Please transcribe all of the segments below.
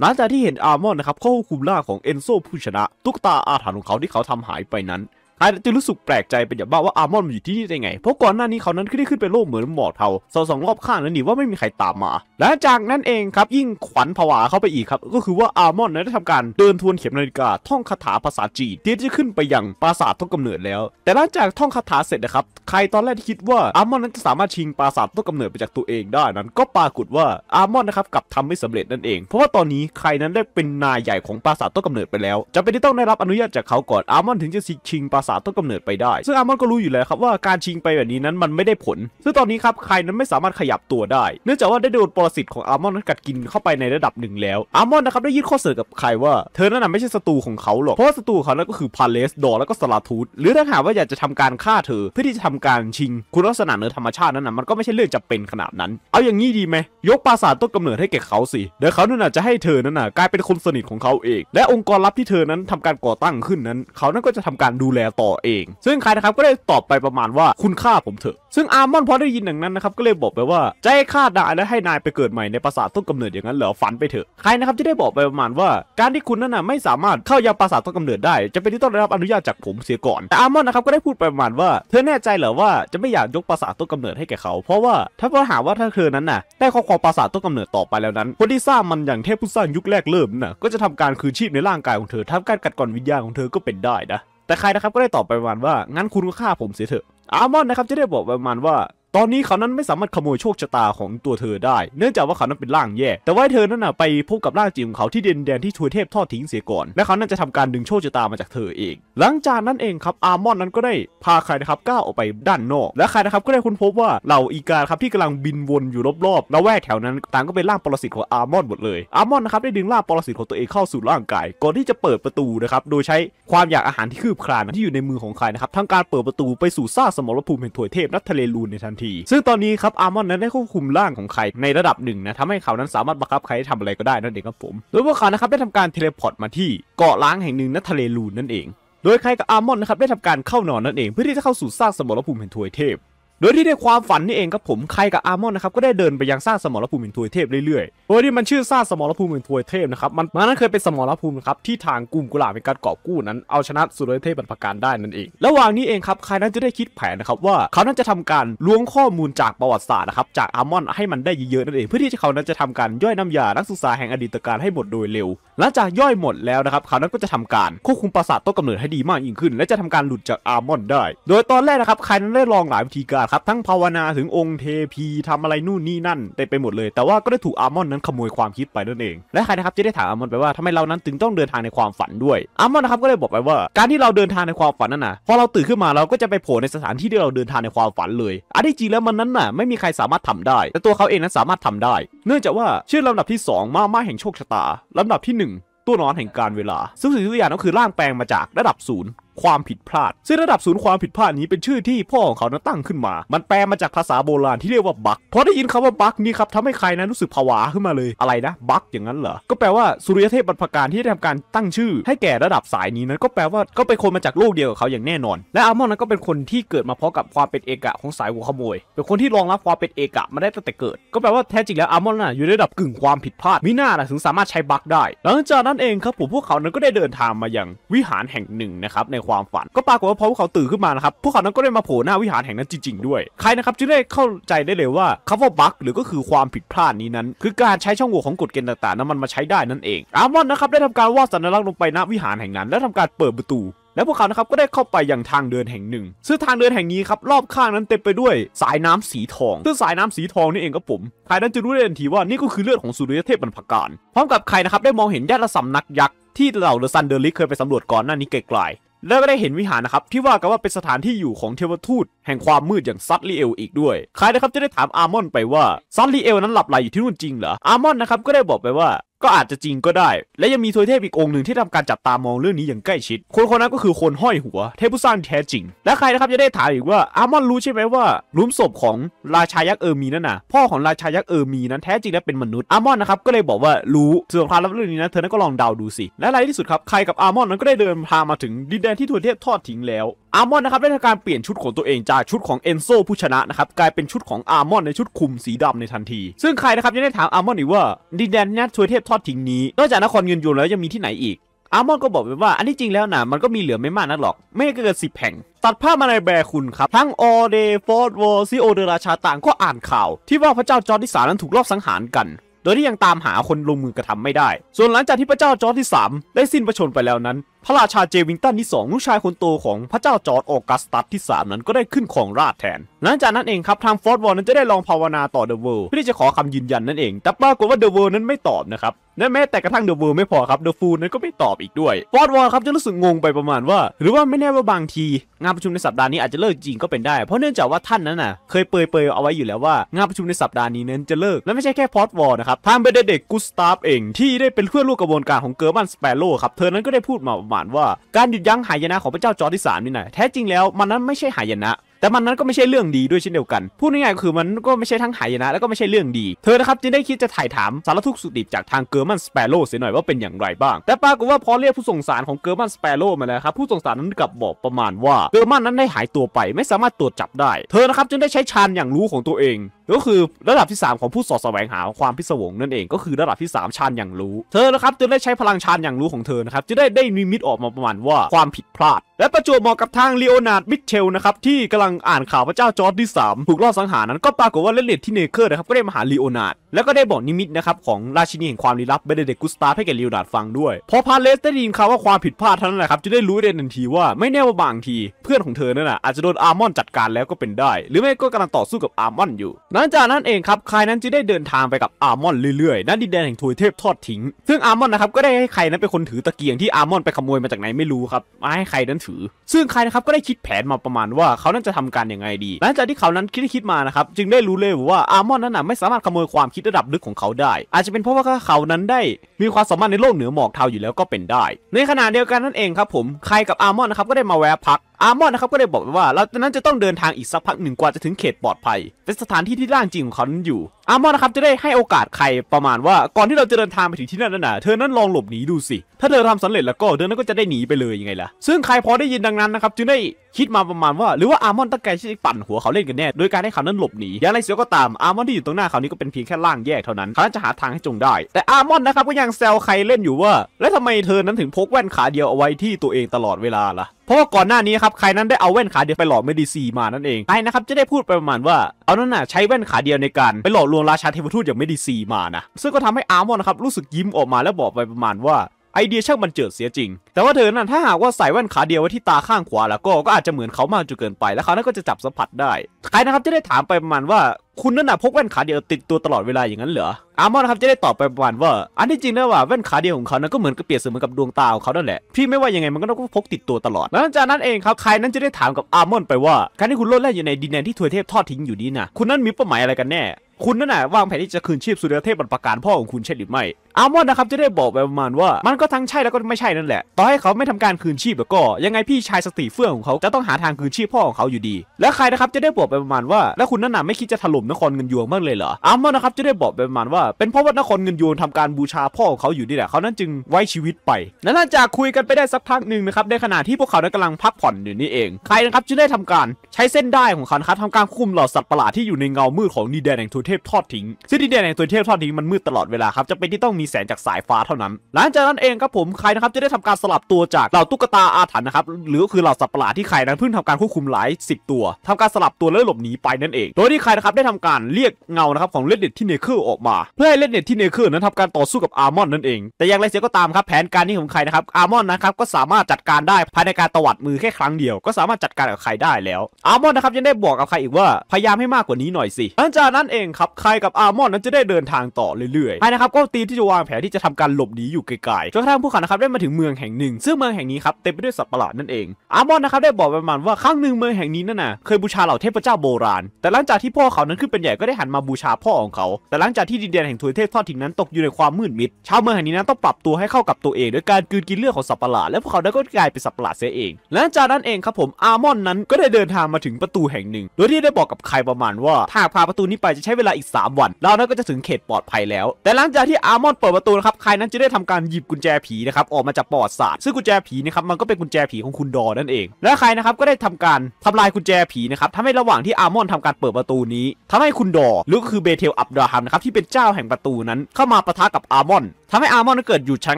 หลังจากที่เห็นอาร์มอนนะครับเข้าควบคุมล่าของเอนโซผู้ชนะตุ๊กตาอาถรรพ์ของเขาที่เขาทำหายไปนั้นไอจะรู้สึกแปลกใจเป็นอย่างมากว่าอาร์มอนมันอยู่ที่นี่ได้ไง เพราะก่อนหน้านี้เขานั้นขึ้นได้ขึ้นไปโลกเหมือนหมอกเทาสองสองรอบข้างแล้วนี่ว่าไม่มีใครตามมาและจากนั้นเองครับยิ่งขวัญผวาเข้าไปอีกครับก็คือว่าอาร์มอนนั้นได้ทำการเดินทวนเข็มนาฬิกาท่องคาถาภาษาจีนที่จะขึ้นไปยังปราสาทต้นกำเนิดแล้ว แต่หลังจากท่องคาถาเสร็จนะครับใครตอนแรกที่คิดว่าอาร์มอนนั้นจะสามารถชิงปราสาทต้นกำเนิดไปจากตัวเองได้นั้น ก็ปรากฏว่าอาร์มอนนะครับกลับทำไม่สำเร็จนั่นเอง เพราะว่าตอนนี้ใครนั้นได้เป็นนายใหญ่ของปราสาทต้นกำเนิดไปแล้วจะเป็นที่ต้องได้รับอนุญาตจากเขาก่อนอาร์มอนถึงจะชิงปราสาต้นกำเนิดไปได้ซึ่งอามอนก็รู้อยู่แล้วครับว่าการชิงไปแบบนี้นั้นมันไม่ได้ผล ซึ่งตอนนี้ครับ ใครนั้นไม่สามารถขยับตัวได้ เนื่องจากว่าได้โดนปรสิตของอามอนนั้นกัดกินเข้าไปในระดับหนึ่งแล้วอามอนนะครับได้ยื่นข้อเสนอกับใครว่า เธอนั้นไม่ใช่ศัตรูของเขาหรอกเพราะศัตรูเขานั้นก็คือ พาเลสดอแล้วก็สลาทูธหรือถ้าหากว่าอยากจะทำการฆ่าเธอเพื่อที่จะทำการชิงคุณลักษณะเนื้อธรรมชาตินั้นนะมันก็ไม่ใช่เรื่องจะเป็นขนาดนั้น เอาอย่างนี้ดีไหมยกปราสาทต้นกำเนิดให้แก่เขาสิเดี๋ยวเขานี่ยจะให้เธอนั้นนะกลายเป็นคนสนิทของเขาเองและองค์กรลับที่เธอนั้นทำการก่อตั้งขึ้นนั้น เขานั้นก็จะทำการดูแลต่อเอง ซึ่งใครนะครับก็ได้ตอบไปประมาณว่าคุณฆ่าผมเถอะ ซึ่งอาร์มอนพอได้ยินอย่างนั้นนะครับก็เลยบอกไปว่าจะให้ฆ่าดาและให้นายไปเกิดใหม่ในปราสาทต้นกำเนิดอย่างนั้นเหรอฝันไปเถอะใครนะครับที่ได้บอกไปประมาณว่า การที่คุณนั่นน่ะไม่สามารถเข้ายังปราสาทต้นกำเนิดได้จะเป็นที่ต้องได้รับอนุญาตจากผมเสียก่อน แต่อาร์มอนนะครับก็ได้พูดไปประมาณว่า เธอแน่ใจเหรอว่าจะไม่อยากยกปราสาทต้นกำเนิดให้แก่เขา เพราะว่าถ้าปัญหาว่าถ้าเธอนั้นน่ะได้ครอบครองปราสาทต้นกำเนิดต่อไปแล้วนั้นคนที่สร้างมันอย่างเทพผู้สร้างยุคแรกเริ่มน่ะก็จะทำการคืนชีพในร่างกายของเธอทำการกัดกร่อนวิญญาณของเธอก็เป็นได้นะแต่ใครนะครับก็ได้ตอบไปประมาณว่า งั้นคุณก็ฆ่าผมเสียเถอะ อาร์มอนนะครับจะได้บอกประมาณว่าตอนนี้เขานั้นไม่สามารถขโมยโชคชะตาของตัวเธอได้ เนื่องจากว่าเขานั้นเป็นร่างแย่แต่ว่าเธอนั้นน่ะไปพบกับร่างจริงของเขาที่เดินแดนที่ทวยเทพทอดทิ้งเสียก่อนและเขานั้นจะทำการดึงโชคชะตามาจากเธอเอง หลังจากนั้นเองครับอาร์มอนนั้นก็ได้พาใครนะครับก้าวออกไปด้านนอก และใครนะครับก็ได้ค้นพบว่าเหล่าอีกาครับที่กำลังบินวนอยู่รอบๆและแวกแถวนั้นต่างก็เป็นร่างปรสิตของอาร์มอนหมดเลย อาร์มอนนะครับได้ดึงร่างปรสิตของตัวเองเข้าสู่ร่างกายก่อนที่จะเปิดประตูนะครับโดยใช้ความอยากอาหารที่คืบคลานที่อยู่ในมือของใครนะครับทงการเปิดประตูไปสู่ซาสมรภูมิแห่งทวยเทพนัททะเลลูนในทันทีีซึ่งตอนนี้ครับ อาร์มอนนั้นได้ควบคุมร่างของใครในระดับหนึ่งนะทำให้เขานั้นสามารถบังคับใครทำอะไรก็ได้นั่นเองครับผม โดยพวกเขานะครับได้ทำการเทเลพอร์ตมาที่เกาะล้างแห่งหนึ่งณทะเลลูนนั่นเอง โดยใครกับอาร์มอนนะครับได้ทำการเข้านอนนั่นเองเพื่อที่จะเข้าสู่ซากสมรภูมิแห่งทวยเทพโดยที่ในความฝันนี่เองครับผม ใครกับอาร์มอนนะครับก็ได้เดินไปยังซากสมรภูมิหินทวยเทพเรื่อยๆ โดยที่มันชื่อซากสมรภูมิหินทวยเทพนะครับมันมันนั้นเคยเป็นสมรภูมิครับที่ทางกลุ่มกุหลาบในการกอบกู้นั้นเอาชนะสุรเทพบรรพการได้นั่นเอง ระหว่างนี้เองครับใครนั้นจะได้คิดแผนนะครับว่าเขานั้นจะทำการล้วงข้อมูลจากประวัติศาสตร์นะครับจากอาร์มอนให้มันได้เยอะๆนั่นเองเพื่อที่จะเขานั้นจะทำการย่อยน้ำยานักศึกษาแห่งอดีตการให้หมดโดยเร็ว หลังจากย่อยหมดแล้วนะครับเขานั้นก็จะทำการควบคุมประสาทต้นกำเนิดให้ดีมากยิ่งขึ้น และจะทำการหลุดจากอาร์มอนได้ โดยตอนแรกนะครับใครนั้นได้ลองหลายวิธีการดครับทั้งภาวนาถึงองค์เทพีทำอะไรนู่นนี่นั่นเต็มไปหมดเลย แต่ว่าก็ได้ถูกอาร์มอนนั้นขโมยความคิดไปนั่นเอง และใครนะครับจะได้ถามอาร์มอนไปว่าทำไมเรานั้นถึงต้องเดินทางในความฝันด้วย อาร์มอนนะครับก็เลยบอกไปว่า การที่เราเดินทางในความฝันนั้นนะพอเราตื่นขึ้นมาเราก็จะไปโผล่ในสถานที่ที่เราเดินทางในความฝันเลยอันที่จริงแล้วมันนั้นน่ะ ไม่มีใครสามารถทำได้ แต่ตัวเขาเองนั้นสามารถทำได้ เนื่องจากว่าชื่อลำดับที่ 2มาม่าแห่งโชคชะตาลำดับที่ 1 ตัวนอนแห่งการเวลา ซึ่งสิ่งทุกอย่างก็คือร่างแปลงมาจากระดับศูนย์ความผิดพลาด ซึ่งระดับศูนย์ความผิดพลาดนี้เป็นชื่อที่พ่อของเขานั้นตั้งขึ้นมา มันแปลมาจากภาษาโบราณที่เรียกว่าบักพอได้ยินคำว่าบักนี่ครับทำให้ใครนั้นรู้สึกผวาขึ้นมาเลยอะไรนะบักอย่างนั้นเหรอ ก็แปลว่าสุริยเทพบรรพการที่ได้ทำการตั้งชื่อ ให้แก่ระดับสายนี้นั้นก็แปลว่าก็เป็นคนมาจากโลกเดียวกับเขาอย่างแน่นอน และอามอนนั้นก็เป็นคนที่เกิดมาพร้อมกับความเป็นเอกะของสายหัวขโมย เป็นคนที่รองรับความเป็นเอกะมาได้ตั้งแต่เกิด ก็แปลว่าแท้จริงแล้วอามอนน่ะอยู่ในระดับกึ่งความผิดพลาดมิน่านะถึงสามารถใช้บักได้ หลังจากนั้นเองครับผมพวกเขานั้นก็ได้เดินทางมายังวิหารแห่งหนึ่งนะครับในความฝันก็ปรากฏว่าพอพวกเขาตื่นขึ้นมานะครับ พวกเขานั้นก็ได้มาโผล่หน้าวิหารแห่งนั้นจริงๆ ด้วยใครนะครับจึงได้เข้าใจได้เลยว่าคำว่าบั๊กหรือก็คือความผิดพลาดนี้นั้น คือการใช้ช่องโหว่ของกฎเกณฑ์ต่างๆนั้นมันมาใช้ได้นั่นเองอาร์มอนนะครับ ได้ทำการวาดสัญลักษณ์ลงไปณวิหารแห่งนั้นและทำการเปิดประตู และพวกเขานะครับก็ได้เข้าไปอย่างทางเดินแห่งหนึ่งซึ่งทางเดินแห่งนี้ครับรอบข้างนั้นเต็มไปด้วยสายน้ำสีทองซึ่งสายน้ำสีทองนี่เองครับผมใครนั้นจะรู้ได้ทันทีว่านี่ก็คือเลือดของสุริยเทพบรรพการพร้อมกับใครนะครับได้มองเห็นญาติสานักยักษ์ที่เหล่าเดอะซันเดอร์ลิกเคยไปสำรวจก่อนหน้านี้ไกลๆแล้วก็ได้เห็นวิหารนะครับ ที่ว่ากันว่าเป็นสถานที่อยู่ของเทวทูตแห่งความมืดอย่างซัตลีเอลอีกด้วย ใครนะครับจะได้ถามอาร์มอน ไปว่าซัตลีเอลนั้นหลับไหลอยู่ที่นู่นจริงเหรอ อาร์มอนนะครับก็ได้บอกไปว่าก็อาจจะจริงก็ได้ และยังมีทวยเทพอีกองค์หนึ่งที่ทำการจับตามองเรื่องนี้อย่างใกล้ชิด คนคนนั้นก็คือคนห้อยหัวเทพผู้สร้างแท้จริง และใครนะครับจะได้ถามอีกว่าอามอนรู้ใช่ไหมว่าลุมศพของราชายักษ์เออร์มีนั่นน่ะ พ่อของราชายักษ์เออร์มีนั้นแท้จริงแล้วเป็นมนุษย์อามอนนะครับก็เลยบอกว่ารู้ส่วนความลับเรื่องนี้นะเธอนั้นก็ลองเดาดูสิและในที่สุดครับใครกับอามอนนั้นก็ได้เดินทางมาถึงดินแดนที่ทวยเทพทอดทิ้งแล้วอาร์มอนนะครับได้ทำการเปลี่ยนชุดของตัวเอง จากชุดของเอนโซผู้ชนะนะครับกลายเป็นชุดของอาร์มอนในชุดคลุมสีดำในทันที ซึ่งใครนะครับยังได้ถามอาร์มอนอีกว่าดินแดนนี้ทวยเทพทอดทิ้งนี้นอกจากนครเงินยูนแล้ว ยังมีที่ไหนอีก อาร์มอนก็บอกไปว่าอันที่จริงแล้วนะมันก็มีเหลือไม่มากนักหรอก ไม่เกินสิบแห่ง ตัดภาพมาในแบร์คุณครับทั้งออเดฟอร์ดวอร์ซิโอเดราชาต่างก็อ่านข่าว ที่ว่าพระเจ้าจอร์ดที่สามนั้นถูกลอบสังหารกันโดยที่ยังตามหาคนลงมือกระทำไม่ได้ ส่วนหลังจากที่พระเจ้าจอร์ดที่มได้สิ้นประชนไปแล้วนั้นพระราชาเจวิงตันที่2ลูกชายคนโตของพระเจ้าจอร์ดออกัสตัสที่ 3 นั้นก็ได้ขึ้นของราชแทน หลังจากนั้นเองครับทางฟอร์ดวอลนั้นจะได้ลองภาวนาต่อเดอะเวิลด์เพื่อที่จะขอคำยืนยันนั่นเอง แต่ปรากฏว่าเดอะเวิลด์นั้นไม่ตอบนะครับและแม้แต่กระทั่งเดอะเวิลด์ไม่พอครับเดอะฟูลนั้นก็ไม่ตอบอีกด้วยฟอร์ดวอลครับจะรู้สึกงงไปประมาณว่าหรือว่าไม่แน่ว่าบางทีงานประชุมในสัปดาห์นี้อาจจะเลิกจริงก็เป็นได้เพราะเนื่องจากว่าท่านนั้นน่ะเคยเปยเปยเอาไว้อยู่แล้วว่างานประชุมในสัปดาห์นี้นั้นจะเลิกและไม่ใช่แค่ฟอร์ดวอลนะครับทางเบเดเด็กกุสตาฟเองที่ได้เป็นเพื่อนร่วมกระบวนการของเกอร์บันสเปโร่ครับเธอนั้นก็ได้พูดมาประมานว่าการหยุดยั้งหายนะของพระเจ้าจอร์ดิสามนี่นะแท้จริงแล้ว มันนั้นไม่ใช่หายนะ แต่มันนั้นก็ไม่ใช่เรื่องดีด้วยเช่นเดียวกันพูดง่ายๆคือมันก็ไม่ใช่ทั้งหายนะแล้วก็ไม่ใช่เรื่องดี เธอนะครับจึงได้คิดจะถ่ายถามสารทุกสุดิบจากทางเกอร์มันสเปโร่เสียหน่อยว่าเป็นอย่างไรบ้าง แต่ปรากฏว่าพอเรียกผู้ส่งสารของเกอร์มันสเปโร่มาแล้วครับผู้ส่งสารนั้นกลับบอกประมาณว่าเกอร์มันนั้นได้หายตัวไปไม่สามารถตรวจจับได้ เธอนะครับจึงได้ใช้ชานอย่างรู้ของตัวเองก็คือ ระดับที่ 3 ของผู้สอดแสวงหาความพิศวงนั่นเองก็คือระดับที่ 3 ชาญอย่างรู้ เธอนะครับจะได้ใช้พลังชาญอย่างรู้ของเธอนะครับจะได้ได้นิมิตออกมาประมาณว่าความผิดพลาด และประจวบเหมาะกับทางลีโอนาร์ดมิเชลนะครับ ที่กำลังอ่านข่าวพระเจ้าจอร์ดที่ 3 ถูกลอบสังหารนั้น ก็ปรากฏว่าเลนเลตที่เนเคอร์นะครับก็ได้มาหาลีโอนาร์ดแล้วก็ได้บอกนิมิตนะครับของราชินีแห่งความลี้ลับเบเดเดกุสตาให้แก่ลีโอนาร์ดฟัง ด้วยพอพาเลสได้ยินข่าวว่าความผิดพลาดเท่านั้นแหละครับจะได้รู้ในทันทีว่าไม่แน่ว่าบางที เพื่อนของเธอนั่นนะอาจจะโดนอาร์มอนจัดการแล้วก็เป็นได้ หรือไม่ก็กำลังต่อสู้กับอาร์มอนอยู่หลังจากนั้นเองครับคายนั้นจึงได้เดินทางไปกับอาร์มอนเรื่อยๆนั่นดินแดนแห่งทวยเทพทอดทิ้งซึ่งอาร์มอนนะครับก็ได้ให้ใครนั้นเป็นคนถือตะเกียงที่อาร์มอนไปขโมยมาจากไหนไม่รู้ครับมาให้ใครนั้นถือ ซึ่งใครนะครับก็ได้คิดแผนมาประมาณว่าเขานั้นจะทำการยังไงดี หลังจากที่เขานั้นคิดคิดมานะครับจึงได้รู้เลยว่าอาร์มอนนั้นน่ะไม่สามารถขโมยความคิดระดับลึกของเขาได้ อาจจะเป็นเพราะว่าเขานั้นได้มีความสามารถในโลกเหนือหมอกเทาอยู่แล้วก็เป็นได้ ในขณะเดียวกันนั่นเองครับผมใครกับอาร์มอนนะครับก็ได้มาแวะพักอาร์มอนนะครับก็ได้บอกว่าเรานั้นจะต้องเดินทางอีกสักพักหนึ่งกว่าจะถึงเขตปลอดภัยเป็นสถานที่ที่ร่างจริงของเขานั้นอยู่อาร์มอนนะครับจะได้ให้โอกาสใครประมาณว่าก่อนที่เราจะเดินทางไปถึงที่นั่นน่ะเธอนั้นลองหลบหนีดูสิ ถ้าเธอทำสำเร็จแล้วก็เธอนั้นก็จะได้หนีไปเลยยังไงล่ะซึ่งใครพอได้ยินดังนั้นนะครับจึงได้คิดมาประมาณว่าหรือว่าอาร์มอนตั้งใจที่จะปั่นหัวเขาเล่นกันแน่โดยการให้เขานั้นหลบหนีอย่างไรเสียก็ตามอาร์มอนที่อยู่ตรงหน้าเขานี้ก็เป็นเพียงแค่ร่างแยกเท่านั้นเขาจะหาทางให้จงได้ แต่อาร์มอนนะครับก็ยังแซวใครเล่นอยู่ว่า แล้วทำไมเธอนั้นถึงพกแว่นขาเดียวเอาไว้ที่ตัวเองตลอดเวลาล่ะเพราะว่าก่อนหน้านี้ครับใครนั้นได้เอาแว่นขาเดียวไปหลอกเมดิซีมานั่นเองใครนะครับจะได้พูดประมาณว่าเอานั่นน่ะใช้แว่นขาเดียวในการไปหลอกลวงราชาเทวทูตอย่างเมดิซีมานะ ซึ่งก็ทำให้อาร์มอนนะครับ รู้สึกยิ้มออกมาแล้วบอกไปประมาณว่าไอเดียช่างบันเจิดเสียจริง แต่ว่าเธอนั้นถ้าหากว่าใส่แว่นขาเดียวไว้ที่ตาข้างขวาแล้วก็ ก็อาจจะเหมือนเขามากจนเกินไป แล้วเขานั้นก็จะจับสัมผัสได้ ใครนะครับจะได้ถามไปประมาณว่า คุณนั่นน่ะพกแว่นขาเดียวติดตัวตลอดเวลาอย่างนั้นเหรอ อาร์มอนครับจะได้ตอบไปประมาณว่า อันที่จริงแล้วว่าแว่นขาเดียวของเขานั้นก็เหมือนกับเปรียบเสมือนกับดวงตาของเขานั่นแหละ พี่ไม่ว่ายังไงมันก็ต้องพกติดตัวตลอด หลังจากนั้นเองครับใครนั้นจะได้ถามกับอาร์มอน ไปว่าการที่คุณโลดแล่นอยู่ในดินแดนที่ทวยเทพทอดทิ้งอยู่นี้นะคุณนั้นมีเป้าหมายอะไรกันแน่ คุณนั่นน่ะวางแผนที่จะคืนชีพสุริยเทพบรรพการพ่อของคุณใช่หรือไม่อาร์มอนนะครับจะได้บอกไปประมาณว่ามันก็ทั้งใช่แล้วก็ไม่ใช่นั่นแหละ ต่อให้เขาไม่ทำการคืนชีพแล้วก็ ยังไงพี่ชายสติเฟื่องของเขาจะต้องหาทางคืนชีพพ่อของเขาอยู่ดี และใครนะครับจะได้บอกไปประมาณว่าแล้วคุณนั่นน่ะไม่คิดจะถล่มนครเงินยวงบ้างเลยเหรออาร์มอนนะครับจะได้บอกไปประมาณว่าเป็นเพราะว่านครเงินยวงทำการบูชาพ่อของเขาอยู่นี่แหละเขานั้นจึงไว้ชีวิตไปและหลังจากคุยกันไปได้สักพักหนึ่งนะครับในขณะที่พวกเขานั้นกำลังพักผ่อนอยู่นี่เอง ใครนะครับจะได้ทำการใช้เส้นได้ของเขาครับทำการคุมเหล่าสัตว์ประหลาดที่อยู่ในเงามืดของดีแดนแห่งทวเทพทอดทิ้งซึ่งดีแดนแห่งทวเทพทอดทิ้งมันมืดตลอดเวลาครับจะเป็นที่ต้องมีแสงจากสายฟ้าเท่านั้น หลังจากนั้นเองครับผมใครนะครับจะได้ทำการสลับตัวจากเหล่าตุ๊กตาอาถรรพ์นะครับหรือก็คือเหล่าสัตว์ประหลาดที่ใครนั้นเพิ่งทำการควบคุมหลายสิบตัว ทำการสลับตัวแล้วหลบหนีไปนั่นเอง โดยที่ใครนะครับได้ทำการเรียกเงานะครับของเลดเน็ตที่เนเคิลออกมา เพื่อให้เลดเน็ตที่เนเคิลนั้นทำการต่อสู้กับอาร์มอนนั่นเอง แต่อย่างไรเสียก็ตามครับแผนการนี้ของใครนะครับอาร์มอนนะครับก็สามารถจัดการได้ภายในการตวัดมือแค่ครั้งเดียวก็สามารถจัดการกับใครได้แล้วอาร์มอนนะครับยังได้บอกกับใครอีกว่าพยายามให้มากกว่านี้หน่อยสิหลังจากนั้นเองครับใครกับอาร์มอนนั้นจะได้เดินทางต่อเรื่อยๆใครนะครับก็ตีที่จะวางแผนที่จะทำการหลบหนีอยู่ไกลๆจนกระทั่งพวกเขานะครับได้มาถึงเมืองแห่งหนึ่งซึ่งเมืองแห่งนี้ครับเต็มไปด้วยสัตว์ประหลาดนั่นเอง อาร์มอนนะครับได้บอกประมาณว่าครั้งหนึ่งเมืองแห่งนี้นั่นน่ะเคยบูชาเหล่าเทพเจ้าโบราณ แต่หลังจากที่พ่อเขานั้นขึ้นเป็นใหญ่ก็ได้หันมาบูชาพ่อของเขาแต่หลังจากที่ดินแดนแห่งทวยเทพทอดทิ้งนั้นตกอยู่ในความมืดมิดชาวเมืองแห่งนี้นั้นต้องปรับตัวให้เข้ากับตัวเองด้วยการกืนกินเลือดของสัตว์ประหลาด และพวกเขาได้ก็กลายเป็นสัตว์ประหลาดเสียเองหลังจากนั้นเองครับผมอาร์มอนนั้นก็ได้เดินทางมาถึงประตูแห่งหนึ่ง โดยที่ได้บอกกับใครประมาณว่า ถ้าพาประตูนี้ไปจะใช้เวลาอีก 3 วัน เรานั้นก็จะถึงเขตปลอดภัยแล้ว แต่หลังจากที่อาร์มอนเปิดประตูนะครับ ใครนั้นจะได้ทำการหยิบกุญแจผีนะครับออกมาจากปอดศาสตร์ ซึ่งกุญแจผีนะครับมันก็เป็นกุญแจผีของคุณดอนั่นเอง และใครนะครับก็ได้ทำการทำลายกุญแจผีนะครับทำให้ระหว่างที่อาร์มอนทำการเปิดประตูนี้ ทำให้คุณดอ หรือก็คือเบเทล อับดาฮัมนะครับที่เป็นเจ้าแห่งประตูนั้น เข้ามาปะทะกับอาร์มอนทำให้อาร์มอนเกิดหยุดชะ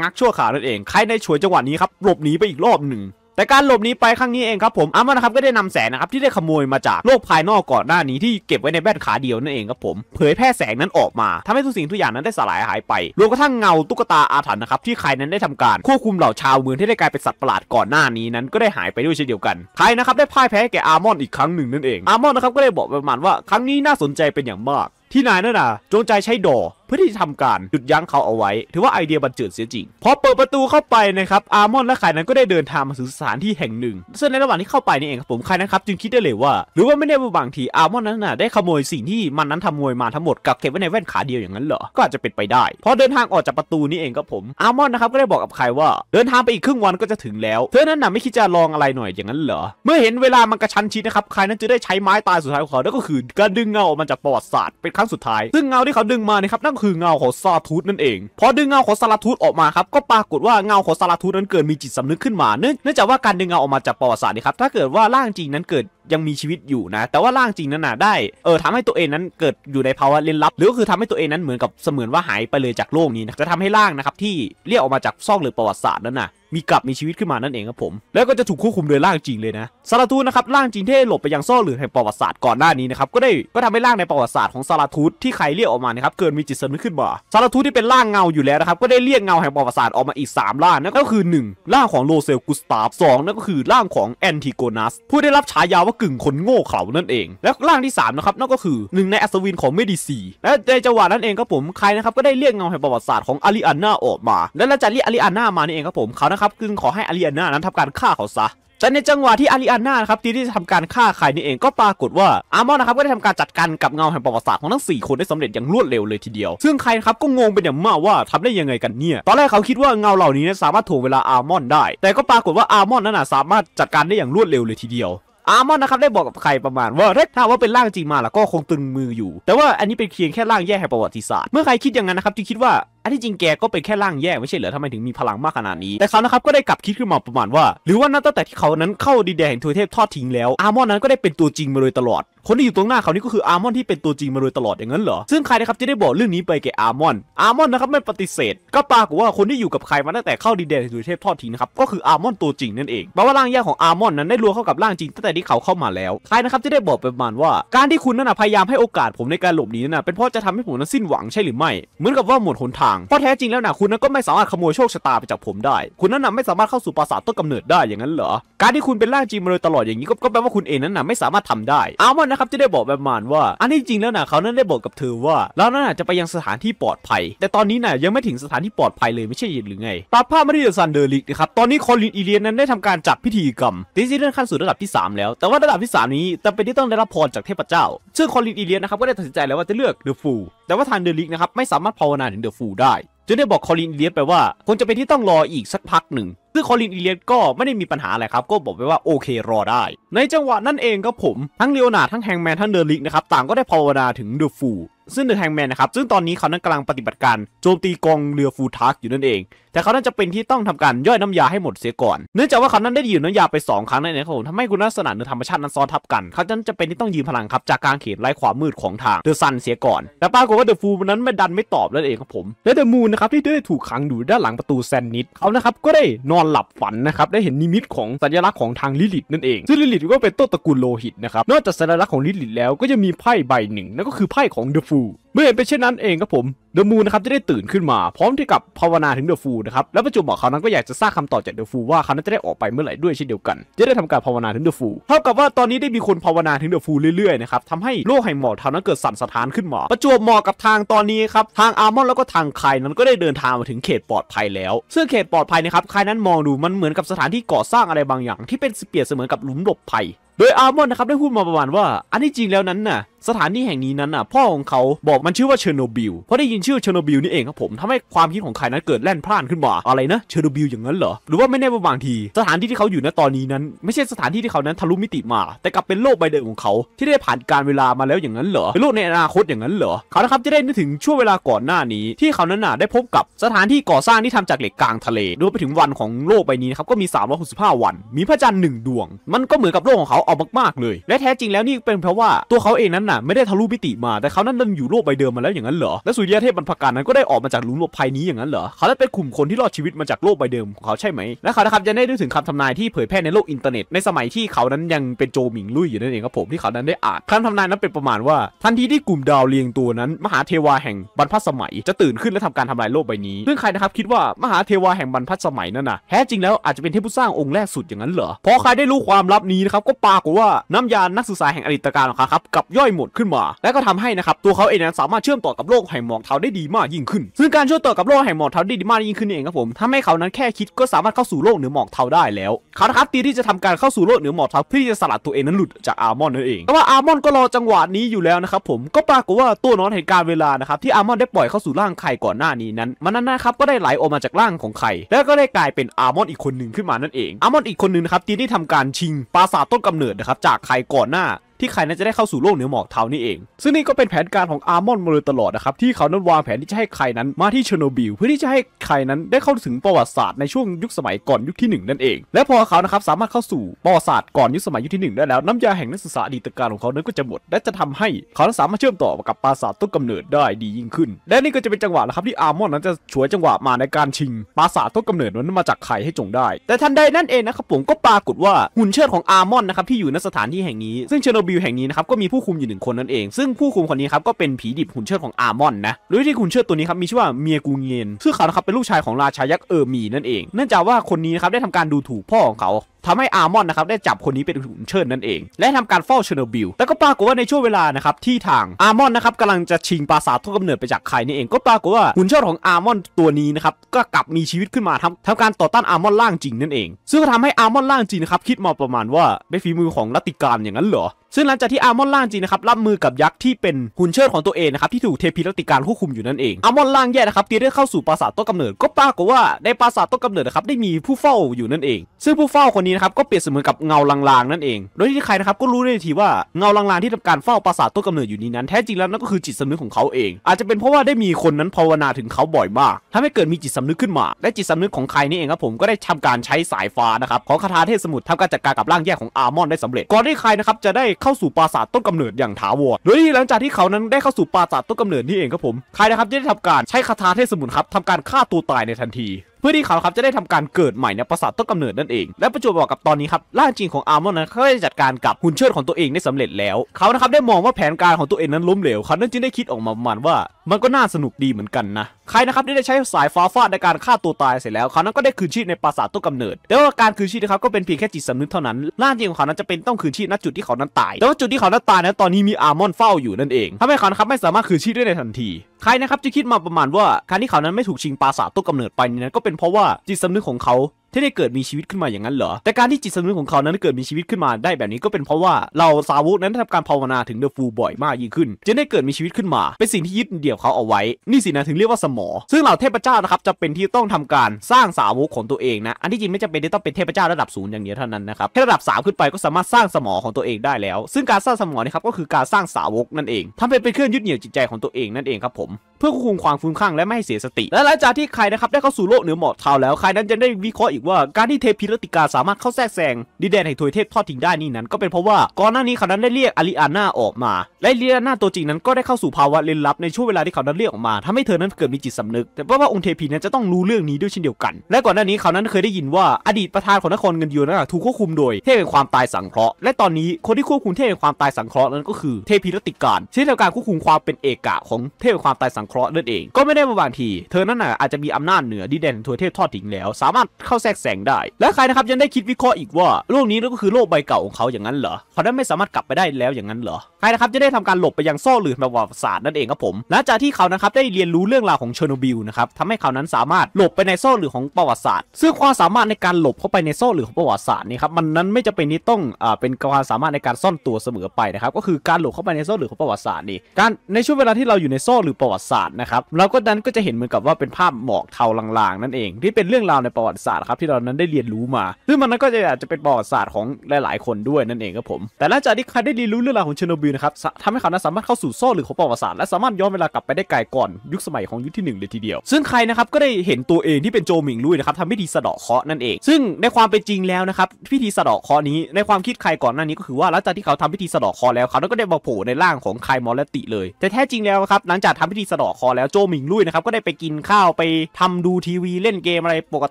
งักชั่วขานั่นเอง ใครในช่วยจังหวะนี้ครับหลบหนีไปอีกรอบหนึ่งแต่ การหลบหนีไปครั้งนี้เองครับผม อามานะครับก็ได้นำแสงนะครับที่ได้ขโมยมาจาก โลกภายนอกก่อนหน้านี้ที่เก็บไว้ในแวนขาเดียวนั่นเองครับผมเผยแพร่แสงนั้นออกมา ทำให้ทุกสิ่งทุกอย่างนั้นได้สลายหายไป รวมกระทั่งเงาตุ๊กตาอาถรรพ์นะครับที่ใครนั้นได้ทำการควบคุมเหล่าชาวเมืองที่ได้กลายเป็นสัตว์ประหลาดก่อนหน้านี้ นั้นก็ได้หายไปด้วยเช่นเดียวกันใครนะครับได้พ่ายแพ้แก่อาร์มอนอีกครั้งหนึ่งนั่นเอง อาร์มอนนะครับก็ได้บอกประมาณว่า ครั้งนี้น่าสนใจเป็นอย่างมาก ที่นายนั่นน่ะจงใจใช้ดอเพื่อที่จะทำการหยุดยั้งเขาเอาไว้ ถือว่า ไอเดียบันเจิดเสียจริงพอเปิดประตูเข้าไปนะครับอาร์มอนและไข่นั้นก็ได้เดินทางมาถึงสถานที่แห่งหนึ่งซึ่งในระหว่างที่เข้าไปนี่เองครับผมไข่นะครับจึงคิดได้เลยว่า หรือว่าไม่ได้บางทีอาร์มอนนั้นน่ะได้ขโมยสิ่งที่มันนั้นทำมวยมาทั้งหมดกับเก็บไว้ในแว่นขาเดียวอย่างนั้นเหรอก็อาจจะเป็นไปได้พอเดินทางออกจากประตูนี่เองครับผม อาร์มอนนะครับก็ได้บอกกับไข่ว่า เดินทางไปอีกครึ่งวันก็จะถึงแล้วเธอนั้นน่ะไม่คิดจะลองอะไรหน่อยอย่างนั้นเหรอเมื่อเห็นเวลามันกระชั้นชิดนะครับไข่นั้นจะได้ใช้ไม้ตายสุดท้ายของเขาแล้วก็คือการดึงเงาออกมาจากประวัติศาสตร์เป็นครั้งสุดท้ายซึ่งเงาที่เขาดึงมานะครับนั่นคือเงาของซาทูตนั่นเอง พอดึงเงาของซาทูตออกมาครับ ก็ปรากฏว่าเงาของซาทูตนั้นเกิดมีจิตสำนึกขึ้นมาเนื่องจากว่าการดึงเงาออกมาจากปอดสารนี่ครับ ถ้าเกิดว่าร่างจริงนั้นเกิดยังมีชีวิตอยู่นะ แต่ว่าร่างจริงนั้นนะได้ เออทำให้ตัวเองนั้นเกิดอยู่ในภาวะเล่นลับหรือก็คือทำให้ตัวเองนั้นเหมือนกับเสมือนว่าหายไปเลยจากโลกนี้นะจะทำให้ร่างนะครับที่เรียกออกมาจากซอกหรือประวัติศาสตร์นั้นนะมีกลับมีชีวิตขึ้นมานั่นเองครับผม แล้วก็จะถูกควบคุมโดยร่างจริงเลยนะซาลาทูนะครับร่างจริงที่หลบไปยังซ่อหรือแห่งประวัติศาสตร์ก่อนหน้านี้นะครับก็ได้ก็ทำให้ร่างในประวัติศาสตร์ของซาลาทูที่ใครเรียกออกมานะครับเกิดมีจิตสำนึกขึ้นมาซาลาทูที่เป็นร่างเงาอยู่แล้วนะครับ ก็ได้เรียกเงาแห่งประวัติศาสตร์ออกมาอีก 3ร่างนั่นก็คือ1ร่างของโลเซลกุสตาฟงนั่นก็คือร่างของแอนติโกนัสผู้ได้รับฉายาว่ากึ่งคนโง่เขานั่นเอง และร่างที่ 3นะครับนั่นก็คือหนึ่งในอัศวินของเมดิซีและในจังหวะนั้นเองครับผมใครนะครับก็ได้เรียกเงาแห่งประวัติศาสตร์ของอาริอาน่าออกมา และหลังจากเรียกอาริอาน่ามานี่เองครับผมเขานะครับจึงขอให้อาริอาน่านั้นทำการฆ่าเขาซะแต่ในจังหวะที่อาริอาน่านะครับที่ได้ทำการฆ่าใครนี่เองก็ปรากฏว่าอาร์มอนนะครับก็ได้ทำการจัดการกับเงาแห่งประวัติศาสตร์ของทั้ง4คนได้สำเร็จอย่างรวดเร็วเลยทีเดียว ซึ่งใครครับก็งงเป็นอย่างมากว่าทำได้ยังไงกันเนี่ยตอนแรกเขาคิดว่าเงาเหล่านี้สามารถถ่วงเวลาอาร์มอนได้ แต่ก็ปรากฏว่าอาร์มอนนั้นสามารถจัดการได้อย่างรวดเร็วเลยทีเดียวอาร์มอนนะครับได้บอกกับใครประมาณว่า ถ้าว่าเป็นร่างจริงมาแล้วก็คงตึงมืออยู่ แต่ว่าอันนี้เป็นเพียงแค่ร่างแย่แห่งประวัติศาสตร์ เมื่อใครคิดอย่างนั้นนะครับจึงคิดว่าอันที่จริงแกก็เป็นแค่ร่างแย่ไม่ใช่เหรอทำไมถึงมีพลังมากขนาดนี้แต่เขานะครับก็ได้กลับคิดขึ้นมาประมาณว่า หรือว่านับตั้งแต่ที่เขานั้นเข้าดินแดนแห่งทวเทพทอดทิ้งแล้ว อาร์มอนนั้นก็ได้เป็นตัวจริงมาโดยตลอด คนที่อยู่ตรงหน้าเขานี่ก็คืออาร์มอน ที่เป็นตัวจริงมาโดยตลอดอย่างนั้นเหรอซึ่งใครนะครับจะได้บอกเรื่องนี้ไปแกอาร์มอน อาร์มอนนะครับไม่ปฏิเสธ ก็ปรากฏว่าคนที่อยู่กับใครมาตั้งแต่เข้าดินแดนแห่งทวเทพทอดทิ้งนะครับก็คืออาร์มอนตัวจริงนั่นเองแปลว่าร่างแย่ของอาร์มอนนั้นได้รวมเข้ากับร่างจริงตั้งแต่ที่เขาเข้ามาแล้ว ใครนะครับจะได้บอกประมาณว่า การที่คุณนันพยายามให้โอกาสผมในการหลบหนีนันเป็นเพราะจะทำให้ผมนั้นสิ้นหวังใช่หรือไม่เหมือนกับว่าหมดหนทางางเพราะแท้จริงแล้วนะคุณนั้นก็ไม่สามารถขโมยโชคชะตาไปจากผมได้ คุณนั้นนะไม่สามารถเข้าสู่ปราสาทต้นกำเนิดได้อย่างนั้นเหรอ การที่คุณเป็นร่างจริงมาโดยตลอดอย่างนี้ก็แปลว่าคุณเองนั้นนะไม่สามารถทำได้เอาว่านะครับจะได้บอกแบบมานว่าอันนี้จริงแล้วนะเขานั้นได้บอกกับเธอว่าแล้วนั้นจะไปยังสถานที่ปลอดภัย แต่ตอนนี้นะยังไม่ถึงสถานที่ปลอดภัยเลยไม่ใช่หรือไงตัดภาพมาที่เดอะซันเดอร์ลิกนะครับตอนนี้คอลินอีเลียนนั้นได้ทำการจัดพิธีกรรมดิซี่เรื่อนขั้นสู่ระดับที่ 3 แล้ว แต่ว่าระดับที่3นี้จำเป็นที่ต้องได้รับพรจากเทพเจ้าซึ่งคอลินอีเลียนนะครับก็ได้ตัดสินใจแล้วว่าจะเลือกเดอะฟูแต่ว่าทางเดลิกนะครับไม่สามารถภาวนาถึงเดอะฟูได้จนได้บอกคอลินเลียสไปว่าคงจะเป็นที่ต้องรออีกสักพักหนึ่งซึ่งคอลินอีเลียสก็ไม่ได้มีปัญหาอะไรครับก็บอกไปว่าโอเครอได้ ในจังหวะนั่นเองครับผมทั้งเลโอนาทั้งแฮงแมนทั้งเดอร์ลิกนะครับ ต่างก็ได้ภาวนาถึงเดอะฟูซึ่งเดอะแฮงแมนนะครับ ซึ่งตอนนี้เขานั้นกำลังปฏิบัติการโจมตีกองเรือฟูทัก อยู่นั่นเองแต่เขานั้นจะเป็นที่ต้องทำการย่อยน้ำยาให้หมดเสียก่อนเนื่องจากว่าเขานั้นได้ยืมน้ำยาไป2ครั้งในนี้ครับผมทำให้คุณลักษณะเนื้อธรรมชาตินั้นซ้อนทับกันเขาจึงจะเป็นที่ต้องยืมพลังครับจากการเขียนไล่ความมืดของทางเดอะซันเสียก่อนแต่ปรากฏว่าเดอะฟูลนนั้นไม่ดันไม่ตอบนั่นเองครับผมและเดอะมูนนะครับที่ได้ถูกขังอยู่ด้านหลังประตูแซนนิดเขานะครับก็ได้นอนหลับฝันนะครับได้เห็นนิมิตของสัญลักษณ์ของทางลิลิตนั่นเองซึ่งลิลิตก็เป็นต้นตระกูลโลหิตนะครับนอกจากสัญลักษณ์ของลิลิตแล้วก็จะมีไพ่ใบหนึ่งนั่นก็คือไพ่ของเดอะฟูื่อเห็นเป็นเช่นนั้นเองครับผมเดอะมูนนะครับจะได้ตื่นขึ้นมาพร้อมที่กับภาวนาถึงเดอะฟูนะครับและประจุบอกเขานั้นก็อยากจะทราบคำตอบจากเดอะฟู ว่าเขานั้นจะได้ออกไปเมื่อไหร่ด้วยเช่นเดียวกัน จะได้ทำการภาวนาถึงเดอะฟูเท่ากับว่าตอนนี้ได้มีคนภาวนาถึงเดอะฟูเรื่อยๆนะครับทำให้โลกแห่งหมอกเท่านั้นเกิดสั่นสะท้านขึ้นมาประจวบเหมาะกับทางตอนนี้ครับทางอาร์มอนแล้วก็ทางไคนั้นก็ได้เดินทางมาถึงเขตปลอดภัยแล้วซึ่งเขตปลอดภัยนะครับไคนั้นมองดูมันเหมือนกับสถานที่ก่อสร้างอะไรบางอย่างที่เป็นเปรียบเสมือนกับหลุมหลบภัยโดยอาร์มอนนะครับได้พูดมาประมาณว่าอันที่จริงแล้วนั้นน่ะสถานที่แห่งนี้นั้นน่ะพ่อของเขาบอกมันชื่อว่าเชอร์โนบิลเพราะได้ยินชื่อเชอร์โนบิลนี่เองครับผมทำให้ความคิดของใครนั้นเกิดแล่นพล่านขึ้นมาอะไรนะเชอร์โนบิลอย่างนั้นเหรอ หรือว่าไม่แน่ว่าบางที สถานที่ที่เขาอยู่ณตอนนี้นั้น ไม่ใช่สถานที่ที่เขานั้นทะลุมิติมา แต่กลับเป็นโลกใบเดิมของเขาที่ได้ผ่านการเวลามาแล้วอย่างนั้นเหรอเป็นโลกในอนาคตอย่างนั้นเหรอเขานะครับจะได้นึกถึงช่วงเวลาก่อนหน้านี้ ที่เขานั้นน่ะได้พบกับสถานที่ก่อสร้างที่ทำจากเหล็กกลางทะเลรวมไปถึงวันของโลกใบนี้นะครับก็มี365 วัน มีพระจันทร์หนึ่งดวง มันก็เหมือนกับโลกของเขาออกมาก ๆเลย และแท้จริงแล้วนี่เป็นเพราะว่าตัวเขาเองนั้นน่ะไม่ได้ทะลุมิติมาแต่เขานั้นดินอยู่โลกใบเดิมมาแล้วอย่างนั้นเหรอและสุริยเทพบรรพการนั้นก็ได้ออกมาจากหลุมหลบภัยนี้อย่างนั้นเหรอเขาได้เป็นกลุ่มคนที่รอดชีวิตมาจากโลกใบเดิมของเขาใช่ไหมและเขานะครับจะได้ดูถึงคำทำนายที่เผยแพร่ในโลกอินเทอร์เน็ตในสมัยที่เขานั้นยังเป็นโจหมิงลุยอยู่นั่นเองครับผมที่เขานั้นได้อ่านคำทำนายนั้นเป็นประมาณว่าทันทีที่กลุ่มดาวเรียงตัวนั้น มหาเทวาแห่งบรรพสมัย จะตื่นขึ้นและทำการทำลายโลกใบนี้ซึ่งใครนะครับคิดว่ามหาเทวาแห่งบรรพสมัยนั่นน่ะแท้จริงแล้วอาจจะเป็นเทพผู้สร้างองค์แรกสุดอย่างนั้นเหรอพอใครได้รู้ความลับนี้นะครับก็ปาากฏว่าน้ำยานักศึกษาแห่งอดีตการของเขาครับกับย่อยหมดขึ้นมาและก็ทำให้นะครับตัวเขาเองนั้นสามารถเชื่อมต่อกับโลกแห่งหมอกเทาได้ดีมากยิ่งขึ้นซึ่งการเชื่อมต่อกับโลกแห่งหมอกเทาได้ดีมากยิ่งขึ้นเองครับผมทำให้เขานั้นแค่คิดก็สามารถเข้าสู่โลกเหนือหมอกเทาได้แล้วเขาครับตีที่จะทำการเข้าสู่โลกเหนือหมอกเทาเพื่อที่จะสลัดตัวเองนั้นหลุดจากอาร์มอนนั่นเองแต่ว่าอาร์มอนก็รอจังหวะนี้อยู่แล้วนะครับผมก็ปรากฏว่าตัวน้องเหตุการณ์เวลานะครับที่อาร์มอนได้ปล่อยเข้าสู่ร่างไข่ก่อนหน้านี้นั้นมันนั้นนะครับก็ได้ไหลออกมาจากร่างของไข่แล้วก็ได้กลายเป็นอาร์มอนอีกคนหนึ่งขึ้นมานั่นเอง อาร์มอนอีกคนหนึ่งนะครับตีที่ทำการชิงปราสาทต้นกำเนิดนะครับจากใครก่อนหน้าที่ใครนั้นจะได้เข้าสู่โลกเหนือหมอกเทานี่เอง ซึ่งนี่ก็เป็นแผนการของอาร์มอนมาโดยตลอดนะครับที่เขานั้นวางแผนที่จะให้ใครนั้นมาที่เชอร์โนบิลเพื่อที่จะให้ใครนั้น ได้เข้าถึงประวัติศาสตร์ในช่วงยุคสมัยก่อนยุคที่ 1 นั่นเอง และพอเขานะครับสามารถเข้าสู่ประวัติศาสตร์ก่อนยุคสมัยยุคที่1ได้แล้วน้ำยาแห่งนักศึกษาอดีตการของเขานั้นก็จะหมดและจะทำให้ เขาสามารถเชื่อมต่อกับปราสาทต้นกำเนิดได้ดียิ่งขึ้น และนี่ก็จะเป็นจังหวะนะครับที่อาร์มอนนั้นจะฉวยจังหวะมาในการชิงปราสาทต้นกำเนิดนั้นมาจากใครให้จงได้ แต่ทันใดนั่นเองนะครับผมก็ปรากฏว่าหุ่นเชิดของอาร์มอนนะครับที่อยู่นสถานที่แห่งนี้ ซึ่งเชโนบิลแห่งนี้นะครับก็มีผู้คุมอยู่หนึ่งคนนั่นเอง ซึ่งผู้คุมคนนี้ครับก็เป็นผีดิบหุ่นเชิดของอาร์มอนนะโดยที่หุ่นเชิดตัวนี้ครับมีชื่อว่าเมียกูเงียนซึ่งเขานะครับเป็นลูกชายของราชายักษ์เออร์มีนั่นเองเนื่องจากว่าคนนี้นะครับได้ทำการดูถูกพ่อของเขาทำให้อาร์มอนนะครับได้จับคนนี้ เป็นหุ่นเชิญนั่นเอง และทำการเฝ้าเชโนบิลแต่ก็ปรากฏว่าในช่วงเวลานะครับที่ทางอาร์มอนนะครับกำลังจะชิงปราสาทต้กกำเนิดไปจากใครนี่เองก็ปรากฏว่าหุ่นเชิญของอาร์มอนตัวนี้นะครับก็กลับมีชีวิตขึ้นมาทำทำการต่อต้านอาร์มอนล่างจริงนั่นเองซึ่งก็ทำให้อาร์มอนล่างจริงนะครับคิดมาประมาณว่าเป็นฝีมือของลัติการอย่างนั้นเหรอซึ่งหลังจากที่อาร์มอนล่างจิงนะครับรับมือกับยักษ์ที่เป็นหุ่นเชิดของตัวเองนะครับที่ถูกเทพีรัติการควบคุมอยู่นั่นเองอาร์มอนล่างแย่นะครับเข้าสู่ปราสาทต้นกำเนิด ก็ปรากฏว่าในปราสาทต้นกำเนิดนะครับได้มีผู้เฝ้าอยู่นั่นเอง ซึ่งผู้เฝ้าคนนี้ะครับก็เปรียบเสมือนกับเงาลางๆ นั่นเอง โดยที่ใครนะครับก็รู้ได้ทีว่า เงาลางๆที่ทำการเฝ้าปราสาทต้นกำเนิดอยู่นี้นั้นแท้จริงแล้วนั่นก็คือจิตสำนึกของเขาเอง อาจจะเป็นเพราะว่าได้มีคนนั้นภาวนาถึงเขาบ่อยมากทำให้เกิดมีจิตสำนึกขึ้นมา และจิตสำนึกของใครนี่เองครับผมก็ได้ทำการใช้สายฟ้านะครับของคาถาเทพสมุทรทำการจัดการกับร่างแยกของอาร์มอนได้สำเร็จก่อนที่ใครนะครับจะได้เข้าสู่ปราสาทต้นกำเนิดอย่างถาวรโดยที่หลังจากที่เขานั้นได้เข้าสู่ปราสาทต้นกำเนิดนี่เองครับผมใครนะครับได้ทำการใช้คาถาเทพสมุทรครับทำการฆ่าตัวตายในทันทีเพื่อที่เขาครับจะได้ทำการเกิดใหม่ในปราสาทต้นกำเนิดนั่นเอง และประจวบบอกกับตอนนี้ครับ ร่างจริงของอาร์มอนนั้นเขาได้จัดการกับหุ่นเชิดของตัวเองได้สำเร็จแล้วเขานะครับได้มองว่าแผนการของตัวเองนั้นล้มเหลวเขา้นจึงได้คิดออกมาประมาณว่า มันก็น่าสนุกดีเหมือนกันนะใครนะครับที่ได้ใช้สายฟ้าฟาดในการฆ่าตัวตายเสร็จแล้วเขานั้นก็ได้คืนชีพในปราสาทต้นกำเนิด แต่ว่าการคืนชีพนะครับก็เป็นเพียงแค่จิตสำนึกเท่านั้นล่างจริงของเขานั้นจะเป็นต้องคืนชีพณจุดที่เขานั้นตายแต่ว่าจุดที่เขานั้นตายนั้นตอนนี้มีอาร์มอนเฝ้าอยู่นั่นเองทำให้เขานะครับไม่สามารถคืนชีพได้ในทันที ใครนะครับจะคิดมาประมาณว่าการที่เขานั้นไม่ถูกชิงปราสาทต้นกำเนิดไปนั้นก็เป็นเพราะว่าจิตสำนึกของเขาที่ได้เกิดมีชีวิตขึ้นมาอย่างนั้นเหรอ แต่การที่จิตสำนึกของเขานั้นเกิดมีชีวิตขึ้นมาได้แบบนี้ก็เป็นเพราะว่าเราสาวกนั้นทำการภาวนาถึงเดอะฟูบ่อยมากยิ่งขึ้นจึงได้เกิดมีชีวิตขึ้นมา เป็นสิ่งที่ยึดเดี่ยวเขาเอาไว้นี่สินะถึงเรียกว่าสมอ ซึ่งเหล่าเทพเจ้านะครับจะเป็นที่ต้องทำการสร้างสาวกของตัวเองนะอันที่จริงไม่จำเป็นที่ต้องเป็นเทพเจ้าระดับศูนย์อย่างเดียวเท่านั้นนะครับแค่ระดับสาวขึ้นไปก็สามารถสร้างสมอของตัวเองได้แล้ว ซึ่งการสร้างสมอนี่ครับก็คือการสร้างสาวกนั่นเองทเป็นเครื่องยึดเหนี่ยวจิตใจของตัวเองนั่นเองครับผมเพื่อควบคุมความฟุ้งลั่งและไม่ให้เสียสติ และหลังจากที่ใครนะครับได้เข้าสู่โลกเหนือหมอกเทาแล้วใครนั้นจะได้วิเคราะห์ีกว่าการที่เทพิรติกาสามารถเข้าแทรกแซงดินแดนแห่งทวยเทพทอดทิ้งได้นี่นั้นก็เป็นเพราะว่า ก่อนหน้านี้เขานั้นได้เรียกอาริอาน่าออกมา และอาริอาน่าตัวจริงนั้นก็ได้เข้าสู่ภาวะเล่นลับในช่วงเวลาที่เขานั้นเรียกออกมา ทำให้เธอนั้นเกิดมีจิตสำนึก แต่ว่าองค์เทพีนั้นจะต้องรู้เรื่องนี้ด้วยเช่นเดียวกัน และก่อนหน้านี้เขานั้นเคยได้ยินว่าอดีตประธานของนครเงินยูนั้นถูกควบคุมโดยเทพแห่งความตายสังเคราะห์และตอนนี้คนที่ควบคุมเทพแห่งความตายสังเคราะห์นั้น ก็คือเทพีรติการเช่นเดียวกัรควบคุมความเป็นเอกะของเทพแห่งความตายสังเคราะห์นั่นเอง ก็ไม่ได้มาบางทีเธอนั้นอาจจะมีอำนาจเหนือดินแดนทวยเทพทอดทิ้งแล้ว สามารถเข้ารกแซงได้ และใครนะครับยังได้คิดวิเคราะห์อีกว่าโลกนี้ก็คือโลกใบเก่าของเขาอย่างนั้นเหรอเขาได้ไม่สามารถกลับไปได้แล้วอย่างนั้นเหรอใครนะครับจะได้ทำการหลบไปยังโซ่หลืนประวัติศาสตร์นั่นเองครับผมหลังจากที่เขานะครับได้เรียนรู้เรื่องราวของเชอร์โนบิลนะครับทำให้เขานั้นสามารถหลบไปในโซ่หลืนของประวัติศาสตร์ ซึ่งความสามารถในการหลบเข้าไปในโซ่หลืนของประวัติศาสตร์นี่ครับมันนั้นไม่จะเป็นนี่ต้องอ่าเป็นความสามารถในการซ่อนตัวเสมอไปนะครับก็คือการหลบเข้าไปในโซ่หลืนของประวัติศาสตร์นี่การในช่วงเวลาที่เราอยู่ในโซ่หลืนประวัติศาสตร์นะครับเราก็นั้นก็จะเห็นเหมือนกับว่าเป็นภาพหมอกเทาลางๆนั่นเอง ที่เป็นเรื่องราวในประวัติศาสตร์ครับที่เรานั้นได้เรียนรู้มาซึ่งมันนั้นก็จะอาจจะเป็นประวัติศาสตร์ของหลายๆคนด้วยนั่นเองครับผมแต่หลังจากที่ใครได้เรียนรู้เรื่องราวของเชอร์โนบิิวนะครับทำให้เขานั้นสามารถเข้าสู่โซ่หรือขอบประวัติศาสตร์และสามารถย้อนเวลากลับไปได้ไกลก่อนยุคสมัยของยุคที่ 1 เลยทีเดียว ซึ่งใครนะครับก็ได้เห็นตัวเองที่เป็นโจหมิงลุยนะครับทำพิธีสะเดาะเคราะห์นั่นเอง ซึ่งในความเป็นจริงแล้วนะครับพิธีสะเดาะเคราะห์นี้ในความคิดใครก่อนหน้านี้ก็คือว่าหลังจากที่เขาทำพิธีสะเดาะเคราะห์แล้วเขาก็ได้มาโผล่ในร่างของครมอลติเลย แต่แท้จริงแล้วครับหลังจากทำพิธีสะเดาะเคราะห์แล้วโจหมิงลุยนะครับก็ได้ไปกินข้าวไปทำดูทีวีเล่นเกมอะไรปก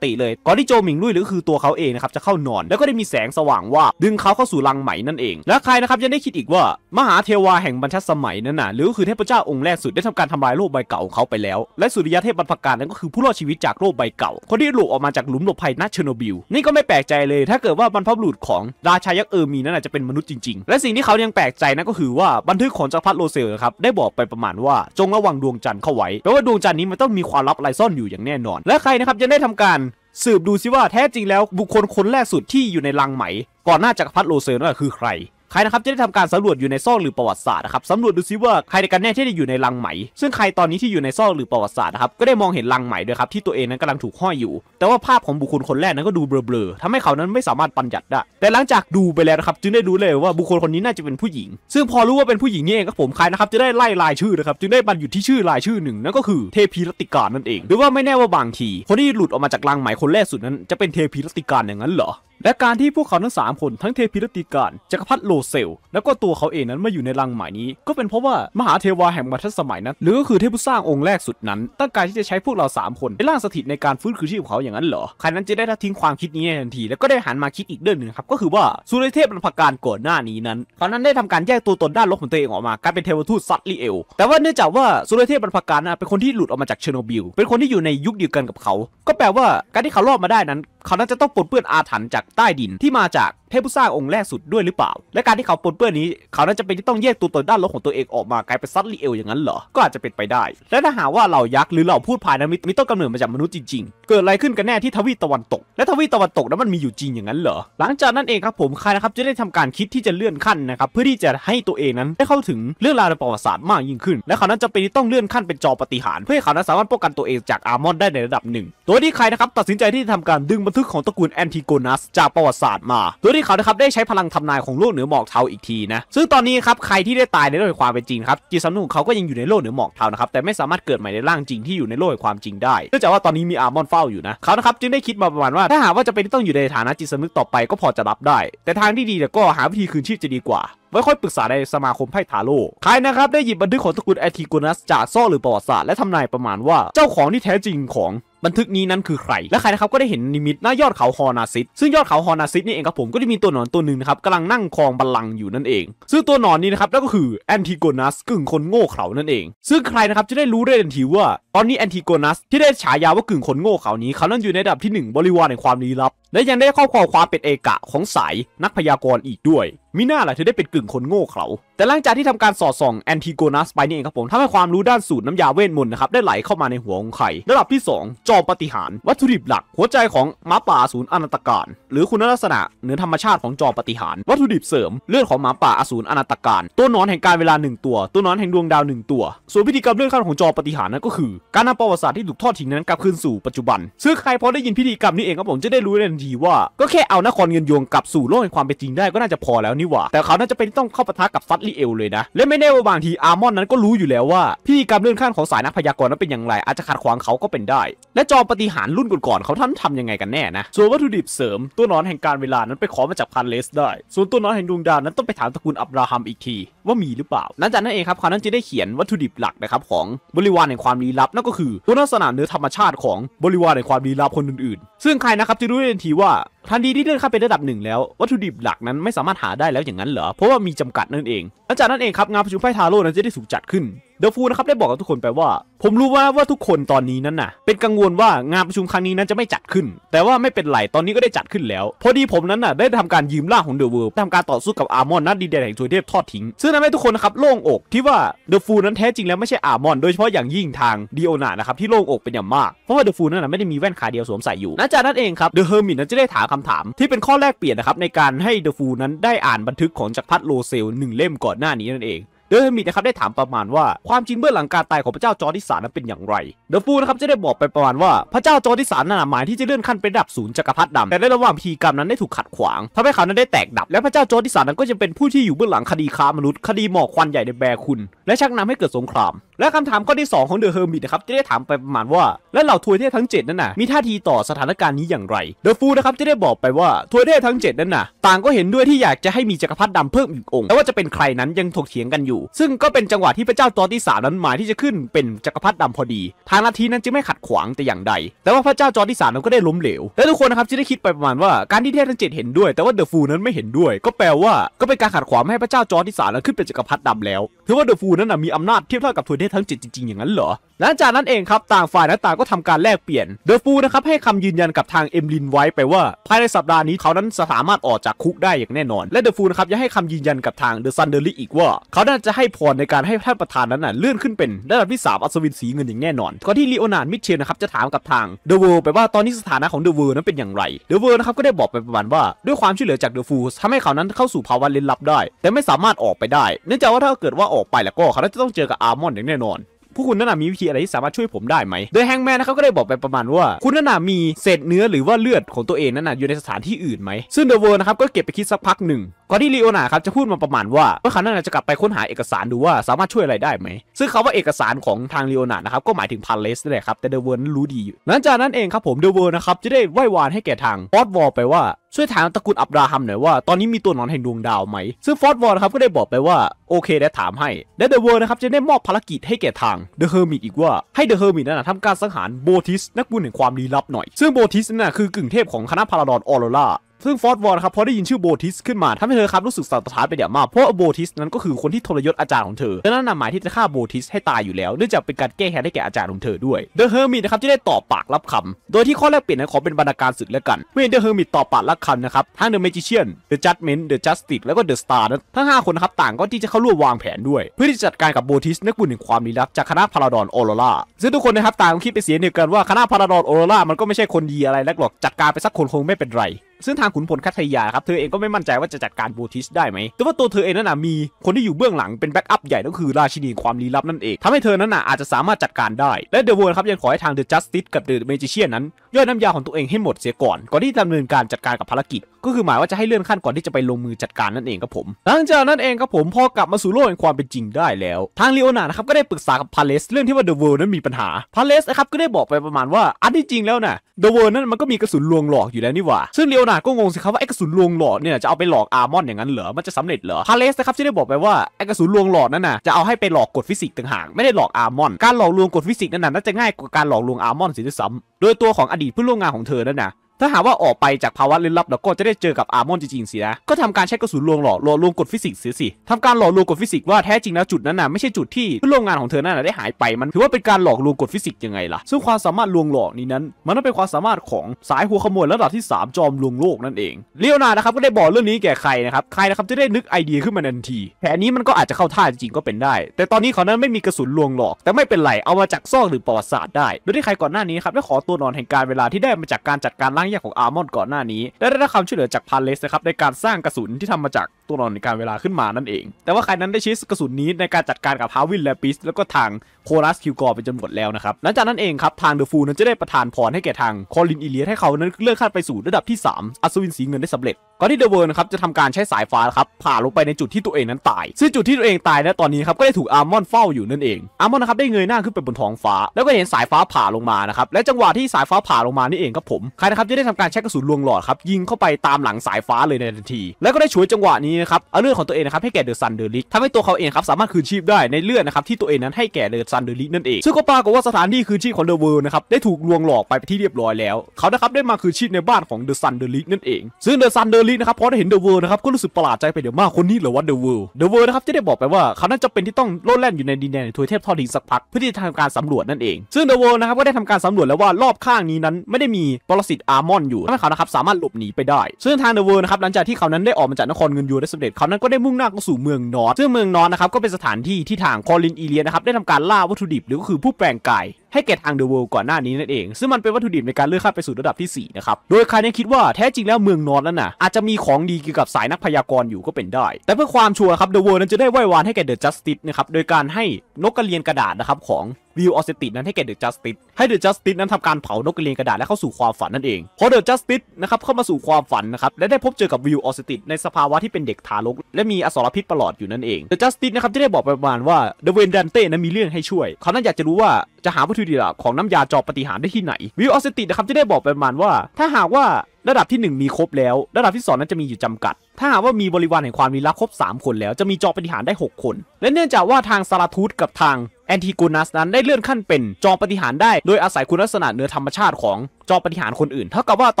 ติเลยก่อนที่โจหมิงลุยหรือคือตัวเขาเองนะครับจะเข้านอนแล้วก็ได้มีแสงสว่างว่าดึงเขาเข้าสู่รังไหมนั่นเอง และใครนะครับยังได้คิดอีกว่ามหาเทวาแห่งบรรทัดสมัยนั้นน่ะหรือคือเทพเจ้าองค์แรกสุดได้ทำการทำลายโลกใบเก่าของเขาไปแล้ว และสุริยะเทพบรรพการนั้นก็คือผู้รอดชีวิตจากโลกใบเก่า คนที่หลุดออกมาจากหลุมหลบภัยนัชโนบิลนี่ก็ไม่แปลกใจเลย ถ้าเกิดว่าบรรพบุรุษของราชายักษ์เออร์มีนั้นอาจจะเป็นมนุษย์จริงๆ และสิ่งที่เขายังแปลกใจนั่นก็คือว่าบันทึกของจักรพรรดิโรเซลครับได้บอกไปประมาณว่าจงระวังดวงจันทร์เข้าไว้แปลว่าดวงจันทร์นี้มันต้องมีความลับอะไรซ่อนอยู่อย่างแน่นอน และใครนะครับจะได้ทำการสืบดูซิว่าแท้จริงแล้ว บุคคลคนแรกสุดที่อยู่ในลังไหม ก่อนหน้าจักรพรรดิโรเซลนั่นคือใครครนะครับจะได้ทำการสำรวจอยู่ในซอกหรือประวัติศาสตร์นะครับสำรวจดูซิว่าใครในกันแน่ที่ได้อยู่ในรังไหม ซึ่งใครตอนนี้ที่อยู่ในซอกหรือประวัติศาสตร์นะครับก็ได้มองเห็นรังไหมด้วยครับที่ตัวเองนั้นกำลังถูกห้อยอยู่ แต่ว่าภาพของบุคคลคนแรกนั้นก็ดูเบลอๆทำให้เขานั้นไม่สามารถปัญญัติได้แต่หลังจากดูไปแล้วนะครับจึงได้รู้เลยว่าบุคคลคนนี้น่าจะเป็นผู้หญิง ซึ่งพอรู้ว่าเป็นผู้หญิงนี่เองก็ผมใครนะครับจะได้ไล่ลายชื่อนะครับจึงได้บรรยุที่ชื่อรายชื่อหนึ่งนั่นก็คือเทพีรติกานั่นเอง หรือว่าไม่แน่ว่าบางทีคนที่หลุดออกมาจากรังไหมคนแรกสุดนั้นจะเป็นเทพีรติการอย่างนั้นเหรอและการที่พวกเขาทั้งสามคนทั้งเทพิรติการจักรพรรดิโลเซล แล้วก็ตัวเขาเองนั้นมาอยู่ในรังหมายนี้ ก็เป็นเพราะว่ามหาเทวาแห่งมัทสมัยนั้น หรือก็คือเทพผู้สร้างองค์แรกสุดนั้น ตั้งใจที่จะใช้พวกเรา 3 คนในร่างสถิตในการฟื้นคืนชีพของเขาอย่างนั้นเหรอใครนั้นจะได้ทิ้งความคิดนี้ในทันทีแล้วก็ได้หันมาคิดอีกเรื่องหนึ่งครับก็คือว่าสุริเทพบรรพการก่อนหน้านี้นั้นเขานั้นได้ทำการแยกตัวตนด้านลบของตัวเองออกมากลายเป็นเทวทูตซัตลีเอลแต่ว่าเนื่องจากว่าสุริเทพบรรพการเป็นคนที่หลุดออกมาจากเชอโนบิลเป็นคนที่อยู่ในยุคเดียวกันกับเขา ก็แปลว่าการที่เขารอดมาได้นั้นเขาน่าจะต้องปนเปื้อนอาถรรพ์จากใต้ดินที่มาจากเทพผู้สร้างองค์แรกสุดด้วยหรือเปล่า และการที่เขาปนเปื้อนนี้ เขาน่าจะเป็นที่ต้องแยกตัวตนด้านลบของตัวเองออกมากลายเป็นซัตลีเอลอย่างนั้นเหรอ ก็อาจจะเป็นไปได้ และถ้าหาว่าเหล่ายักษ์หรือเหล่าพูดพายนั้นมีต้นกำเนิดมาจากมนุษย์จริงๆ เกิดอะไรขึ้นกันแน่ที่ทวีตะวันตก และทวีตะวันตกนั้นมันมีอยู่จริงอย่างนั้นเหรอ หลังจากนั้นเองครับผมใครนะครับจะได้ทำการคิดที่จะเลื่อนขั้นนะครับเพื่อที่จะให้ตัวเองนั้น ได้เข้าถึงเรื่องราวในประวัติศาสตร์มากยิ่งขึ้น และเขานั้นจะเป็นต้องเลื่อนขั้นเป็นจอปฏิหารเพื่อเขานั้นสามารถป้องกันตัวเองจากอาร์มอนได้ในระดับหนึ่งตัวที่ใครนะครับตัดสินใจที่จะทำการดึงบันทึกของตระกูลแอนติโกนัส จากประวัติศาสตร์มาโดยที่เขานะครับได้ใช้พลังทำนายของโลกเหนือหมอกเทาอีกทีนะ ซึ่งตอนนี้ครับใครที่ได้ตายในโลกแห่งความเป็นจริงครับจิตสำนึกของเขาก็ยังอยู่ในโลกเหนือหมอกเทานะครับ แต่ไม่สามารถเกิดใหม่ในร่างจริงที่อยู่ในโลกแห่งความจริงได้ เนื่องจากว่าตอนนี้มีอาร์มอนเฝ้าอยู่นะ เขานะครับจึงได้คิดมาประมาณว่าถ้าหากว่าจะเป็นที่ต้องอยู่ในฐานะจิตสำนึกต่อไปก็พอจะรับได้ แต่ทางที่ดี่ก็หาวิธีคืนชีพจะดีกว่า ไว้ค่อยปรึกษาในสมาคมไพ่ทาโร่ใครนะครับได้หยิบบันทึกของตระกูลแอติโกนัสจากซ่อหรือประวัติศาสตร์และทำนายประมาณว่าเจ้าของที่แท้จริงของบันทึกนี้นั้นคือใคร และใครนะครับก็ได้เห็นนิมิตหน้ายอดเขาฮอนาซิตซึ่งยอดเขาฮอนาซิตนี่เองครับผมก็ได้มีตัวหนอนตัวหนึ่งนะครับกำลังนั่งคลองบัลลังก์อยู่นั่นเองซึ่งตัวหนอนนี้นะครับนั่นก็คือแอนติโกนัสกึ่งคนโง่เขานั่นเอง ซึ่งใครนะครับจะได้รู้ได้ทันทีว่า ตอนนี้แอนติโกนัสที่ได้ฉายาว่ากึ่งคนโง่เขานี้เขานั้นอยู่ในระดับที่ 1 บริวารแห่งความลี้ลับและยังได้ครอบครองความเป็นเอกะของสายนักพยากรณ์อีกด้วย มิน่าละเธอได้เป็นกึ่งคนโง่เขลาแต่หลังจากที่ทำการสอดส่องแอนติโกนัสไปนี่เองครับผม ทำให้ความรู้ด้านสูตรน้ำยาเวทมนต์นะครับ ได้ไหลเข้ามาในหัวของไข่ ระดับที่ 2 จอมปฏิหาร วัตถุดิบหลัก หัวใจของหมาป่าอสูรอนันตการ หรือคุณลักษณะเหนือธรรมชาติของจอมปฏิหารวัตถุดิบเสริมเลือดของหมาป่าอสูรอนันตการตัวนอนแห่งการเวลา1ตัว ตัวนอนแห่งดวงดาว1ตัว ส่วนพิธีกรรมเลื่อนขั้นของจอมปฏิหารนั้นก็คือ การนำประวัติศาสตร์ที่ถูกทอดทิ้งนั้นกลับคืนสู่ปัจจุบันซึ่งใครพอได้ยินพิธีกรรมนี้เองครับผมจะได้รู้เลยทีว่าก็แค่เอานครเงินยวงกลับสู่โลกแห่งความเป็นจริงได้ก็น่าจะพอแล้วนี่หว่า แต่เขาน่าจะเป็นต้องเข้าปะทะกับฟัตลีเอลเลยนะและไม่แน่ว่าบางทีอาร์มอนนั้นก็รู้อยู่แล้วว่า พี่การเลื่อนขั้นของสายนักพยากรณ์นั้นเป็นอย่างไร อาจจะขัดขวางเขาก็เป็นได้ และจอมปฏิหารรุ่นก่อนๆเขาท่านทำยังไงกันแน่นะส่วนวัตถุดิบเสริมตัวนอนแห่งการเวลานั้นไปขอมาจากพันเลสได้ส่วนตัวนอนแห่งดวงดาวนั้นต้องไปถามตระกูลอับราฮัมอีกทีว่ามีหรือเปล่าหลังจากนั้นเองครับเขานั้นจึงได้เขียนวัตถุดิบหลักนะครับของบริวารแห่งความลี้ลับนั่นก็คือตัวนักสนามเนื้อธรรมชาติของบริวารแห่งความลี้ลับคนอื่นๆ ซึ่งใครนะครับจะรู้ได้ทันที่ว่าทันทีที่เลื่อนขั้นเป็นระดับหนึ่งแล้ว วัตถุดิบหลักนั้นไม่สามารถหาได้แล้วอย่างนั้นเหรอเพราะว่ามีจำกัดนั่นเองหลังจากนั้นเองครับงานประชุมไพ่ทาโร่นั้นจะได้ถูกจัดขึ้นเดอฟูนะครับได้บอกกับทุกคนไปว่าผมรู้ว่าว่าทุกคนตอนนี้นั้นน่ะเป็นกังวลว่างานประชุมครั้งนี้นั้นจะไม่จัดขึ้น แต่ว่าไม่เป็นไรตอนนี้ก็ได้จัดขึ้นแล้วพอดีผมนั้นน่ะได้ทำการยืมล่างของเดอะเวิร์ทำการต่อสู้กับอาร์มอนนัดดีเดนแห่งทวยเทพทอดทิ้งซึ่งทำให้ทุกคนนะครับโล่งอก ที่ว่าเดอะฟูนั้นแท้จริงแล้วไม่ใช่อาร์มอน โดยเฉพาะอย่างยิ่งทางดีโอนานะครับที่โล่งอกเป็นอย่างมากเพราะว่าเดอะฟูนั้นน่ะไม่ได้มีแว่นขาเดียวสวมใส่อยู่หลังจากนั้นเองครับเดอะเฮอร์มิทนั้นจะได้ถามคคำถามที่เป็นข้อแลกเปลี่ยนนะครับในการให้เดอะฟูนั้นได้อ่านบันทึกของจักรพรรดิโลเซลหนึ่งเล่มก่อนหน้านี้นั่นเอง เดอร์เฮมิดนะครับได้ถามประมาณว่าความจริงเบื้องหลังการตายของพระเจ้าจอร์ดิสานนั้นเป็นอย่างไร เดอะฟูนะครับจะได้บอกไปประมาณว่าพระเจ้าจอร์ดิสานนั้นหมายที่จะเลื่อนขั้นเป็นดับศูนย์จักรพรรดิดำแต่ในระหว่างพิธีกรรมนั้นได้ถูกขัดขวางทำให้เขานั้นได้แตกดับและพระเจ้าจอร์ดิสานนั้นก็จะเป็นผู้ที่อยู่เบื้องหลังคดีค้ามนุษย์ คดีหมอกควันใหญ่ในแบร์คุณ และชักนำให้เกิดสงครามและคำถามข้อที่2ของเดอะเฮอร์มิตนะครับจะได้ถามไปประมาณว่า และเหล่าทวยเทพทั้ง 7 นั้นน่ะมีท่าทีต่อสถานการณ์นี้อย่างไรเดอะฟูนะครับจะได้บอกไปว่า ทวยเทพทั้ง 7 นั้นน่ะต่างก็เห็นด้วยที่อยากจะให้มีจักรพรรดิดำเพิ่มอีกองค์ แต่ว่าจะเป็นใครนั้นยังถกเถียงกันอยู่ ซึ่งก็เป็นจังหวะที่พระเจ้าตอนที่3นั้นหมายที่จะขึ้นเป็นจักรพรรดิดำพอดี ทางลัทธินั้นจึงไม่ขัดขวางแต่อย่างใดแต่ว่าพระเจ้าจอร์ที่สานั้นก็ได้ล้มเหลวและทุกคนนะครับจะได้คิดไปประมาณว่าการที่เทพทั้งเห็นด้วย แต่ว่าเดอะฟูนั้นไม่เห็นด้วยก็แปลว่าก็เป็นการขัดขวางให้พระเจ้าจอที่นั้นขึ้นเป็นจักรพรรดิดำแล้วถือว่าเดอะฟูนั้นนะมีอำนาจ เทียบเท่ากับทวยเท้ทั้งจิตจริงๆ อย่างนั้นเหรอ หลังจากนั้นเองครับ ต่างฝ่ายนั้นต่างก็ทำการแลกเปลี่ยนเดอะฟูนะครับ ให้คำยืนยันกับทางเอ็มลินไว้ไปว่า ภายในสัปดาห์นี้เขานั้นสามารถออกจากคุกได้อย่างแน่นอน และเดอะฟูนะครับ ยังให้คำยืนยันกับทางเดอะซันเดอร์ลี่อีกว่าเขาน่าจะให้พรในการให้ท่านประธานนั้นนะเลื่อนขึ้นเป็นระดับที่มอัศวินสีเงินอย่างแน่นอนก่อนที่ลีโอนาร์ดมิเชลนะครับจะถามกับทางเดอะเวิร์ไปว่าตอนนี้สถานะของเดอะเวิร์นั้นเป็นอย่างไรเดอะเวิร์นะครับก็ได้บอกไปประมาณว่าด้วยความช่วยเหลือจากเดอะฟูทำให้เขานั้นเข้าสู่ภาวะเล่นลับได้ แต่ไม่สามารถออกไปได้ เนื่องจากว่าถ้าเกิดว่าออกไปแล้วก็เขาจะต้องเจอกับอาร์มอนอย่างแน่นอน ผู้คุณนั่นน่ะมีวิธีอะไรที่สามารถช่วยผมได้ไหม โดยแฮงแมนนะครับก็ได้บอกไปประมาณว่า คุณนั่นน่ะมีเศษเนื้อหรือว่าเลือดของตัวเองนั่นน่ะอยู่ในสถานที่อื่นไหม ซึ่งเดอะเวิร์นะครับก็เก็บไปคิดสักพักหนึ่งก่อนที่ลีโอนาครับจะพูดมาประมาณว่า ว่าเขาน่าจะกลับไปค้นหาเอกสารดูว่าสามารถช่วยอะไรได้ไหม ซึ่งเขาว่าเอกสารของทางลีโอนานะครับก็หมายถึงพาเลสนั่แหละครับ แต่เดอะเวิร์นรู้ดีอยู่ หลังจากนั้นเองครับผมเดอะเวิร์นะครับจะได้ไหว้วานให้แก่ทางออสวอลไปว่าช่วยถามตระกูลอับราฮัมหน่อยว่า ตอนนี้มีตัวนอนแห่งดวงดาวไหม ซึ่งฟอร์ดวอร์ครับก็ได้บอกไปว่า โอเคได้ถามให้และเดอะเวิร์นะครับจะได้มอบภารกิจให้แก่ทางเดอะเฮอร์มิตอีกว่าให้เดอะเฮอร์มิตนั้นทำการสังหารโบทิสนักบุญแห่งความลี้ลับหน่อย ซึ่งโบทิสน่ะคือกึ่งเทพของคณะพาราดอนออโรราซึ่งฟอร์ดวอร์นะครับพอได้ยินชื่อโบทิสขึ้นมาทำให้เธอครับรู้สึกสัตท้านไปเดียวมาก เพราะโบทิสนั้นก็คือคนที่ทรยศอาจารย์ของเธอดังนั้นหมายที่จะฆ่าโบทิสให้ตายอยู่แล้วเนื่องจากเป็นการแก้แค้นให้แก่อาจารย์ของเธอด้วยเดอะเฮอร์มิตนะครับ จะได้ตอบปากรับคำโดยที่ข้อแรกเปลี่ยนนั้นขอเป็นบรรณาการศึกแล้วกันเมื่อเดอะเฮอร์มิตตอบปากรับคำนะครับทั้งเดอะเมจิเชียนเดอะจัดเมนต์เดอะจัสติกแล้วก็เดอะสตาร์นั้นทั้ง5คนนะครับต่างก็ที่จะเข้าร่วมวางแผนด้วย เพื่อที่จะจัดการกับโบทิสนักบุญแห่งความลี้ลับจากคณะพาราดอนออโรราซึ่งทุกคนนะครับต่างคิดไปเสียเดียอกันว่าคณะพาราดอนออโรรามันก็ไม่ใช่คนดีอะไรล้วหรอกจัดการไปสักคนคงไม่เป็นไรซึ่งทางขุนพลคัทยาครับเธอเองก็ไม่มั่นใจว่าจะจัดการโบทิสได้ไหม แต่ว่าตัวเธอเองนั่นนะมีคนที่อยู่เบื้องหลังเป็นแบ็กอัพใหญ่ก็คือราชินีความลี้ลับนั่นเอง ทำให้เธอนั้นนะอาจจะสามารถจัดการได้ และเดอะเวิร์ครับยังขอให้ทางเดอะจัสติสกับเดอะเมจิเชียนนั้น ย่อยน้ำยาของตัวเองให้หมดเสียก่อน ก่อนที่ดำเนินการจัดการกับภารกิจ ก็คือหมายว่าจะให้เลื่อนขั้นก่อนที่จะไปลงมือจัดการนั่นเองครับผม หลังจากนั้นเองครับผมพอกลับมาสู่โลกแห่งความเป็นจริงได้แล้ว ทางลีโอนาครับก็ได้ปรึกษากับพาเลสเรื่องที่ว่าเดอะเวิร์นั้นมีปัญหาพาเลสะครับก็ได้บอกไปประมาณว่าอันที่จริงแล้วนะ่ะเดอะเวิร์นั้นมันก็มีกระสุนลวงหลอกอยู่แล้วนี่หว่าซึ่งลีโนาดก็งงสิครับว่าไอ้กระสุนลวงหลอดเนี่ยจะเอาไปหลอกอาร์มอนอย่างนั้นเหรอมันจะสำเร็จเหรอพาเลสนะครับที่ได้บอกไปว่าไอ้กระสุนลวงหลอดนั่นน่ะจะเอาให้ไปหลอกกดฟิสิกส์ต่างหากไม่ได้หลอกอาร์มอน การหลอกลวงกดฟิสิกส์นั่นน่ะน่าจะง่ายกว่าการหลอกลวงอาร์มอนสิด้วยซ้ำโดยตัวของอดีตเพื่อนร่วมงานของเธอนั่นน่ะถ้าหาว่าออกไปจากภาวะลึกลับแล้วก็จะได้เจอกับอาร์มอนจริง ๆสินะก็ทำการใช้กระสุนลวงหล่อกลลวงกดฟิสิกส์เสียสิทำการหลอกลวงกดฟิสิกส์ว่าแท้จริงแล้วจุดนั้นน่ะไม่ใช่จุดที่โรงงานของเธอนั่นได้หายไปมันถือว่าเป็นการหลอกลวงกดฟิสิกส์ยังไงล่ะซึ่งความสามารถลวงหลอกนี้นั้น มันต้องเป็นความสามารถของสายหัวขโมยระดับที่ 3 จอมลวงโลกนั่นเองเลียวนานะครับก็ได้บอกเรื่องนี้แก่ใครนะครับใครนะครับจะได้นึกไอเดียขึ้นมาทันทีแผนนี้มันก็อาจจะเข้าท่าจริงก็เป็นได้ แต่ตอนนี้เขานั้นไม่มีกระสุนลวงหลอก แต่ไม่เป็นไรเอามาจากซอกหรือประวัติศาสตร์ได้โดยที่ใครก่อนหน้านี้ครับได้ขอตัวนอนแห่งการเวลาที่ได้มาจากการจัดการล่างางแยกของอาร์มอนก่อนหน้านี้ และได้รับความช่วยเหลือจากพาเลสนะครับ ในการสร้างกระสุนที่ทำมาจากตัวนอนในการเวลาขึ้นมานั่นเอง แต่ว่าใครนั้นได้ชิ้กระสุนนี้ในการจัดการกับฮาวินและปิสแล้วก็ทางโคลัสคิวกอเป็นจำนวนแล้วนะครับหลังจากนั้นเองครับ ทางเดอะฟูนั้นจะได้ประทานพรให้แก่ทางคอลินอิเลียให้เขา นั้นเลื่อนขั้นไปสู่ระดับที่ 3 อัศวินสีเงินได้สำเร็จก่อนที่เดอะเวิร์นะครับ จะทำการใช้สายฟ้าครับผ่าลงไปในจุดที่ตัวเองนั้นตายซึ่งจุดที่ตัวเองตายนะตอนนี้ครับก็ได้ถูกอาร์มอนเฝ้าอยู่นั่นเอง อาร์มอนนะครับได้เงยหน้าขึ้นไปบนท้องฟ้า แล้วก็เห็นสายฟ้าผ่าลงมานะครับและจังหวะที่สายฟ้าผ่าลงมานี่เองครับผมใครนะครับจะได้ทำการใช้กระสุนลวงหลอดครับยิงเข้าไปตามหลังสายฟ้าเลยในทันที แล้วก็ได้ฉวยจังหวะนี้ี้นะครับเอาเลือดของตัวเองนะครับให้แก่เดอะซันเดอร์ลิกทำให้ตัวเขาเองครับสามารถคืนชีพได้ในเลือดนะครับที่ตัวเองนั้นให้แก่เดอะซันเดอร์ลิกนั่นเองซึ่งก็ปรากฏว่าสถานที่คืนชีพของเดอะเวิร์นะครับได้ถูกลวงหลอกไปที่เรียบร้อยแล้ว เขานะครับได้มาคืนชีพในบ้านของเดอะซันเดอร์ลิกนั่นเอง ซึ่งเดอะซันเดอร์ลิกนะครับพอได้เห็นเดอะเวิร์นะครับก็รู้สึกประหลาดใจไปเดี๋ยวมากคนนี้เหรอวะเดอะเวิร์เดอะเวิร์นะครับจะได้บอกไปว่าเขาน่าจะเป็นที่ต้องโลดแล่นอยู่ในดินแดนในทวยเทพทอดิงสักพักเพื่อที่จะทำการสำรวจนั่นเอง ซึ่งเดอะเวิร์นะครับก็ได้ทำการสำรวจแล้วว่ารอบข้างนี้นั้น ไม่ได้มีปรสิตอาร์มอนอยู่ทำให้เขานะครับสามารถหลบหนีไปได้ซึ่งทางเดอะเวิร์นะครับหลังจากที่เขานั้นได้ออกมาจากนครเงินยูไได้สำเร็จเขานั้นก็ได้มุ่งหน้าเขสู่เมืองนอตซึ่งเมืองนอตนะครับก็เป็นสถานที่ที่ทางคอลินอีเลียนะครับได้ทำการล่าวัตถุดิบหรือก็คือผู้แปลงกายให้แก่ทางเดอะเวิลด์ก่อนหน้านี้นั่นเอง ซึ่งมันเป็นวัตถุดิบในการเลื่อนขั้นไปสู่ระดับที่4นะครับโดยใครเนี่ยคิดว่าแท้จริงแล้วเมืองนอตนั้นน่ะอาจจะมีของดีเกี่ยวกับสายนักพยากรณ์อยู่ก็เป็นได้ แต่เพื่อความชัวร์ครับเดอะเวิลด์นั้นจะได้ไหว้วานให้แก่เดอะจัสติสนะครับโดยการให้นกกระเรียนกระดาษนะครับของวิวออสตินั้นให้แก่เดอะจัสติสให้เดอะจัสติสนั้นทำการเผานกกระเรียนกระดาษและเข้าสู่ความฝันนั่นเอง พอเดอะจัสติสนะครับเข้ามาสู่ความฝันนะครับ และได้พบเจอกับวิวออสติในสภาวะที่เป็นเด็กทารก และมีอสรพิษประหลอดอยู่นั่นเองเดอะจัสติสนะครับจะได้บอกประมาณว่าเดเวนดันเต้นั้นมีเรื่องให้ช่วยเขานั้นอยากจะรู้ว่าจะหาวัตถุดิบของน้ำยาจอปฏิหารได้ที่ไหนวิวออสตินะครับจะได้บอกประมาณว่า ถ้าหากว่าระดับที่1มีครบแล้วระดับที่2นั้นจะมีอยู่จำกัด ถ้าหากว่ามีบริวารแห่งความลี้ลับครบ3 คนแล้ว จะมีจอปฏิหารได้ 6 คน และเนื่องจากว่าทางซาลาทูตกับทางแอนติกูนัสนั้นได้เลื่อนขั้นเป็นจอมปฏิหารได้ โดยอาศัยคุณลักษณะเหนือธรรมชาติของจอมปฏิหารคนอื่นเท่ากับว่าต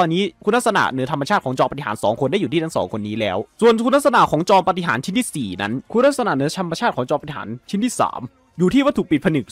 อนนี้คุณลักษณะเหนือธรรมชาติของจอมปฏิหาร2คนได้อยู่ที่ทั้งสองคนนี้แล้ว ส่วนคุณลักษณะของจอมปฏิหารชิ้นที่ 4 นั้นคุณลักษณะเหนือธรรมชาติของจอมปฏิหารชิ้นที่ 3 อยู่ที่วัตถุปิดผนึก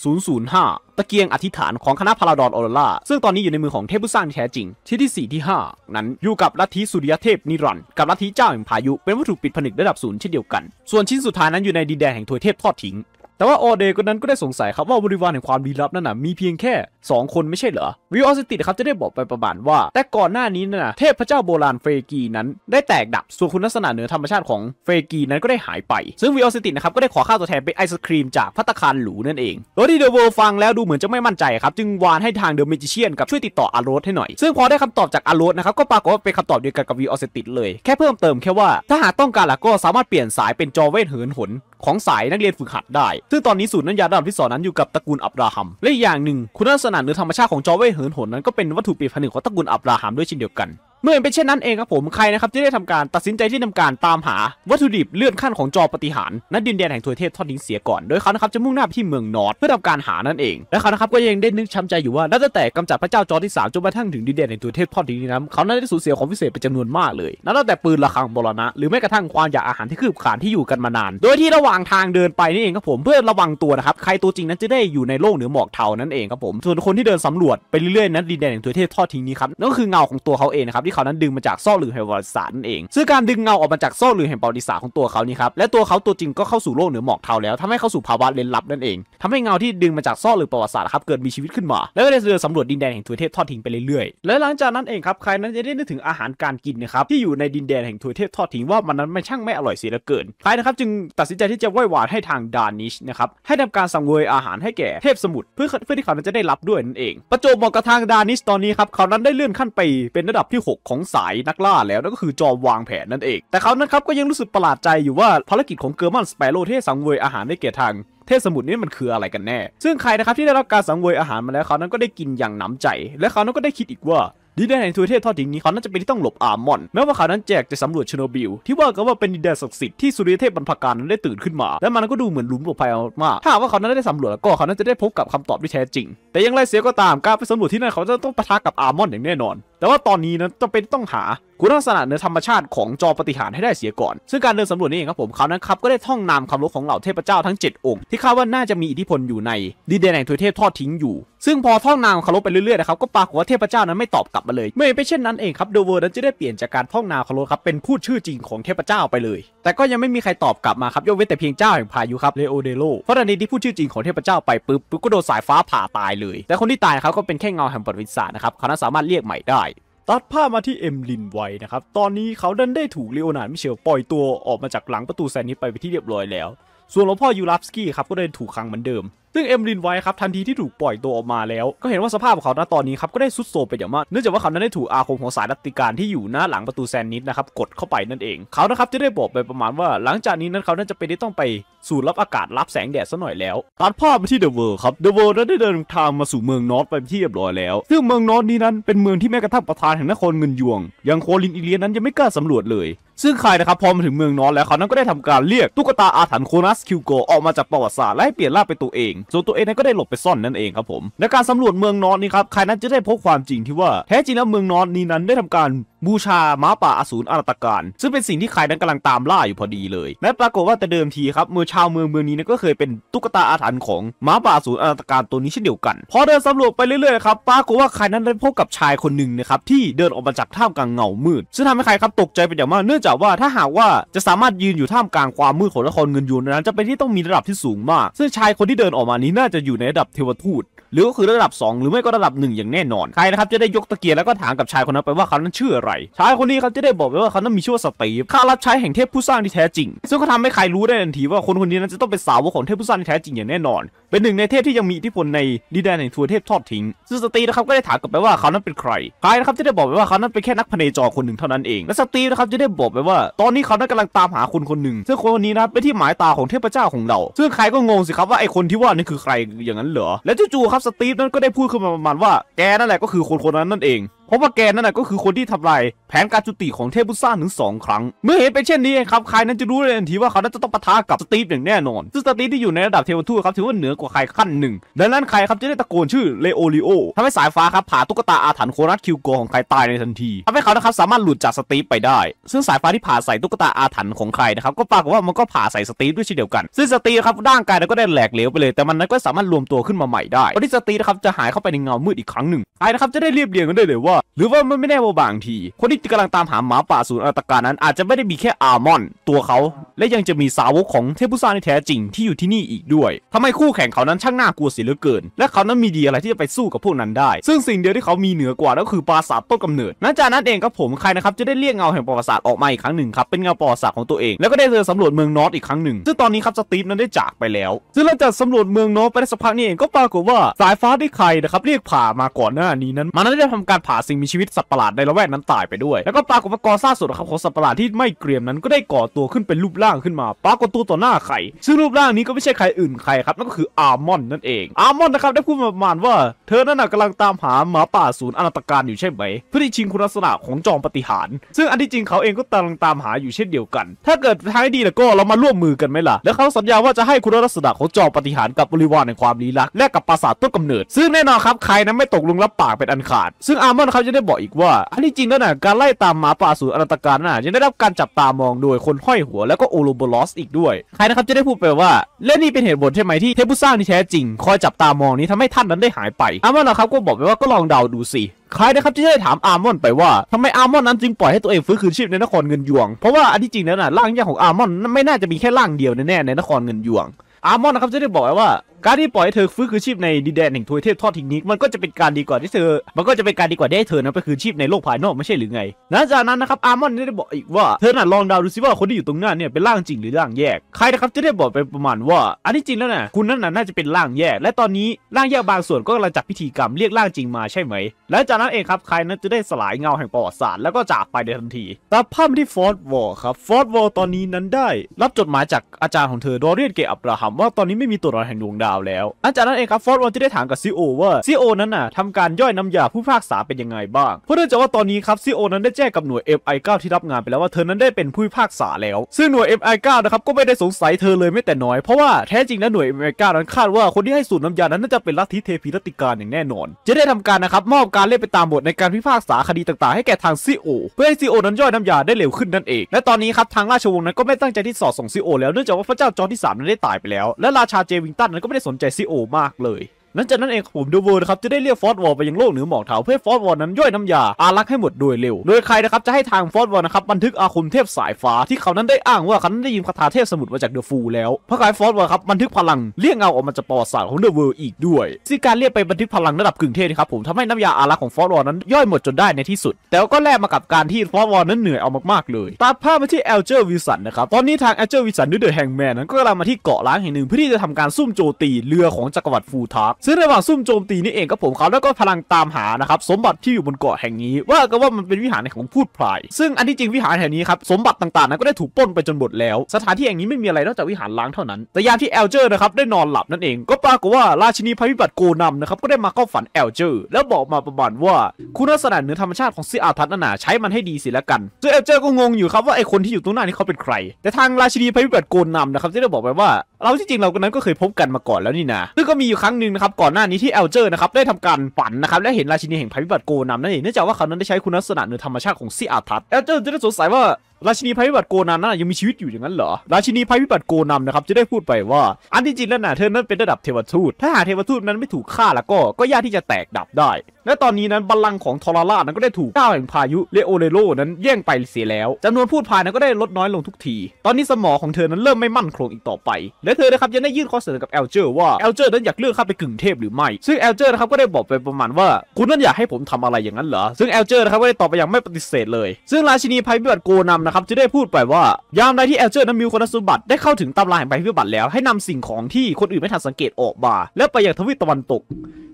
005 ตะเกียงอธิษฐานของคณะพาราดอนออร่าซึ่งตอนนี้อยู่ในมือของเทพผู้สร้างแท้จริงที่ที่4ที่5 นั้นอยู่กับลัทธิสุริยเทพนิรัน์กับลัทธิเจ้าแห่งพายุเป็นวัตถุปิดผนึกระดับศูนย์เช่นเดียวกัน ส่วนชิ้นสุดท้ายนั้นอยู่ในดินแดนแห่งถวยเทพทอดทิ้งแต่ว่าออเดย์คนนั้นก็ได้สงสัยครับว่าบริวารแห่งความลี้ลับนั่นน่ะมีเพียงแค่ 2 คนไม่ใช่เหรอวิออสติตครับจะได้บอกไปประมาณว่า แต่ก่อนหน้านี้น่ะเทพพเจ้าโบราณเฟกีนั้นได้แตกดับส่วนคุณลักษณะเหนือธรรมชาติของเฟกีนั้นก็ได้หายไป ซึ่งวิออสตินะครับก็ได้ขอค่าตัวแทนเป็นไอศครีมจากพัตคารหรูนั่นเองโดยที่เดอะเวิร์ฟังแล้วดูเหมือนจะไม่มั่นใจครับจึงวานให้ทางเดอะเมจิเชียนกับช่วยติดต่ออารสให้หน่อยซึ่งพอได้คำตอบจากอารสนะครับก็ปรากฏว่าเป็นคำตอบเดียวกันกับวิออสติเลยแค่เพิ่มเติมแค่ว่าถ้าหากต้องการละก็สามารถเปลี่ยนสายเป็นจอเวทเหินหนของสายนักเรียนฝึกหัดได้ซึ่งตอนนี้สูตรน้ำยาระดับที่สองนั้นอยู่กับตระกูลอับราฮัม และอย่างหนึ่ง คุณลักษณะเหนือธรรมชาติของจอเวเหินหนนั้น ก็เป็นวัตถุปีผนึกของตระกูลอับราฮัมด้วยเช่นเดียวกันเมื่อเป็นเช่นนั้นเองครับผมใครนะครับที่ได้ทำการตัดสินใจที่ทำการตามหาวัตถุดิบ เลื่อนขั้นของจอปฏิหารณดินแดนแห่งทวยเทพทอดทิ้งเสียก่อนโดยเขานะครับจะมุ่งหน้าไปที่เมืองนอตเพื่อทำการหานั่นเองและเขานะครับก็ยังได้นึกช้ำใจอยู่ว่านับตั้งแต่กำจัดพระเจ้าจอที่3จนกระทั่งถึง ดินแดนแห่งทวยเทพทอดทิ้งนี้นะเขานั้นได้สูญเสียของพิเศษเป็นจำนวนมากเลยนับตั้งแต่ปืนระฆังบรณะหรือแม้กระทั่งความอยากอาหารที่คืบขานที่อยู่กันมานาน โดยที่ระหว่างทางเดินไปนี่เองครับผมเพื่อระวังตัวนะครับใครตัวจริงนั้นจะได้อยู่ในโลกเหนือหมอกเทานั่นเองครับผมส่วนคนที่เดินสำรวจไปเรื่อยๆนั้นดินแดนแห่งทวยเทพทอดทิ้งนี้ครับนั่นก็คือเงาของตัวเขาเองนะครับที่เขานั้นดึงมาจากซ่อหลือแห่งประวัติศาสตร์นั่นเองซึ่งการดึงเงาออกมาจากซ่อหลือแห่งประวัติศาสตร์ของตัวเขานี่ครับและตัวเขาตัวจริงก็เข้าสู่โลกเหนือหมอกเทาแล้วทำให้เข้าสู่ภาวะเลนลับ นั่นเองทำให้เงาที่ดึงมาจากซ่อหลือประวัติศาสตร์ครับเกิดมีชีวิตขึ้นมา แล้วก็ได้เดินสำรวจดินแดนแห่งทวยเทพทอดทิ้งไปเรื่อยๆและหลังจากนั้นเองครับใครนั้นจะได้นึกถึงอาหารการกินนะครับที่อยู่ในดินแดนแห่งทวยเทพทอดทิ้งว่ามันนั้นไม่ช่างไม่อร่อยเสียเหลือเกินใครนะครับจึงตัดสินใจที่จะไหว้วานให้ทางดานิชนะครับให้ทำการสั่งเวยอาหารให้แก่เทพสมุทรเพื่อเพื่อที่เขานั้นจะได้รับด้วยนั่นเอง ประจบเหมาะกับทางดานิชตอนนี้ครับเขานั้นได้เลื่อนขั้นไปเป็นระดับที่ 6ของสายนักล่าแล้วนั่นก็คือจอมวางแผนนั่นเอง แต่เขานั้นครับก็ยังรู้สึกประหลาดใจอยู่ว่าภารกิจของเกอร์มันสเปโรที่สังเวยอาหารใน้เกียรทาง เทสมุทรนี่มันคืออะไรกันแน่ ซึ่งใครนะครับที่ได้รับการสังเวยอาหารมาแล้ว เขานั้นก็ได้กินอย่างหนำใจ และเขานั้นก็ได้คิดอีกว่า ดินแดนแห่งทีเทพทอดทิ้งนี้เขาน่าจะเป็นที่ต้องหลบอาร์มอนแม้ว่าเขานั้นแจกจะสำรวจชโนบิลที่ว่ากันว่าเป็นดินแดนศักดิ์สิทธิ์ที่สุริยเทพบรรพการนั้นได้ตื่นขึ้นมา และมันก็ดูเหมือนหลุมปลดภัยมากถ้าว่าเขานั้นได้สำรวจแล้วก็เขานั้นจะได้พบกับคำตอบที่แท้จริง แต่อย่างไรเสียก็ตามการไปสำรวจที่นั่นเขาจะต้องปะทะกับอาร์มอนอย่างแน่นอนแต่ว่าตอนนี้นะจำเป็นต้องหาคุณลักษณะเนือธรรมชาติของจอปฏิหารให้ได้เสียก่อน ซึ่งการเดินสำรวจนี่เองครับผมเขานั้นครับก็ได้ท่องนามคำลบของเหล่าเทพเจ้าทั้ง 7 องค์ ที่คาดว่าน่าจะมีอิทธิพลอยู่ในดินแดนแห่งทวเทพทอดทิ้งอยู่ ซึ่งพอท่องนามคำรบไปเรื่อยๆนะครับก็ปรากฏว่าเทพเจ้านั้นไม่ตอบกลับมาเลย ไม่เป็นเช่นนั้นเองครับเดอะเวิร์ดนั้นจะได้เปลี่ยนจากการท่องนามคำรบครับเป็นพูดชื่อจริงของเทพเจ้าไปเลยแต่ก็ยังไม่มีใครตอบกลับมาครับยกเว้นแต่เพียงเจ้าแห่งพายุครับเลโอเดโลเพราะตอนนีที่พูดชื่อจริงของเทพเจ้าไปปุ๊บปุ๊บก็โดนสายฟ้าผ่าตายเลย แต่คนที่ตายเขาก็เป็นแค่เงาแห่งประวิศาสตร์นะครับเขาสามารถเรียกใหม่ไตัดภาพมาที่เอ็มลินไว้นะครับ ตอนนี้เขาดันได้ถูกเลโอนาร์ดมิเชลปล่อยตัวออกมาจากหลังประตูแซนนี้ไปไปที่เรียบร้อยแล้ว ส่วนหลวงพ่อยูรัฟสกี้ครับ ก็ได้ถูกขังเหมือนเดิมซึ่งเอ็มรินไว้ครับทันทีที่ถูกปล่อยตัวออกมาแล้ว ก็เห็นว่าสภาพของเขาณตอนนี้ครับก็ได้รุดโทรมไปอย่างมากเนื่องจากว่าเขานั้นได้ถูกอาคมของสายรัติการที่อยู่หน้าหลังประตูแซนนิดนะครับ กดเข้าไปนั่นเอง เขานะครับจะได้บอกไปประมาณว่าหลังจากนี้นั้นเขาน่าจะไปได้ต้องไปสู่รับอากาศรับแสงแดดซะหน่อยแล้วตัดภาพไปที่เดอะเวิร์ครับเดอะเวิร์นั้นได้เดินทางมาสู่เมืองนอตไปที่เรียบร้อยแล้ว ซึ่งเมืองนอตนี้นั้นเป็นเมืองที่แม้กระทั่งประธานแห่งนครเงินยวงอย่างโคลินอิเลียนั้นยังไม่กล้าสำรวจเลย ซึ่งใครนะครับพอมาถึงเมืองนอตแล้วเขานั้นก็ได้ทำการเรียกตุ๊กตาอาถรรพ์โคนัสคิวโกออกมาจากประวัติศาสตร์และให้เปลี่ยนร่างเป็นตัวเองส่วนตัวเองนั้นก็ได้หลบไปซ่อนนั่นเองครับผมและการสำรวจเมืองนอตนี่ครับ ใครนั้นจะได้พบความจริงที่ว่าแท้จริงแล้วเมืองนอตนี้นั้นได้ทำการบูชาม้าป่าอสูรอรตตการ ซึ่งเป็นสิ่งที่ใครนั้นกำลังตามล่าอยู่พอดีเลย และปรากฏว่าแต่เดิมทีครับเมื่อชาวเมืองเมืองนี้นก็เคยเป็นตุ๊กตาอาถรรพ์ของม้าป่าอสูรอรตตการตัวนี้เช่นเดียวกัน พอเดินสำรวจไปเรื่อยๆครับปรากฏว่าใครนั้นได้พบกับชายคนหนึ่งนะครับที่เดินออกมาจากท่ามกลางเงามืดซึ่งทำให้ใครครับตกใจเป็นอย่างมากเนื่องจากว่าถ้าหากว่าจะสามารถยืนอยู่ท่ามกลางความมืดของละครเงินยูนนั้นจะเป็นที่ต้องมีระดับที่สูงมาก ซึ่งชายคนที่เดินออกมานี้น่าจะอยู่ในระดับเทวทูต หรือก็คือระดับ 2 หรือไม่ก็ระดับ1อย่างแน่นอนใครนะครับจะได้ยกตะเกียงแล้วก็ถามกับชายคนนั้นไปว่าเขานั้นชื่ออะไรไรชายคนนี้เขาจะได้บอกไว้ว่าเขานั้นมีชื่อว่าสตีฟ ข้ารับใช้แห่งเทพผู้สร้างที่แท้จริง ซึ่งก็ทำให้ใครรู้ได้ทันทีว่าคนคนนี้นั้นจะต้องเป็นสาวของเทพผู้สร้างที่แท้จริงอย่างแน่นอน เป็นหนึ่งในเทพที่ยังมีอิทธิพลในดินแดนแห่งทัวเทพทอดทิ้งซึ่งสตีฟนะครับก็ได้ถามกลับไปว่าเขานั้นเป็นใครชายนะครับจะได้บอกไปว่าเขานั้นเป็นแค่นักพเนจรคนหนึ่งเท่านั้นเอง และสตีฟนะครับจะได้บอกไปว่า ตอนนี้เขานั้นกำลังตามหาคนคนหนึ่งซึ่งคนนี้นะเป็นที่หมายตาของเทพเจ้าของเราซึ่งใครก็งงสิครับว่าไอคนที่ว่านี่คือใครอย่างนั้นเหรอและจู่ๆครับสตีฟนั้นก็ได้พูดขึ้นมาประมาณว่า แกนั่นแหละก็คือคนคนนั้นนั่นเองราะว่าแกนั่นนะก็คือคนที่ทำลายแผนการจุติของเทพบุษราถึงสองครั้ง เมื่อเห็นเป็นเช่นนี้ครับใครนั้นจะรู้เลยทันทีว่าเขาน่าจะต้องปะทะกับสตีฟอย่างแน่นอน ซึ่งสตีฟที่อยู่ในระดับเทวทูตครับถือว่าเหนือกว่าใครขั้นหนึ่ง ดังนั้นใครครับจะได้ตะโกนชื่อเลโอริโอทำให้สายฟ้าครับ ผ่าตุ๊กตาอาถรรพ์โคนัสคิวโกของใครตายในทันทีทำให้เขานะครับสามารถหลุดจากสตีฟไปได้ ซึ่งสายฟ้าที่ผ่าใส่ตุ๊กตาอาถรรพ์ของใครนะครับก็ปรากฏว่ามันก็ผ่าใส่สตีฟด้วยเช่นเดียวกัน ซึ่งสตีฟครับด่างกายนั้นก็ได้แหลกเหลวไปเลยแต่มันนั้นก็สามารถรวมตัวขึ้นมาใหม่ได้ตอนที่สตีฟนะครับจะหายเข้าไปในเงามืดอีกครั้งหนึ่งใครนะครับจะได้เรียบเรียงกันได้เลยว่าหรือว่ามันไม่แน่ว่าบางที คนที่กำลังตามหาหมาป่าศูนย์อตการนั้นอาจจะไม่ได้มีแค่อาร์มอน ตัวเขาและยังจะมีสาวกของเทพุซาาในแท้จริงที่อยู่ที่นี่อีกด้วย ทำให้คู่แข่งเขานั้นช่างน่ากลัวเสียเหลือเกิน และเขานั้นมีดีอะไรที่จะไปสู้กับพวกนั้นได้ ซึ่งสิ่งเดียวที่เขามีเหนือกว่าก็คือปราสาทต้นกำเนิด นั่นจากนั้นเองครับผมใครนะครับจะได้เรียกเงาแห่งปราสาทออกมาอีกครั้งหนึ่งครับเป็นเงาปราสาทของตัวเองแล้วก็ได้เจอสำรวจเมืองนอตอีกครั้งหนึ่งซึ่งตอนนี้ครับสตีฟนั้นได้จากไปแล้ว ซึ่งหลังจากสำรวจเมืองนอตไปได้สักพักนี่เองก็ปรากฏว่าสายฟ้าที่ใครนะครับเรียกผ่ามาก่อนหน้านี้นั้นมันได้ทำการผ่าสิ่งมีชีวิตสัตว์ประหลาดในละแวกนั้นตายไปด้วย แล้วก็ปรากฏว่ากอซ่าสุดครับของสัตว์ประหลาดที่ไม่เกรียมนั้นก็ได้ก่อตัวขึ้นเป็นรูปร่างขึ้นมาปรากฏตัวต่อหน้าไข่ซึ่งรูปร่างนี้ก็ไม่ใช่ใครอื่นใครครับนั่นก็คืออาร์มอนนั่นเอง อาร์มอนนะครับได้พูดมาประมาณว่าเธอนั่นกำลังตามหาหมาป่าศูนย์อนาตการอยู่ใช่ไหม เพื่อที่ชิงคุณลักษณะของจอมปฏิหาร ซึ่งอันที่จริงเขาเองก็กำลังตามหาอยู่เช่นเดียวกัน ถ้าเกิดทางดีแล้วก็เรามาร่วมมือกันไหมล่ะ แล้วเขาสัญญาว่าจะให้คุณลักษณะของจอมปฏิหารกับบริวารในความลี้ลับและกับปราสาทต้นกำเนิด ซึ่งแน่นอนครับใครนั้นไม่ตกลงรับปากเป็นอันขาด ซึ่งอาร์มอนครับยังได้บอกอีกว่าอันนี้จริงแล้วนะการไล่ตามหมาป่าสู่อนันตการน่ะยังได้รับการจับตามองโดยคนห้อยหัวแล้วก็โอโลโบลอสอีกด้วยใครนะครับจะได้พูดไปว่าและนี่เป็นเหตุผลใช่ไหมที่เทพุซ่สร้างที่แท้จริงคอยจับตามองนี้ทำให้ท่านนั้นได้หายไปอาร์มอนนะครับก็บอกไปว่าก็ลองเดาดูสิใครนะครับที่ได้ถามอาร์มอน ไปว่าทำไมอาร์มอนนั้นจึงปล่อยให้ตัวเองฟื้นคืนชีพในนครเงินยวงเพราะว่าอันที่จริงแล้วนะร่างยกของอาร์มอนไม่น่าจะมีแค่ร่างเดียวแน่ในนครเงินยวง อาร์มอนนะครับจะได้บอกว่าการที่ปล่อยให้เธอฟื้นคืนชีพในดินแดนแห่งทวยเทพทอดทิ้งนี้มันก็จะเป็นการดีกว่าที่เธอ มันก็จะเป็นการดีกว่าได้เธอนะไปคืนชีพในโลกภายนอกไม่ใช่หรือไงหลังจากนั้นนะครับอาร์มอนได้บอกอีกว่าเธอน่ะลองดาวดูซิว่าคนที่อยู่ตรงหน้าเนี่ยเป็นร่างจริงหรือร่างแยกใครนะครับจะได้บอกไปประมาณว่าอันนี้จริงแล้วนะคุณนั่นน่ะน่าจะเป็นร่างแยก และตอนนี้ร่างแยกบางส่วนก็กำลังจัดพิธีกรรมเรียกร่างจริงมาใช่ไหมหลังจากนั้นเองครับใครนั้นจะได้สลายเงาแห่งประวัติศาสตร์แล้วก็จากไปในทันทีตาภาพที่ฟอร์ดวอลครับฟอร์ดวอลตอนนี้นั้นได้ รับจดหมายจากอาจารย์ของเธอดอเรียนเกอับราฮัมว่าตอนนี้ไม่มีตัวตนแห่งดวงดาวาวแล้วอันจากนั้นเองครับฟอร์ดวันที่ได้ถามกับซีโอว่าซีโอนั้นน่ะทำการย่อยน้ำยาผู้พากษาเป็นยังไงบ้างเพราะเนื่องจากว่าตอนนี้ครับซีโอนั้นได้แจ้งกับหน่วย MI9 ที่รับงานไปแล้วว่าเธอนั้นได้เป็นผู้พากษาแล้ว ซึ่งหน่วย MI9 นะครับก็ไม่ได้สงสัยเธอเลยไม่แต่น้อย เพราะว่าแท้จริงแล้วหน่วย MI9 นั้นคาดว่าคนที่ให้สูตรน้ำยานั้นน่าจะเป็นลัทธิเทพีรติการอย่างแน่นอน จะได้ทำการนะครับมอบการเล่นไปตามบทในการพิพากษาคดีต่าง ๆ ให้แก่ทางซีโอเพื่อให้ซีโอนั้นย่อยน้ำยาได้เร็วขึ้นนั่นเองและตอนนี้ครับทางราชวงศ์นั้นก็ไม่ตั้งใจที่สอดส่งซีโอแล้วเนื่องจากว่าพระเจ้าจอร์ที่มนั้นได้ตายไปแล้วและราชาเจวิงตันนั้นก็ไม่ได้สนใจซิโอมากเลยหลังจากนั้นเองผมดูเวอร์นะครับจะได้เรียกฟอสวอลไปยังโลกเหนือหมอกเถาเพื่อฟอสวอลนั้นย่อยน้ำยาอารักให้หมดโดยเร็ว โดยใครนะครับจะให้ทางฟอสวอลนะครับบันทึกอาคมเทพสายฟ้า ที่เขานั้นได้อ้างว่าเขาได้ยินคาถาเทพสมุดมาจากเดอะฟูแล้วพระกายฟอสวอลครับบันทึกพลังเรียกเงาออกมาจากปอดสาสรของเดอะเวิร์อีกด้วยซึ่งการเรียกไปบันทึกพลังระดับกึ่งเทพนะครับผมทำให้น้ำยาอารักของฟอสวอลนั้นย่อยหมดจนได้ในที่สุด แต่ก็แลกมากับการที่ฟอสวอลนั้นเหนื่อยเอามากๆเลยตัดภาพมาที่แอลเจอร์วิสันนะครับตอนนี้ทางแอลเจอร์วิสันด้วยเดอะแฮงแมนนั้น ก็กำลังมาที่เกาะล้างแห่งหนึ่งเพื่อที่จะทำการซุ่มโจมตีเรือของจักรวรรดิฟูทกซึ่งระหว่างซุ่มโจมตีนี่เองครับผมเขาแล้วก็พลังตามหานะครับสมบัติที่อยู่บนเกาะแห่งนี้ ว่าก็ว่ามันเป็นวิหารของพูดพลาย ซึ่งอันที่จริงวิหารแห่งนี้ครับ สมบัติต่างๆนั้นก็ได้ถูกปล้นไปจนหมดแล้ว สถานที่แห่งนี้ไม่มีอะไรนอกจากวิหารล้างเท่านั้น แต่ยามที่แอลเจอร์นะครับได้นอนหลับนั่นเองก็ปรากฏว่าราชินีภายพิบัติโกนัมนะครับก็ได้มาเข้าฝันแอลเจอร์ แล้วบอกมาประมาณว่าคุณลักษณะเหนือธรรมชาติของซีอาทัตนาใช้มันให้ดีสิละกันซึ่งแอลเจอร์ก็งงอยู่ครับว่าไอคนที่อยู่ตรงหน้านี้เขาเป็นใคร แต่ทางราชินียพิบัติโกนัมนะครับที่ได้บอกไปว่าเราจริงๆเรานั้นก็เคยพบกันมาก่อนแล้วนี่นะซึ่งก็มีอยู่ครั้งหนึ่งนะครับ ก่อนหน้านี้ที่เอลเจอร์นะครับได้ทำการฝันนะครับ และเห็นราชินีแห่งภัยพิบัติโกนำนั่นเองเนื่องจากว่าเขานั้นได้ใช้คุณลักษณะเหนือธรรมชาติของซีอาทัตเอลเจอร์จึงได้สงสัยว่าราชินีภัยพิบัติโกนันน่ะยังมีชีวิตอยู่อย่างนั้นเหรอราชินีภัยพิบัติโกนัมนะครับจะได้พูดไปว่าอันที่จริงแล้วน่ะเธอนั้นเป็นระดับเทวทูตถ้าหากเทวทูตนั้นไม่ถูกฆ่าแล้วก็ก็ยากที่จะแตกดับได้และตอนนี้นั้นบัลลังก์ของทอราล่านั้นก็ได้ถูกเจ้าแห่งพายุเลโอเรโลนั้นแย่งไปเสียแล้วจำนวนพูดพายนั้นก็ได้ลดน้อยลงทุกที ตอนนี้สมองของเธอนั้นเริ่มไม่มั่นคงอีกต่อไป และเธอนะครับยังได้ยื่นข้อเสนอกับเอลเจอร์ว่าเอลเจอร์นั้นอยากเลือกข้าไปกึ่งเทพหรือไม่ซึ่งเอลเจอร์นะครับก็ได้บอกไปประมาณว่า คุณนั้นอยากให้ผมทำอะไรอย่างนั้นเหรอซึ่งเอลเจอร์นะครับก็ได้ตอบไปอย่างไม่ปฏิเสธเลย ซึ่งราชินีภัยพิบัติโกนัมนะนะครับจะได้พูดไปว่ายามใดที่เอลเจอร์นั้นมีคุณสมบัติได้เข้าถึงตำราแห่งใบพิบัติแล้วให้นำสิ่งของที่คนอื่นไม่ทันสังเกตออกมาแล้วไปยังทวีตตะวันตก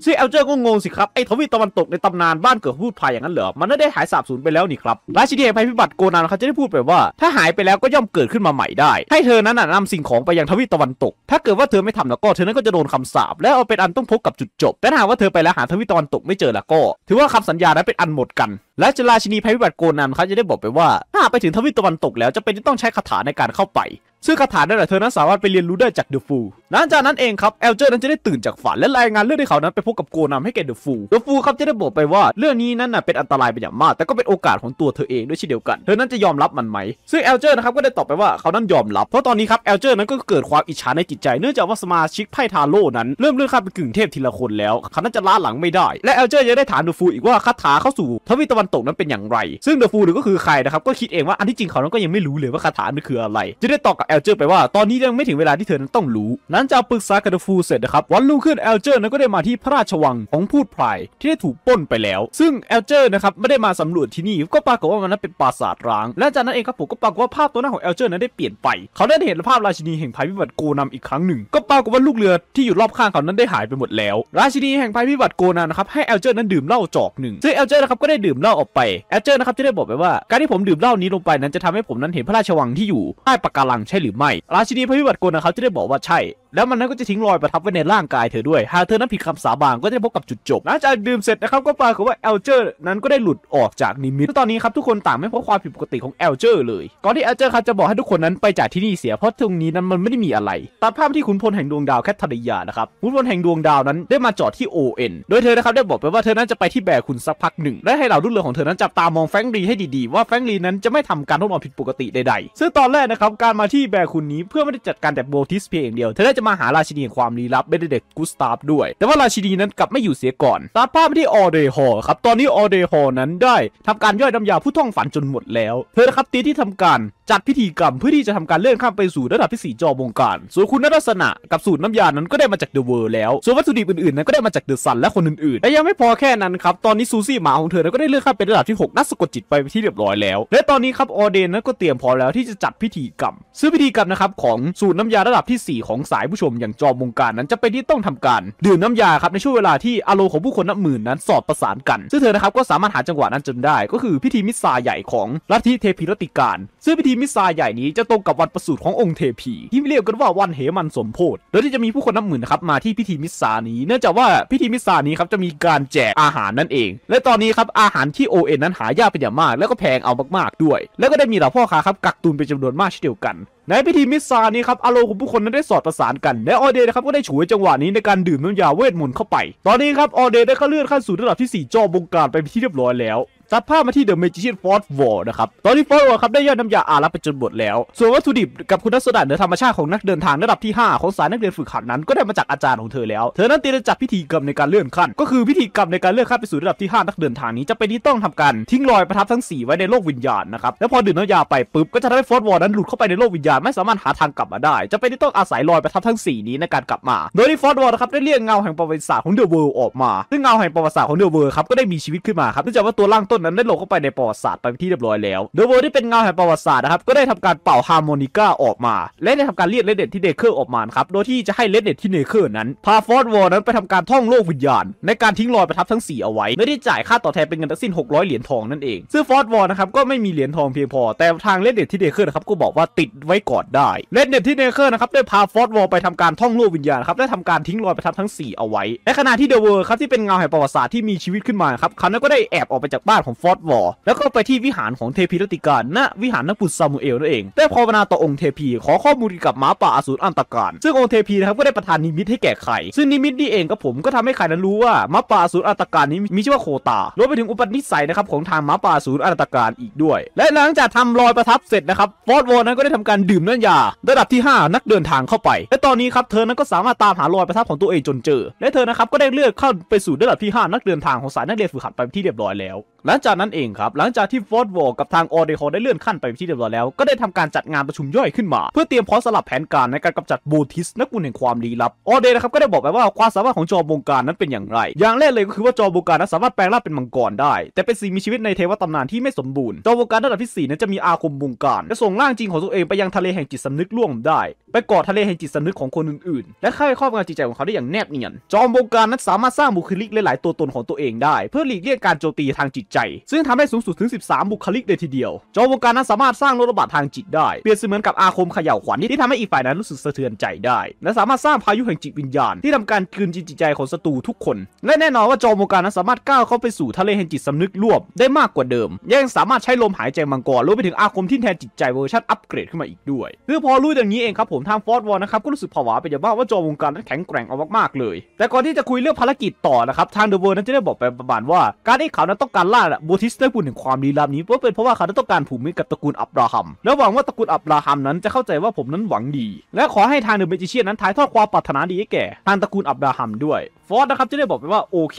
ซึ่งเอลเจอร์ก็งงสิครับไอ้ทวีตตะวันตกในตำนานบ้านเกิดพูดภายอย่างนั้นเหรอมันได้หายสาบสูญไปแล้วนี่ครับราชินีแห่งใบพิบัติโกนานเขาจะได้พูดไปว่า ถ้าหายไปแล้วก็ย่อมเกิดขึ้นมาใหม่ได้ให้เธอนั้นนำสิ่งของไปยังทวีตตะวันตก ถ้าเกิดว่าเธอไม่ทำแล้วก็เธอนั้นก็จะโดนคำสาบแล้วเอาเป็นอันต้องพบกับจุดจบ แต่หากว่าเธอไปแล้วหาทวีตตะวันตกไม่เจอแล้วก็ ถือว่าคำสัญญานั้นเป็นอันหมดกัน และจราชินีภัยพิบัติโกนานเขาจะได้บอกไปว่า ถ้าไปถึงทววีปตะวันตกแล้วจะเป็นที่ต้องใช้คาถาในการเข้าไปซึ่งคาถาได้แหละเธอนั้นสามารถไปเรียนรู้ได้จากเดอะฟูหลังจากนั้นเองครับเอลเจอร์นั้นจะได้ตื่นจากฝันและรายงานเรื่องที่เขานั้นไปพบกับโกนัมให้แก่เดอะฟู เดอะฟูครับจะได้บอกไปว่าเรื่องนี้นั้นน่ะเป็นอันตรายเป็นอย่างมากแต่ก็เป็นโอกาสของตัวเธอเองด้วยเช่นเดียวกันเธอนั้นจะยอมรับมันไหม ซึ่งเอลเจอร์นะครับก็ได้ตอบไปว่าเขานั้นยอมรับเพราะตอนนี้ครับเอลเจอร์นั้นก็เกิดความอิจฉาในจิตใจเนื่องจากว่าสมาชิกไพ่ทาโร่นั้นเริ่มเลื่อนขั้นเป็นกึ่งเทพทีละคนแล้วเขานั้นจะล้าหลังไม่ได้และเอลเจอร์ยังได้ถามเดอะฟู อีกว่าคาถาเข้าสู่ทวีตะวันตกนั้นเป็นอย่างไร ซึ่งเดอะฟูหรือก็คือใครนะครับก็คิดเองว่าอันที่จริงเขานั้นก็ยังไม่รู้เลยว่าคาถานั้นคืออะไรจะได้ตอบกับแอลเจอร์ไปว่าตอนนี้ยังไม่ถึงเวลาที่เธอนั้นต้องรู้หลังจากปรึกษากับเดฟูเสร็จนะครับวันรุ่งขึ้นแอลเจอร์นั้นก็ได้มาที่พระราชวังของพูดพลายที่ได้ถูกป้นไปแล้ว ซึ่งแอลเจอร์นะครับไม่ได้มาสำรวจที่นี่ก็ปรากฏว่ามันนั้นเป็นปราสาทร้างและจากนั้นเองครับผมก็ปรากฏว่าภาพตัวหน้าของแอลเจอร์นั้นได้เปลี่ยนไป เขาได้เห็นภาพราชินีแห่งภัยพิบัติโกนัมอีกครั้งหนึ่ง ก็ปรากฏว่าลูกเรือที่อยู่รอบข้างเขานั้นได้หายไปหมดแล้ว ราชินีแห่งภัยพิบัติโกนัมนะครับให้แอลเจอร์นั้นดื่มเหล้าจอกหนึ่งซึ่งแอลเจอร์นะครับก็ได้ดื่มเหล้าออกไปแอลเจอร์นะครับจะได้บอกไปว่า การที่ผมดื่มเหล้านี้ลงไปนั้นจะทำให้ผมนั้นเห็นพระราชวังที่อยู่ใต้ปะการังใชช่หรือไม่ ราชินีพระพิบัติโกนนะครับจะได้บอกว่าใช่แล้วมันนั้นก็จะทิ้งรอยประทับไว้ในร่างกายเธอด้วย หากเธอนั้นผิดคำสาบานก็จะพบกับจุดจบหลังจากดื่มเสร็จนะครับ ก็ปรากฏว่าเอลเจอร์นั้นก็ได้หลุดออกจากนิมิตตอนนี้ครับทุกคนต่างไม่พบความผิดปกติของเอลเจอร์เลยก่อนที่เอลเจอร์ครับจะบอกให้ทุกคนนั้นไปจากที่นี่เสีย เพราะตรงนี้นั้นมันไม่ได้มีอะไรตัดภาพที่ขุนพลแห่งดวงดาวแคทธาริยานะครับขุนพลแห่งดวงดาวนั้นได้มาจอดที่ ON โดยเธอนะครับได้บอกไปว่าเธอนั้นจะไปที่แบกคุณสักพักหนึ่งและให้เหล่าลูนเรือของเธอนั้นจับตามองแฟงรีให้ดีๆ ว่าแฟงรีนั้นจะไม่ทำการทดลองผิดปกติใดๆซึ่งตอนแรกนะครับการมาที่แบกคุณนี้เพื่อไม่ได้จัดการแต่โบทิสเพียงเดียวเธอได้จะมาหาราชินีความลี้ลับเบนเดเด็กกุสตาฟด้วย แต่ว่าราชินีนั้นกลับไม่อยู่เสียก่อนตัดภาพไปที่ออเดฮ์ฮอครับ ตอนนี้ออเดฮ์ฮอนั้นได้ ทำการย่อยน้ายาผู้ท่องฝันจนหมดแล้ว เธอครับตีที่ทำการ จัดพิธีกรรมเพื่อที่จะทำการเลื่อนข้ามไปสู่ระดับที่สี่จอวงการ ส่วนคุณลักษณะกับสูตรน้ำยานั้นก็ได้มาจากเดอะเวิร์แล้ว ส่วนวัตถุดิบอื่นๆนั้นก็ได้มาจากเดอะซันและคนอื่นๆและยังไม่พอแค่นั้นครับ ตอนนี้ซูซี่หมาของเธอ้ก็ได้เลื่อนข้ามเป็นระดับที่ 6นักสะกดจิตไปที่เรียบร้อยแล้ว และตอนนี้ครับออเดนนั้นก็เตรียมพอแล้วที่จะจัดพิธีกรรมซื้อพิธีกรรมนะครับของสูตรน้ำยาระดับที่ 4 ของสายผู้ชมอย่างจอมวงการนั้นจะเป็นที่ต้องทำการ ดื่มน้ำยาครับในช่วงเวลาที่อารมณ์ของผู้คนนับหมื่นนั้นสอดประสานกันซึ่งเธอนะครับก็สามารถหาจังหวะนั้นจนได้ ก็คือพิธีมิสซาใหญ่ของลัทธิเทพีรติการซึ่งพิธีมิสซาใหญ่นี้จะตรงกับวันประสูติขององค์เทพี ที่เรียกกันว่าวันเหมันสมโพธิโดยที่จะมีผู้คนนับหมื่นนะครับมาที่พิธีมิสซานี้ เนื่องจากว่าพิธีมิสซานี้ครับจะมีการแจกอาหารนั่นเอง และตอนนี้ครับอาหารที่โอเอ็นนั้นหายากเป็นอย่างมาก แล้วก็แพงเอามากๆด้วย แล้วก็ได้มีเหล่าพ่อค้าครับกักตุนเป็นจำนวนมากเช่นเดียวกันในพิธีมิสซานี้ครับอารมณ์ของผู้คนนั้นได้สอดประสานกัน และออเดนะครับก็ได้ฉวยจังหวะนี้ในการดื่มน้ำยาเวทมนต์เข้าไป ตอนนี้ครับ ออเดได้เข้าเลื่อนขั้นสู่ระดับที่4จอบงการไปที่เรียบร้อยแล้วตัดภาพมาที่เดอะเมจิชิยนฟอร์ดวอลนะครับ ตอนนี้ฟอร์ดวอลครับได้ย่อยน้ำยาอารับไปจนหมดแล้วส่วนวัตถุดิบกับคุณสักษณะเหนือธรรมชาติของนักเดินทางระดับที่5ของสายนักเรียนฝึกหัดนั้นก็ได้มาจากอาจารย์ของเธอแล้วเธอนั้นเตรียมจัดพิธีกรรมในการเลื่อนขั้นก็คือพิธีกรรมในการเลื่อนขั้นไปสู่ระดับที่ 5 นักเดินทางนี้จะเป็นที่ต้องทำการทิ้งรอยประทับทั้ง 4 ไว้ในโลกวิญญาณนะครับแล้วพอดื่มน้ำยาไปปุ๊บก็จะทำให้ฟอร์ดวอลนั้นหลุดเข้าไปในโลกวิญญาณไม่สามารถหาทางกลับมาได้จะเป็นที่ต้องอาศัยรอยประทับทั้ง 4 นี้ในการกลับมา โดยที่ฟอร์ดวอลนะครับได้เรียกเงาแห่งประวัติศาสตร์ของเดอะเวิลด์ออกมาซึ่งเงาแห่งประวัติศาสตร์ของเดอะเวิลด์ครับก็ได้มีชีวิตขึ้นมาครับเนื่องจากว่าตัวร่างตนนั้นได้ลงเข้าไปในประวัติศาสตร์ไปที่เรียบร้อยแล้วเดอะเวิร์ที่เป็นเงาแห่งประวัติศาสตร์นะครับก็ได้ทำการเป่าฮาร์โมนิก้าออกมา และได้ทำการเรียกเลดเด็ดที่เนเคอร์ออกมาครับ โดยที่จะให้เลดเด็ดที่เนเคอร์นั้นพาฟอร์ดวอร์นั้นไปทำการท่องโลกวิญญาณ ในการทิ้งรอยประทับทั้ง4เอาไว้ไม่ได้จ่ายค่าตอบแทนเป็นเงินทั้งสิ้น600 เหรียญทองนั่นเองซึ่งฟอร์ดวอร์นะครับก็ไม่มีเหรียญทองเพียงพอแต่ทางเลดเด็ดที่เนเคอร์นะครับก็บอกว่าติดไว้ก่อนได้เลดเด็ดที่เนเคอร์นะครับได้พาฟอร์ดวอร์ไปทำการท่องโลกวิญญาณครับและทำการทิ้งรอยประทับทั้ง 4 เอาไว้ในขณะที่เดอะเวิร์ครับที่เป็นเงาแห่งประวัติศาสตร์ที่มีชีวิตขึ้นมา ครับเขาก็ได้แอบออกไปจากบ้านของฟอสวอร์แล้วก็ไปที่วิหารของเทพีรติการณวิหารนักบุตรซามูเอลนั่นเองได้ภาวนาต่อองค์เทพีขอข้อมูลกับหมาป่าอสูรอันตการ ซึ่งองค์เทพีนะครับก็ได้ประทานนิมิตให้แก่ไข่ซึ่งนิมิตนี่เองกับผมก็ทำให้ไข่นั้นรู้ว่าหมาป่าอสูรอันตการนี้มีชื่อว่าโคตารวมไปถึงอุปนิสัยนะครับของทางหมาป่าอสูรอันตการอีกด้วย และหลังจากทำรอยประทับเสร็จนะครับฟอสวอร์นั้นก็ได้ทำการดื่มน้ำยา ระดับที่ 5 นักเดินทางเข้าไป และตอนนี้ครับเธอนั้นก็สามารถตามหารอยประทับของตัวเองจนเจอและเธอนะครับก็ได้เลือกเข้าไปสู่ระดับที่5นักเดินทางของสายนักเรียนฝึกหัดไปที่เรียบร้อยแล้วและังจากนั้นเองครับหลังจากที่ฟอร์ดวอลกับทางออเดโคได้เลื่อนขั้นไปที่เดีมแล้ว ก็ได้ทำการจัดงานประชุมย่อยขึ้นมา เพื่อเตรียมพร้อมสำหรับแผนการในการกำจัดบูทิสนักกุญแห่งความลี้ลับออเดนะครับก็ได้บอกไปว่าความสามารถของจอบงการนั้นเป็นอย่างไร อย่างแรกเลยก็คือว่าจอบงการนั้นสามารถแปลงร่างเป็นมังกรได้ แต่เป็นสิ่งมีชีวิตในเทวตำนานที่ไม่สมบูรณ์จอบงการระดับที่4นั้นจะมีอาคมบงการและส่งร่างจริงของตัวเองไปยังทะเลแห่งจิตสำนึกล่วงได้ไปกอดทะเลแห่งจิตสำนึกของคนอื่นๆ และค่ายครอบงำจิตใจของเขาได้อย่างแนบเนียนจอมบงการนั้นสามารถสร้างบุคลิกหลายๆตัวตนของตัวเองได้เพื่อหลีกเลี่ยงการโจมตีทางจิตใจซึ่งทำได้สูงสุดถึง 13 บุคลิกเลยทีเดียว จอวงการนั้นสามารถสร้างโรคระบาดทางจิตได้ เปรียบเสมือนกับอาคมเขย่าขวัญที่ทำให้อีกฝ่ายนั้นรู้สึกสะเทือนใจได้ และสามารถสร้างพายุแห่งจิตวิญญาณที่ทำการลืนจิตใจของศัตรูทุกคน และแน่นอนว่าจอวงการนั้นสามารถก้าวเข้าไปสู่ทะเลแห่งจิตสำนึกร่วมได้มากกว่าเดิม ยังสามารถใช้ลมหายใจมังกรรวมไปถึงอาคมที่แทนจิตใจเวอร์ชันอัปเกรดขึ้นมาอีกด้วยคือพอรู้อย่างนี้เองครับผมทางฟอร์ดวอลนะครับก็รู้สึกผวาไปอย่างมากว่าจอวงการนั้นแข็งแกร่งเอามากๆเลยแต่ก่อนที่จะคุยเรื่องภารกิจต่อนะครับทางเดอะเวิร์นั้นจะได้บอกไปประมาณว่าการที่เขานั้นต้องการล่าะโบทิสได้พูดถึงความลี้ลับนี้ว่าเป็นเพราะว่าเขาต้องการผูกมิตรกับตระกูลอับราฮัม และหวังว่าตระกูลอับราฮัมนั้นจะเข้าใจว่าผมนั้นหวังดี และขอให้ทางเดอะเมจิเชียนนั้นถ่ายทอดความปรารถนาดีให้แก่ ทางตระกูลอับราฮัมด้วยฟอร์ดนะครับจะได้บอกไปว่าโอเค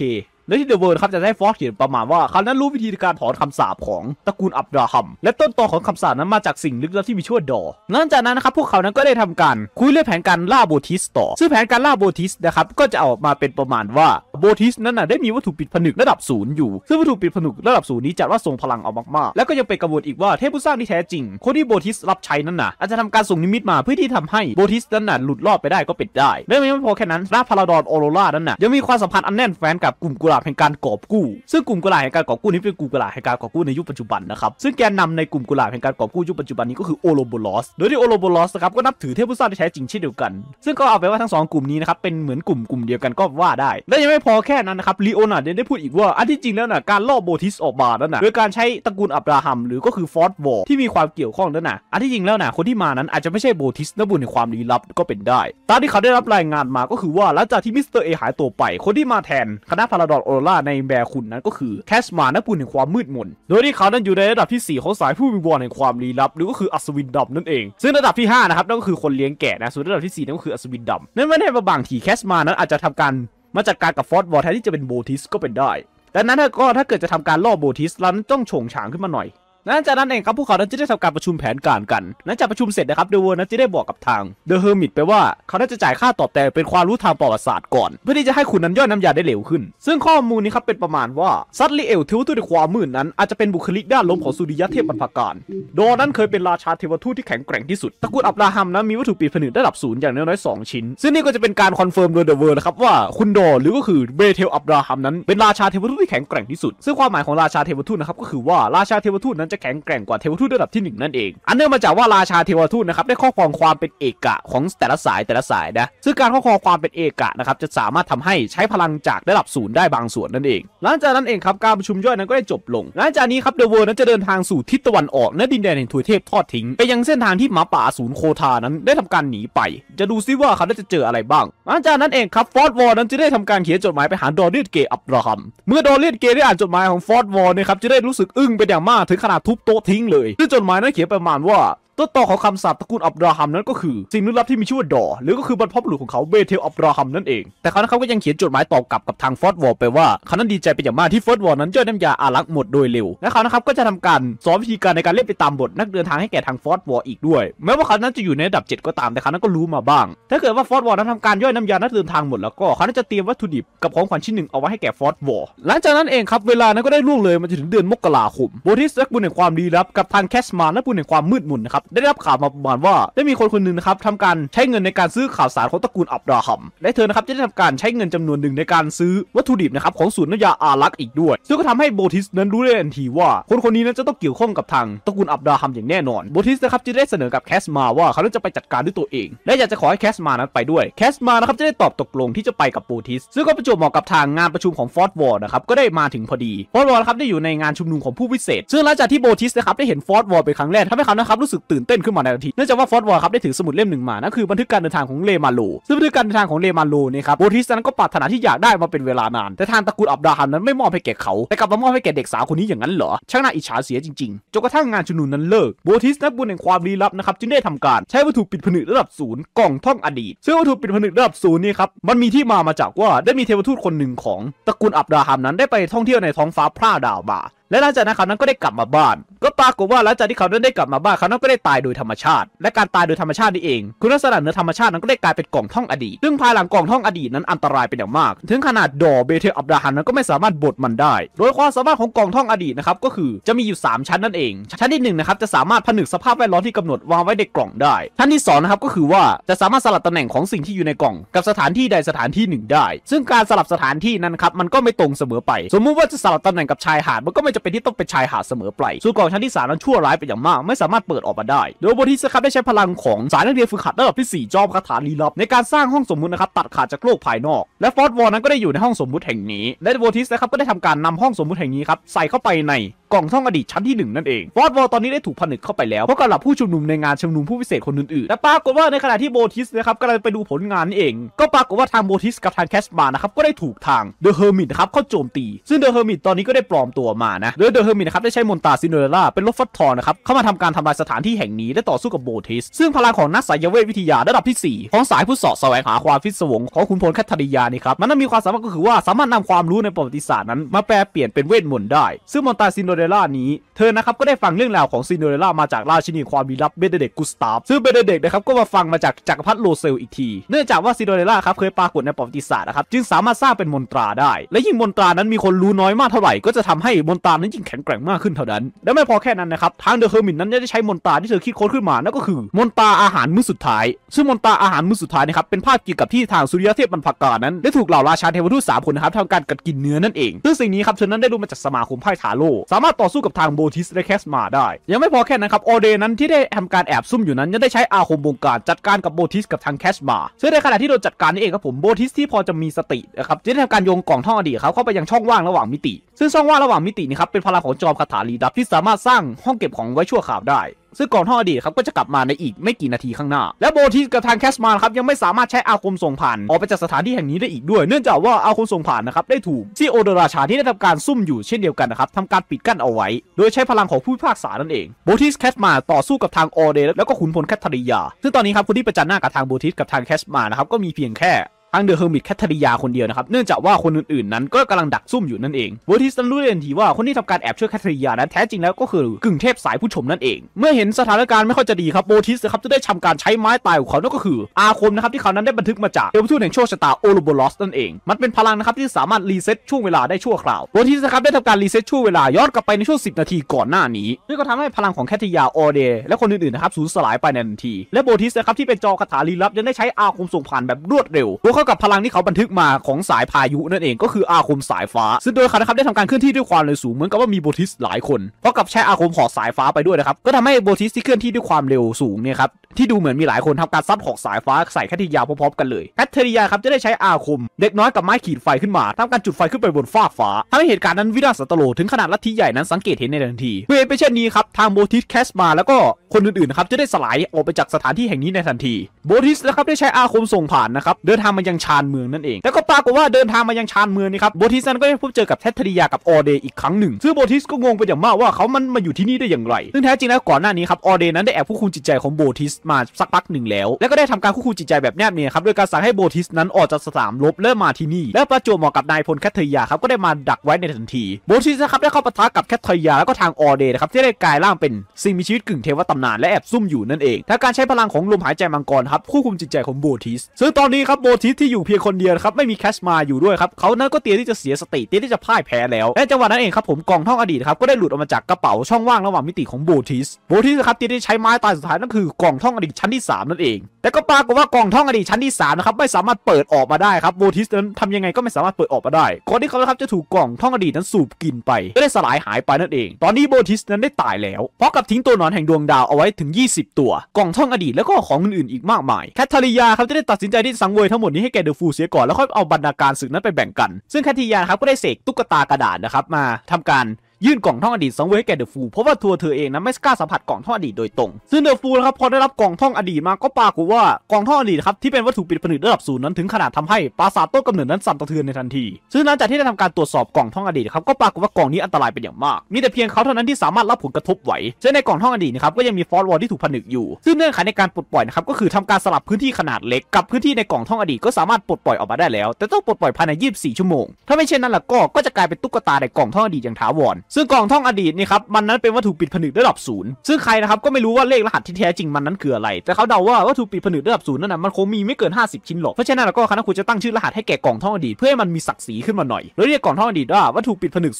แลวที่เดอะเวิร์ดครับจะให้ฟอสเขียนประมาณว่าเขานั้นรู้วิธีการถอนคำสาปของตระกูลอับราฮัมและต้นตอของคำสาปนั้นมาจากสิ่งลึกลับที่มีชื่วดอหลังจากนั้นนะครับพวกเขานั้นก็ได้ทำการคุยเรื่องแผนการล่าโบทิสต่อซึ่งแผนการล่าโบทิสนะครับก็จะออกมาเป็นประมาณว่าโบทิสนั้นน่ะได้มีวัตถุปิดผนึกระดับศูนย์อยู่ซึ่งวัตถุปิดผนึกระดับศูนย์นี้จัดว่าทรงพลังเอามากๆ แล้วก็ยังเป็นกระบวนอีกว่าเทพผู้สร้างที่แท้จริง คนที่โบทิสรับใช้นั้นน่ะอาจจะทำการส่งนิมิตมา เพื่อที่ทำให้โบทิสนั้นนะหลุดรอดไปได้ก็เป็นได้ไม่พอแค่นั้นราพาราดอนออโรรานั้นนะยังมีความสัมพันธ์อันแน่นแฟ้นกับกลุ่มกุลาาปแห่งการกอบกู้ซึ่งกลุ่มกุหลาบแห่งการกอบกู้นี้เป็นกลุ่มกุหลาบแห่งการกอบกู้ในยุคปัจจุบันนะครับซึ่งแกนนาในกลุ่มกุหลาบแห่งการกอบกู้ยุคปัจจุบันนี้ก็คือโอโลโบลอสโดยที่โอโลโบลอสนะครับก็นับถือเทพุู้สร้าที่แท้จริงเช่นเดียวกันซึ่งก็เอาไปว่าทั้งสองกลุ่มนี้นะครับเป็นเหมือนกลุ่มกลุ่มเดียวกันก็ว่าได้และยังไม่พอแค่นั้นนะครับลีโอนาร์ดได้พูดอีกว่าอันที่จริงแล้วนะการล่อโบทิสออกมานั้นนะโดยการใช้ตระกูลอับราฮัมหรือก็คือฟอร์ดวอร์ที่มีความเกี่ยวข้องนั้นนะอันที่จริงแล้วนะคนที่มานั้นอาจจะไม่ใช่โบทิสนบุญในความลี้ลับก็เป็นได้ตามที่เขาได้รับรายงานมาก็คือว่าหลังจากที่มิสเตอร์เอหายตัวไปคนที่มาแทนคณะพาราดอนออร่าในแบคุณนั้นก็คือแคสมานักปุนแห่งความมืดมนโดยที่เขานั้นอยู่ในระดับที่ 4ของสายผู้มิวอนแห่งความลี้ลับหรือก็คืออัศวินดำนั่นเอง ซึ่งระดับที่ 5นะครับนั่นก็คือคนเลี้ยงแกะนะส่วนระดับที่ 4 นั่นก็คืออัศวินดำนั่นไม่ได้มาบางทีแคสมานั้นอาจจะทำการ มาจัดการกับฟอสบอลแทนที่จะเป็นโบทิสก็เป็นได้ดังนั้นก็ถ้าเกิดจะทำการล่อโบทิสลันต้องโฉงฉางขึ้นมาหน่อยนั้นจากนั้นเองครับ พวกเขานัจะได้ทำการประชุมแผนการกันหลังจากประชุมเสร็จนะครับเดอะเวิร์นัจะได้บอกกับทางเดอะเฮอร์มิตไปว่าเขาน่าจะจ่ายค่าตอบแทนเป็นความรู้ทางประวัติศาสตร์ก่อนเพื่อที่จะให้คุณนั้นย่อยน้ำยาได้เร็วขึ้น ซึ่งข้อมูลนี้ครับเป็นประมาณว่าซัตลิเอลเทวทูตในความมืดนั้น อาจจะเป็นบุคลิกด้านลมของสุริยะเทพบรรพการโดนั้นเคยเป็นราชาเทวทูตที่แข็งแกร่งที่สุดตระกูลอับราฮัมนั้นมีวัตถุปีผนึกระดับศูนย์อย่างน้อยสองชิ้น ซึ่งนี่ก็จะเป็นการคอนเฟิร์มโดยเดอะเวิร์นะครับว่าคุณโดหรือก็คือเบเทลอับราฮัมนั้นเป็นราชาเทวทูตที่แข็งแกร่งที่สุดซึ่งความหมายของราชาเทวทูตนะครับก็คือว่าราชาเทวทูตนั้นจะแข็งแกร่งกว่าเทวทูตระดับที่ 1 นั่นเอง อันเนื่องมาจากว่าราชาเทวทูตนะครับได้ข้อความความเป็นเอกะของแต่ละสายแต่ละสายนะซึ่งการข้อความความเป็นเอกะนะครับ จะสามารถทำให้ใช้พลังจากระดับศูนย์ได้บางส่วนนั่นเอง หลังจากนั้นเองครับการประชุมย่อยนั้นก็ได้จบลง หลังจากนี้ครับเดอะเวิร์นั้นจะเดินทางสู่ทิศตะวันออกณดินแดนแห่งทวยเทพทอดทิ้งไปยังเส้นทางที่หมาป่าศูนย์โคทานั้นได้ทำการหนีไป จะดูซิว่าเขาจะเจออะไรบ้างหลังจากนั้นเองครับฟอร์ดวอร์นั้นจะได้ทำการเขียนจดหมายไปหาดอเรียดเกอับราฮัมเมื่อดอเรียดเก ได้อ่านจดหมายของฟอร์ดวอร์นะครับจะได้รู้สึกอึ้งเป็นอย่างมากถึงขนาดทุบโต๊ะทิ้งเลยซึ่งจดหมายนั้นเขียนประมาณว่าต้นตอของคำสาปตระกูลอับราฮัมนั้น ก็คือสิ่งลึกลับที่มีชื่อว่าดอ หรือก็คือบรรพบุรุษของเขาเบเทลอับราฮัมนั่นเองแต่เขาเขาก็ยังเขียนจดหมายตอบกลับกับทางฟอร์ดวอลไปว่าเขานั้นดีใจเป็นอย่างมากที่ฟอร์ดวอลนั้นย่อยน้ำยาอารักหมดโดยเร็วและเขานะครับก็จะทำการสอนวิธีการในการเล่นไปตามบทนักเดินทางให้แก่ทางฟอร์ดวอลอีกด้วย แม้ว่าเขานั้นจะอยู่ในระดับ 7 ก็ตามแต่เขานั้นก็รู้มาบ้าง ถ้าเกิดว่าฟอร์ดวอลนั้นทำการย่อยน้ำยานักเดินทางหมด แล้วก็เขานั้นจะเตรียมวัตถุดิบกับของขวัญชิ้นหนึ่งเอาไว้ให้แก่ฟอร์ดวอลหลังจากนั้นเองครับ เวลานั้นก็ได้ล่วงเลยมาถึงเดือนมกราคมโบทิสบุญแห่งความดีลับกับทางแคสมาบุญแห่งความมืดมนนะครับได้รับข่าวมาประมาณว่า ได้มีคนคนหนึ่งนะครับทำการใช้เงินในการซื้อข่าวสารของตระกูลอับดาฮัมและเธอนะครับจะได้ทำการใช้เงินจำนวนหนึ่งในการซื้อวัตถุดิบนะครับของศูนย์นยาอารักอีกด้วย ซึ่งก็ทำให้โบทิสนั้นรู้ได้ทันทีว่าคนคนนี้นั้นจะต้องเกี่ยวข้องกับทางตระกูลอับดาฮัมอย่างแน่นอนโบทิสนะครับจะได้เสนอกับแคสมาว่าเขาจะไปจัดการด้วยตัวเองและอยากจะขอให้แคสมานั้นไปด้วยแคสมานะครับจะได้ตอบตกลงที่จะไปกับโบทิสซึ่งก็ประจวบเหมาะกับทางงานประชุมของฟอร์ดวอร์นะครับก็ได้มาถึงพอดีฟอร์ดวอร์ครับได้อยู่ในงานชุมนุมของผู้พิเศษซึ่งหลังจากที่โบทิสนะครับได้เห็นฟอร์ดวอร์เป็นครั้งแรกทำให้เขานะครับรู้สึกตื่นื่นเต้นขึ้นมาในทันทีเนื่องจากว่าฟอสวอร์ครับได้ถือสมุดเล่มหนึ่งมา นั่นคือบันทึกการเดินทางของเลมาโลซึ่งบันทึกการเดินทางของเลมาโลนี่ครับโบทิสนั้นก็ปรารถนาที่อยากได้มาเป็นเวลานาน แต่ทางตระกูลอับราฮัมนั้นไม่มอบให้แก่เขา แต่กลับมามอบให้แก่เด็กสาวคนนี้อย่างนั้นเหรอช่างน่าอิจฉาเสียจริงๆจนกระทั่งงานชุนุนนั้นเลิกโบทิสนักบุญแห่งความลี้ลับนะครับ จึงได้ทำการใช้วัตถุปิดผนึกระดับศูนย์กล่องท่องอดีตซึ่งวัตถุปิดผนึกระดับศูนย์นี่ครับมันมีที่มามาจากว่าได้มีเทวทูตคนหนึ่งของตระกูลอับราฮัมนั้นได้ไปท่องเที่ยวในท้องฟ้าพร่าดาวมาและหลังจากนั้นเขานั้นก็ได้กลับมาบ้าน ก็ปรากฏว่าหลังจากที่เขานั้นได้กลับมาบ้านเขานั้นก็ได้ตายโดยธรรมชาติ และการตายโดยธรรมชาตินี่เองคุณลักษณะเนื้อธรรมชาตินั้นก็ได้กลายเป็นกล่องท่องอดีตซึ่งภายหลังกล่องท่องอดีตนั้นอันตรายเป็นอย่างมาก ถึงขนาดดอเบเทอับราฮัมนั้นก็ไม่สามารถบดมันได้ โดยความสามารถของกล่องท่องอดีตนะครับก็คือจะมีอยู่3ชั้นนั่นเองชั้นที่1นะครับจะสามารถผนึกสภาพแวดล้อมที่กำหนดวางไว้ในกล่องได้ชั้นที่2นะครับก็คือว่าจะสามารถสลับตำแหน่งของสิ่งที่อยู่ในกล่องกับสถานที่ใดสถานที่หนึ่งได้ซึ่งการสลับสถานที่นั้นครับมันก็ไม่ตรงเสมอไป สมมุติว่าจะสลับตำแหน่งกับชายหาดมันก็ไม่จจะเป็นที่ต้องเป็นชายหาดเสมอไปส่วนกองชั้นที่3นั้นชั่วร้ายไปอย่างมากไม่สามารถเปิดออกมาได้ โดยบทิีสครับได้ใช้พลังของสายนักเรียนฝึกหัดระดับที่ 4 จอมคาถาลีลับในการสร้างห้องสมมุตินะครับ ตัดขาดจากโลกภายนอก และฟอสวอร์นั้นก็ได้อยู่ในห้องสมมุติแห่งนี้ และโบทิสนะครับก็ได้ทำการนำห้องสมมุติแห่งนี้ครับใส่เข้าไปในกล่องท่องอดีตชั้นที่ 1 นั่นเองฟอร์ดวอลตอนนี้ได้ถูกผนึกเข้าไปแล้ว เพราะกำลับผู้ชุมนุมในงานชุมนุมผู้พิเศษคนอื่นๆแต่ปรากฏว่าในขณะที่โบทิสนะครับกำลังไปดูผลงานนี่เอง ก็ปรากฏว่าทางโบทิสกับทางแคสมานะครับ ก็ได้ถูกทางเดอะเฮอร์มิตนะครับเข้าโจมตี ซึ่งเดอะเฮอร์มิตตอนนี้ก็ได้ปลอมตัวมานะ โดยเดอะเฮอร์มิตนะครับได้ใช้มนตาซินเดอเรล่าเป็นรถฟัดทอนนะครับ เข้ามาทำการทำลายสถานที่แห่งนี้และต่อสู้กับโบทิส ซึ่งพลังของนักสายเวทวิทยาระดับที่4ของสายผู้สอบแสวงหาความิศวงของุพลแคทริยานี่ครับมันมีความสามารถก็คือว่าสามารถนความรู้ในประวัติศาสตร์นั้นมาแปลเปลี่ยนเป็นเวทมนต์ได้ ซึ่งมนตาซินดเเดล่านี้เธอนะครับก็ได้ฟังเรื่องราวของซินเดอเรล่ามาจากราชินีความลีรลับเบเดเด็กกุสตาฟซึ่งเบเดเด็กนะครับก็มาฟังมาจากจักรพรรดิโลเซลอีกที เนื่องจากว่าซินเดอเรล่าครับเคยปรากฏในประวัติศาสตร์นะครับ จึงสามารถสร้างเป็นมนตราได้ และยิ่งมนตรานั้นมีคนรู้น้อยมากเท่าไหร่ ก็จะทำให้มนตรานั้นยิ่งแข็งแกร่งมากขึ้นเท่านั้นและไม่พอแค่นั้นนะครับทางเดอะเฮอร์มินนั้นได้ใช้มนตราที่เธอคิดค้นขึ้นมานั่นก็คือมนตราอาหารมื้อสุดท้าย ซึ่งมนตราอาหารมื้อสุดท้ายนะครับเป็นภาพกิ่กับที่ทางสุริยเทพบรรพกานั้นได้ถูกเหล่าราชาเทวทูตสามคนนะครับทำการกัดกินเนื้อนั่นเองซึ่งสิ่งนี้ครับเธอนั้นได้รู้มาจากสมาคมไพ่ทาโร่สามาารถต่อสู้กับทางโบทิสและแคสมาได้ยังไม่พอแค่นั้นครับโอเดนั้นที่ได้ทำการแอบซุ่มอยู่นั้นยังได้ใช้อาคมบงการจัดการกับโบทิสกับทางแคสมาซึ่งในขณะที่โดนจัดการนี่เองครับผมโบทิสที่พอจะมีสตินะครับจะได้ทำการโยงกล่องท่ออดีตเขาเข้าไปยังช่องว่างระหว่างมิติ ซึ่งช่องว่างระหว่างมิตินี่ครับเป็นพลังของจอมคาถาลีดับที่สามารถสร้างห้องเก็บของไว้ชั่วคราวได้ซึ่งก่อนท่ออดีตครับก็จะกลับมาในอีก ไม่กี่นาทีข้างหน้า และโบทีกับทางแคสมานครับยังไม่สามารถใช้อาคมส่งผ่าน ออกไปจากสถานที่แห่งนี้ได้อีกด้วยเนื่องจากว่าอาคมส่งผ่านนะครับได้ถูก ซีโอดราชาที่ได้ทำการซุ่มอยู่เช่นเดียวกันนะครับทำการปิดกั้นเอาไว้ โดยใช้พลังของผู้พิพากษานั่นเองโบทีสแคสมาต่อสู้กับทางออเด แล้วก็ขุนพลแคทริยาซึ่งตอนนี้ครับคนที่ประจันหน้ากับทางโบทีสกับทางแคสมานะครับก็มีเพียงแค่อังเดอร์เฮอร์มิตแคทเริยาคนเดียวนะครับ เนื่องจากว่าคนอื่น ๆ นั้นก็กำลังดักซุ่มอยู่นั่นเองเวอร์ทิสันรู้ทันทีว่าคนที่ทำการแอบช่วยแคทเริยานั้นแท้จริงแล้วก็คือกึ่งเทพสายผู้ชมนั่นเอง เมื่อเห็นสถานการณ์ไม่ค่อยจะดีครับโบทิสครับจะได้ทำการใช้ไม้ตายของเขานั่นก็คืออาคมนะครับที่เขานั้นได้บันทึกมาจากเทวทูตแห่งโชคชะตาโอลูโบลอสนั่นเอง มันเป็นพลังนะครับที่สามารถรีเซ็ตช่วงเวลาได้ชั่วคราวโบทิสครับได้ทำการรีเซ็ตช่วงเวลาย้อนกลับไปในช่วง10 นาทีก่อนหน้านี้ซึ่งก็ทำให้พลังของแคทรยาออเด และคนอื่นๆนะครับสูญสลายไปในทันทีและโบทิสครับที่เป็นจอคาถาลี้ลับยังได้ใช้อาคมส่งผ่านแบบรวดเร็วเข้ากับพลังที่เขาบันทึกมาของสายพายุนั่นเองก็คืออาคมสายฟ้า ซึ่งโดยเขานะครับได้ทำการเคลื่อนที่ด้วยความเร็วสูงเหมือนกับว่ามีโบทิสหลายคนเพราะกับใช้อาคมหอสายฟ้าไปด้วยนะครับก็ทำให้โบทิสที่เคลื่อนที่ด้วยความเร็วสูงเนี่ยครับที่ดูเหมือนมีหลายคนทำการซัดหอสายฟ้าใส่แคทริยาพร้อมๆกันเลยแคทเรียาครับจะได้ใช้อาคม เด็กน้อยกับไม้ขีดไฟขึ้นมาทำการจุดไฟขึ้นไปบนฟาฟ้าทำให้เหตุการณ์นั้นวินาศสัตโลถึงขนาดลัทธิใหญ่นั้นสังเกตเห็นในทันทีเพื่อเป็นเช่นนี้ครับทางโบทิสแคสมาแล้วก็คนอื่นๆครับจะได้สลายออกไปจากสถานที่แห่งนี้ในทันทีโบทิสนะครับได้ใช้อาคมส่งผ่านนะครับเดินทางมายังชานเมืองนั่นเองแล้วก็ปรากฏว่าเดินทางมายังชานเมืองนี่ครับโบทิสนั้นก็ได้พบเจอกับแททริยากับออเด อีกครั้งหนึ่งซึ่งโบทิสก็งงไปอย่างมากว่าเขามันมาอยู่ที่นี่ได้อย่างไร ซึ่งแท้จริงแล้วก่อนหน้านี้ครับออเดนั้นได้แอบควบคุมจิตใจของโบทิสมาสักพักหนึ่งแล้ว แล้วก็ได้ทำการควบคุมจิตใจแบบแนบเนียนครับโดยการสั่งให้โบทิสนั้นออกจากสนามลบและมาที่นี่ และประจวบเหมาะกับนายพลแคทเทริยาครับก็ได้มาดักไว้ในทันที โบทิสนะครับได้เข้าปะทะกับแคทเทริยาแล้วก็ทางออเดนะครับที่ได้กลายร่างเป็นสิ่งมีชีวิตกึ่งเทวตำนานและแอบซุ่มอยู่นั่นเองถ้าการใช้พลังของลมหายใจมังกรครับควบคุมจิตใจของโบทิสซึ่งตอนนี้ครับโบทิสที่อยู่เพียงคนเดียวครับ ไม่มีแคชมาอยู่ด้วยครับเขานั้นก็เตรียมที่จะเสียสติเตรียมที่จะพ่ายแพ้แล้วและจังหวะนั้นเองครับผมกองท่องอดีตครับก็ได้หลุดออกมาจากกระเป๋าช่องว่างระหว่างมิติของโบทิสโบทิสครับเตรียมที่ใช้ไม้ตายสุดท้ายนั่นคือกองท่องอดีตชั้นที่3นั่นเองแต่ก็ปรากฏว่ากองท่องอดีตชั้นที่3นะครับไม่สามารถเปิดออกมาได้ครับโบทิสนั้นทำยังไงก็ไม่สามารถเปิดออกมาได้ก่อนที่เขาครับจะถูกกล่องท่องอดีตนั้นสูบกินไปก็ได้สลายหายไปนั่นเอง ตอนนี้โบทิสนั้นได้ตายแล้วพราะกับทิ้งตัวนอนแห่งดวงดาวเอาไว้ถึง 20 ตัว กล่องท่องอดีตแล้วก็ของอื่นๆอีกมากมายแคทอรียาครับจะได้ตัดสินใจที่สังเวยทั้งหมดนี้ใให้แกเดอฟูเสียก่อนแล้วค่อยเอาบรรณาการศึกนั้นไปแบ่งกัน ซึ่งคทิยาครับก็ได้เสกตุ๊กตากระดาษนะครับมาทำการยื่นกล่องท่องอดีตสังเวยแก่เดอะฟูเพราะว่าทัวเธอเองนะไม่กล้าสัมผัสกล่องท่องอดีตโดยตรง ซึ่งเดอะฟูนะครับพอได้รับกล่องท่องอดีตมา ก็ปากฏว่ากล่องท่องอดีตครับ ที่เป็นวัตถุปิดผนึกระดับศูนย์นั้นถึงขนาดทำให้ปราสาทต้นกำเนิดนั้นสั่นสะเทือนในทันทีซึ่งหลังจากที่ได้ทำการตรวจสอบกล่องท่องอดีตครับก็ปากฏว่ากล่องนี้อันตรายเป็นอย่างมาก มีแต่เพียงเขาเท่านั้นที่สามารถรับผลกระทบไหวเช่นในกล่องท่องอดีตนะครับก็ยังมีฟอสวอลที่ถูกผนึกอยู่ซึ่งเนื่องขในการปลดปล่อยนะครับก็คือทำการสลับพื้นที่ขนาดเล็กกับพื้นที่ในกล่องท่องอดีตก็สามารถปลดปล่อยออกมาได้แล้วแต่ต้องปลดปล่อยภายใน24ชั่วโมงถ้าไม่เช่นนั้นล่ะก็ก็จะกลายเป็นตุ๊กตาในกล่องท่องอดีตอย่างถาวรซึ่งกล่องท่องอดีตนี่ครับ มันนั้นเป็นวัตถุปิดผนึกระดับศูนย์ซึ่งใครนะครับก็ไม่รู้ว่าเลขรหัสที่แท้จริงมันนั้นคืออะไร แต่เขาเดาว่าวัตถุปิดผนึกระดับศูนย์นั่นนะมันคงมีไม่เกิน50ชิ้นหรอกเพราะฉะนั้นเราก็คณะครูจะตั้งชื่อรหัสให้แก่กล่องท่องอดีตเพื่อให้มันมีศักดิ์ศรีขึ้นมาหน่อยโดยเรียกกล่องท่องอดีตว่าวัตถุปิดผนึก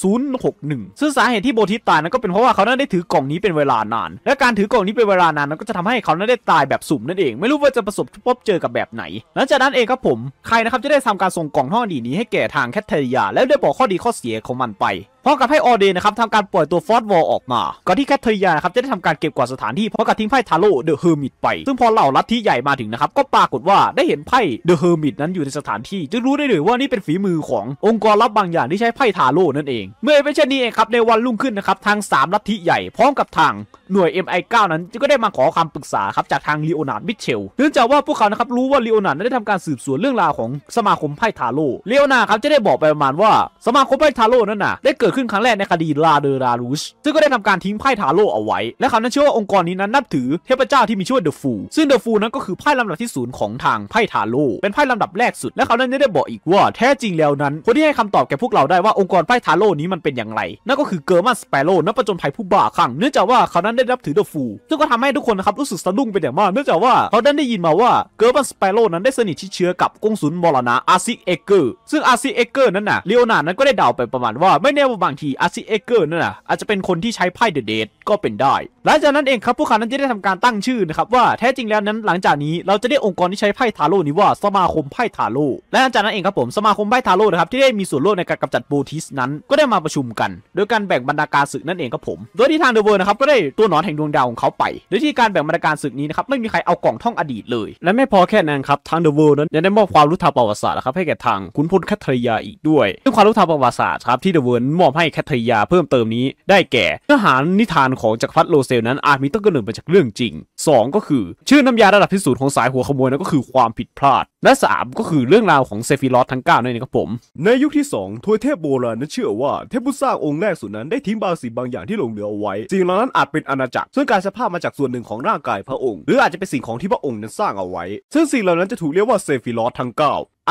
061ซึ่งสาเหตุที่โบทิสตายนั้นก็เป็นเพราะว่าเขานั้นได้ถือกล่องนี้เป็นเวลานาน และการถือกล่องนี้เป็นเวลานานนั้น ก็จะทำให้เขานั้นได้ตายแบบสุ่มนั่นเองไม่รู้ว่าจะประสบพบเจอกับแบบไหน หลังจากนั้นเองครับผม ใครนะครับจะได้ทำการส่งกล่องท่องอดีตนี้ให้แก่ทางแคทเทียแล้วได้บอกข้อดีข้อเสียของมันไปพร้อมกับให้ออเดนะครับทำการปล่อยตัว ฟอสวอลออกมาก่อนที่แคทเธอรียนะครับจะได้ทำการเก็บกวาดสถานที่พร้อมกับทิ้งไพ่ทาโร่เดอะเฮอร์มิตไป ซึ่งพอเหล่าลัทธิใหญ่มาถึงนะครับ ก็ปรากฏว่าได้เห็นไพ่เดอะเฮอร์มิตนั้นอยู่ในสถานที่ จึงรู้ได้เลยว่านี่เป็นฝีมือขององค์กรลับบางอย่างที่ใช้ไพ่ทาโร่นั่นเอง เมื่อเป็นเช่นนี้เองครับในวันรุ่งขึ้นนะครับทาง3ลัทธิใหญ่พร้อมกับทางหน่วย MI9 นั้นก็ได้มาขอคำปรึกษาครับจากทางลีโอนาร์ดมิเชล เนื่องจากว่าพวกเขานะครับรู้ว่าลีโอนาร์ดได้ทำการสืบสวนเรื่องราวของสมาคมไพ่ทาโร่ลีโอนาร์ดครับจะได้บอกไปประมาณว่าสมาคมไพ่ทาโร่นั้นน่ะได้เกิดึ้นครั้งแรก ในคดีลาเดรารูชซึ่งก็ได้ทำการทิ้งไพ่ทาโร่เอาไว้และเขานั้นเชื่อว่าองค์กรนี้นั้นนับถือ เทพเจ้าที่มีชื่อว่าเดอะฟูซึ่งเดอะฟูนั้นก็คือ ไพ่ลำดับที่ศูนย์ของทางไพ่ทาโร่เป็นไพ่ลำดับแรกสุด และเขานั้นได้บอกอีกว่าแท้จริงแล้วนั้น คนที่ให้คำตอบแก่พวกเราได้ว่าองค์กรไพ่ทาโร่นี้มันเป็นอย่างไรนั่นก็คือเกอร์มาสเปโร่นักประจนภัยผู้บ้าคลั่งเนื่องจากว่าเขานั้นได้รับถือเดอะฟูซึ่งก็ทำให้ทุกคนนะครับรู้สึกสะดุ้งเป็นอย่างมากเนื่องจากว่า เขาได้ยินมาว่าเกอร์มาสเปโร่นั้นได้สนิทชิดเชื้อกับกงสุนมรณะอาซิเอเกอร์ ซึ่งอาซิเอเกอร์นั้นน่ะเลโอนาร์ดนั้นก็ได้เดาไปประมาณว่าไม่แน่วบางทีอาซิเอเกอร์นั่นน่ะอาจจะเป็นคนที่ใช้ไพ่เดอะเดทก็เป็นได้หลังจากนั้นเองครับผู้ขานั้นจะได้ทำการตั้งชื่อนะครับว่าแท้จริงแล้วนั้นหลังจากนี้เราจะได้องค์กรที่ใช้ไพ่ทาโร่นี้ว่าสมาคมไพ่ทาโร่และหลังจากนั้นเองครับผมสมาคมไพ่ทาโร่นะครับที่ได้มีส่วนร่วมในการกำจัดโบทิสนั้นก็ได้มาประชุมกัน โดยการแบ่งบรรดาการศึกนั่นเองครับผม โดยที่ทางเดอะเวิร์นะครับ ก็ได้ตัวหนอนแห่งดวงดาวของเขาไปโดยที่การแบ่งบรรดาการศึกนี้นะครับไม่มีใครเอากล่องท่องอดีตเลย และไม่พอแค่นั้นครับทางเดอะเวิร์นั้นยังได้มอบความรู้ทางประวัติศาสตร์นะครับให้แก่ทางคุณพลคัตริยาอีกด้วยซึ่งความรู้ทางประวัติศาสตร์ครับที่เดอะเวิร์มอบให้แคทริยาเพิ่มเติมนี้ได้แก่เนื้อหานิทานของจักรพรรดิโลเซลนั้นอาจมีต้นกำเนิดมาจากเรื่องจริง 2 ก็คือชื่อน้ำยาระดับที่สุดของสายหัวขโมยนั่นก็คือความผิดพลาดและมก็คือเรื่องราวของเซฟิลอสทั้ง 9นั่นเองครับผม ในยุคที่ 2ทวยเทพโบราณนั้นเชื่อว่าเทพผู้สร้างองค์แรกสุดนั้นได้ทิ้งบางสิ่งบางอย่างที่หลงเหลือเอาไว้ สิ่งเหล่านั้นอาจเป็นอาณาจักรซึ่งการสภาพมาจากส่วนหนึ่งของร่างกายพระองค์ หรืออาจจะเป็นสิ่งของที่พระองค์นั้นสร้างเอาไว้ ซึ่งสิ่งเหล่านั้นจะถูกเรียกว่าเซฟิลอสทั้ง9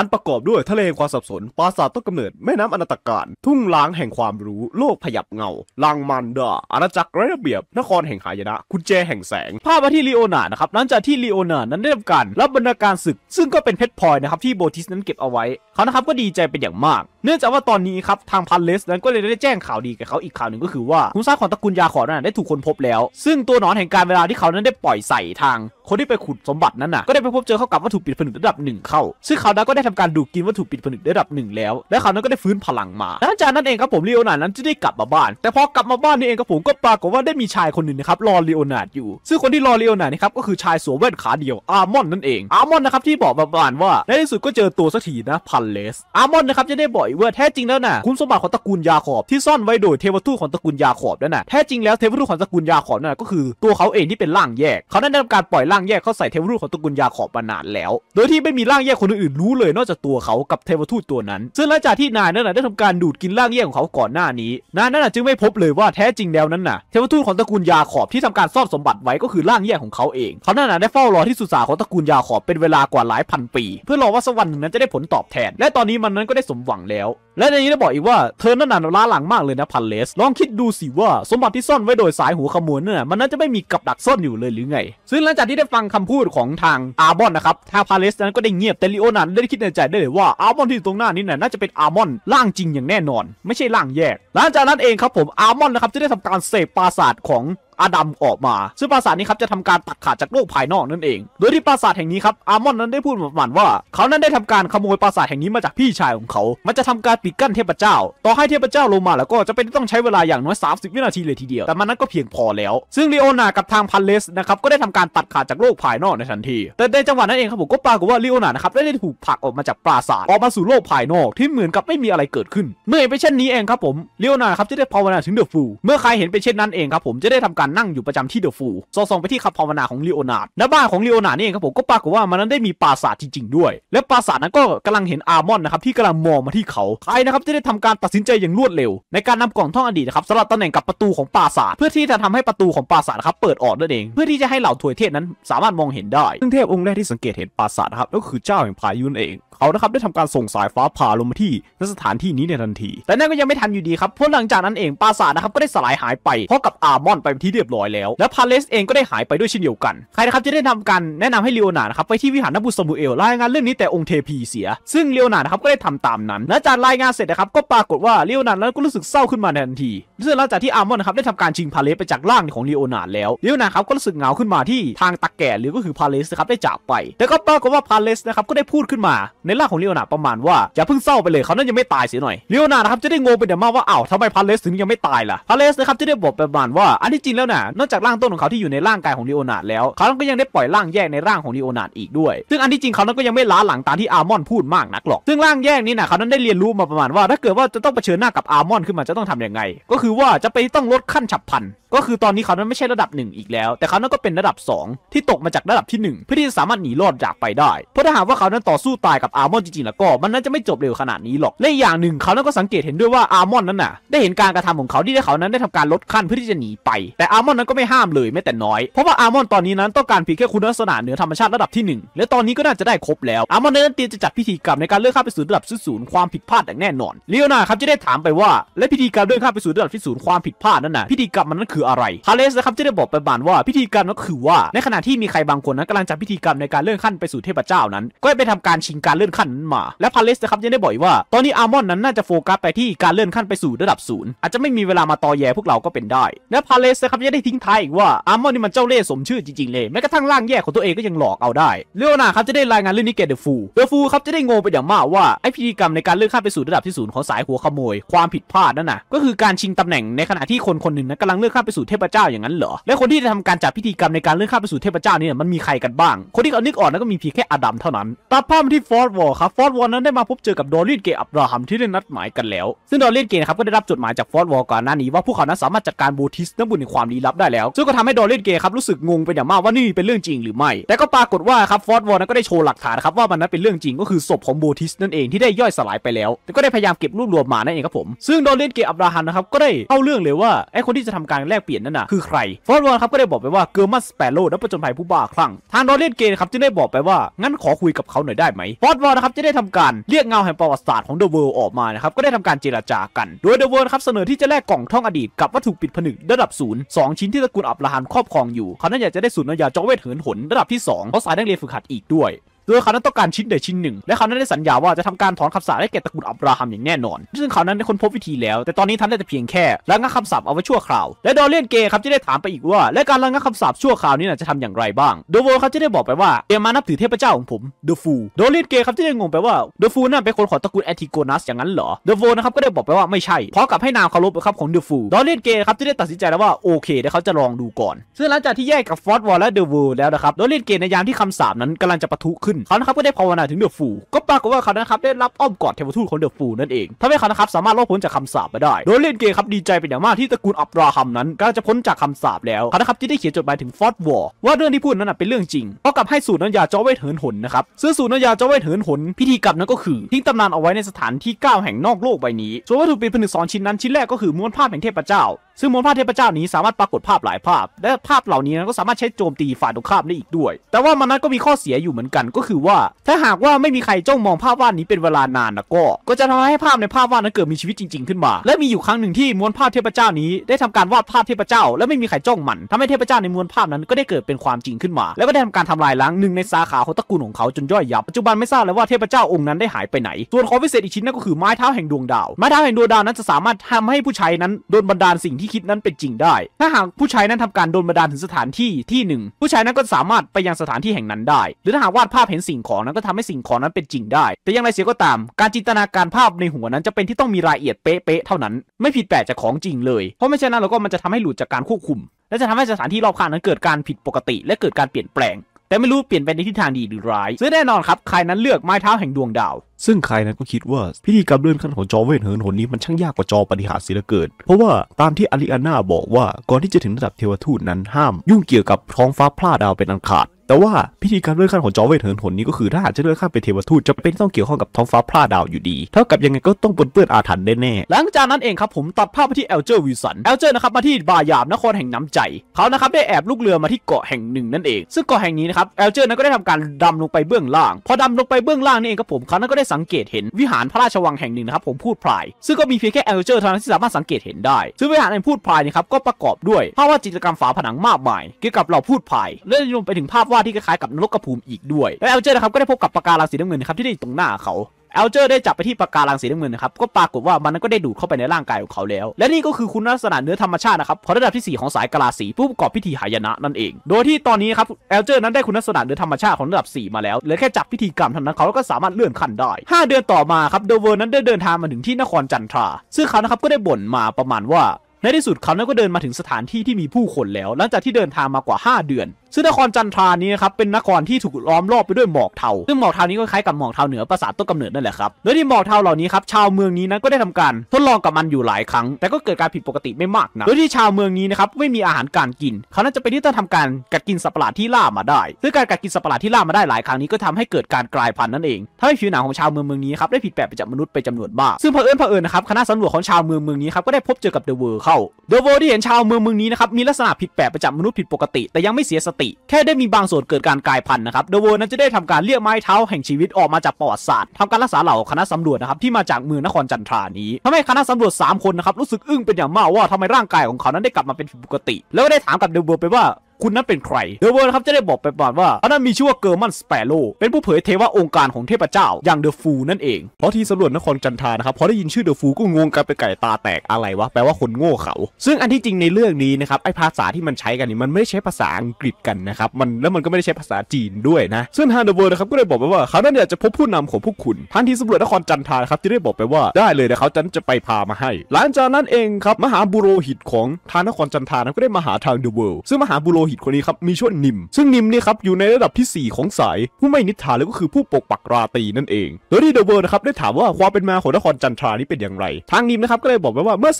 อันประกอบด้วยทะเลแห่งความสับสนปราสาทต้นกำเนิด แม่น้ำอนาตการทุ่งล้างแห่งความรู้ โลกพยับเงาลางมันดาอาณาจักรไร้ระเบียบ นครแห่งหายนะคุณแจแห่งแสง ภาพมาที่ลีโอนานะครับหลังจากที่ลีโอนานั้นได้ทำการรับบรรณาการศึก ซึ่งก็เป็นเพชรพลอยนะครับ ที่โบติสนั้นเก็บเอาไว้เขานะครับ ก็ดีใจเป็นอย่างมาก เนื่องจากว่าตอนนี้ครับ ทางพันเลสนั้นก็เลยได้แจ้งข่าวดีกับเขาอีกข่าวหนึ่งก็คือว่าคุณซาของตระกูลยาขอนั้น ได้ถูกค้นพบแล้ว ซึ่งตัวหนอนแห่งการเวลาที่เขานั้นได้ปล่อยใส่ทางคนที่ไปขุด สมบัตินั้นน่ะก็ได้ไปพบเจอเข้ากับวัตถุปิดผนึกระดับหนึ่งเข้าซึ่งเขาดาก็ได้ทำการดูดกินวัตถุปิดผนึกระดับหนึ่งแล้วและเขานั้นก็ได้ฟื้นพลังมาหลังจากนั้นเองครับผมลีโอนาร์ดนั้นจะได้กลับมาบ้าน แต่พอกลับมาบ้านนี่เองครับผมก็ปรากฏว่าได้มีชายคนหนึ่งนะครับรอลีโอนาร์ดอยู่ซึ่งคนที่รอลีโอนาร์ดนะครับก็คือชายสวมแว่นขาเดียวอาร์มอนนั่นเอง อาร์มอนนะครับที่บอกปมาานว่าในที่สุดก็เจอตัวสักทีนะพันเลสอาร์มอนนะครับจะได้บอกอีกว่าแท้จริงแล้วน่ะคุณสมบัติของตระกูลยาขอบที่ซ่อนไว้โดยเทวทูตของตระกูลยาขอบนั่นน่ะแท้จริงแล้วเทวทูตของตระกูลยาขอบนั่นะก็คือตัวเขาเองที่เป็นร่างแยกเขาได้ทำการปล่อยร่างแยกเข้าใส่เทวทูตของตระกูลยาขอบมานานแล้ว โดยที่ไม่มีร่างแยกคนอื่น รู้เลยนอกจากตัวเขากับเทวทูตตัวนั้น ซึ่งหลังจากที่นายนั่นน่ะได้ทำการดูดกินร่างแยกของเขาก่อนหน้านี้นายนั่นน่ะจึงไม่พบเลยว่าแท้จริงแล้วนั้นน่ะเทวทูตของตระกูลยาขอบที่ทำการซ่อนสมบัติไว้ ก็คือร่างแยกของเขาเองเขานั่นน่ะได้เฝ้ารอที่สุสานของตระกูลยาขอบเป็นเวลากว่าหลายพันปีเพื่อรอว่าสวรวค์หนึ่งนั้นจะได้ผลตอบแทน และตอนนี้มันนั้นก็ได้สมหวังแล้ว และในนี้ได้บอกอีกว่าเธอนั้นนานล้าหลังมากเลยนะพันเลส ลองคิดดูสิว่า สมบัติที่ซ่อนไว้โดยสายหัวขโมยเนี่ยมันนั้นจะไม่มีกับดักซ่อนอยู่เลยหรือไง ซึ่งหลังจากที่ได้ฟังคำพูดของทางอาร์บอนนะครับทางพาเลสนั้นก็ได้เงียบแต่ลิโอนั้นได้คิดในใจได้เลยว่าอาร์บอนที่อยู่ตรงหน้านี้เนี่ยน่าจะเป็นอาร์มอนร่างจริงอย่างแน่นอน ไม่ใช่ร่างแยก หลังจากนั้นเองครับผมอาร์มอนนะครับจะได้ทำการเสพปราสาทของอาดัมออกมา ซึ่งปราสาทนี้ครับจะทำการตัดขาดจากโลกภายนอกนั่นเองโดยที่ปราสาทแห่งนี้ครับอาร์มอนนั้นได้พูดประมาณว่า เขานั้นได้ทำการขโมยปราสาทแห่งนี้มาจากพี่ชายของเขา มันจะทำการปิดกั้นเทพเจ้า ต่อให้เทพเจ้าลงมาแล้วก็จะเป็นต้องใช้เวลาอย่างน้อย30วินาทีเลยทีเดียวแต่มันนั้นก็เพียงพอแล้วซึ่งลีโอนากับทางพันเลสนะครับก็ได้ทำการตัดขาดจากโลกภายนอกในทันที แต่ในจังหวะนั้นเองครับผมก็ปรากฏว่าลีโอนานะครับได้ถูกผลักออกมาจากปราสาทออกมาสู่โลกภายนอกที่เหมือนกับไม่มีอะไรเกิดขึ้นเมื่อเป็นเช่นนี้เองครับผมลีโอนาครับจะได้ภาวนาถึงเดอะฟู เมื่อใครเห็นเป็นเช่นนั้นเองครับผมจะได้ทำการการนั่งอยู่ประจำที่เดอะฟูลซอสองไปที่คาพาวนาของลีโอนาร์ดะบ้านของลีโอนาร์ดนี่เองครับผมก็ปรากฏว่า มันนั้นได้มีปราสาทจริง ๆ ด้วย และปราสาทนั้นก็กำลังเห็นอาร์มอนนะครับที่กำลังมองมาที่เขาใครนะครับที่ได้ทำการตัดสินใจอย่างรวดเร็ว ในการนำกล่องท่องอดีตนะครับ สลับตำแหน่งกับประตูของปราสาทเพื่อที่จะทำให้ประตูของปราสาทครับเปิดออกนั่นเองเพื่อที่จะให้เหล่าถวยเทพนั้น สามารถมองเห็นได้ซึ่งเทพองค์แรกที่สังเกตเห็นปราสาทครับก็คือเจ้าแห่งพายุนเองเขานะครับได้ทำการส่งสายฟ้าผ่าลงมาที่นสถานที่นี้ในทันที แต่นั่นก็ยังไม่ทันอยู่ดีครับเพราะหลังจากนั้นเองปราสาทนะครับก็ได้สลายหายไปพร้อมกับอาร์มอนไปที่รียบร้อยแล้วและพาเลสเองก็ได้หายไปด้วยเช่นเดียวกัน ใครนะครับจะได้นำกันแนะนำให้เลโอนา์ดครับไปที่วิหารนบุสมูเอลรายงานเรื่องนี้แต่องค์เทพีเสีย ซึ่งเลโอนา์ดครับก็ได้ทำตามนั้น และจากรายงานเสร็จนะครับก็ปรากฏว่าเลโอนาร์นั้นก็รู้สึกเศร้าขึ้นมาทันทีซึ่งหลังจากที่อาร์มอนนะครับได้ทำการชิงพาเลสไปจากร่างของเลโอนาร์แล้วเลโอนาร์ครับก็รู้สึกเหงาขึ้นมาที่ทางตะแก่หรือก็คือพาเลสนะครับได้จากไปแต่ก็ปรากฏว่าพาเลสนะครับก็ได้พูดขึ้นมาในร่างของเลโอนาร์ประมาณว่าอย่าเพิ่งเศร้าไปเลยเขานนยจะไม่ตายเสียหน่อยเลโอนานะครับจะได้งงไปเดี๋ยวมาว่าอ้าวทำไมพาเลสถึงยังไม่ตายล่ะพาเลสนะครับจะได้บอกประมาณว่าอันที่จริงแล้วนอ่ะนอกจากร่างต้นของเขาที่อยู่ในร่างกายของลีโอนาร์ดแล้ว เขาก็ยังได้ปล่อยร่างแยกในร่างของลีโอนาร์ดอีกด้วย ซึ่งอันที่จริงเขานั้นก็ยังไม่ล้าหลังตามที่อาร์มอนพูดมากนักหรอก ซึ่งร่างแยกนี้นะเขานั้นได้เรียนรู้มาประมาณว่า ถ้าเกิดว่าจะต้องเผชิญหน้ากับอาร์มอนขึ้นมาจะต้องทํำยังไง ก็คือว่าจะไปต้องลดขั้นฉับพลันก็คือตอนนี้เขานั้นไม่ใช่ระดับ1อีกแล้ว แต่เขานั้นก็เป็นระดับ 2 ที่ตกมาจากระดับที่1เพื่อที่จะสามารถหนีรอดจากไปได้ เพราะถ้าหากว่าเขานั้นต่อสู้ตายกับอาร์มอนจริงๆแล้วก็มันนั้นจะไม่จบเร็วขนาดนี้หรอกและอย่างหนึ่งเขานั้นก็สังเกตเห็นด้วยว่าอาร์มอนนั้นน่ะได้เห็นการกระทำของเขาที่ได้เขานั้นได้ทำการลดขั้นเพื่อที่จะหนีไปแต่อาร์มอนนั้นก็ไม่ห้ามเลยแม้แต่น้อยเพราะว่าอาร์มอนตอนนี้นั้นต้องการเพียงแค่คุณลักษณะเหนือธรรมชาติระดับที่ 1 และตอนนี้ก็น่าจะได้ครบแล้วอาร์มอนนั้นเตรียมจะจัดพิธีกรรมในการเลื่อนข้าไปสู่ระดับศูนย์ความผิดพลาดอย่างแน่นอนเลโอนาครับจะได้ถามไปว่าและพิธีกรรมเลื่อนข้าไปสู่ระดับศูนย์ความผิดพลาดนั้นน่ะพิธีกรรมมันนั้นคืืออะไรฮาเลสนะครับจะได้บอกไปบานว่าพิธีกรรมก็คือว่า ในขณะที่มีใครบางคนนั้นกำลังจะพิธีกรรมในการเลื่อนขั้นไปสู่เทพเจ้านั้น ก็ไปทำการชิงการเลื่อนขั้นนั้นมา และพาเลสนะครับยังได้บอกว่าตอนนี้อาร์มอนนั้นน่าจะโฟกัสไปที่การเลื่อนขั้นไปสู่ระดับศูนย์อาจจะไม่มีเวลามาตอแยพวกเราก็เป็นได้ และพาเลสนะครับยังได้ทิ้งท้ายอีกว่าอาร์มอนนี่มันเจ้าเล่ห์สมชื่อจริงๆเลยแม้กระทั่งร่างแย่ของตัวเองก็ยังหลอกเอาได้เรื่องนาครับจะได้รายงานเรื่องนี้แก่เดอะฟูเดอะฟูครับจะได้งงไปอย่างมากว่าไอพิธีกรรมในการเลื่อนขั้นไปสู่ระดับที่ศูนย์ของสายหัวขโมยความผิดพลาดนั่นน่ะก็คือการชิงตำแหน่งในขณะที่คนคนหนึ่งนั้นกำลังเลื่อนขั้นไปสู่เทพเจ้าอย่างนั้นเหรอ และคนที่จะทำการจัดพิธีกรรมในการเลื่อนข้าไปสู่เทพเจ้านี่มันมีใครกันบ้าง คนที่เอานึกออกนั้นก็มีเพียงแค่อดัมเท่านั้นตัดภาพที่ฟอร์ดวอลครับฟอร์ดวอลนั้นได้มาพบเจอกับดอรินเกอับราฮัมที่ได้นัดหมายกันแล้ว ซึ่งดอรินเกนะครับก็ได้รับจดหมายจากฟอร์ดวอลก่อนหน้านี้ว่าพวกเขานั้นสามารถจัดการบูทิสนักบุญในความลี้ลับได้แล้ว ซึ่งก็ทำให้ดอรินเกครับรู้สึกงงเป็นอย่างมากว่านี่เป็นเรื่องจริงหรือไม่ แต่ก็ปรากฏว่าครับฟอร์ดวอลนั้นก็ได้โชว์หลักฐานครับว่ามันนั้นเป็นเรื่องจริงก็คือศพของบูทิสนั่นเองที่ได้ย่อยสลายไปแล้ว แต่ก็ได้พยายามเก็บรวบรวมมานั่นเองครับผม ซึ่งดอรินเกอับราฮัมนะครับก็ได้เข้าเรื่องเลยว่าไอ้คนที่จะทํการแกเปลี่ยนนั่นน่ะคือใครฟอร์ดวอนครับก็ได้บอกไปว่าเกอร์มัสแปโร่นักประจนภัยผู้บ้าคลั่งทางโรเลียนเกนครับจึงได้บอกไปว่างั้นขอคุยกับเขาหน่อยได้ไหมฟอร์ดวอนนะครับจะได้ทำการเรียกเงาแห่งประวัติศาสตร์ของเดอะเวิลด์ออกมานะครับก็ได้ทำการเจรจากัน โดยเดอะเวิลด์ครับ เสนอที่จะแลกกล่องท่องอดีต กับวัตถุปิดผนึก ระดับศูนย์สองชิ้นที่ตระกูลอับราฮัมครอบครองอยู่เขานั้นอยากจะได้สูตรนยาจอเวทเหินหนระดับที่2เพราะสายดังเรียนฝึกหัดอีกด้วยโดยเขานั้นต้องการชิ้นใดชิ้นหนึ่งและเขานั้นได้สัญญาว่าจะทำการถอนคำสาปให้แก่ตระกูลอับราฮัมอย่างแน่นอน ซึ่งเขานั้นได้ค้นพบวิธีแล้ว แต่ตอนนี้ทำได้แต่เพียงแค่ระงับคำสาปเอาไว้ชั่วคราวและดอเลียนเกย์ครับจะได้ถามไปอีกว่า และการระงับคำสาปชั่วคราวนี้จะทำอย่างไรบ้างโดโวเขาจะได้บอกไปว่าเอมานับถือเทพเจ้าของผมเดฟูโดเลียนเกย์ครับจะได้งงไปว่าเดฟูนั่นเป็นคนของตระกูลแอติโกนัสอย่างนั้นเหรอเดโวนะครับก็ได้บอกไปว่าไม่ใช่พร้อมกับให้นามเคารพครับของเดฟูดอเลียนเกย์ครับจะได้ตัดสินใจแล้วว่าโอเคเดี๋ยวเขาจะลองดูก่อน ซึ่งหลังจากที่แยกกับฟอร์ดวอลและเดวแล้วนะครับดเลียนเกย์ในยามที่คำสาปนั้นกำลังจะปะทุขึ้นเขานะครับก็ได้ภาวนาถึงเดอดฟูก็ปรากฏว่าเขานะครับได้รับอ้อมกอดเทวทูตของเดอดฟูนั่นเอง ทำให้เขานะครับสามารถรอดพ้นจากคำสาปมาได้ โดยเล่นเกครับดีใจเป็นอย่างมากที่ตระกูลอับราฮัมนั้น ก็จะพ้นจากคำสาปแล้วเขานะครับจีงได้เขียนจดหมายถึงฟอร์ดวอร์ว่าเรื่องที่พูดนั้นเป็นเรื่องจริงเพราะกับให้สูตรน้ำยาจ้อเวทเหินหนนะครับซึ่งสูตรน้ำยาจ้อเวทเหินหน พิธีกรรมนั้นก็คือทิ้งตำนานเอาไว้ในสถานที่9แห่งนอกโลกใบนี้ส่วนวัตถุเป็นผนึกสองชิ้นนั้น ชิ้นแรกก็คือม้วนภาพแห่งเทพเจ้าซึ่งมนต์ภาพเทพเจ้านี้สามารถปรากฏภาพหลายภาพ และภาพเหล่านี้นก็สามารถใช้โจมตีฝ่ายตรงข้ามได้อีกด้วย แต่ว่ามันนั้นก็มีข้อเสียอยู่เหมือนกันก็คือว่า ถ้าหากว่าไม่มีใครจ้องมองภาพวาดนี้เป็นเวลานานนะก็ ก็จะทำให้ภาพในภาพวาดนั้นเกิดมีชีวิตจริง ๆ ขึ้นมา และมีอยู่ครั้งหนึ่งที่มวลภาพเทพเจ้านี้ ได้ทำการวาดภาพเทพเจ้า และไม่มีใครจ้องมันทำให้เทพเจ้าในมวลภาพนั้นก็ได้เกิดเป็นความจริงขึ้นมา แล้วก็ได้ทำการทำลายล้างหนึ่งในสาขาของตระกูลของเขาจนย่อยยับปัจจุบันไม่ทราบเลยว่าเทพเจ้าองค์นั้นได้หายไปไหนส่วนของพิเศษอีกชิ้นนั่นก็คือไม้เท้าแห่งดวงดาวไม้เท้าแห่งดวงดาวนั้นจะสามารถทำให้ผู้ใช้นั้นโดนบันดาลสิ่งทที่คิดนั้นเป็นจริงได้ ถ้าหากผู้ใช้นั้นทำการโดนบันดาลถึงสถานที่ที่หนึ่งผู้ใช้นั้นก็สามารถไปยังสถานที่แห่งนั้นได้ หรือถ้าหากวาดภาพเห็นสิ่งของนั้นก็ทำให้สิ่งของนั้นเป็นจริงได้ แต่อย่างไรเสียก็ตาม การจินตนาการภาพในหัวนั้นจะเป็นที่ต้องมีรายละเอียดเป๊ะๆ เท่านั้น ไม่ผิดแปลกจากของจริงเลย เพราะไม่เช่นนั้นเราก็มันจะทำให้หลุดจากการควบคุม และจะทำให้สถานที่รอบข้างนั้นเกิดการผิดปกติ และเกิดการเปลี่ยนแปลงแต่ไม่รู้เปลี่ยนไปในทิศทางดีหรือร้ายซึ่งแน่นอนครับ ใครนั้นเลือกไม้เท้าแห่งดวงดาว ซึ่งใครนั้นก็คิดว่า พิธีกรรมเลื่อนขั้นของจอเวนเฮินหนนี้มันช่างยากกว่าจอปฏิหารศสเลเกิด เพราะว่าตามที่อาริอาน่าบอกว่าก่อนที่จะถึงระดับเทวทูตนั้นห้าม ยุ่งเกี่ยวกับท้องฟ้าพลาดาวเป็นอันขาดแต่ว่าพิธีการเลื่อนขั้นของจอเวทเหินหนนี้ก็คือถ้าหากจะเลื่อนขั้นเป็นเทวทูตจะเป็นต้องเกี่ยวข้องกับท้องฟ้าพระาดาวอยู่ดี เท่ากับยังไงก็ต้องปนเปื้อนอาถรรพ์แน่ๆหลังจากนั้นเองครับผมตัดภาพไปที่เอลเจอร์วิสันเอลเจอร์นะครับมาที่บายามนครแห่งน้ำใจเขานะครับได้แอบลูกเรือมาที่เกาะแห่งหนึ่งนั่นเอง ซึ่งเกาะแห่งนี้นะครับเอลเจอร์นั้นก็ได้ทำการดำลงไปเบื้องล่างพอดำลงไปเบื้องล่างนี่เองครับผมเขานั้นก็ได้สังเกตเห็นวิหารพระราชวังแห่งหนึ่งนะครับผมพูดพลายซึ่งก็มีเพียงแค่เอลเจอร์เท่านั้นที่สามารถสังเกตเห็นได้ ซึ่งวิหารพูดพลายนี่ครับก็ประกอบด้วยภาพวาดจิตรกรรมฝาผนังมากมายเกี่ยวกับเหล่าพูดพลายลไปถึงภาพวาาที่คล้ายๆ กับนรกกระพูมอีกด้วย แล้วเอลเจอร์นะครับก็ได้พบกับปาการังสีน้ำเงินนะครับที่ได้่ตรงหน้าเขาเอลเจอร์ได้จับไปที่ปาการังสีน้ำเงินนะครับ ก็ปรากฏว่ามันก็ได้ดูดเข้าไปในร่างกายของเขาแล้ว และนี่ก็คือคุณลักษณะเนื้อธรรมชาตินะครับ ของระดับที่ 4 ของสายกลาสีผู้ประกอบพิธีหายนะนั่นเอง โดยที่ตอนนี้ครับเอลเจอร์นั้นได้คุณลักษณะเนื้อธรรมชาติของระดับ 4 มาแล้วเหลือแค่จับพิธีกรรมเท่านั้นเขาก็สามารถเลื่อนขั้นได้ 5เดือนต่อมาครับเดเวอร์นั้นได้เดินทางมาถึงที่นครจันทราซึ่งเขานะครับก็ได้บ่นมาประมาณว่า ในที่สุดเขานั้นก็เดินมาถึงสถานที่ที่มีผู้คนแล้วหลังจากที่เดินทางมากว่า 5 เดือนซึ่งนครจันทรานี้นะครับเป็นนครที่ถูกล้อมรอบไปด้วยหมอกเทาซึ่งหมอกเทานี้ก็คล้ายกับหมอกเทาเหนือปราสาทต้นกำเนิดนั่นแหละครับโดยที่หมอกเทาเหล่านี้ครับชาวเมืองนี้นั้นก็ได้ทำการทดลองกับมันอยู่หลายครั้ง แต่ก็เกิดการผิดปกติไม่มากนะโดยที่ชาวเมืองนี้นะครับไม่มีอาหารการกินเขาน่าจะไปที่ต้องทำการกัดกินสัตว์ประหลาดที่ล่ามาได้ซึ่งการกัดกินสัตว์ประหลาดที่ล่ามาได้หลายครั้งนี้ก็ทำให้เกิดการกลายพันธุ์นั่นเองทำให้ผิวหนังของชาวเมืองเมืองนี้ครับได้ผิดแปลกไปจากมนุษย์ไปจำนวนมากซึ่งเผอิญเผอิญนะครับคณะสำรวจของชาวเมืองเมืองนี้ครับก็ได้พบเจอกับเดอะเวอร์เข้าเดอะเวอร์ที่เห็นชาวเมืองเมืองนี้นะครับมีลักษณะผิดแปลกไปจากมนุษย์ผิดปกติ แต่ยังไม่เสียสติแค่ได้มีบางส่วนเกิดการกลายพันธุ์นะครับเดอะเวิร์นั้นจะได้ทำการเรียกไม้เท้าแห่งชีวิตออกมาจากปอดัตศาสตร์ทำการรักษาเหล่าคณะสำรวจนะครับ ที่มาจากเมืองนครจันทรานี้ทำให้คณะสำรวจ 3 คนนะครับ รู้สึกอึ้งเป็นอย่างมากว่าทำไมร่างกายของเขานั้นได้กลับมาเป็นปกติ แล้วก็ได้ถามกับเดอะเวิร์ไปว่าคุณนั้นเป็นใครเดอะเวิร์นะครับจะได้บอกไปบ่อกว่าเขานั้นมีชื่อว่าเกอร์มันสเปโรเป็นผู้เผยเทว่าองค์การของเทพเจ้า อย่างเดอะฟูนั่นเองเพราะที่สำรวจนครจันทานะครับพอได้ยินชื่อเดอะฟูก็งงกันไปไก่ตาแตกอะไรวะ แปลว่าคนโง่เขา ซึ่งอันที่จริงในเรื่องนี้นะครับ ไอภาษาที่มันใช้กันนี่มันไม่ใช้ภาษาอังกฤษกันนะครับมันแล้วมันก็ไม่ได้ใช้ภาษาจีนด้วยนะซึ่งฮานเดอร์เวิร์นะครับก็ได้บอกไปว่าเขานั่อยากจะพบผู้นำของพวกคุณทันทีสำรวจนครจันทานะครับจะได้บอกไปว่าได้เลยนะเขาจันจะไปพามาให้ หลังจากนั้นเองครับมหาบุโรหิตของทานนครจันทานะก็ได้มาหาทางเดอะเวิร์ซึ่งมหาบุโรหิตคนนี้ครับมีชื่อนิม ซึ่งนิมเนี่ยครับอยู่ในระดับที่ 4 ของสาย ผู้ไม่นิทา แล้วก็คือผู้ปกปักราตีนั่นเอง โดยที่เดอะเวิร์นะครับได้ถามว่าความเป็นมาของนครจันทรานี้เป็นอย่างไร ทางนิมนะครับก็เลยบอกไว้ว่า เมื่อ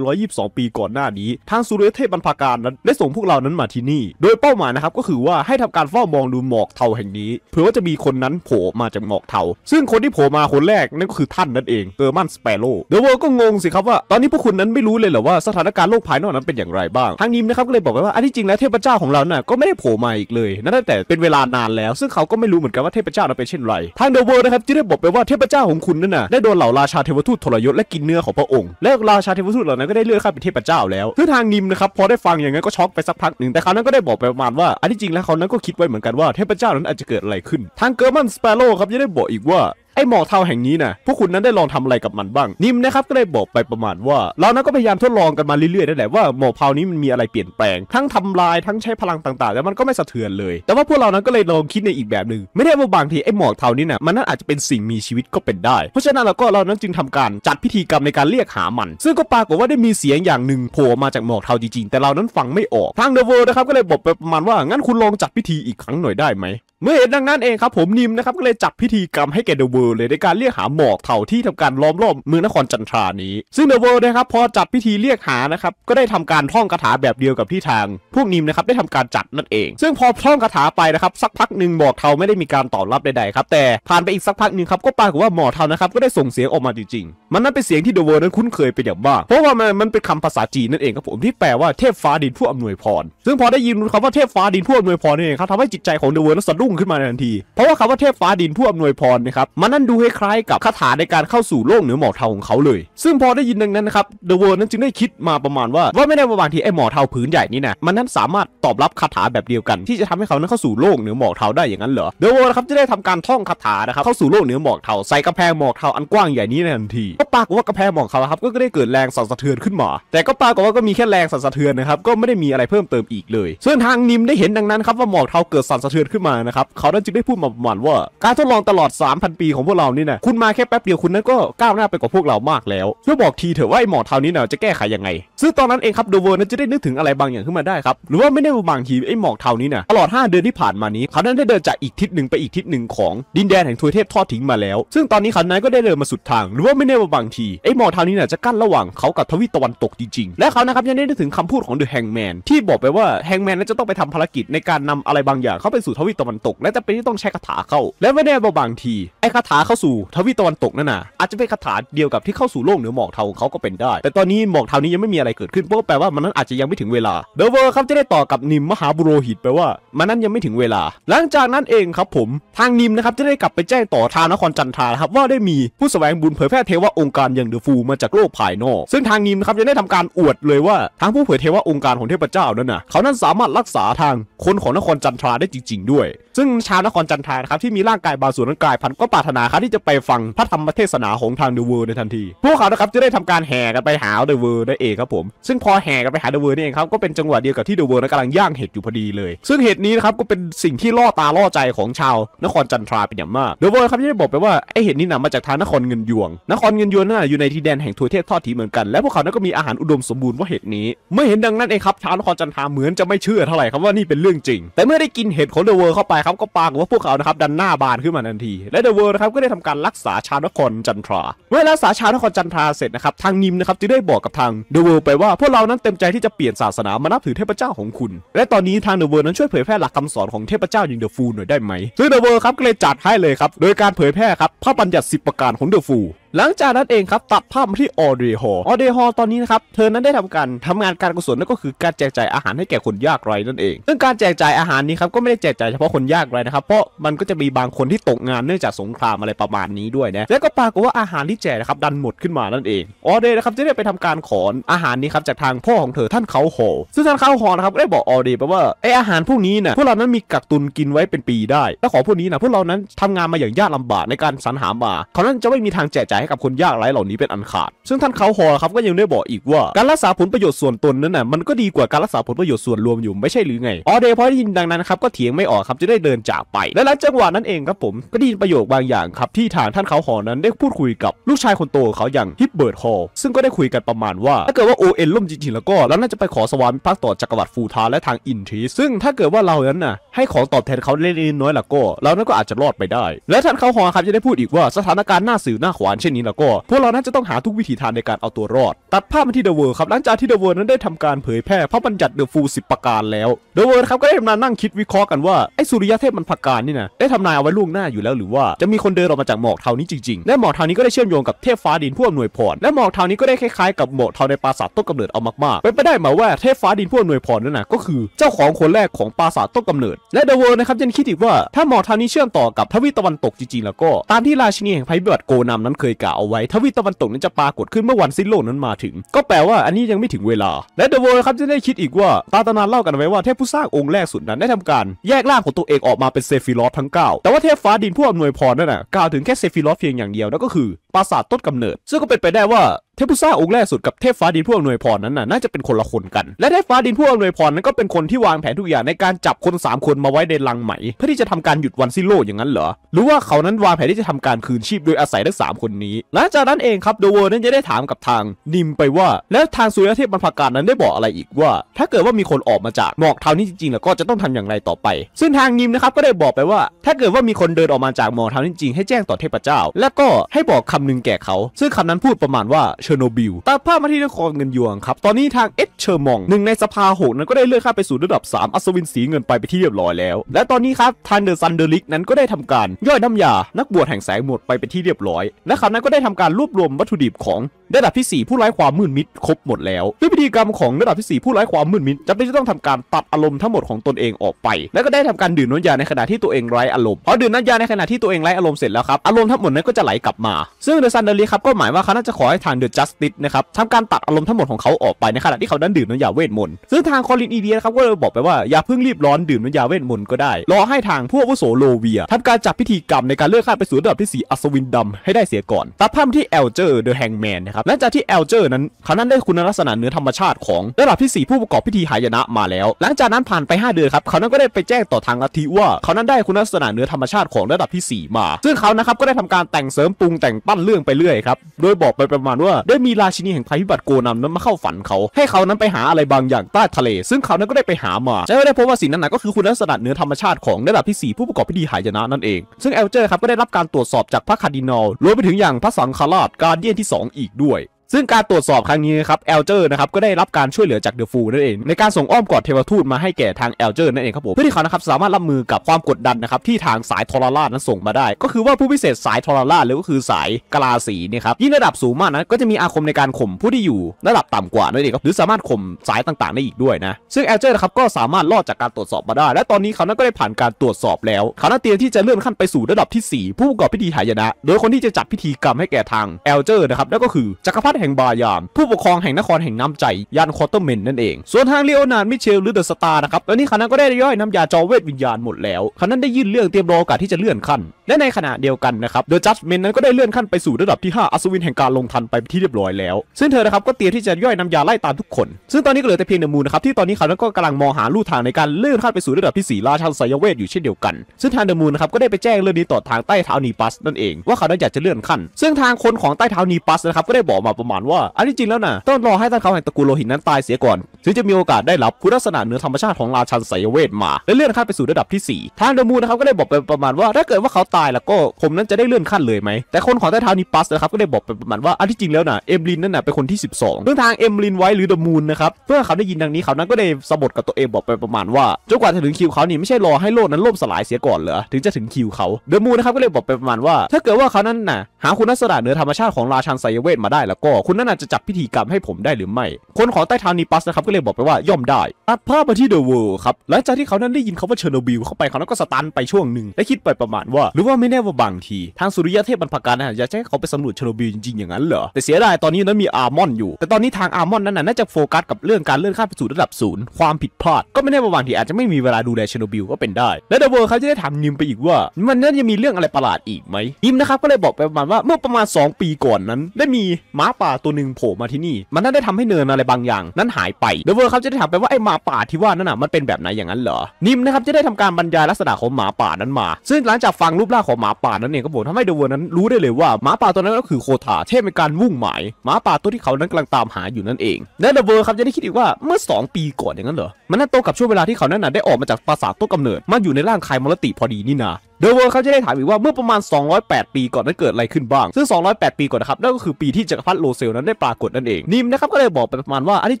3,722 ปีก่อนหน้านี้ ทางสุรเทพบรรพาการนั้นได้ส่งพวกเรานั้นมาที่นี่ โดยเป้าหมายนะครับก็คือว่าให้ทำการเฝ้ามองดูหมอกเทาแห่งนี้ เผื่อว่าจะมีคนนั้นโผล่มาจากหมอกเทาซึ่งคนที่โผล่มาคนแรกนั่นก็คือท่านนั่นเองเกอร์มันสเปโร่เดอะเวิร์ก็งงสิครับว่า ตอนนี้พวกคุณนั้นไม่รู้เลยเหรอว่าสถานการณ์โลกภายนอกนั้นเป็นอย่างไรบ้างทางนิมนะครับก็เลยบอกไ้ว่าอันที่จริงแล้วเทพเจ้าของเราน่ะก็ไม่ได้โผล่มาอีกเลย นั่นแต่เป็นเวลานานแล้วซึ่งเขาก็ไม่รู้เหมือนกันว่าเทพเจ้าเราเป็นเช่นไร ทางเดอะเวิร์นะครับจึงได้บอกไปว่าเทพเจ้าของคุณนั่นน่ะได้โดนเหล่าราชาเทวทูตทรยศและกินเนื้อของพระองค์และราชาเทวทูตเหล่านั้นก็ได้เลื่อนข้าเป็นเทพเจ้าแล้วซึ่งทางนิมนะครับพอได้ฟังอย่างนั้นก็ช็อกไปสักพักหนึ่งแต่เขานั้นก็ได้บอกไปประมาณว่าอันที่จริงแล้วเขานั้นก็คิดไว้เหมือนกันว่าเทพเจ้านั้นอาจจะเกิดอะไรขึ้น ทางเกอร์มันสเปโร่ครับยังได้บอกอีกว่าไอหมอกเทาแห่งนี้นะพวกคุณนั้นได้ลองทำอะไรกับมันบ้าง นิมนะครับก็เลยบอกไปประมาณว่าเรานั้นก็พยายามทดลองกันมาเรื่อยๆนั่นแหละว่าหมอกเทานี้มันมีอะไรเปลี่ยนแปลง ทั้งทำลายทั้งใช้พลังต่างๆ แล้วมันก็ไม่สะเทือนเลย แต่ว่าพวกเรานั้นก็เลยลองคิดในอีกแบบหนึ่งไม่ได้ว่าบางทีไอหมอกเทานี้นะมันน่าอาจจะเป็นสิ่งมีชีวิตก็เป็นได้ เพราะฉะนั้นเราก็เรานั้นจึงทำการจัดพิธีกรรมในการเรียกหามัน ซึ่งก็ปรากฏว่าได้มีเสียงอย่างหนึ่งโผล่มาจากหมอกเทาจริงๆ แต่เรานั้นฟังไม่ออก ทางเดอะเวิร์นะครับก็เลยบอกไปประมาณว่างั้นคุณลองจัดพิธีอีกครั้งหน่อยได้ไหมเมื่อเห็นดังนั้นเองครับ ผมนิมนะครับก็เลยจัดพิธีกรรมให้แกเดอะเวิร์เลยในการเรียกหาหมอกเถาที่ทำการล้อมรอบเมืองนครจันทรานี้ ซึ่งเดอะเวิร์นะครับพอจัดพิธีเรียกหานะครับก็ได้ทำการท่องคาถาแบบเดียวกับที่ทาง พวกนิมนะครับได้ทำการจัดนั่นเอง ซึ่งพอท่องคาถาไปนะครับสักพักหนึ่งหมอกเถาไม่ได้มีการตอบรับใดๆครับแต่ผ่านไปอีกสักพักหนึ่งครับก็ปรากฏว่าหมอกเถานะครับก็ได้ส่งเสียงออกมาจริงๆ มันนั้นเป็นเสียงที่เดอะเวิร์นั้นคุ้นเคยเป็นอย่างมากเพราะว่ามันมันเป็นคำภาษาจีนนั่นเองครับผมที่แปลว่าเทพฟ้าดินผู้อำนวยพรซึ่งพอได้ยินคำว่าเทพฟ้าดินผู้อำนวยพรนี่ครับทำให้จิตใจของเดอะเวิร์นั้นสะดุุ้งขึ้นมาในทันทีเพราะว่าคำว่าเทพฟ้าดินผู้อำนวยพรนะครับมันนั่นดูคล้ายๆกับคาถาในการเข้าสู่โลกเหนือหมอกเทาของเขาเลย ซึ่งพอได้ยินดังนั้นนะครับเดอะเวิร์นั้นจึงได้คิดมาประมาณว่าว่าไม่ได้ประมาณที่ไอหมอกเทาผืนใหญ่นี่นะมันนั้นสามารถตอบรับคาถาแบบเดียวกัน ที่จะทำให้เขานั้นเข้าสู่โลกเหนือหมอกเทาได้อย่างนั้นเหรอเดอะเวิร์นะครับจะได้ทำการท่องคาถานะครับเข้าสู่โลกเหนือหมอกเทาใส่กระแพงหมอกเทาอันกว้างใหญ่นี้ในทันทีก็ปรากฏว่ากระแพงหมอกเทาครับก็ได้เกิดแรงสั่นสะเทือนขึ้นมา แต่ก็ปรากฏว่าก็มีแค่แรงสั่นสะเทือนนะครับก็ไม่ได้มีอะไรเพิ่มเติมอีกเลย ส่วนทางนิมได้เห็นดังนั้นครับว่าหมอกเทาเกิดสั่นสะเทือนขึ้นมานะครับเขานั้นจึงได้พูดมาประมาณว่า การทดลองตลอด 3,000 ปีของพวกเรานี่นะคุณมาแค่แป๊บเดียวคุณนั้นก็ก้าวหน้าไปกว่าพวกเรามากแล้วช่วยบอกทีเถอะว่าไอหมอเท่านี้นะจะแก้ไขยังไงซึ่งตอนนั้นเองครับโดเวอร์นั้นจะได้นึกถึงอะไรบางอย่างขึ้นมาได้ครับหรือว่าไม่ได้บางทีไอหมอกเท่านี้นะตลอด 5 เดือนที่ผ่านมานี้ เขานั้นได้เดินจากอีกทิศหนึ่งไปอีกทิศหนึ่งของดินแดนแห่งทวยเทพทอดทิ้งมาแล้ว ซึ่งตอนนี้เขานั้นก็ได้เดินมาสุดทาง หรือว่าไม่แน่ว่าบางทีไอหมอกเทานี้นะจะกั้นระหว่างเขากับทวีตตะวันตกจริงๆ และเขานะครับยังได้นึกถึงคำพูดของเดอะแฮงแมนที่บอกไปว่าแฮงแมนนั้นจะต้องไปทำภารกิจในการนำอะไรบางอย่างเข้าไปสู่ทวีตตะวันตกและจะเป็นที่ต้องใช้คาถาเข้า และไม่แน่บาบางที ไอ้คาถาเข้าสู่ทวีตะวันตกนั่นน่ะ อาจจะเป็นคาถาเดียวกับที่เข้าสู่โลกเหนือหมอกเทาเขาก็เป็นได้ แต่ตอนนี้หมอกเทานี้ยังไม่มีอะไรเกิดขึ้นเพราะแปลว่ามันนั้นอาจจะยังไม่ถึงเวลา เดอะเวอร์ครับจะได้ต่อกับนิมมหาบุโรหิตแปลว่ามันนั้นยังไม่ถึงเวลา หลังจากนั้นเองครับผม ทางนิมนะครับจะได้กลับไปแจ้งต่อทางนครจันทราครับว่าได้มีผู้สแสวงบุญเผยแพร่เทวะองค์การอย่างเดอะฟูมาจากโลกภายนอก ซึ่งทางนิมครับจะได้ทำการอวดเลย ว่าทางผู้เผยเทวะองค์การของเทพเจ้านั้นน่ะเขานั้นสามารถรักษาทางคนของนครจันทราได้จริงๆด้วยซึ่งชาวนครจันทานะครับที่มีร่างกายบาส่วนั้นกลายพันธุ์ก็ปรารถนาครับที่จะไปฟังพระธรรมเทศนาของทางเดอะเวิร์ในทันที พวกเขานะครับจะได้ทำการแห่กันไปหาเดอะเวิร์ได้เองครับผม ซึ่งพอแห่กันไปหาเดอะเวิร์นี่เองครับก็เป็นจังหวะเดียวกับที่เดอะเวิร์นั้นกำลังย่างเห็ดอยู่พอดีเลย ซึ่งเห็ดนี้นะครับก็เป็นสิ่งที่ล่อตาล่อใจของชาวนครจันทราเป็นอย่างมากเดอะเวิร์ครับที่ได้บอกไปว่าไอเห็ดนี้นะมาจากทางนครเงินยวงนครเงินยวงนั่นอยู่ในที่แดนแห่งทวเทศทอดทีเหมือนกันและพวกเขานั้นก็มีอาหารอุดมสมบูรณ์ว่าเห็ดนี้ เมื่อเห็นดังนั้นเองครับชาวนครจันทราเหมือนจะไม่เชื่อเท่าไหร่ครับว่านี่เป็นเรื่องจริง แต่เมื่อได้กินเห็ดของเดอะเวิร์เข้าไปครับก็ปากว่าพวกเขานะครับดันหน้าบานขึ้นมาทันที และเดอะเวิร์นะครับก็ได้ทำการรักษาชาวนครจันทราเมื่อรักษาชาวนครจันทราเสร็จนะครับทางนิมนะครับจึงได้บอกกับทางเดอะเวิร์ไปว่าพวกเรานั้นเต็มใจที่จะเปลี่ยนศาสนามานับถือเทพเจ้าของคุณ และตอนนี้ทางเดอะเวิร์นั้นช่วยเผยแพร่หลักคำสอน ของเทพเจ้าอย่างเดอะฟูลหน่อยได้ไหมซึ่งเดอะเวิร์ครับก็เลยจัดให้เลยครับโดยการเผยแพร่ครับพระบัญญัติ 10 ประการของเดอะฟูหลังจากนั้นเองครับตัดภาพมาที่ออเดฮอออเดฮอตอนนี้นะครับเธอนั้นได้ทำการทำงานการกุศลนั่นก็คือการแจกจ่ายอาหารให้แก่คนยากไร้นั่นเอง ซึ่งการแจกจ่ายอาหารนี้ครับก็ไม่ได้แจกจ่ายเฉพาะคนยากไร้นะครับเพราะมันก็จะมีบางคนที่ตกงานเนื่องจากสงครามอะไรประมาณนี้ด้วยนะแล้วก็ปรากฏว่าอาหารที่แจกนะครับดันหมดขึ้นมานั่นเองออเดนะครับจะได้ไปทำการขอนอาหารนี้ครับจากทางพ่อของเธอท่านเขาโฮซึ่งท่านเขาโฮนะครับได้บอกออเดไปว่าไออาหารพวกนี้นะพวกเรานั้นมีกักตุนกินไว้เป็นปีได้ และของพวกนี้นะพวกเรานั้นทำงานมา อย่างยากลำบากในการสรรหามาเขานั้นจะไม่มีทางแจกจ่ายายให้กับคนยากไร้เหล่านี้เป็นอันขาด ซึ่งท่านเขาฮอครับก็ยังได้บอกอีกว่าการรักษาผลประโยชน์ส่วนตนนั้นน่ะมันก็ดีกว่าการรักษาผลประโยชน์ส่วนรวมอยู่ไม่ใช่หรือไงออเดย์พอได้ยินดังนั้นครับก็เถียงไม่ออกครับจะได้เดินจากไป และหลังจังหวะนั้นเองครับผมก็ได้ยินประโยคบางอย่างครับ ที่ทางท่านเขาฮอนั้นได้พูดคุยกับลูกชายคนโตของเขาอย่างฮิปเบิร์ตฮอซึ่งก็ได้คุยกันประมาณว่าถ้าเกิดว่าโอเอ็นล่มจริงๆแล้วก็แล้วน่าจะไปขอสวามิภักดิ์ต่อจักรวรรดิฟูทาและทางอินทีซึ่งถ้าเกิดว่าเรานั้นน่ะให้ของตอบแทนเขาเล็กน้อยลวก็เรานั้นก็อาจจะรอดไปได้ และท่านเขาฮอครับจะได้พูดอีกว่าสถานการณ์หน้าสื่อหน้าขวานช่นนี้แล้วก็พวกเรานั้นจะต้องหาทุกวิถีทางในการเอาตัวรอด ตัดภาพมาที่เดอะเวิร์ครับหลังจากที่เดอะเวิร์นั้นได้ทำการเผยแพร่พระบัญญัติเดอะฟูสิบประการแล้วเดอะเวิร์ครับก็ได้ทำการนั่งคิดวิเคราะห์กันว่า ไอ้สุริยเทพมันผักการนี่นะได้ทำนายเอาไว้ล่วงหน้าอยู่แล้ว หรือว่าจะมีคนเดินออกมาจากหมอกเทานี้จริงๆและหมอกเทานี้ก็ได้เชื่อมโยงกับเทพฟ้าดินผู้อำนวยพรและหมอกเทานี้ก็ได้คล้ายๆกับหมอกเทาในปราสาทต้นกำเนิดเอามากๆเป็นไปได้มาว่าเทพฟ้าดินผู้อำนวยพรนั่นนะก็คือ เจ้าของคนแรกของปราสาทต้นกำเนิดและเดอะเวิร์นะครับยังคิดอีกว่า ถ้าหมอกเทานี้เชื่อมต่อกับทวีตะวันตกจริงๆแล้วก็ตามที่ราชินีแห่งภพิบัตโกนำนั้นเคยริกาเอาไว้ทวีตตะวันตกนั้นจะปรากฏขึ้นเมื่อวันสิ้นโลกนั้นมาถึง ก็แปลว่าอันนี้ยังไม่ถึงเวลาและเดอะเวิล์ครับจะได้คิดอีกว่าตาตนานเล่ากันไว้ว่าเทพผู้สร้างองค์แรกสุดนั้นได้ทำการแยกร่างของตัวเองออกมาเป็นเซฟิลอสทั้ง9 แต่ว่าเทพฟ้าดินผู้อำนวยพรนั่นน่ะกล่าวถึงแค่เซฟิลอสเพียงอย่างเดียวนั่นก็คือปราสาทต้นกำเนิด ซึ่งก็เป็นไปได้ว่าเทพุซ่าองค์แรกสุดกับเทพฟ้าดินผู้อำนวยพรนั้นน่ะน่าจะเป็นคนละคนกัน และเทพฟ้าดินผู้อำนวยพรนั้นก็เป็นคนที่วางแผนทุกอย่างในการจับคน 3 คนมาไว้ในลังไหมเพื่อที่จะทำการหยุดวันซิโลอย่างนั้นเหรอหรือว่าเขานั้นวางแผนที่จะทำการคืนชีพโดยอาศัยทั้งสคนนี้ หลังจากนั้นเองครับโดเวอร์นั้นจะได้ถามกับทาง นิมไปว่าแล้วทางสุริยเทพบรรพการนั้นได้บอกอะไรอีกว่า ถ้าเกิดว่ามีคนออกมาจากหมอกเทานี้จริงๆ แล้วก็จะต้องทำอย่างไรต่อไปซึ่งทางนิมนะครับก็ได้บอกไปว่า ถ้าเกิดว่ามีคนเดินออกมาจากหมอกเทานี้จริงให้แจ้งต่อเทพเจ้า แลวก็ให้บอกคำนึงแก่เขาซึ่งคำนั้นพูดประมาณว่าชอร์โนบิลตาภาพมาที่นครเงินยวงครับ ตอนนี้ทางเอ็ดเชอร์มองหนึ่ง ในสภาหกนั้นก็ได้เลื่อนข้าไปสู่ระดับ 3อัศวินสีเงินไปไปที่เรียบร้อยแล้ว และตอนนี้ครับทานเดอะซันเดอร์ลิกนั้นก็ได้ทำการย่อยน้ำยา นักบวชแห่งแสงหมดไปไปที่เรียบร้อย และคบนั้นก็ได้ทำการรวบรวมวัตถุดิบของระดับที่ 4 ผู้ร้ายความมืดมิด ครบหมดแล้วด้วยพิธีกรรมของระดับที่ 4 ผู้ร้ายความมืดมิดจำเป็นจะต้องทำการตัดอารมณ์ทั้งหมดของตนเองออกไป แล้วก็ได้ทำการดื่มน้ำยาในขณะที่ตัวเองไร้อารมณ์พอดื่มน้ำยาในขณะที่ตัวเองไร้อารมณ์เสร็จแล้วครับอารมณ์ทั้งหมดนั้นก็จะไหลกลับมา ซึ่งเดอะซันเดอรี่ครับก็หมายว่าเขาน่าจะขอให้ทางเดอะจัสติสนะครับทำการตัดอารมณ์ทั้งหมดของเขาออกไปในขณะที่เขานั้นดื่มน้ำยาเวทมนต์ซึ่งทางคอลินอีเดียครับก็เลยบอกไปว่าอย่าเพิ่งรีบร้อนดื่มน้ำยาเวทมนต์ก็ได้ รอให้ทางพวกวุโสโลเวียทาการจับพิธีกรรมในการเลื่อนข้นไปสู่ระดับที่4อัศวินดาให้ได้เสียก่อนตัดภาพที่เอลเจอร์เดอะแฮงแมนนะครับหลังจากที่เอลเจอร์นั้นเขานั้นได้คุณลักษณะเนื้อธรรมชาติของระดับที่ 4 ผู้ประกอบพิธีหายนะมาแล้ว หลังจากนั้นผ่านไป5เดือนครับเขานั้นก็ได้ไปแจ้งต่อทางลัทธิว่าเขานั้นได้คุณลักษณะเนื้อธรรมชาติของระดับที่4มา ซึ่งเขานะครับก็ได้ทำการแต่งเสริมปรุงแต่งปั้นเรื่องไปเรื่อยครับโดยบอกไปประมาณว่าได้มีราชินีแห่งภัยพิบัติโกนัมนั้นมาเข้าฝันเขา ให้เขานั้นไปหาอะไรบางอย่างใต้ทะเล ซึ่งเขานั้นก็ได้ไปหามาจวได้พบว่าสิ่งนั้นก็คือคุณลักษณะเนื้อธรรมชาติของระดับที่ 4 ผู้ประกอบพิธีหายนะนั่นเอง ซึ่งเอลเจอร์ครับก็ได้รับการตรวจสอบจากพระคาร์ดินอลรวมไปถึงอย่างพระสังฆราชการเดียนที่2อีกด้วซึ่งการตรวจสอบครั้งนี้นะครับเอลเจอร์นะครับก็ได้รับการช่วยเหลือจากเดอะฟูนั่นเอง ในการส่งอ้อมกอดเทวทูตมาให้แก่ทางเอลเจอร์นั่นเองครับผมเพื่อที่เขานะครับสามารถรับมือกับความกดดันนะครับที่ทางสายทอร่านั้นส่งมาได้ ก็คือว่าผู้พิเศษสายทอร่าหรือก็คือสายกลาสีนี่ครับยิ่งระดับสูงมากนะก็จะมีอาคมในการข่มผู้ที่อยู่ ระดับต่ำกว่านั่นเองครับหรือสามารถข่มสายต่างๆ ได้อีกด้วยนะซึ่งเอลเจอร์นะครับก็สามารถรอดจากการตรวจสอบมาได้ และตอนนี้เขานั้นก็ได้ผ่านการตรวจสอบแล้วเขานั้นเตรียมที่จะเลื่อนขั้นไปสู่ระดับที่ 4 ผู้ประกอบพิธีหายนะ โดยคนที่จะจัดพิธีกรรมให้แก่ทางเอลเจอร์นะครับนั่นก็คือจักรพรรดิแห่งบายาม ผู้ปกครองแห่งนครแห่งน้ำใจยานคอเตอร์เมนนั่นเอง ส่วนทางเลโอนาร์ดมิเชลหรือเดอะสตาร์นะครับตอนนี้คณะก็ได้ย่อยน้ำยาจอเวทวิญญาณหมดแล้วคณะได้ยื่นเรื่องเตรียมรอโอกาสที่จะเลื่อนขั้น และในขณะเดียวกันนะครับเดอะจัดเมนนั้นก็ได้เลื่อนขั้นไปสู่ระดับที่ 5อัศวินแห่งการลงทันไปที่เรียบร้อยแล้ว ซึ่งเธอนะครับก็เตรียมที่จะย่อยน้ำยาไล่ตามทุกคน ซึ่งตอนนี้ก็เหลือแต่เพียงเดอะมูนนะครับที่ตอนนี้คณาก็กำลังมองหาลู่ทางในการเลื่อนขั้นไปสู่ระดับที่4ราชันสายเวทอยู่เช่นเดียวกัน ซึ่งทางเดอะมูนนะครับก็ได้ไปแจ้งเรื่องนี้ต่อทางใต้เท้านีปัสนั่นเองว่าเขาได้อยากจะเลื่อนขั้นซึ่งทางคนของใต้เท้านีปัสนะครับก็ได้บอกมาประมาณว่า อันนี้จริงแล้วนะต้องรอให้ท่านเขาแห่งตระกูลโลหินนั้นตายเสียก่อน ถึงจะมีโอกาสได้รับคุณลักษณะเหนือธรรมชาติของราชันไสยเวทมา และเลื่อนขั้นไปสู่ระดับที่ 4 ทางเดมูนะครับก็ได้บอกไปประมาณว่า ถ้าเกิดว่าเขาตายแล้วก็ผมนั้นจะได้เลื่อนขั้นเลยไหมแต่คนของใต้เท้านิปัสนะครับก็ได้บอกไปประมาณว่าอันที่จริงแล้วนะเอมลินนั่นน่ะเป็นคนที่ 12เรื่องทางเอมลินไว้หรือเดมูนนะครับเมื่อเขาได้ยินดังนี้เขานั้นก็ได้สบดกับตัวเองบอกไปประมาณว่าจนกว่าจะถึงคิวเขานี่ไม่ใช่รอให้โลกนั้นล่มสลายเสียก่อนเหรอถึงจะถึงคิวเขาเดมูนะครับก็เลยบอกไปประมาณว่าถ้าเกิดว่าเขานั้นน่ะหาคุณลักษณะเหนือธรรมชาติของราชันไสยเวทมาได้แล้วก็อคุณนั่นอาจจะจับพิธีกรรมให้ผมได้หรือไม่ คนของใต้ทางนีปัสนะครับก็เลยบอกไปว่าย่อมได้ตัดภาพมาที่เดอะเวิลด์ครับหลังจากที่เขานั้นได้ยินคาว่าเชอร์โนบิลเข้าไป เขานั้นก็สตันไปช่วงหนึ่งและคิดไปประมาณว่า หรือว่าไม่แน่ว่าบางที ทางสุริยะเทพบรรพการนะจยใช้เขาไปสำรวจเชอร์โนบิลจริงๆ อย่างนั้นเหรอ แต่เสียดายตอนนี้นั้นมีอาร์มอนอยู่ แต่ตอนนี้ทางอาร์มอนนั้นน่าจะโฟกัสกับเรื่องการเลื่อนขั้นไปสู่ระดับศูนย์ความผิดพลาด ก็ไม่แน่ว่าบางทีอาจจะไม่มีเวลาดูแลเชอร์โนบิลก็เป็นได้และเดอะเวิลด์เขาจะได้ถามนิมไปอีกว่า มันนั้นยังมีเรื่องอะไรประหลาดอีกไหมนิมนะครับก็เลยบอกไปประมาณว่าเมื่อประมาณ 2 ปีก่อนนั้นได้มีหมาปาตัวหนึ่งโผล่มาที่นี่ มันน่าได้ทำให้เนินอะไรบางอย่าง นั้นหายไป เดเวอร์ครับจะได้ถามไปว่าไอ้หมาป่าที่ว่านั่นน่ะมันเป็นแบบไหนอย่างนั้นเหรอ นิมนะครับจะได้ทำการบรรยายลักษณะของหมาป่านั้นมา ซึ่งหลังจากฟังรูปร่างของหมาป่านั้นเองก็บอกทำให้เดเวอร์นั้นรู้ได้เลยว่าหมาป่าตัวนั้นก็คือโคธาเทพในการวุ่งหมายหมาป่าตัวที่เขา นั้นกำลังตามหาอยู่นั่นเอง และเดเวอร์ครับจะได้คิดอีกว่าเมื่อ 2 ปีก่อนอย่างนั้นเหรอ มันน่าโตกับช่วงเวลาที่เขา นั้นได้ออกมาจากปราสาทต้นกำเนิดมาอยู่ในร่างคายมรติพอดีนี่นาเดอะเวิร์เขาจะได้ถามอีกว่าเมื่อประมาณ 208 ปีก่อนนั้นเกิดอะไรขึ้นบ้าง ซึ่ง 208 ปีก่อนนะครับนั่นก็คือปีที่จักรพรรดิโลเซล นั้นได้ปรากฏนั่นเองนิมนะครับก็เลยบอกไปประมาณว่าอันที่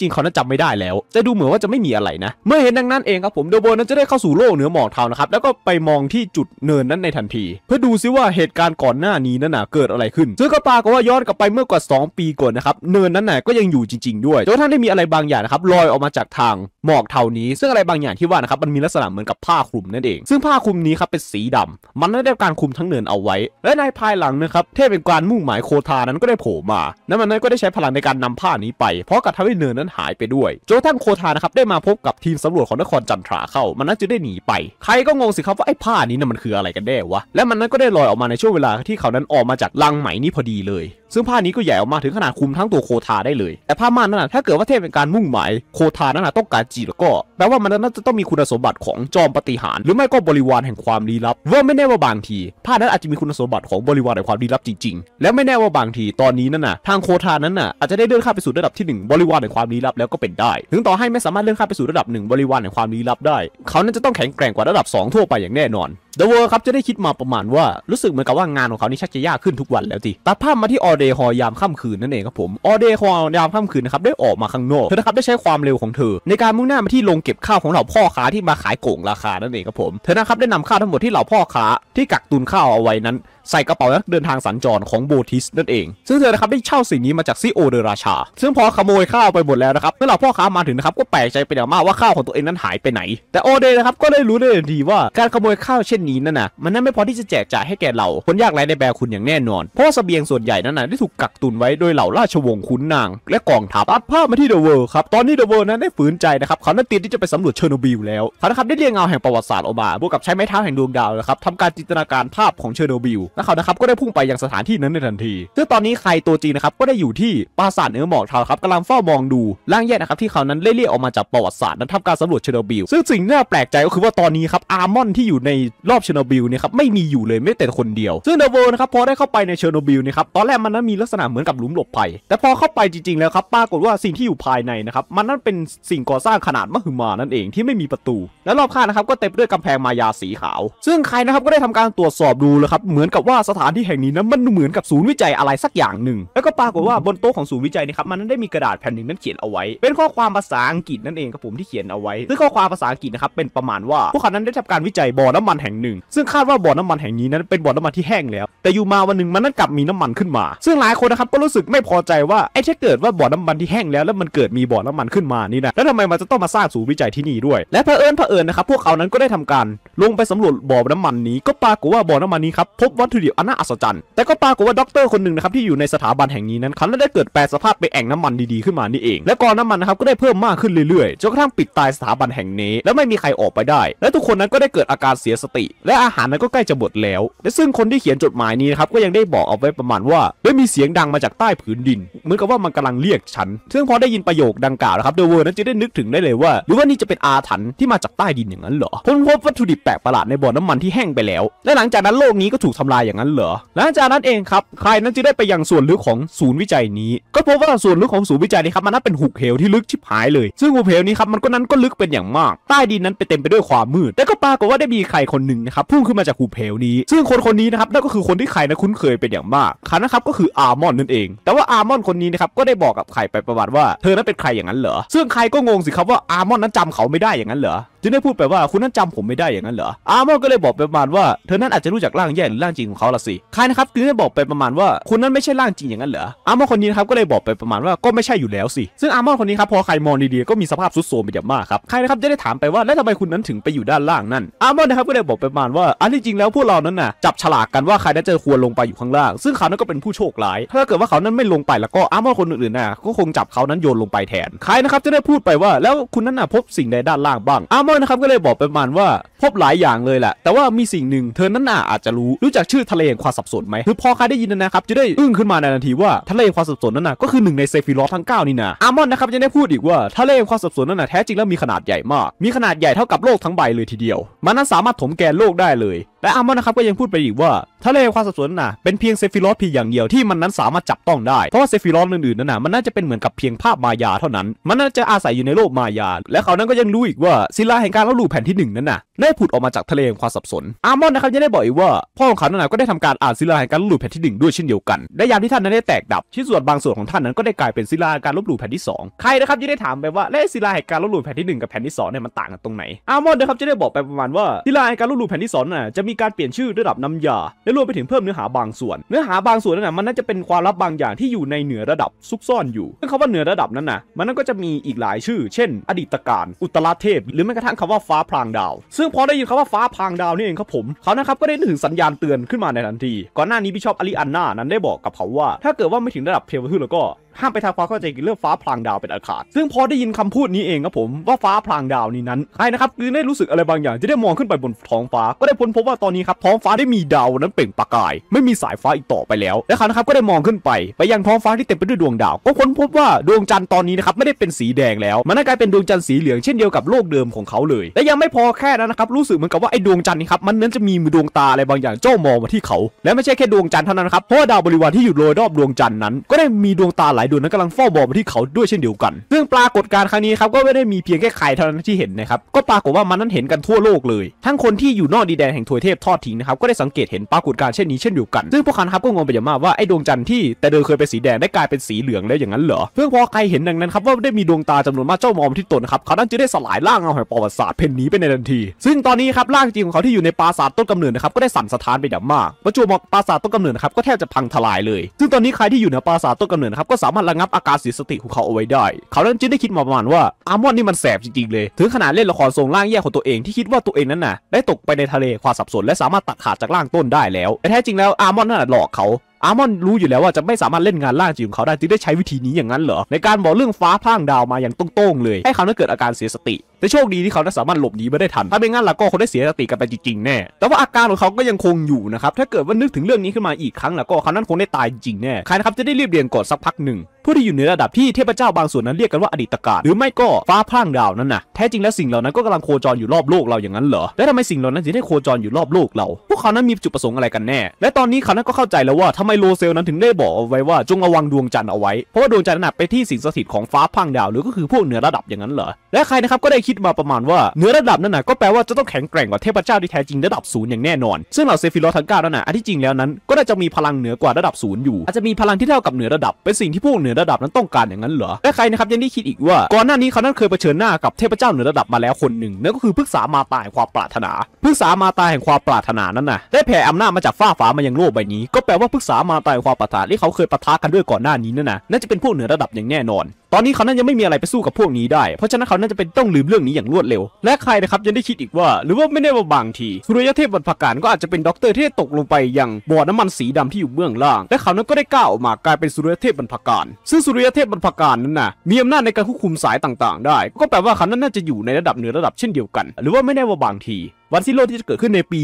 จริงเขานั้นจำไม่ได้แล้วแต่ดูเหมือนว่าจะไม่มีอะไรนะ เมื่อเห็นดังนั้นเองครับผมเดอะเวิร์นั้นจะได้เข้าสู่โลกเหนือหมอกเทานะครับแล้วก็ไปมองที่จุดเนินนั้นในทันที เพื่อดูซิว่าเหตุการณ์ก่อนหน้านี้นั้นนะเกิดอะไรขึ้นซึ่งก็ปรากฏว่าย้อนกลับไปเมื่อกว่า 2 ปีก่อนนะครับเนินนั้นน่ะก็ยังอยู่จริงๆด้วยจนท่ได้มีอะไรบางอย่างนะครับลอยออกมาจากทางหมอกเทานี้ซึ่งอะไรบางอย่างที่ว่านะครับมันมีลักษณะเหมือนกับผ้าคลุมนั่นเอง ซึ่งผ้าคลุมนี้ครับเป็นสีด่ำมันได้การคุมทั้งเนินเอาไว้ และในภายหลังนะครับ เทพเป็นการมุ่งหมายโคทานั้นก็ได้โผล่มา และมันนั้นก็ได้ใช้พลังในการนำผ้านี้ไป เพราะกระทำให้เนินนั้นหายไปด้วยจนทั้งโคทานะครับได้มาพบกับทีมสำรวจของนครจันทราเข้า มันนั้นจึงได้หนีไป ใครก็งงสิครับว่า ไอ้ผ้านี้นะมันคืออะไรกันแน่วะ และมันนั้นก็ได้ลอยออกมาในช่วงเวลาที่เขานั้นออกมาจากลังไหมนี้พอดีเลย ซึ่งผ้านี้ก็ใหญ่ออกมาถึงขนาดคุมทั้งตัวโคทาได้เลย แต่ผ้าม่านนั้นถ้าเกิดว่าเทพเป็นการมุ่งหมายโคทานั้นนะต้องการจีแล้วก็แปลว่ามันนั้นจะต้องมีคุณสมบัติของจอมปฏิหารหรือไม่ก็บริวารแห่งความลี้ลับเวว่าไม่แน่ว่าบางทีผ้านั้นอาจจะมีคุณสมบัติของบริวารแห่งความดีลับจริง ๆ แล้วไม่แน่ว่าบางทีตอนนี้นั่นน่ะทางโคทานั้นน่ะอาจจะได้เลื่อนข้าไปสู่ระดับที่1บริวารแห่งความลี้ลับแล้วก็เป็นได้ ถึงต่อให้ไม่สามารถเลื่อนข้าไปสู่ระดับ1บริวารแห่งความลี้ลับได้ เขานั้นจะต้องแข็งแกร่งกว่าระดับ 2 ทั่วไปอย่างแน่นอนเดอะเวิร์ครับจะได้คิดมาประมาณว่ารู้สึกเหมือนกับว่างานของเขานี่ชักจะยากขึ้นทุกวันแล้วทีตัดภาพมาที่ออเดฮอยามค่ำคืนนั่นเองครับผมออเดฮอยามค่ำคืนนะครับได้ออกมาข้างนอกเธอนะครับได้ใช้ความเร็วของเธอในการมุ่งหน้ามาที่โรงเก็บข้าวของเหล่าพ่อค้าที่มาขายโก่งราคานั่นเองครับผม เธอนะครับได้นำข้าวทั้งหมดที่เหล่าพ่อค้าที่กักตุนข้าวเอาไว้นั้นใส่กระเป๋านักเดินทางสัญจร ของโบทิสนั่นเอง ซึ่งเธอนะครับได้เช่าสิ่งนี้มาจากซิโอเดราชา ซึ่งพอขโมยข้าวไปหมดแล้วนะครับเมื่อเราพ่อค้ามาถึงนะครับ ก็แปลกใจเป็นอย่างมากว่าข้าวของตัวเองนั้นหายไปไหน แต่โอเดนะครับ ก็ได้รู้ได้ทันทีว่า การขโมยข้าวเช่นนี้นั่นนะมันนั้นไม่พอที่จะแจกจ่ายให้แก่เราคนยากไร้ในแบคุณอย่างแน่นอนเพราะเสบียงส่วนใหญ่นั้นนะได้ถูกกักตุนไว้โดยเหล่าราชวงศ์ขุนนาง และกองทัพอัดภาพมาที่เดอะเวิร์ครับตอนนี้เดอะเวิร์นั้นได้ฝืนใจนะครับเขาตั้สเตรียมที่จะไปสำรวจเชอร์โนบิลแล้วเขาครับได้เรียงเงาแห่งประวัติศาสตร์ออกมาบวกกับใช้ไม้เท้าแห่งดวงดาวนะครับทำการจินตนาการภาพของเชอร์โนบิลและเขานะครับก็ได้พุ่งไปยังสถานที่นั้นในทันทีซึ่งตอนนี้ใครตัวจริงนะครับก็ได้อยู่ที่ปราสาทเนื้อหมอกเทาครับกำลังเฝ้ามองดูล่างแย่นะครับที่เขานั้นเลี่ยออกมาจากประวัติศาสตร์นั้นทำการสำรวจเชนอบิลซึ่งสิ่งน่าแปลกใจก็คือว่าตอนนี้ครับอาร์มอนที่อยู่ในรอบเชนอบิลเนี่ยครับไม่มีอยู่เลยไม่แต่คนเดียวซึ่งเดเวอร์นะครับพอได้เข้าไปในเชนอนบิลนะครับตอนแรกมันนั้นมีลักษณะเหมือนกับหลุมหลบภัยแต่พอเข้าไปจริงๆ แล้วครับปรากฏว่าสิ่งที่อยู่ภายในนะครับมันนั้นเป็นสิ่งก่อสร้างขนาดมหึมานั่นเองที่ไม่มีประตู และรอบข้างนะครับก็เต็มด้วยกำแพงมายาสีขาว ซึ่งใครนะครับก็ได้ทำการตรวจสอบดูแล้วครับเหมือนกับว่าสถานที่แห่งนี้นั้นมันเหมือนกับศูนย์วิจัยอะไรสักอย่างหนึ่งแล้วก็ปรากฏว่าบนโต๊ะของศูนย์วิจัยนี่ครับมันนนั้ได้มีกระดาษแผ่นหนึ่งนั้นเขียนเอาไว้ เป็นข้อความภาษาอังกฤษนั่นเองครับผมที่เขียนเอาไว้ซึ่งข้อความภาษาอังกฤษนะครับเป็นประมาณว่าพวกเขานั้นได้ทำการวิจัยบ่อน้ำมันแห่งหนึ่ง ซึ่งคาดว่าบ่อน้ำมันแห่งนี้นั้นเป็นบ่อน้ำมันที่แห้งแล้ว แต่อยู่มาวันหนึ่งมันนั้นกลับมีน้ำมันขึ้นมา ซึ่งหลายคนนะครับก็รู้สึกไม่พอใจว่าไอ้ถ้าเกิดว่าบ่อน้ำมันที่แห้งแล้วแล้วมันเกิดมีบ่อน้ำมันขึ้นมานี่นะแล้วทาไมมันจะต้องมาสร้างศูนย์วิจัยที่นี่ด้วยและเผอิญเผอิญนะครับพวกเขานั้นก็ได้ทำการลงไปสำรวจบ่อน้ำมันนี้ ก็ปรากฏว่าบ่อน้ำมันนี้ครับพบวัตถุดิบอันน่าอัศจรรย์ แต่ก็ปรากฏว่าด็อกเตอร์คนหนึ่งนะครับที่อยู่ในสถาบันแห่งนี้นั้นเขาได้เกิดแปลสภาพไปแอ่งน้ำมันดีๆขึ้นมานี่เอง และกองน้ำามันนะครับก็ได้เพิ่มมากขึ้นเรื่อยๆ จนกระทั่งปิดตายสถาบันแห่งนี้และไม่มีใครออกไปได้ และทุกคนนั้นก็ได้เกิดอาการเสียสติ และอาหารนั้นก็ใกล้จะหมดแล้ว และซึ่งคนที่เขียนจดหมายนี้นะครับก็ยังได้บอกเอาไว้ประมาณว่าได้มีเสียงดังมาจากใต้ผืนดินเหมือนกับว่ามันกำลังเรียกฉันซึ่งพอได้ยินประโยคดังกล่าวนะครับเดอะเวิร์นั้นจึงได้นึกถึงได้เลยว่า หรือว่านี่จะเป็นอาถรรพ์ที่มาจากใต้ดินอย่างนั้นเหรอ้นพบวัตถุดิบแปลกประหลาดในบ่อน้ำมันที่แห้งไปแล้วและหลังจากนั้นโลกนี้ก็ถูกทำลายอย่างนั้นเหรอหลังจากนั้นเองครับครนั้นจึงได้ไปยังส่วนลึกของศูนย์วิจัยนี้ ก็พบว่าส่วนลึกของศูนย์วิจัยนี้ครับมันนับเป็นหุบเหวที่ลึกชิบหายเลย ซึ่งหุบเหวนี้ครับมันก็นั้นก็ลึกเป็นอย่างมาก ใต้ดินนั้นไปเต็มไปด้วยความมืด แต่ก็ปรากฏว่าได้มีใครคนหนึ่งนะครับพุ่งขึ้นมาจากหุบเหวนี้ ซึ่งคนคนนี้นะครับนั่นก็คือคนที่ใครนะคุ้นเคยเป็นอย่างมากคขานะครับก็คืออาร์มอนนั่นเอง แต่ว่าอาร์มอนคนนี้นะครับก็ได้บอกกับใครไปประวัติว่าเธอนั้นเป็นใครอย่างนั้นเหรอซึ่งใครก็งงสิครับว่าอาร์มอนนั้นจำเขาไม่ได้อย่างนั้นเหรอจึงได้พูดไปว่าคุณนั้นจำผมไม่ได้อย่างนั้นเหรออาร์มอนก็เลยบอกไปประมาณว่าเธอนั้นอาจจะรู้จักร่างแย่หรือร่างจริงของเขาละสิใครนะครับคือได้บอกไปประมาณว่าคุณนั้นไม่ใช่ร่างจริงอย่างนั้นเหรออาร์มอนคนนี้นะครับก็เลยบอกไปประมาณว่าก็ไม่ใช่อยู่แล้วสิซึ่งอาร์มอนคนนี้ครับพอใครมองดีๆก็มีสภาพสุดโทมไปอย่างมากครับใครนะครับจะได้ถามไปว่าแล้วทำไมคุณนั้นถึงไปอยู่ด้านล่างนั่นอาร์มอนนะครับก็เลยบอกไปประมาณว่า อันที่จริงแล้วพวกเรานั้นน่ะจับฉลากกันว่าใครนั้นจะควรลงไปอยู่ข้างล่าง ซึ่งเขานั้นก็เป็นผู้โชคร้าย ถ้าเกิดว่าเขานั้นไม่ลงไปแล้วก็อาร์มอนคนอื่นๆน่ะก็คงจับเขานั้นโยนลงไปแทนใครนะครับจะได้พูดไปว่าแล้วคุณนั้นน่ะพบสิ่งใดด้านล่างบ้างอาร์มอร์นะครับ ก็เลยบอกประมาณว่าพบหลายอย่างเลยแหละ แต่ว่ามีสิ่งหนึ่งเธอนั้นน่อาจจะรู้ รู้จักชื่อทะเลแห่งความสับสนไหมคือพอใครได้ยินนะครับจะได้อึ้งขึ้นมาในทันทีว่าทะเลแห่งความสับสนนั้นน่ะก็คือหนึ่งในเซฟิลอสทั้ง9 นี่นะอามอนนะครับยังได้พูดอีกว่าทะเลแห่งความสับสนนั้นน่ะแท้จริงแล้วมีขนาดใหญ่มาก มีขนาดใหญ่เท่ากับโลกทั้งใบเลยทีเดียว มันนั้นสามารถถมแกนโลกได้เลยและอามอน นะครับก็ยังพูดไปอีกว่าทะเลความสับสนน่ะเป็นเพียงเซฟิรอสเพียงอย่างเดียวที่มันนั้นสามารถจับต้องได้ เพราะว่าเซฟิรอสอื่นๆนั้นน่ะมันน่าจะเป็นเหมือนกับเพียงภาพมายา เท่านั้น มันน่าจะอาศัยอยู่ในโลกมายาและเขานั้นก็ยังรู้อีกว่าศิลาแห่งการเล่าลู่แผ่นที่ 1 นั้นน่ะได้ผุดออกมาจากทะเลแห่งความสับสน อามอนนะครับยังได้บอกอีกว่า พ่อของเขานั้นก็ได้ทำการอ่านศิลาแห่งการลบหลู่แผ่นที่ 1 ด้วยเช่นเดียวกันและยามที่ท่านนั้นได้แตกดับชิ้นส่วนบางส่วนของท่านนั้นก็ได้กลายเป็นศิลาการลบหลู่แผ่นที่ 2 ใครนะครับทีได้ถามไปว่าและศิลาแห่งการลบหลู่แผ่นที่ 1 กับแผ่นที่2เนี่ยมันต่างกันตรงไหนอามอนนะครับจะได้บอกไปประมาณว่าศิลาแห่งการลบหลู่แผ่นที่2น่ะจะมีีการเปลี่ยนชื่อระดับน้ำยาและรวมไปถึงเพิ่มเนื้อหาบางส่วน เนื้อหาบางส่วนนั้นนะมันน่าจะเป็นความลับบางอย่างที่อยู่ในเหนือระดับซุกซ่อนอยู่ซึ่งคำว่าเหนือระดับนั้นนะมันนั่นก็จะมีอีกหลายชื่อ เช่นอดีตการอุตราเทพ หรือแม้กระทั่งคำว่าฟ้าพรางดาวซึ่งพอได้ยินคำว่าฟ้าพรางดาวนี่เองครับผมเขานะครับก็ได้ถึงสัญญาณเตือนขึ้นมาในทันที ก่อนหน้านี้พี่ชอบอลิอันนานั้นได้บอกกับเขาว่า ถ้าเกิดว่าไม่ถึงระดับเทวทูตแล้วก็ห้ามไปทำความเข้าใจเกับเรื่องฟ้าพลางดาวเป็นอาคาร ซึ่งพอได้ยินคำพูดนี้เองครับผมว่าฟ้าพลางดาวนี้นั้นใครนะครับคือได้รู้สึกอะไรบางอย่างจะได้มองขึ้นไปบนท้องฟ้าก็ได้พ้นพบว่าตอนนี้ครับท้องฟ้าได้มีดาวนั้นเปล่งประกาย ไม่มีสายฟ้าอีกต่อไปแล้ว และเขานะครับก็ได้มองขึ้นไป ไปยังท้องฟ้าที่เต็มไปด้วยดวงดาวก็ค้นพบว่าดวงจันทร์ตอนนี้นะครับไม่ได้เป็นสีแดงแล้ว มันกลายเป็นดวงจันทร์สีเหลืองเช่นเดียวกับโลกเดิมของเขาเลย และยังไม่พอแค่นั้นนะครับ รู้สึกเหมือนกับว่าไอ้ดวงจันทร์นี่ครับมันนั้นจะมีมือดวงตาอะไรบางอย่างจ้ามองมาที่เขา และไม่ใช่แค่ดวงจันทร์เท่านั้นครับเพราะดาวบริวารที่อยู่โดยรอบดวงจันทร์นั้นก็ได้มีดวงตาหลายดวงนั้นกำลังเฝ้าบอกมาที่เขาด้วยเช่นเดียวกันซึ่งปรากฏการณ์ครั้งนี้ครับก็ไม่ได้มีเพียงแค่ไข่เท่านั้นที่เห็นนะครับ ก็ปรากฏว่ามันนั้นเห็นกันทั่วโลกเลย ทั้งคนที่อยู่นอกดีแดนแห่งทวยเทพทอดทิ้งนะครับ ก็ได้สังเกตเห็นปรากฏการณ์เช่นนี้เช่นเดียวกันซึ่งพวกเขาครับก็งงไปอย่างมากว่าไอ้ดวงจันทร์ที่แต่เดิมเคยเป็นสีแดงได้กลายเป็นสีเหลืองแล้วอย่างนั้นเหรอเพื่อพอใครเห็นดังนั้นครับว่าได้มีดวงตาจำนวนมากเจ้ามองที่ตนครับเขาดันจึงได้สลายร่างเอาแห่งประวัติศาสตร์เพ่นนี้ไปในทันที ซึ่งตอนนี้ครับร่างจริงของเขาที่อยู่ในปราสาทต้นกำเนิดนะครับก็ได้สั่นสะท้านไปอย่างมากประจวบปราสาทต้นกำเนิดครับก็แทบจะพังทลายเลยซึ่งตอนนี้ใครที่อยู่ในปราสาทต้นกำเนิดครับก็สาามารถระงับอาการเสียสติของเขาเอาไว้ได้ เขาเริ่มจึงได้คิดมาประมาณว่าอาร์มอนนี่มันแสบจริงๆเลย ถึงขนาดเล่นละครทรงร่างแย่ของตัวเองที่คิดว่าตัวเองนั้นน่ะ ได้ตกไปในทะเลความสับสนและสามารถตัดขาดจากร่างต้นได้แล้ว แต่แท้จริงแล้วอาร์มอนน่ะหลอกเขา อาร์มอนรู้อยู่แล้วว่าจะไม่สามารถเล่นงานล่างจิ๋ของเขาได้จึงได้ใช้วิธีนี้อย่างนั้นเหรอในการบอกเรื่องฟ้าพ่างดาวมาอย่างตรงๆเลย ให้เขาได้เกิดอาการเสียสติแต่โชคดีที่เขาสามารถหลบหนีมาได้ทันถ้าไม่งั้นล่ะก็คงได้เสียสติกันไปจริงๆแน่แต่ว่าอาการของเขา ก็ยังคงอยู่นะครับถ้าเกิดว่านึกถึงเรื่องนี้ขึ้นมาอีกครั้งล่ะก็เขานั้นคงได้ตายจริงแน่ใครนะครับจะได้รีบเรียนก่อนสักพักหนึ่งผู้ที่อยู่ในระดับที่เทพเจ้าบางส่วนนั้นเรียกกันว่าอดีตกาศหรือไม่ก็ฟ้าพร่างดาวนั่นนะแท้จริงแล้วสิ่งเหล่านั้นก็กำลังโคจรอยู่รอบโลกเราอย่างนั้นเหรอและทำไมสิ่งเหล่านั้นถึงได้โคจรอยู่รอบโลกเรา พวกเขานั้นมีจุดประสงค์อะไรกันแน่และตอนนี้เขานั้นก็เข้าใจแล้วว่าทำไมโลเซลนั้นถึงได้บอกไว้ว่าจงระวังดวงจันทร์เอาไว้เพราะว่าดวงจันทร์นั้นไปที่สิงสถิตของฟ้าพร่างดาวหรือ ก็คือพวกเหนือระดับอย่างนั้นเหรอและใครนะครับก็ได้คิคิดมาประมาณว่าเนื้อระดับนั้นนะก็แปลว่าจะต้องแข็งแกร่งกว่าเทพเจ้าที่แท้จริงระดับศูนย์อย่างแน่นอน ซึ่งเหล่าเซฟิโรทั้งเก้านั้นนะอันที่จริงแล้วนั้น ก็น่าจะมีพลังเหนือกว่าระดับศูนย์อยู่ อาจจะมีพลังที่เท่ากับเหนือระดับเป็นสิ่งที่พวกเหนือระดับนั้นต้องการอย่างนั้นเหรอและใครนะครับยังได้คิดอีกว่าก่อนหน้านี้เขานั้นเคยเผชิญหน้ากับเทพเจ้าเหนือระดับมาแล้วคนหนึ่งนั่นก็คือพึกษามาตายความปรารถนาพึกษามาตายแห่งความปรารถนานั้นนะได้แผ่อำนาจมาจากฟ้าฝามายังโลกใบนี้ ก็แปลว่าพึกษามาตายความปรารถนาที่เขาเคยปะทะกันด้วยก่อนหน้านี้นั่นนะน่าจะเป็นพวกเหนือระดับอย่างแน่นอนตอนนี้เขาน่าจะไม่มีอะไรไปสู้กับพวกนี้ได้ เพราะฉะนั้นเขาน่าจะเป็นต้องลืมเรื่องนี้อย่างรวดเร็ว และใครนะครับยังได้คิดอีกว่าหรือว่าไม่ได้ว่าบางที สุริยเทพบรรพการก็อาจจะเป็นด็อกเตอร์ที่ตกลงไปยังบ่อน้ำมันสีดำที่อยู่เบื้องล่างและเขานั้นก็ได้ก้าวออกมากลายเป็นสุริยเทพบรรพการซึ่งสุริยเทพบรรพการนั้นนะมีอำนาจในการควบคุมสายต่างๆได้ก็แปลว่าเขานั้นน่าจะอยู่ในระดับเหนือระดับเช่นเดียวกัน หรือว่าไม่แน่ว่าบางทีวันสิ้นโลกที่จะเกิดขึ้นในปี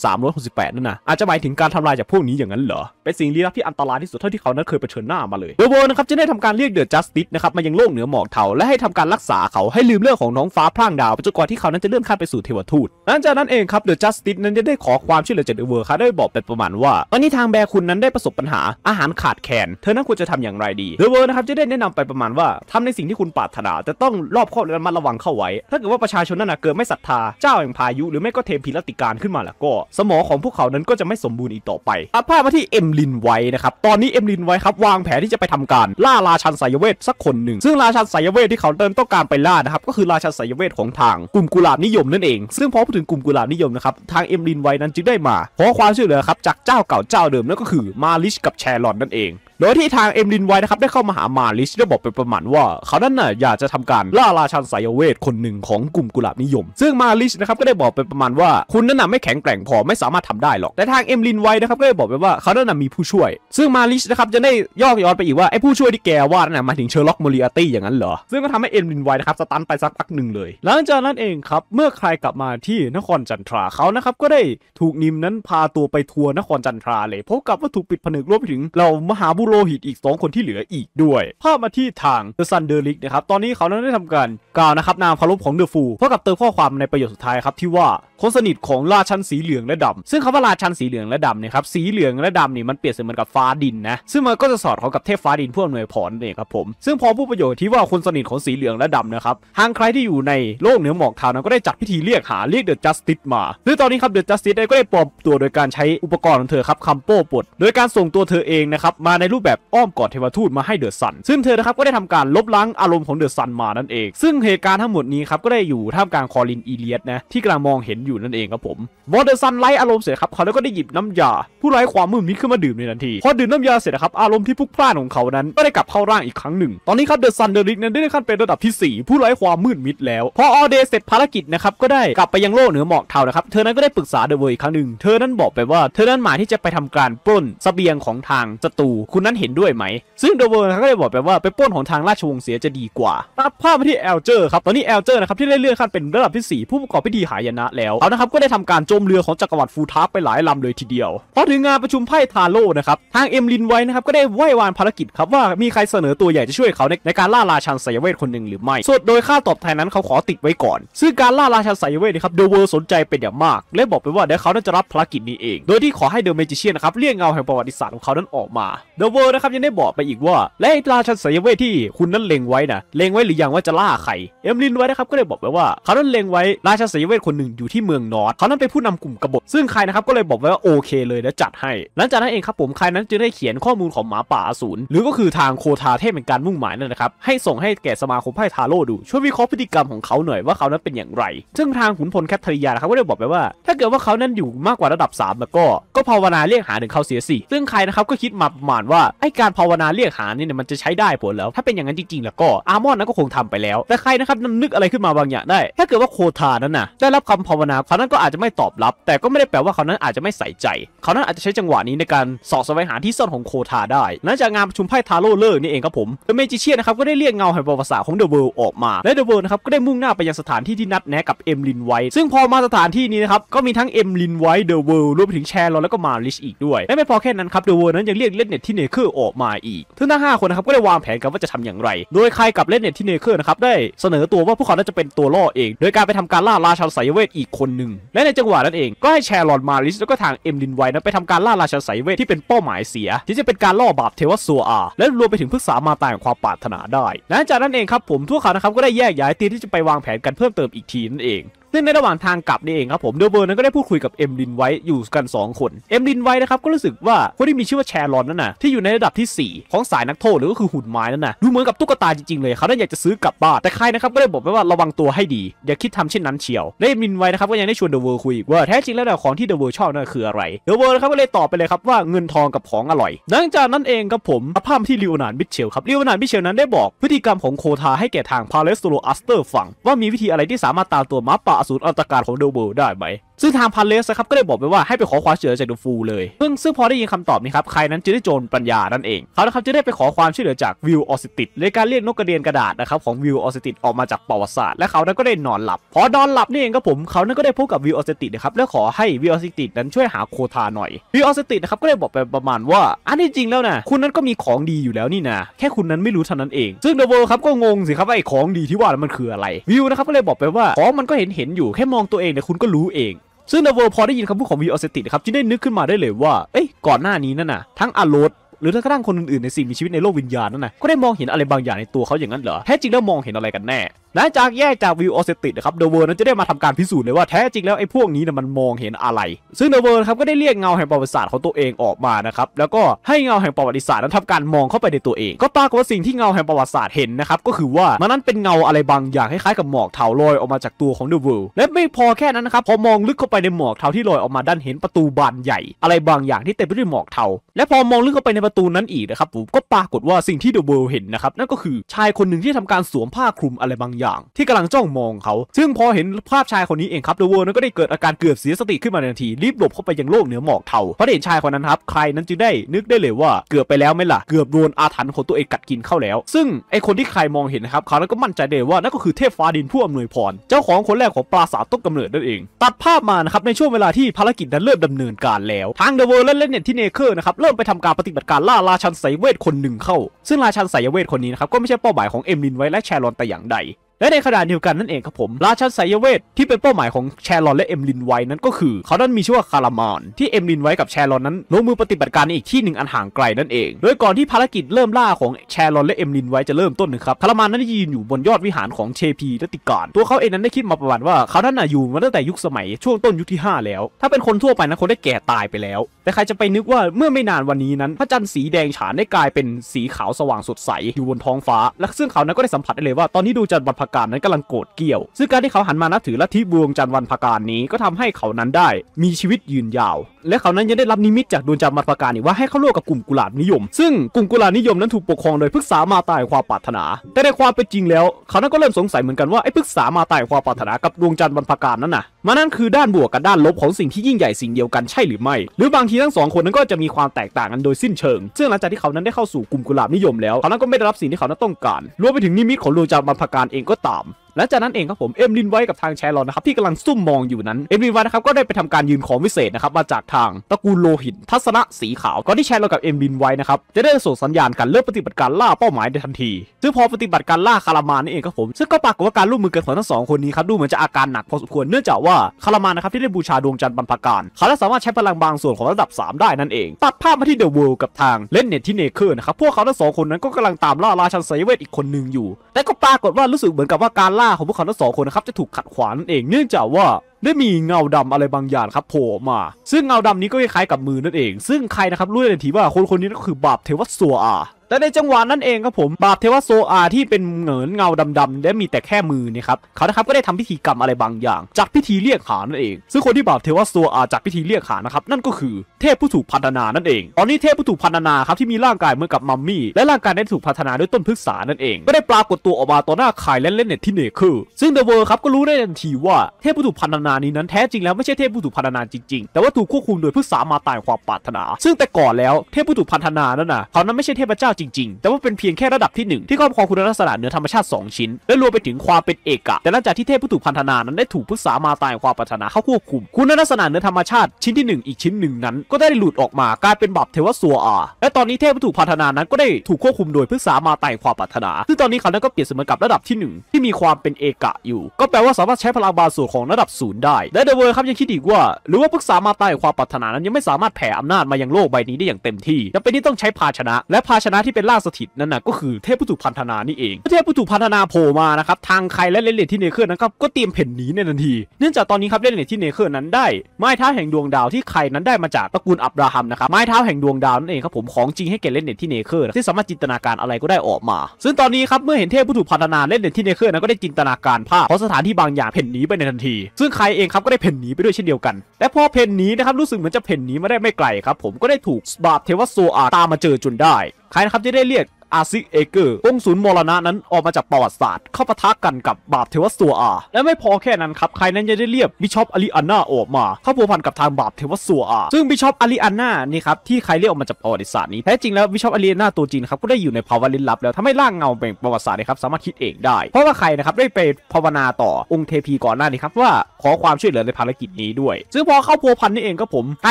1368 นั่นนะอาจจะหมายถึงการทำลายจากพวกนี้อย่างนั้นเหรอ เป็นสิ่งลี้ลับที่อันตรายที่สุดเท่าที่เขานั้นเคยเผชิญหน้ามาเลยเดอโ์นะครับจะได้ทำการเรียกเดอะจัสติสนะครับมายังโลกเหนือหมอกเทาและให้ทำการรักษาเขาให้ลืมเรื่องของน้องฟ้าพร่างดาวจนกว่าที่เขานั้นจะเลื่อนขั้นไปสู่เทวทูตหลังจากนั้นเองครับเดอะจัสติสนั้นจะได้ขอความช่วยเหลือจากเดอเวอร์ครับได้บอกเป็นประมาณว่าตอนนี้ทางแบคุณนั้นได้ประสบปัญหาอาหารขาดแคลนเธอนั้นควรจะทำอย่างไรดีเดอร์นะครับจะได้แนะนไปประมาณว่าทในสิ่งที่คุณปรารถนา แต่ต้องรอบคอบและระมัดระวังเข้าไว้ถ้าเกิดว่าประชาชนนั้นเกิดไม่ศรัทธาเจ้าแห่งพายุหรือไม่ก็เทพีรติการขึ้นมาล่ะก็ สมองของพวกเขานั้นก็จะไม่สมบูรณ์อีกต่อไปอาภาพมาที่เอ็มลินไว้นะครับตอนนี้เอ็มลินไว้ครับวางแผนที่จะไปทำการล่า ราชันสายเวทสักคนหนึ่งซึ่งราชันสายเวทที่เขาเดินต้องการไปล่านะครับก็คือราชันสายเวทของทางกลุ่มกุหลาบนิยมนั่นเอง ซึ่งพอพูดถึงกลุ่มกุหลาบนิยมนะครับทางเอ็มลินไว้นั้นจึงได้มาขอความช่วยเหลือครับจากเจ้าเก่าเจ้าเดิมนั่นก็คือมาลิชกับแชรลอนนั่นเองโดยที่ทางเอ็มลินไว้นะครับได้เข้ามาหามาลิชและบอกไปประมาณว่า เขานั้นน่ะอยากจะทำการล่าราชันสายเวทคนหนึ่งของกลุ่มกุหลาบนิยม ซึ่งมาลิชนะครับก็ได้บอกไปประมาณว่า คุณนั้นน่ะไม่แข็งแกร่งพอไม่สามารถทำได้หรอก แต่ทางเอ็มลินไว้นะครับก็ได้บอกไปว่าเขานั้นน่ะมีผู้ช่วย ซึ่งมาลิชนะครับจะได้ยอกย้อนไปอีกว่าไอ้ผู้ช่วยที่แกวาดน่ะมาถึงเชอร์ล็อกมอริอาตี้อย่างนั้นเหรอซึ่งก็ทำให้เอ็มลินไว้นะครับสตันไปสักพักหนึ่งเลยหลังจากนั้นเองครับเมื่อใครกลับมาที่นครจันทราเขานะครับก็ได้ถูกนิมนั้นพาตัวไปทัวร์นครจันทราเลยพบกับวัตถุปิดผนึกรวมไปถึงเหล่ามหาบุรโลหิตอีก 2 คนที่เหลืออีกด้วย ภาพมาที่ทางเดอะซันเดอร์ลิกนะครับ ตอนนี้เขานั้นได้ทำการกล่าวนะครับ นามคารุปของเดอะฟูเพื่อกับเติมข้อความในประโยคสุดท้ายครับ ที่ว่าคนสนิทของราชันสีเหลืองและดำ ซึ่งคาว่าราชันสีเหลืองและดำเนี่ยครับ สีเหลืองและดำนี่มันเปรียบเสมือนกับฟ้าดินนะ ซึ่งมันก็จะสอดคล้องกับเทพฟ้าดินผู้อำนวยพรนั่นเองครับผม ซึ่งพอผู้ประโยชน์ที่ว่าคนสนิทของสีเหลืองและดำนะครับหางใครที่อยู่ในโลกเหนือหมอกขาวนั้นก็ได้จัดพิธีเรียกหาเรียกเดอะจัสติสมาซึ่งตอนนี้ครับเดอะจัสติสได้ก็ได้ปลอมตัวโดยการใช้อุปกรณ์ของเธอครับคัมโป้ปด โดยการส่งตัวเธอเองนะครับมาในรููปแบบอ้อมกอดเทวทูตมาให้เดอะซัน ซึ่งเธอนะครับก็ได้ทำการลบล้างอารมณ์ของเดอะซันมานั่นเอง ซึ่งเหตุการณ์ทั้งหมดนี้ครับก็ได้อยู่ท่ามกลางคอรินอีเลียสนะ ที่กำลังมองเห็นอยู่นั่นเองครับผมบอสเดอร์ซันไล่อารมณ์เสร็จครับเขาแล้วก็ได้หยิบน้ำยาผู้ไร้ความมืดมิดขึ้นมาดื่มในทันที พอดื่มน้ำยาเสร็จครับ อารมณ์ที่พุกพล่านของเขานั้น ก็ได้กลับเข้าร่างอีกครั้งหนึ่ง ตอนนี้ครับเดอะซันเดอริกนั้นได้ขั้นเป็นระดับที่4 ผู้ไร้ความมืดมิดแล้วพอออเดย์เสร็จภารกิจนะครับก็ได้กลับไปยังโลกเหนือหมอกเทานะครับ เธอนั้นก็ได้ปรึกษาเดอะเวอร์อีกครั้งหนึ่งเธอนั้นบอกไปว่าเธอนั้นหมายที่จะไปทำการปล้นสเสบียงของทางศัตรูคุณนั้นเห็นด้วยไหม ซึ่งเดอเวิร์นเขาก็ได้บอกไปว่า ไปป้นของทางราชวงศ์เสียจะดีกว่า ตัดภาพมาที่แอลเจอร์ครับ ตอนนี้แอลเจอร์นะครับที่ได้เลื่อนขั้นเป็นระดับที่ 4 ผู้ประกอบพิธีหายนะแล้วเขานะครับก็ได้ทำการโจมเรือของจักรวรรดิฟูทาไปหลายลำเลยทีเดียว พอถึงงานประชุมไพ่ทาโร่นะครับ ทางเอ็มลินไว้นะครับก็ได้ไหว้วานภารกิจครับว่ามีใครเสนอตัวใหญ่จะช่วยเขาในการล่าราชันสายเวทคนหนึ่งหรือไม่สดโดยค่าตอบแทนนั้นเขาขอติดไว้ก่อน ซึ่งการล่าราชันสายเวทนะครับเดอเวิร์นสนใจเป็นอย่างมาก และบอกไปว่าเดี๋ยวเขาจะรับภารกิจนี้เอง โดยที่ขอให้เดอะเมจิเชียนนะครับเรียกเงาแห่งประวัติศาสตร์ของเขานั้นออกมาเดอะวอร์นะครับยังได้บอกไปอีกว่าและไอ้ราชันสายเวทที่คุณนั้นเล็งไว้นะเล็งไว้หรือยังว่าจะล่าใคร เอมลินไว้นะครับก็เลยบอกไว้ว่าเขานั้นเล็งไว้ราชัสายเวทคนหนึ่งอยู่ที่เมืองนอตเขานั้นไปพูดนำกลุ่มกบฏซึ่งใครนะครับก็เลยบอกไว้ว่าโอเคเลยแล้วจัดให้หลังจากนั้นเองครับผมใครนั้นจึงได้เขียนข้อมูลของหมาป่าอสูรหรือก็คือทางโคทาเทพเป็นการมุ่งหมายนั่นนะครับให้ส่งให้แก่สมาคมไพ่ทาโร่ดูช่วยวิเคราะห์พฤติกรรมของเขาหน่อยว่าเขานั้นเป็นอย่างไร ซึ่งทางขุนพลแคทริยานะครับก็ได้บอกไปว่า ถ้าเกิดว่าเขานั้นอยู่มากกว่าระดับ3แล้วก็ก็ภาวนาเรียกหานึงเขาเสียสิซึ่งใครนะครับก็คิดมาประมาณว่าาไอการภาวนาเรียกหานี่เนี่ยมันจะใช้ได้ผลแล้ว ถ้าเป็นอย่างนั้นจริงๆ แล้วก็อาร์มอนนั้นก็คงทำไปแล้ว แต่ใครนะครับนนึกอะไรขึ้นมาบางอย่างได้ ถ้าเกิดว่าโคทานั้นน่ะได้รับคำภาวนาเขานั้นก็อาจจะไม่ตอบรับ แต่ก็ไม่ได้แปลว่าเขานั้นอาจจะไม่ใส่ใจ เขานั้นอาจจะใช้จังหวะนี้ในการสอบสวงหาที่ซ่อนของโคทาได้หลังจากงานประชุมไพ่ทาโร่เลิกนี่เองครับผมเดอะเมจิเชียนะครับก็ได้เรียกเงาแห่งประวัติศาสตร์ของเดอะเวิลด์ออกมาและเดอะเวิลด์นะครับก็ได้มุ่งหน้าไปยังสถานที่ที่นัดแนะกับเอ็มลินไว้ซึ่งพอมาสถานที่นี้นะครับก็มีทั้งเอ็มลินไว้เดอะเวิลด์รวมไปถึงแชร์ลอนแล้วก็มาริชอีกด้วยและไม่พอแค่นั้นครับเดอะเวิลด์นั้นยังเรียกเล่นเน็ตที่เนคอร์ออกมาอีก ทั้งทั้งาคนนะครับก็ได้วางแผนกันว่าจะทำอย่างไร โดยใครกับเลนเน็ตที่เนเคอร์นะครับได้เสนอตัวว่าพวกเขาน่าจะเป็นตัวล่อเอง โดยการไปทำการล่าราชาสายเวทอีกคนหนึ่ง และในจังหวะนั้นเองก็ให้แชร์ลอนมาลิส แล้วก็ทางเอ็มดินไวนะ้ไปทำการล่าราชาสายเวทที่เป็นเป้าหมายเสีย ที่จะเป็นการล่อบาปเทวสัวอา และรวมไปถึงพฤกษามาตายของความปรารถนาได้ หลังจากนั้นเองครับผมทั่วเขานะครับก็ได้แยกย้ายทีที่จะไปวางแผนกันเพิ่มเติมอีกทีนั่นเองซึ่งในระหว่างทางกลับนี่เองครับผมเดอเบิร์นนั้นก็ได้พูดคุยกับเอ็มลินไว้อยู่กัน 2 คนเอ็มลินไว้นะครับก็รู้สึกว่า คนที่มีชื่อว่าแชร์อนนั่นน่ะที่อยู่ในระดับที่ 4 ของสายนักโทษ หรือก็คือหุ่นไม้นั่นน่ะดูเหมือนกับตุ๊กตาจริงๆเลยเขาได้อยากจะซื้อกลับบ้านแต่ใครนะครับก็ได้บอกไว้ว่าระวังตัวให้ดี อย่าคิดทำเช่นนั้นเชียวและเอ็มลินไว้นะครับก็ยังได้ชวนเดอเวิร์คุยว่าแท้จริงแล้วของที่เดอเวิร์ชอบนั่นคืออะไรเดอเวิร์นะครับก็เลยตอบไปเลยครับว่าเงินทองกับของอร่อยงจากนั้นเองครับผมภาพที่ลิโอนามิเชลครับลิโอนามิเชลนั้นได้บอกพฤติกรรมของโคทาให้แก่ทางพาเลสโตรอัสเตอร์ฟังว่ามีวิธีอะไรที่สามารถตามตัวมาป่าสูรอันตรการของเดลเบอร์ได้ไหมซึ่งทางพาเลสครับก็ได้บอกไปว่าให้ไปขอความช่วยเหลือจากดูฟูเลย ซึ่งซึ่งพอได้ยินคำตอบนี้ครับใครนั้นจะได้โจรปัญญานั่นเอง เขานะครับจะได้ไปขอความช่วยเหลือจากวิวออสติดในการเรียกนกกระเดียนกระดาษนะครับของวิวออสติดออกมาจากประวัติศาสตร์และเขานั้นก็ได้นอนหลับ พอนอนหลับนี่เองครับผม เขานั้นก็ได้พบกับวิวออสติดนะครับและขอให้วิวออสติดนั้นช่วยหาโคทาหน่อย วิวออสติดนะครับก็ได้บอกไปประมาณว่าอันนี้จริงแล้วนะคุณนั้นก็มีของดีอยู่แล้วนี่นะแค่คุณนั้นไม่รู้เท่านั้นเอง ซึ่งเดวิลครับก็งงสิครับว่าไอ้ของดีที่ว่ามันคืออะไรวินะครับก็เลยบอกไปว่าของมันก็เห็นเห็นอยู่แค่มองตัวเองเนี่ยคุณก็รู้เองซึ่งนาโวพอได้ยินคำพูดของวีออสตินะครับจึงได้นึกขึ้นมาได้เลยว่า เอ้ยก่อนหน้านี้นั่นน่ะทั้งอารรดหรือทั้งกระทั่งคนอื่นๆในสิ่งมีชีวิตในโลกวิญญาณนั่นน่ะก็ได้มองเห็นอะไรบางอย่างในตัวเขาอย่างนั้นเหรอ แท้จริงแล้วมองเห็นอะไรกันแน่หลังจากแยกจากวิวออสเซตินะครับเดอะเวิร์นั้นจะได้มาทำการพิสูจน์เลยว่าแท้จริงแล้ว ไอ้พวกนี้นะมันมองเห็นอะไร ซึ่งเดอะเวิร์ครับก็ได้เรียกเงาแห่งประวัติศาสตร์ของตัวเองออกมานะครับแล้วก็ให้เงาแห่งประวัติศาสตร์นั้นทำการมองเข้าไปในตัวเอง ก็ปรากฏว่าสิ่งที่เงาแห่งประวัติศาสตร์เห็นนะครับก็คือว่ามันนั้นเป็นเงาอะไรบางอย่างคล้ายๆกับหมอกเทาลอยออกมาจากตัวของเดอะเวิร์และไม่พอแค่นั้นนะครับพอมองลึกเข้าไปในหมอกเทาที่ลอยออกมาด้านเห็นประตูบานใหญ่ อะไรบางอย่างที่เต็มไปด้วยหมอกเทาและพอมองลึกเข้าไปในประตูนั้นอีกนะครับผมก็ปรากฏว่าสิ่งที่เดอะเวิร์เห็นนะครับนั่นก็คือชายคนหนึ่งที่ทำการสวมผ้าคลุมอะไรบางย่างที่กำลังจ้องมองเขา ซึ่งพอเห็นภาพชายคนนี้เองครับเดอะเวิร์นั้นก็ได้เกิดอาการเกือบเสียสติขึ้นมา ในทันทีรีบหลบเข้าไปยังโลกเหนือหมอกเทาเพราะเห็นชายคนนั้นครับ ใครนั้นจึงได้นึกได้เลยว่า เกือบไปแล้วไหมล่ะ เกือบโดนอาถรรพ์ของตัวเองกัดกินเข้าแล้ว ซึ่งไอคนที่ใครมองเห็นนะครับ เขานั้นก็มั่นใจเลยว่านั่นก็คือเทพฟ้าดินผู้อำนวยพร เจ้าของคนแรกของปราสาทต้นกำเนิดนั่นเอง ตัดภาพมานะครับในช่วงเวลาที่ภารกิจนั้นเริ่มดำเนินการแล้ว ทางเดอะเวิร์และเลนเน็ตที่เนเคอร์นะครับเริ่มไปทำการปฏิบัติการล่าราชันสายเวทคนหนึ่งเข้าซึ่งราชันสายเวทคนนี้นะครับก็ไม่ใช่เป้าหมายของเอ็มลินไว้และแชรอนแต่อย่างใดและในขณะเดียวกันนั่นเองครับผมราชาสายเวท ที่เป็นเป้าหมายของแชร์ลอนและเอ็มลินไว้นั้น ก็คือเขานั้นมีชื่อว่าคารามานที่เอ็มลินไว้กับแชร์ลอนนั้นลงมือปฏิบัติการอีกที่หนึ่งอันห่างไกลนั่นเอง โดยก่อนที่ภารกิจเริ่มล่าของแชร์ลอนและเอ็มลินไว้จะเริ่มต้นนะครับ คารามานนั้นยืนอยู่บนยอดวิหารของเชพีรติการตัวเขาเองนั้นได้คิดมาประมาณว่าเขานั้นอยู่มาตั้งแต่ยุคสมัยช่วงต้นยุคที่ 5 แล้ว ถ้าเป็นคนทั่วไปนะคนได้แก่ตายไปแล้ว แต่ใครจะไปนึกว่าเมื่อไม่นานวันนี้นั้นพระจันทร์สีแดงฉานได้กลายเป็นสีขาวสว่างสดใสอยู่บนท้องฟ้าและซึ่งเขานั้นก็ได้สัมผัสได้เลยว่าตอนนี้ดูจะบรรพการนั้นกำลังโกรธเกี่ยว ซึ่งการที่เขาหันมานับถือลัทธิบวงจันทร์วันพการนี้ก็ทำให้เขานั้นได้มีชีวิตยืนยาว และเขานั้นยังได้รับนิมิตจากดวงจันทร์วันพการี้ว่าให้เข้าร่วมกับกลุ่มกุหลาบนิยม ซึ่งกลุ่มกุหลาบนิยมนั้นถูกปกครองโดยพฤกษามาตายความปรารถนา แต่ในความเป็นจริงแล้วเขานั้นก็เริ่มสงสัยเหมือนกันว่าไอ้พฤกษามาตายความปรารถนา กับดวงจันทร์วันพการนั้นน่ะมันนั่นคือด้านบวกกับด้านลบของสิ่งที่ยิ่งใหญ่สิ่งเดียวกันใช่หรือไม่ หรือบางทีทั้งสองคนนั้นก็จะมีความแตกต่างกันโดยสิ้นเชิง ซึ่งหลังจากที่เขานั้นได้เข้าสู่กลุ่มกุหลาบนิยมแล้ว เขานั้นก็ไม่ได้รับสิ่งที่เขานั้นต้องการรวมไปถึงนิมิตของดวงจันทร์บรรพการเองก็ stop หลังจากนั้นเองครับผมเอ็มลินไว้กับทางแชร์ลอนนะครับที่กำลังซุ่มมองอยู่นั้นเอ็มลินไว้นะครับก็ได้ไปทำการยืนของวิเศษนะครับมาจากทางตระกูลโลหิตทัศนะสีขาวก่อนที่แชร์ลอนกับเอ็มลินไว้นะครับจะได้ส่งสัญญาณกันเริ่มปฏิบัติการล่าเป้าหมายในทันที ซึ่งพอปฏิบัติการล่าคารามานนี่เองครับผม ซึ่งก็ปรากฏว่าการร่วมมือกันของทั้งสองคนนี้ครับดูเหมือนจะอาการหนักพอสมควรเนื่องจากว่าคารามานนะครับที่ได้บูชาดวงจันทร์บรรพการเขาสามารถใช้พลังบางส่วนของระดับ 3 ได้นั่นเองตัดภาพมาที่เดอะเวิลด์กับทางเลนเน็ตที่เนเกอร์นะครับพวกเขาทั้งสองคนนั้นก็กำลังตามล่าราชันไซเวตอีกคนหนึ่งอยู่แต่ก็ปรากฏว่ารู้สึกเหมือนกับว่าการล่าของพวกเขาทั้งสองคนนะครับจะถูกขัดขวางนั่นเอง เนื่องจากว่าได้มีเงาดำอะไรบางอย่างครับโผล่มา ซึ่งเงาดำนี้ก็คล้ายๆกับมือนั่นเอง ซึ่งใครนะครับรู้ได้ทันทีว่าคนคนนี้ก็คือบาปเทวสัวอาแต่ในจังหวะนั้นเองครับผม บาปเทวโซอาที่เป็นเหงินเงาดำๆและมีแต่แค่มือนียครับ เขานะครับ ก็ได้ทำพิธีกรรมอะไรบางอย่าง จากพิธีเรียกขานั่นเอง ซึ่งคนที่บาปเทวโซอาจากพิธีเรียกขานะครับนั่นก็คือเทพผู้ถูกพัฒนานั่นเอง ตอนนี้เทพผู้ถูกพัฒนาครับที่มีร่างกายเหมือนกับมัมมี่และ ร่างกายได้ถูกพัฒนาด้วยต้นพฤกษานั่นเอง ก็ได้ปรากฏตัวออกมาต่อหน้าคายและเล่นเน็ตที่เนคือซึ่งเดอะเวิร์ครับก็รู้ได้ทันทีว่าเทพผู้ถูกพัฒนานี้นั้นแท้จริงแล้วไม่ใช่เทพผู้ถูกพัฒนาจริงๆ แต่ว่าถูกควบคุมโดยพฤกษามาตายความปรารถนา ซึ่งแต่ก่อนแล้วเทพผู้ถูกพัฒนานั้นน่ะเขานั้นไม่ใช่เทพเจ้าจริงๆ แต่ว่าเป็นเพียงแค่ระดับที่ 1 ที่ครอบครองคุณลักษณะเหนือธรรมชาติ 2 ชิ้น และรวมไปถึงความเป็นเอกะแต่หลังจากที่เทพผู้ถูกพันธนานั้นได้ถูกพุทธามาตายความปรารถนาเข้าควบคุม คุณลักษณะเหนือธรรมชาติชิ้นที่ 1 อีกชิ้นหนึ่งนั้น ก็ได้หลุดออกมากลายเป็นบับเทวสัวอาและตอนนี้เทพผู้ถูกพันธนานั้นก็ได้ถูกควบคุมโดยพุทธามาตายความปรารถนาซึ่งตอนนี้เขานั้นก็เปรียบเสมือนกับระดับที่ 1 ที่มีความเป็นเอกะอยู่ ก็แปลว่าสามารถใช้พลังบาส่วนของระดับศูนย์ได้และเดเวอร์ครับยังคิดอีกว่าหรือว่าพทธสามาตายความปรารถนานั้น ยังไม่สามารถแผ่อำนาจมายังโลกใบนี้ได้อย่างเต็มที่จำเป็นที่ต้องใช้ภาชนะและภาชนะทีที่เป็นล่าสถิตนั่นนะก็คือ เทพผู้ถูกพันธนานี่เองเทพผู้ถูกพันธนาโผล่มานะครับทางใครและเลนเลทที่เนเคิลนะครับก็เตรียมเผ่นหนีในทันที เนื่องจากตอนนี้ครับเลนเลทที่เนเคิลนั้นได้ไม้เท้าแห่งดวงดาวที่ใครนั้นได้มาจากตระกูลอับราฮัมนะครับไม้เท้าแห่งดวงดาวนั่นเองครับ ผมของจริงให้แก่เลนเลทที่เนเคิลที่สามารถจินตนาการอะไรก็ได้ออกมา ซึ่งตอนนี้ครับเมื่อเห็นเทพผู้ถูกพันธนาเลนเลทที่เนเคิลนั้นก็ได้จินตนาการภาพของสถานที่บางอย่างเผ่นหนีไปในทันที ซึ่งใครเองครับก็ได้เผ่นนีไปด้วยเช่นเดียวกันและพอเพนนี้นะครับ รู้สึกเหมือนจะเพนนี้มาได้ไม่ไกลครับ ผมก็ได้ถูกสบาบเทวโซอาตามมาเจอจนได้ ใครนะครับจะได้เรียกอาซิเอเกอร์องค์ศูนย์มรณะนั้นออกมาจากประวัติศาสตร์ เข้าปะทะกันกับบาปเทวสัวอาและไม่พอแค่นั้นครับใครนั้นยังได้เรียบบิชอปอลิอันนาออกมา เข้าพัวพันกับทางบาปเทวสัวอาซึ่งบิชอปอลิอันนานี่ครับที่ใครเรียกออกมาจากประวัติศาสตร์นี้แท้จริงแล้วบิชอปอลิอันนาตัวจริงครับก็ได้อยู่ในภาวะลึกลับแล้วทำให้ร่างเงาแบ่งประวัติศาสตร์นะครับสามารถคิดเองได้ เพราะว่าใครนะครับได้ไปภาวนาต่อองค์เทพีก่อนหน้านี้ครับว่าขอความช่วยเหลือในภารกิจนี้ด้วยซึ่งพอเข้าพัวพันนี่เองก็ผมคร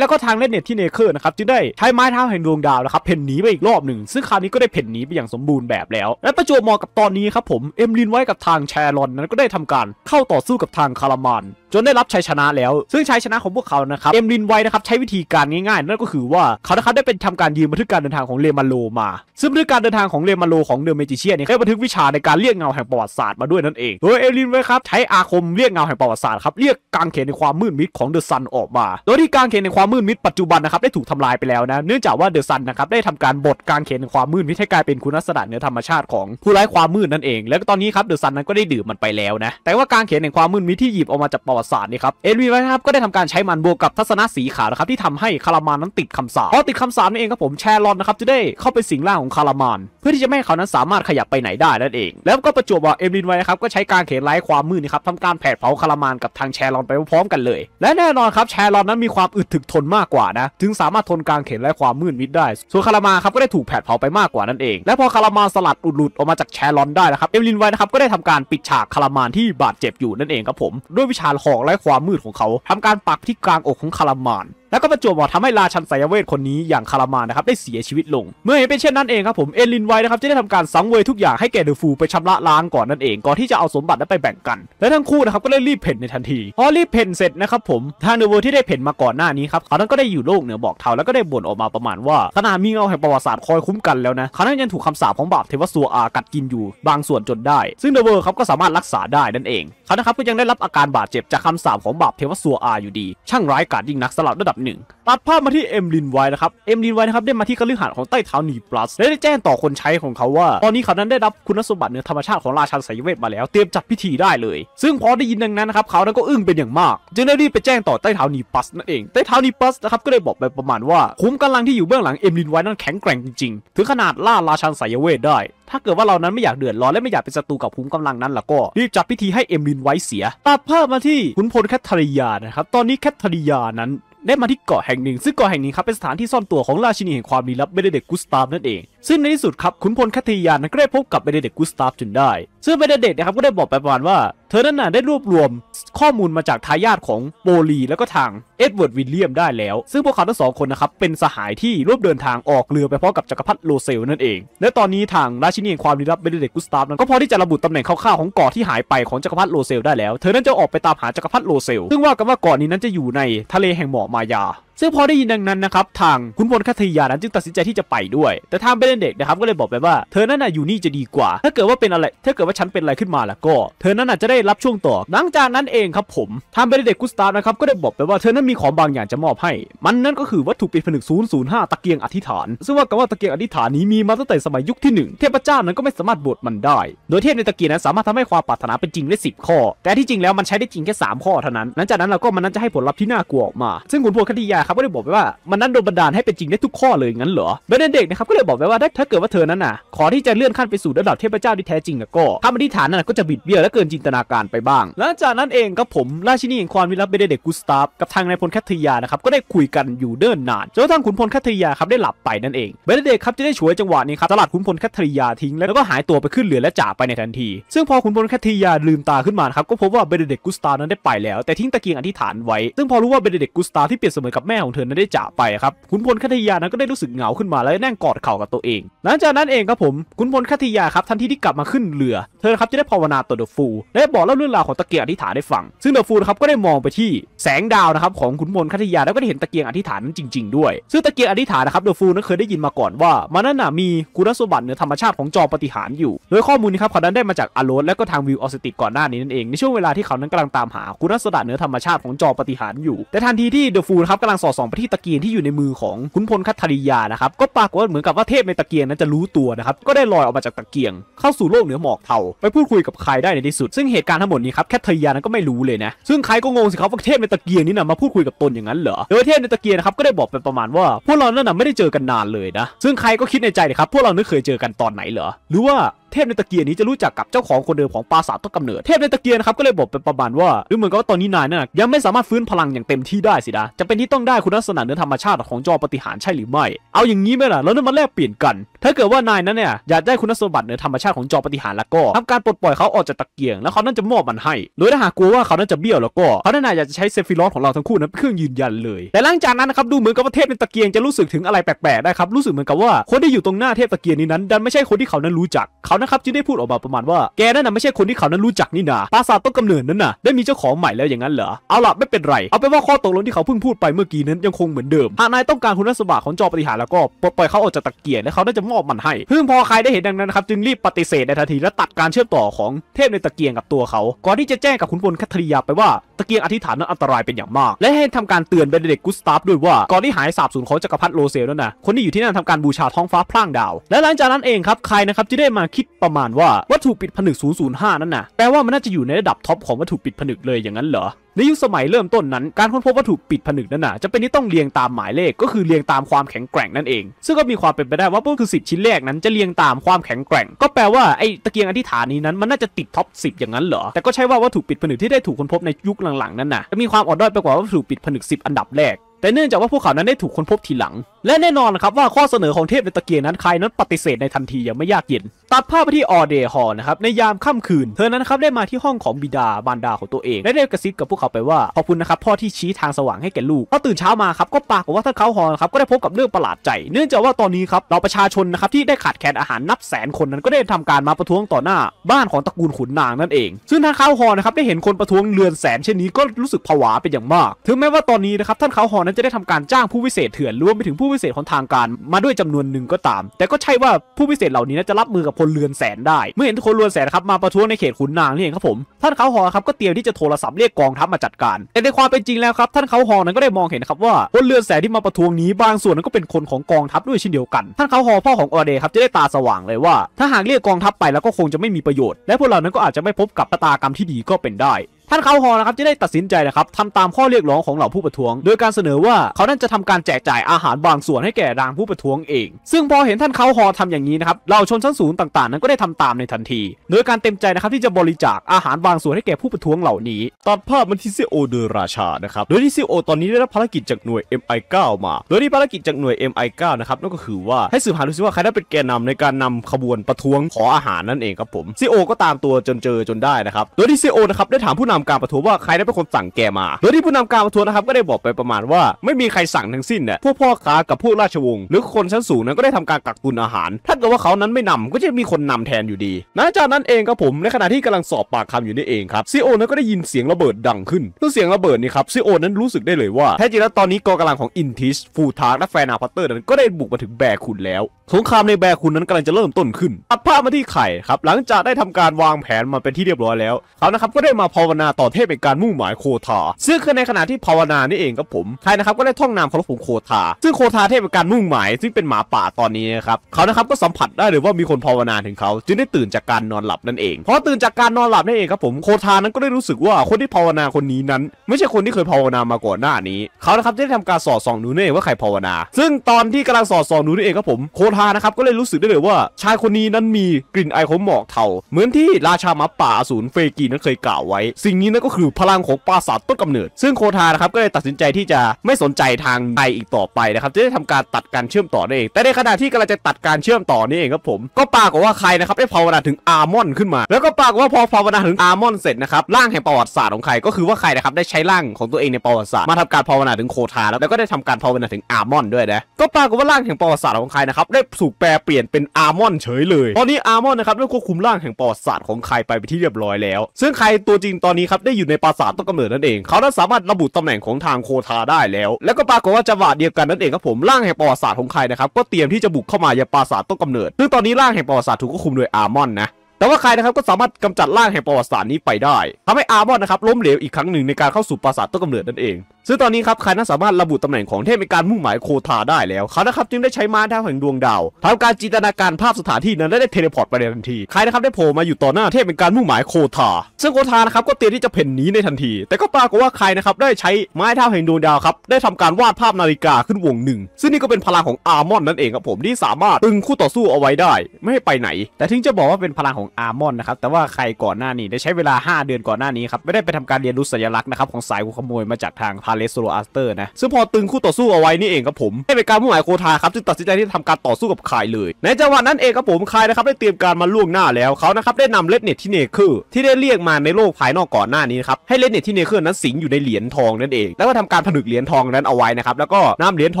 แล้วก็ทางเลนเน็ตที่เนเคอร์นะครับจึงได้ใช้ไม้เท้าแห่งดวงดาวนะครับเพ่นหนีไปอีกรอบหนึ่งซึ่งคราวนี้ก็ได้เพ่นหนีี้ไปอย่างสมบูรณ์แบบแล้ว และประจวบเหมาะกับตอนนี้ครับผม เอ็มลินไว้กับทางแชรอนนั้นก็ได้ทำการ เข้าต่อสู้กับทางคารามานจนได้รับชัยชนะแล้ว ซึ่งชัยชนะของพวกเขานะครับเอ็มลินไว้นะครับใช้วิธีการง่ายๆนั่นก็คือว่าเขานะครับได้เป็นทำการยืนบันทึกการเดินทางของเลมาโลมา ซึ่งบันทึกการเดินทางของเลมาโลของเดอะเมจิเชียนเนี่ยได้บันทึกวิชาในการเรียกเงาแห่งประวัติศาสตร์มาด้วยนั่นเองโดยเอ็มลินไว้ครับใช้อาคมเรียกเงาแห่งประวัติศาสตร์ครับเรียกกางเขนในความมืดมิดของเดอะซันออกมาโดยที่กางเขนในความมืดมิดปัจจุบันนะครับได้ถูกทำลายไปแล้วนะเนื่องจากว่าเดอะซันนะครับได้ทำการบดกางเขนในความมืดมิดให้กลายเป็นคุณลักษณะเนือธรรมชาติของผู้ร้ายความมืดนั่นเอง แล้วตอนนี้ครับเดอะซันนั้นก็ได้ดื่มมันไปแล้วนะแต่ว่ากางเขนในความมืดมิดที่หยิบออกมาจากประวัิศาสตร์นี่ครับเอ็ดวินไวทนะครับก็ได้ทำการใช้มันบวกกับทัศนสีขาวนะครับที่ทำให้คารามานนั้นติดคำสาปพอติดคำสาปนั่นเองครับผมแชร์ลอนนะครับจะได้เข้าไปสิงร่างของคารามานเพื่อที่จะไม่ให้เขานั้นสามารถขยับไปไหนได้นั่นเอง แล้วก็ประจวบว่าเอ็ดวินไว้นะครับก็ใช้การเขนไล่ความมืดนี่ครับทำการแผดเผาคารามานกับทางแชร์ลอนไปพร้อมกันเลย และแน่นอนครับแชร์ลอนนั้นมีความอึดถึกทนมากกว่านะถึงสามารถทนการเขนไล่ความมืดมิดได้ส่วนคารามานครับก็ได้ถูกแผดเผาไปมากกว่านั่นเองและพอคารามานสลัดหลุดออกมาจากแชร์ลอนได้นะครับเอลินไว้นะครับก็ได้ทำการปิดฉากคารามานที่บาดเจ็บอยู่นั่นเองครับผมด้วยวิชาคองและความมืดของเขาทำการปักที่กลางอกของคารามานแล้วก็ประจวบเหมาะทำให้ราชันสายเวทคนนี้อย่างคารามานะครับ ได้เสียชีวิตลง เมื่อเห็นเป็นเช่นนั้นเองครับผม เอลินไว้นะครับจะได้ทำการสังเวยทุกอย่างให้แกเดอ์ฟูไปชำระล้างก่อนนั่นเองก่อนที่จะเอาสมบัตินั้นไปแบ่งกัน และทั้งคู่ นะครับก็ได้รีบเพ่นในทันทีพอรีบเพ่นเสร็จนะครับผมทางเดอะเวิร์ที่ได้เพ่นมาก่อนหน้านี้ครับเขานั้นก็ได้อยู่โลกเหนือบอกเทาแล้วก็ได้บ่นออกมาประมาณว่าขณะมีเงาแห่งประวัติศาสตร์คอยคุ้มกันแล้วนะเขานั้นยังถูกคำสาปของบาปเทวสัวอากัดกินอยู่ บางส่วนจนได้ ซึ่งเดอะเวิร์เขาก็สามารถรักษาได้นั่นเองเขานะครับก็ยังได้รับอาการบาดเจ็บจากคำสาปของบาปเทวสัวอาอยู่ดีช่างร้ายกาจยิ่งนักสลับระดับหนึ่งตัดภาพมาที่เอ็มลินไว้นะครับ เอ็มลินไว้นะครับได้มาที่กระึกหานของ ใต้เท้านีปลัสและได้แจ้งต่อคนใช้ของเขาว่า ตอนนี้เขานั้นได้รับคุณสมบัติเหนือธรรมชาติของราชาสายเวทมาแล้ว เตรียมจัดพิธีได้เลย ซึ่งพอได้ยินดังนั้น นะครับ เขานั้นก็อึ้งเป็นอย่างมาก จึงได้รีบไปแจ้งต่อ ใต้เท้านีปลัส นั่นเองใต้เท้านีปลัสนะครับก็ได้บอกไปประมาณว่า คุ้มกำลังที่อยู่เบื้องหลังเอ็มลินไว้นั้นแข็งแกร่งจริงๆถึงขนาดล่าราชาสายเวทได้ ถ้าเกิดว่าเรานั้นไม่อยากเดือดร้อนและไม่อยากเป็นศัตรูกับภูมิกำลังนั้นล่ะก็รีบจับพิธีให้เอ็มลินไว้เสียตัดภาพมาที่ขุนพลแคทรียานะครับตอนนี้แคทรียานั้นได้มาที่เกาะแห่งหนึ่ง ซึ่งเกาะแห่งนี้ครับเป็นสถานที่ซ่อนตัวของราชินีแห่งความลี้ลับเบเดเด็กกุสตามนั่นเองซึ่งในที่สุดครับขุนพลคติยานก็ได้พบกับเบเดเดกุสตาฟจนได้ ซึ่งเบเดเดกนะครับก็ได้บอกไปประมาณว่าเธอนั้นน่ะได้รวบรวมข้อมูลมาจากทายาทของโบลีแล้วก็ทางเอ็ดเวิร์ดวิลเลียมได้แล้ว ซึ่งพวกเขาทั้งสองคนนะครับเป็นสหายที่ร่วมเดินทางออกเรือไปพร้อมกับจักรพรรดิโลเซลนั่นเอง และตอนนี้ทางราชินีแห่งความลี้ลับเบเดเดกุสตาฟนั้นก็พอที่จะระบุตำแหน่งคร่าวๆของเกาะที่หายไปของจักรพรรดิโลเซลได้แล้ว เธอนั้นจะออกไปตามหาจักรพรรดิโลเซลซึ่งว่ากันว่าเกาะนี้นั้นจะอยู่ในทะเลแห่งหมอกมายาซึ่งพอได้ยินดังนั้นนะครับทางคุณพลคัตยานั้นจึงตัดสินใจที่จะไปด้วย แต่ทางเบนเด็กนะครับก็เลยบอกไปว่าเธอนั่นน่ะอยู่นี่จะดีกว่า ถ้าเกิดว่าเป็นอะไร ถ้าเกิดว่าฉันเป็นอะไรขึ้นมาแล้วก็ เธอนั่นน่ะจะได้รับช่วงต่อ หลังจากนั้นเองครับผมทางเบนเด็กกุสตาฟนะครับก็ได้บอกไปว่าเธอนั้นมีของบางอย่างจะมอบให้ มันนั่นก็คือวัตถุปิดผนึก005ตะเกียงอธิษฐาน ซึ่งว่ากันว่าตะเกียงอธิษฐานนี้มีมาตั้งแต่สมัยยุคที่ 1 เทพเจ้านั้นก็ไม่สามารถบดมันได้ โดยเทพในตะเกียงนั้นสามารถทำให้ความปรารถนาเป็นจริงได้ 10 ข้อ แต่ที่จริงแล้วมันใช้ได้จริงแค่3ข้อเท่านั้น หลังจากนั้นเราก็มันนั้นจะให้ผลลัพธ์ที่น่ากลัวออกมาซึ่งคุณพลคัทยาะครับก็เลยบอกไปว่ามันนั้นโดนบันดาลให้เป็นจริงได้ทุกข้อเลยงั้นเหรอเบนเด็กนะครับก็เลยบอกไปว่าถ้าเกิดว่าเธอนั้นน่ะขอที่จะเลื่อนขั้นไปสู่ระดับเทพเจ้าที่แท้จริงก็คำอธิษฐานนั้นก็จะบิดเบี้ยวและเกินจินตนาการไปบ้างหลังจากนั้นเองครับผมราชินีแห่งความวิลับเบนเด็กกุสตาฟกับทางนายพลแคทเทียนะครับก็ได้คุยกันอยู่เนิ่นนานจนกระทั่งขุนพลแคทเทียครับได้หลับไปนั่นเองเบนเด็กครับจะได้ช่วยจังหวะนี้ครับตลาดขุนพลแคทเทียทิ้ง แล้วก็หายตัวไปขึ้นเรือและจากไปในทันที ซึ่งพอขุนพลแคทเทียลืมตาขึ้นมาครับก็พบว่าเบนเด็กกุสตานั้นได้ไปแล้วแต่ทิ้งตะเกียงอธิษฐานไว้ซึ่งพอรู้ว่าเบนเด็กกุสตาที่เปรียบเสมือนกับแม่ของเธอนั้นได้จากไปครับ ขุนพลคัตยานั้นก็ได้รู้สึกเหงาขึ้นมาแล้แนั่งกอดเข่ากับตัวเอง หลังจากนั้นเองครับผม ขุนพลคัตยาครับทันทีที่กลับมาขึ้นเรือ เธอครับจะได้ภาวนาต่อเดอะฟูลและบอกเล่าเรื่องราวของตะเกียงอธิษฐานได้ฟัง ซึ่งเดอะฟูลครับก็ได้มองไปที่ แสงดาวนะครับของขุนพลคัตยาแล้วก็ได้เห็นตะเกียงอธิษฐานนั้นจริงๆด้วย ซึ่งตะเกียงอธิษฐานนะครับเดอะฟูลนั้นเคยได้ยินมาก่อนว่ามันนั้นมีคุณสมบัติเหนือธรรมชาติของจอปฏิหารอยู่ โดยข้อมูลนี้ครับเขานั้นได้มาจากอารรนและก็ทางวิวออสติกก่อนหน้านี้นั่นเองในช่วงเวลาที่เขานั้นกำลังตามหาคุณสมบัติเหนือธรรมชาติของจอปฏิหารอยู่ แต่ทันทีที่เดอะฟูลครับกำลังสอดส่องไปที่ตะเกียงที่อยู่ในมือของขุนพลคัตธริยานะครับ ก็ปรากฏเหมือนกับว่าเทพในตะเกียงนั้นจะรู้ตัวนะครับ ก็ได้ลอยออกมาจากตะเกียงเข้าสู่โลกเหนือหมอกเทาไปพูดคุยกับใครได้ในที่สุด ซึ่งเหตุการณ์ทั้งหมดนี้ครับแคทธริยานั้นก็ไม่รู้เลยนะซึ่งใครก็งงสิครับว่าเทพในตะเกียงนี่นะมาพูดคุยกับตนอย่างนั้นเหรอโดยเทพในตะเกียงนะครับก็ได้บอกไปประมาณว่า พวกเรานั่นนะไม่ได้เจอกันนานเลยนะซึ่งใครก็คิดในใจนะครับพวกเรานั้เคยเจอกันตอนไหนเหรอหรือว่าเทพในตะเกียรนี้จะรู้จักกับเจ้าของคนเดิมของปราสาทต้นกำเนิดเทพในตะเกียรนะครับก็เลยบอกเป็นประมาณว่าดูเหมือนกับว่าตอนนี้นายนั่นยังไม่สามารถฟื้นพลังอย่างเต็มที่ได้สินะจะเป็นที่ต้องได้คุณลักษณะเนื้อธรรมชาติของจอปฏิหารใช่หรือไม่เอาอย่างนี้ไหมล่ะแล้วนั่นมาแลกเปลี่ยนกัน ถ้าเกิดว่านายนั้นเนี่ยอยากได้คุณสมบัติเหนือธรรมชาติของจอปฏิหารแล้วก็ทำการปลดปล่อยเขาออกจากตะเกียงแล้วเขานั่นจะมอบมันให้โดยถ้าหากกลัวว่าเขานั่นจะเบี้ยวแล้วก็เขาน่นอยากจะใช้เซฟิลอสของเราทั้งคู่นั้นเป็นเครื่องยืนยันเลย แต่หลังจากนั้นนะครับดูเหมือนกับว่าเทพในตะเกียงจะรู้สึกถึงอะไรแปลกๆได้ครับรู้สึกเหมือนกับว่า คนที่อยู่ตรงหน้าเทพตะเกียงนี้นั้นดันไม่ใช่คนที่เขานั้นรู้จักเขานะครับจึงได้พูดออกมาประมาณว่าแกนั่นน่ะไม่ใช่คนที่เขานั้นรู้จักนี่นาปราสาทต้นกำเนิดนั้นน่ะ ได้มีเจ้าของใหม่แล้วอย่างนั้นเหรอ เอาล่ะ ไม่เป็นไร เอาเป็นว่าข้อตกลงที่เขาเพิ่งพูดไปเมื่อกี้นั้นยังคงเหมือนเดิม หากนายต้องการคุณสมบัติของจอปฏิหารแล้วก็ปลดปล่อยเขาออกจากตะเกียบและเขาได้จะมอบมันให้เพิ่งพอใครได้เห็นดังนั้นนะครับ จึงรีบปฏิเสธในทันทีและตัดการเชื่อมต่อของเทพในตะเกียงกับตัวเขาก่อนที่จะแจ้งกับขุนพลคัตริยาไปว่าตะเกียงอธิษฐานนั้นอันตรายเป็นอย่างมาก และให้ทำการเตือนเบนเดกุสตาฟด้วยว่าก่อนที่หายสาบสูญของจักรพรรดิโรเซลนั่นนะคนที่อยู่ที่นั่นทำการบูชาท้องฟ้าพร่างดาว และหลังจากนั้นเองครับใครนะครับจะได้มาคิดประมาณว่าวัตถุปิดผนึก005นั่นนะแปลว่ามันน่าจะอยู่ในระดับท็อปของวัตถุปิดผนึกเลยอย่างนั้นเหรอ ในยุคสมัยเริ่มต้นนั้นการค้นพบวัตถุปิดผนึกนั้นนะจะเป็นที่ต้องเรียงตามหมายเลขก็คือเรียงตามความแข็งแกร่งนั่นเอง ซึ่งก็มีความเป็นไปได้ว่าพวกคือสิชิ้นแรกนั้นจะเรียงตามความแข็งแกร่งก็แปลว่าไอ้ตะเกียงอธิษฐานนี้นั้นมันน่าจะติดท็อป10 อย่างนั้นเหรอแต่ก็ใช่ว่าวัตถุปิดผนึกที่ได้ถูกค้นพบในยุคหลังๆ นั้นนะจะมีความอ่อนด้อยไปกว่าวัตถุปิดผนึก10อันดับแรกแต่เนื่องจากว่าพวกเขานั้นได้ถูกค้นพบทีหลัง และแน่นอนนะครับว่าข้อเสนอของเทพในตะเกียงนั้นใครนั้นปฏิเสธในทันทีอย่างไม่ยากเย็นตัดภาพไปที่ออเดฮอนะครับในยามค่ำคืน เธอนั้นครับได้มาที่ห้องของบิดาบานดาของตัวเองและได้กระซิบกับพวกเขาไปว่าขอบคุณนะครับพ่อที่ชี้ทางสว่างให้แก่ลูกพอตื่นเช้ามาครับก็ปากว่าท่านเขาฮอนครับก็ได้พบกับเรื่องประหลาดใจ เนื่องจากว่าตอนนี้ครับเราประชาชนนะครับที่ได้ขาดแคลนอาหารนับแสนคนนั้นก็ได้ทำการมาประท้วงต่อหน้าบ้านของตระกูลขุนนางนั่นเอง ซึ่งท่านเขาฮอนะครับได้เห็นคนประท้วงเรือนแสนเช่นนี้ก็รู้สึกผวาเป็นอย่างมาก ถึงแม้ว่าตอนนี้นะครับท่านเขาฮอนั้นจะได้ทำการจ้างผู้วิเศษเถื่อนรวมไปถึงผู้วิเศษของทางการ มาด้วยจำนวนหนึ่งก็ตาม แต่ก็ใช่ว่าผู้วิเศษเหล่านี้จะรับมือกับนเรือนแสนได้ เมื่อเห็นทุกคนเรือนแสนครับมาประท้วงในเขตขุนนางนี่เองครับผม ท่านเขาหอครับก็เตรียมที่จะโทรศัพท์เรียกกองทัพมาจัดการแต่ในความเป็นจริงแล้วครับท่านเขาหอนั้นก็ได้มองเห็นครับว่า คนเรือนแสนที่มาประท้วงนี้บางส่วนนั้นก็เป็นคนของกองทัพด้วยเช่นเดียวกัน ท่านเขาหอพ่อของออเดครับจะได้ตาสว่างเลยว่า ถ้าหากเรียกกองทัพไปแล้วก็คงจะไม่มีประโยชน์ และพวกเรานั้นก็อาจจะไม่พบกับตากรรมที่ดีก็เป็นได้ท่านเขาฮอนะครับจะได้ตัดสินใจนะครับทำตามข้อเรียกร้องของเหล่าผู้ประท้วง โดยการเสนอว่าเขานั้นจะทำการแจกจ่ายอาหารบางส่วนให้แก่รางผู้ประท้วงเอง ซึ่งพอเห็นท่านเขาฮอทำอย่างนี้นะครับเหล่าชนชั้นสูงต่าง ๆ นั้นก็ได้ทำตามในทันที โดยการเต็มใจนะครับที่จะบริจาคอาหารบางส่วนให้แก่ผู้ประท้วงเหล่านี้ตัดภาพมันที่ซีโอเดอราชานะครับโดยที่ซีโอตอนนี้ได้รับภารกิจจากหน่วย MI9 มาโดยที่ภารกิจจากหน่วย MI9 นะครับนั่นก็คือว่า ให้สืบหาดูซิว่าใครได้เป็นแกนนาในการนำขบวนประท้วงขออาหารนั่นเองครับผมซีโอก็ตามตัวจนเจอจนได้นะครับโดยที่ซีโอนะครับได้ถามผู้นำาการประท้วงว่าใครได้เป็นคนสั่งแกมา โดยที่ผู้นำการประท้วงนะครับก็ได้บอกไปประมาณว่าไม่มีใครสั่งทั้งสิ้นเนี่ยพวกพ่อค้ากับพวกราชวงศ์หรือคนชั้นสูงนั้นก็ได้ทำการกักตุนอาหาร ถ้าเกิดว่าเขานั้นไม่นำก็จะมีคนนำแทนอยู่ดีนลจากนั้นเองครับผม ในขณะที่กำลังสอบปากคำอยู่นี่เองครับซีโอนั้นก็ได้ยินเสียงระเบิดดังขึ้นซึ่งเสียงระเบิดนี่ครับซีโอนั้นรู้สึกได้เลยว่าแท้จริงแล้วตอนนี้กองกำลังของอินทิสฟูทาร์และแฟนาพัตเตอร์นั้นก็ได้บุกมาถึงแบกคุณแล้ว สงครามในแบกคุณนั้นกำลังจะเริ่มต้นขึ้นอัดภาพมาที่ไข่ครับหลังจากได้ทำการวางแผนมาเป็นที่เรียบร้อยแล้วเขานะครับก็ได้มาภาวนาต่อเทพเป็นการมุ่งหมายโคทา ซึ่งคือในขณะที่ภาวนานี่เองครับผมใครนะครับก็ได้ท่องนามเคารพของโคทา ซึ่งโคทาเทพเป็นการมุ่งหมายซึ่งเป็นหมาป่าตอนนี้นะครับเขานะครับก็สัมผัสได้เลยว่ามีคนภาวนาถึงเขาจึงได้ตื่นจากการนอนหลับนั่นเองพอตื่นจากการนอนหลับนั่นเองครับผมโคทานั้น ก็ได้รู้สึกว่าคนที่ภาวนาคนนี้นั้น ไม่ใช่คนที่เคยภาวนามาก่อนหน้านี้เขานะครับได้ทำการสอดส่องดูนี่เองว่าใครภาวนาซึ่งตอนที่กำลังสอดส่องดูนี่เองครับผมโคทานะครับก็เลยรู้สึกได้เลยว่าชายคนนี้นั้นมีกลิ่นไอของหมอกเทาเหมือนที่ราชาหมาป่าอสูรเฟกีนั้นเคยกล่าวไว้สิ่งนี้นั่นก็คือพลังของปราสาทต้นกำเนิด ซึ่งโคทานะครับก็เลยตัดสินใจที่จะไม่สนใจทางใดอีกต่อไปนะครับจะได้ทำการตัดการเชื่อมต่อเองแต่ในขณะที่กำลังจะตัดการเชื่อมต่อนี่เองครับผมก็ปรากฏว่าใครนะครับได้ภาวนาถึงอาร์มอนขึ้นมา แล้วก็ปรากฏว่าพอภาวนาถึงอาร์มอนเสร็จนะครับร่างแห่งประวัติศาสตร์ของใครก็คือว่าใครนะครับได้ใช้ร่างของตัวเองในประวัติศาสตร์มาทำการภาวนาถึงโคทา แล้วแลก็ได้ทำการภาวนาถึงอาร์มอนด้วยนะก็ปรากฏว่าร่างแห่งประวัติศาสตร์ของใครนะครับได้สูบแปลเปลี่ยนเป็นอาร์มอน เฉยเลยตอนนี้อาร์มอนนะครับได้ควบคุมร่างแห่งประวัติศาสตร์ของใครไปไปที่เรียบร้อยแล้ว ซึ่งใครตัวจริงตอนนี้นี้ครับได้อยู่ในปราสาทต้นกำเนิดนั่นเอง เขาได้สามารถระบุตำแหน่งของทางโคทาได้แล้ว แล้วก็ปรากฏว่าจังหวะเดียวกันนั่นเองครับผมร่างแห่งประวัติศาสตร์ของใครนะครับ ก็เตรียมที่จะบุกเข้ามายังปราสาทต้นกำเนิด ซึ่งตอนนี้ร่างแห่งประวัติศาสตร์ถูกควบคุมโดยอาร์มอนนะแต่ว่าใครนะครับก็สามารถกำจัดร่างแห่งประวัติศาสตร์นี้ไปได้ ทำให้อาร์มอนนะครับล้มเหลวอีกครั้งหนึ่งในการเข้าสู่ปราสาทต้นกำเนิดนั่นเองซึ่งตอนนี้ครับใครนั้นสามารถระบุตำแหน่งของเทพในการมุ่งหมายโคทาได้แล้วเขานะครับจึงได้ใช้ม้าเท้าแห่งดวงดาวทำการจินตนาการภาพสถานที่นั้นและได้เทเลพอร์ตไปในทันทีใครนะครับได้โผล่มาอยู่ต่อหน้าเทพเป็นการมุ่งหมายโคทาซึ่งโคทานะครับก็เตรียมที่จะเพ่นหนีในทันที แต่ก็ปรากฏว่าใครนะครับได้ใช้ไม้เท้าแห่งดวงดาวครับได้ทำการวาดภาพนาฬิกาขึ้นวงหนึ่ง ซึ่งนี่ก็เป็นพลังของอาร์มอนนั่นเองครับผมที่สามารถตึงคู่ต่อสู้เอาไว้ได้ไม่ให้ไปไหน แต่ถึงจะบอกว่าเป็นพลังของอาร์มอนนะครับแต่ว่าใครก่อนหน้านี้ได้ใช้เวลา 5 เดือนก่อนหน้านี้ครับไม่ได้ไปทำการเรียนรู้สัญลักษณ์นะครับของสายขโมยมาจากทางพาเลสโซลอาสเตอร์นะซึ่งพอตึงคู่ต่อสู้เอาไว้นี่เองครับผม ได้เป็นการมุ่งหมายโคทาครับจึงตัดสินใจที่ทำการต่อสู้กับใครเลย ในจังหวะนั้นเองครับผมใครนะครับได้เตรียมการมาล่วงหน้าแล้วเขานะครับได้นำเลดเน็ตที่เนคือที่ได้เรียกมาในโลกภายนอกก่อนหน้านี้ครับให้เลดเน็ตที่เนคื์นั้นสิงอยู่ในเหรียญทองนั่นเองแล้วก็ทำการผนึกเหรียญทองนั้นเอาไว้นะครับแล้วก็นำเหรียญท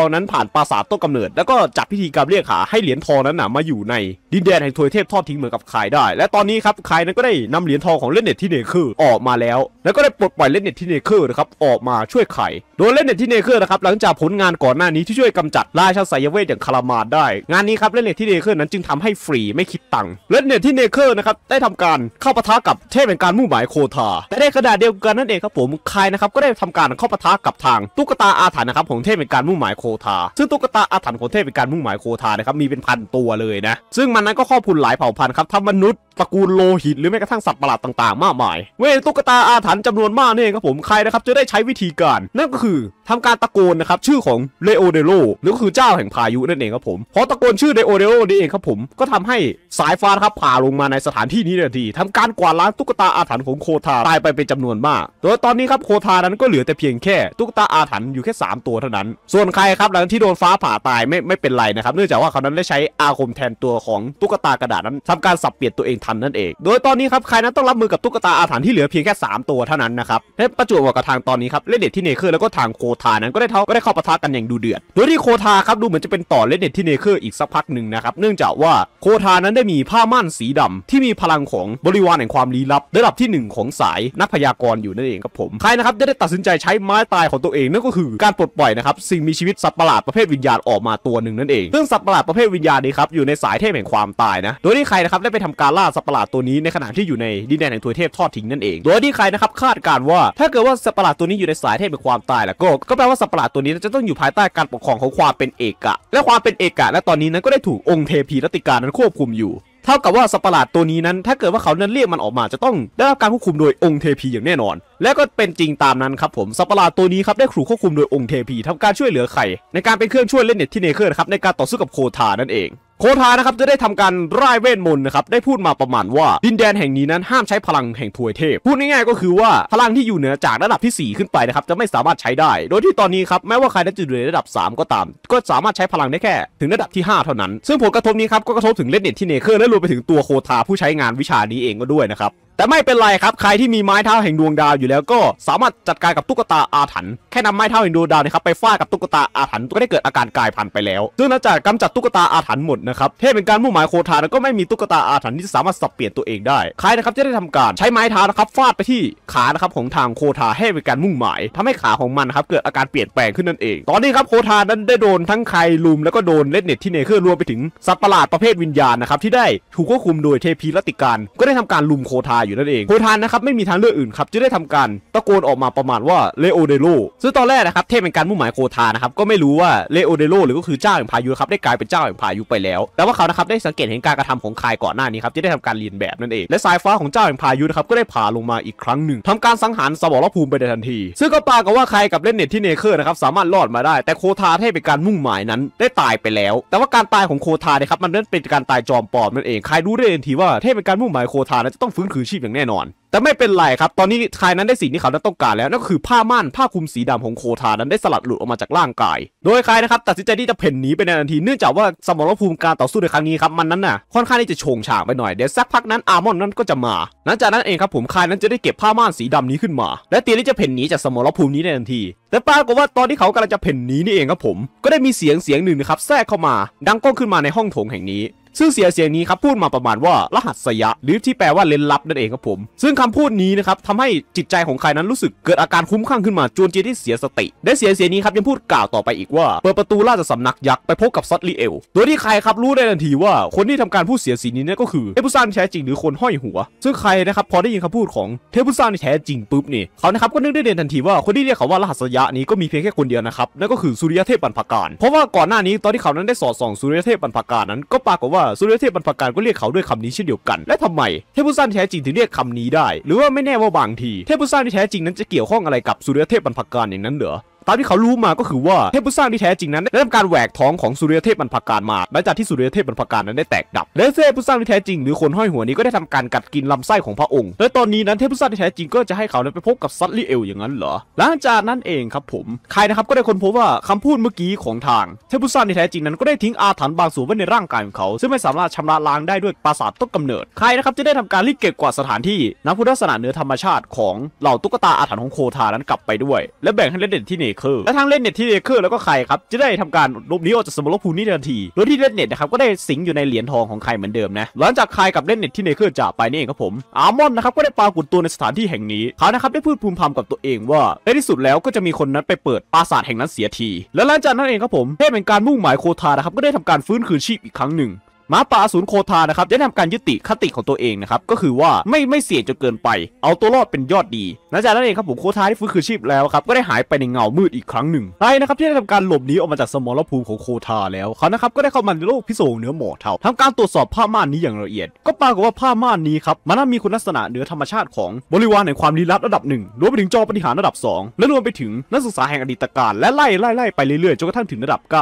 องนั้นผ่านปราสาทต้นกำเนิดแล้วก็จัดพิธีกรรเรียกหาให้เหรียญทองนั้นนะมาอยู่ในดินแดนแห่งทวยเทพทอดทิ้งเหมือนกับครได้และตอนนี้ครับ ใครนั้นก็ได้นำเหรียญทองของเล่นเน็ตที่เนคือออกมาแล้ว แล้วก็ได้ปลดปล่อยเล่นเน็ตที่เนคือนะครับ ออกมาช่วยไขโดยเล่นเนตที่เนเคอร์นะครับหลังจากผลงานก่อนหน้านี้ที่ช่วยกำจัดราชาสายเวทอย่างคารามาดได้ งานนี้ครับเล่นเนตที่เนเคอร์นั้นจึงทำให้ฟรีไม่คิดตังค์เล่นเนตที่เนเคอร์นะครับได้ทำการเข้าปะทะกับเทพแห่งการมุ่งหมายโคทาแต่ด้ขระเดียวกันนั่นเองครับผมคายนะครับก็ได้ทำการเข้าปะทะกับทางตุ๊กตาอาถรรพ์นะครับของเทพแห่งการมุ่งหมายโคทาซึ่งตุ๊กตาอาถรรพ์ของเทพแห่งการมุ่งหมายโคทานะครับมีเป็นพันตัวเลยนะซึ่งมันนั้นก็ครอบคลุมหลายเผ่าพันธุ์ครับทั้งมนุษย์ตระกูลโลหิตหรือแม้กระทั่งสัตว์ประหลาดต่างๆมากมาย เวทตุ๊กตาอาถรรพ์จำนวนมากนี่ครับผมใครนะครับจะได้ใช้วิธีการนั่นก็คืือทำการตะโกนนะครับ ชื่อของเลโอเดโรหรือก็คือเจ้าแห่งพายุนั่นเองครับผมพอตะโกนชื่อเลโอเดโรนี่เองครับผม ก็ทำให้สายฟ้าครับผ่าลงมาในสถานที่นี้ทันทีทำการกวาดล้างตุ๊กตาอาถรรพ์ของโคทาตายไปเป็นจำนวนมาก โดยตอนนี้ครับโคทานั้นก็เหลือแต่เพียงแค่ ตุ๊กตาอาถรรพ์อยู่แค่ 3 ตัวเท่านั้น ส่วนใครครับหลังที่โดนฟ้าผ่าตายไม่ไม่เป็นไรนะครับเนื่องจากว่าเขานั้นได้ใช้อาคมแทนตัวของตุ๊กตากระดาษนั้นทำการสับเปลี่ยนตัวเองทันนั่นเอง โดยตอนนี้ครับใครนั้นต้องรับมือกับตุ๊กตาอาถรรพ์ที่เหลือเพียงแค่3ตัวเท่านั้นนะครับและประจวบกับทางตอนนี้ครับเลเด็ดที่เนเคอร์แล้วก็ทางโคทานั้นก็ได้เท่าก็ได้เข้าปะทะกันอย่างดูเดือด โดยที่โคทาครับดูเหมือนจะเป็นต่อเลนเนตที่เนเคอร์อีกสักพักหนึ่งนะครับ เนื่องจากว่าโคทานั้นได้มีผ้าม่านสีดำที่มีพลังของบริวารแห่งความลี้ลับระดับที่ 1 ของสายนักพยากรณ์อยู่นั่นเองครับผม ใครนะครับจะได้ตัดสินใจใช้ไม้ตายของตัวเอง นั่นก็คือการปลดปล่อยนะครับ สิ่งมีชีวิตสัตว์ประหลาดประเภทวิญญาณออกมาตัวหนึ่งนั่นเองซึ่งสัตว์ประหลาดประเภทวิญญาณนี้ครับอยู่ในสายเทพแห่งความตายนะ โดยที่ใครนะครับได้ไปทำการล่าสัตว์ประหลาดตัวนี้ในขณะที่อยู่ในดินแดนแห่งทวยเทพทอดทิ้งนั่นเองโดยที่ใครนะครับคาดการว่าถ้าเกิดว่าสัตว์ประหลาดตัวนี้อยู่ในสายเทพแห่งความตายแล้วก็ก็แปลว่าสัตว์ประหลาดตัวนี้จะต้องอยู่ภายใต้การปกครองของความเป็นเอกะ และความเป็นเอกะและตอนนี้นั้นก็ได้ถูกองค์เทพีรติการนั้นควบคุมอยู่ เท่ากับว่าสัปหลาดตัวนี้นั้นถ้าเกิดว่าเขานั้นเรียกมันออกมาจะต้องได้รับการควบคุมโดยองค์เทพีอย่างแน่นอน และก็เป็นจริงตามนั้นครับผมสัปหลาดตัวนี้ครับได้ถูกควบคุมโดยองค์เทพีทำการช่วยเหลือไข่ในการเป็นเครื่องช่วยเล่นเน็ตที่เนเคอร์ครับ ในการต่อสู้กับโคทานั่นเองโคทานะครับจะได้ทำการร่ายเวทมนต์นะครับได้พูดมาประมาณว่าดินแดนแห่งนี้นั้นห้ามใช้พลังแห่งทวยเทพ พูดง่ายๆก็คือว่าพลังที่อยู่เหนือจากระดับที่ 4 ขึ้นไปนะครับจะไม่สามารถใช้ได้ โดยที่ตอนนี้ครับ แม้ว่าใครนั้นจะอยู่ในระดับ 3 ก็ตาม ก็สามารถใช้พลังได้แค่ ถึงระดับที่ 5 เท่านั้น ซึ่งผลกระทบนี้ครับก็กระทบถึงเลนเน็ตที่เนเคอร์และรวมไปถึงตัวโคทาผู้ใช้งานวิชานี้เองก็ด้วยนะครับแต่ไม่เป็นไรครับใครที่มีไม้เท้าแห่งดวงดาวอยู่แล้ว ก็สามารถจัดการกับตุ๊กตาอาถรรพ์แค่นำไม้เท้าแห่งดวงดาวนะครับไปฟาดกับตุ๊กตาอาถรรพ์ก็ได้เกิดอาการกายพันธุ์ไปแล้วซึ่งหลังจากกำจัดตุ๊กตาอาถรรพ์หมดนะครับเทพเป็นการมุ่งหมายโคทานก็ไม่มีตุ๊กตาอาถรรพ์ที่สามารถสับเปลี่ยนตัวเองได้ใครนะครับจะได้ทำการใช้ไม้เท้านะครับฟาดไปที่ขานะครับของทางโคทาให้เป็นการมุ่งหมาย ทำให้ขาของมันครับเกิดอาการเปลี่ยนแปลงขึ้นนั่นเอง ตอนนี้ครับโคทานั้นได้โดนทั้งใครลุมแล้วก็โดนเลดเน็ตที่เนเคอร์รวมไปถึงสัตว์ประหลาดประเภทวิญญาณนะครับที่ได้ถูกควบคุมโดยเทพีรติการก็ได้ทำการลุมโคทาอยู่นั่นเองโคทานนะครับไม่มีทางเลือกอื่นครับจะได้ทำการตะโกนออกมาประมาณว่าเลโอเดโลซึ่งตอนแรกนะครับเทพเป็นการมุ่งหมายโคทานนะครับก็ไม่รู้ว่าเลโอเดโลหรือก็คือเจ้าแห่งพายุครับได้กลายเป็นเจ้าแห่งพายุไปแล้ว แต่ว่าเขานะครับได้สังเกตเห็นการกระทำของคายก่อนหน้านี้ครับจะได้ทำการเรียนแบบนั่นเองและสายฟ้าของเจ้าแห่งพายุนะครับก็ได้ผ่าลงมาอีกครั้งหนึ่ง ทำการสังหารสมรภูมิไปในทันทีซึ่งก็ปากัว่าคายกับเล่นเน็ตที่เนเคอร์นะครับสามารถรอดมาได้ แต่โคทาเทพเป็นการมุ่งหมายนั้นได้ตายไปแล้ว แต่ว่าการตายของโคทาเนี่ยครับมันเป็นการตายจอมปลอมนั่นเองครรู้ได้ทันทีว่าเทพเป็นการมุ่งหมายโคทานั้นจะต้องฟื้นคืนชพอย่างแน่นอน แต่ไม่เป็นไรครับ ตอนนี้ชายนั้นได้สิ่งที่เขาต้องการแล้วนั่นก็คือผ้าม่านผ้าคลุมสีดำของโคทานั้นได้สลัดหลุดออกมาจากร่างกาย โดยชายนะครับตัดสินใจที่จะเพ่นหนีไปในทันทีเนื่องจากว่าสมรภูมิการต่อสู้ในครั้งนี้ครับมันนั้นน่ะค่อนข้างที่จะโฉงฉางไปหน่อย เดี๋ยวสักพักนั้นอาร์มอนนั้นก็จะมาหลังจากนั้นเองครับผมคายนั้นจะได้เก็บผ้าม่านสีดำนี้ขึ้นมาและเตรียมที่จะเพ่นหนีจากสมรภูมินี้ในทันที แต่ปรากฏว่าตอนที่เขากำลังจะเพ่นหนีนี่เองครับผม ก็ได้มีเสียงเสียงหนึ่งนะครับแทรกเข้ามา ดังก้องขึ้นมาในห้องโถงแห่งนี้ซึ่งเสียเสียงนี้ครับพูดมาประมาณว่ารหัสสยะหรือที่แปลว่าเลนลับนั่นเองครับผม ซึ่งคำพูดนี้นะครับทำให้จิตใจของใครนั้นรู้สึกเกิดอาการคุ้มข้างขึ้นมาจวนเจีที่เสียสติและเสียเสียนี้ครับยังพูดกล่าวต่อไปอีกว่าเปิดประตูราชสำนักยักษ์ไปพบกับซัตลีเอลโดยที่ใครครับรู้ได้ทันทีว่าคนที่ทำการพูดเสียสีนี้นั่นก็คือเทพุซานแท้จริงหรือคนห้อยหัว ซึ่งใครนะครับพอได้ยินคำพูดของเทพุซานแท้จริงปุ๊บนี่เขานะครับก็นึกได้เด่นทันทีว่าคนที่เรียกเขาว่ารหัสยะนี้ก็มีเพียงแค่คนเดียวนะครับนั่นก็คือสุริยเทพบรรพการเพราะว่าก่อนหน้านี้ตอนที่เขานั้นได้สอดส่องสุริยเทพบรรพการนั้น ก็ปรากฏว่า่าสุริยเทพบรรพการก็เรียกเขาด้วยคำนี้เช่นเดียวกัน และทำไมเทพุซันแท้จริงถึงเรียกคำนี้ได้ หรือว่าไม่แน่ว่าบางทีเทพุซันที่แท้จริงนั้นจะเกี่ยวข้องอะไรกับสุริยเทพบรรพการอย่างนั้นเหรอตามที่เขารู้มาก็คือว่าเทพผู้สร้างที่แท้จริงนั้นได้ทำการแหวกท้องของสุริยเทพบรรพการมาหลังจากที่สุริยเทพบรรพการนั้นได้แตกดับ และเทพผู้สร้างที่แท้จริงหรือคนห้อยหัวนี้ก็ได้ทำการกัดกินลำไส้ของพระองค์และตอนนี้นั้นเทพผู้สร้างที่แท้จริง ก็จะให้เขาไปพบกับซัตลิเอลอย่างนั้นเหรอหลังจากนั้นเองครับผมใครนะครับก็ได้คนพบว่าคำพูดเมื่อกี้ของทางเทพผู้สร้างที่แท้จริง นั้นก็ได้ทิ้งอาถรรพ์บางส่วนไว้ในร่างกายของเขา ซึ่งไม่สามารถชำระล้างได้ด้วยปราสาทต้นกำเนิดใครนะครับจะได้ทำการรีบเก็บกวาดสถานที่นักพุทธศาสนาเหนือธรรมชาติของเหล่าตุ๊กตาอาถรรพ์ของโคทานั้นกลับไปด้วย และแบ่งให้เลเด่นที่เนเคอร์และทั้งเล่นเน็ตที่เดเคอร์แล้วก็ใครครับจะได้ทำการลบนี้ออกจากสมรภูมินี้ทันทีโดยที่เล่นเน็ตนะครับ ก็ได้สิงอยู่ในเหรียญทองของใครเหมือนเดิมนะหลังจากใครกับเล่นเน็ตที่เดเคอร์จากไปนี่เองครับผมอาร์มอนนะครับก็ได้ปรากฏตัวในสถานที่แห่งนี้เขานะครับได้พูดพูมพมกับตัวเองว่า ในที่สุดแล้วก็จะมีคนนั้นไปเปิดปราสาทแห่งนั้นเสียที และหลังจากนั้นเองครับผมเทพเป็นการมุ่งหมายโคทานะครับก็ได้ทำการฟื้นคืนชีพอีกครั้งหนึ่งหมาป่าอสูรโคทานะครับได้ทำการยุติคติของตัวเองนะครับก็คือว่าไม่ไม่เสี่ยงจนเกินไป เอาตัวรอดเป็นยอดดี หลังจากนั้นเองครับผมโคทาที่ฟื้นคืนชีพแล้วครับก็ได้หายไปในเงามืดอีกครั้งหนึ่งไรนะครับที่ได้ทำการหลบหนีออกมาจากสมรภูมิของโคทาแล้วเขานะครับก็ได้เข้ามาในโลกพิโศงเนื้อหมอเทาทำการตรวจสอบผ้าม่านนี้อย่างละเอียด ก็ปรากฏว่าผ้าม่านนี้ครับมันน่ามีคุณลักษณะเหนือธรรมชาติของ บริวารแห่งความลี้ลับระดับหนึ่งรวมไปถึงจอปฏิหารระดับ2และรวมไปถึงนักศึกษาแห่งอดีตการและไล่ไล่ไล่ไปเรื่อยๆจนกระทั่งถึงระดับ 9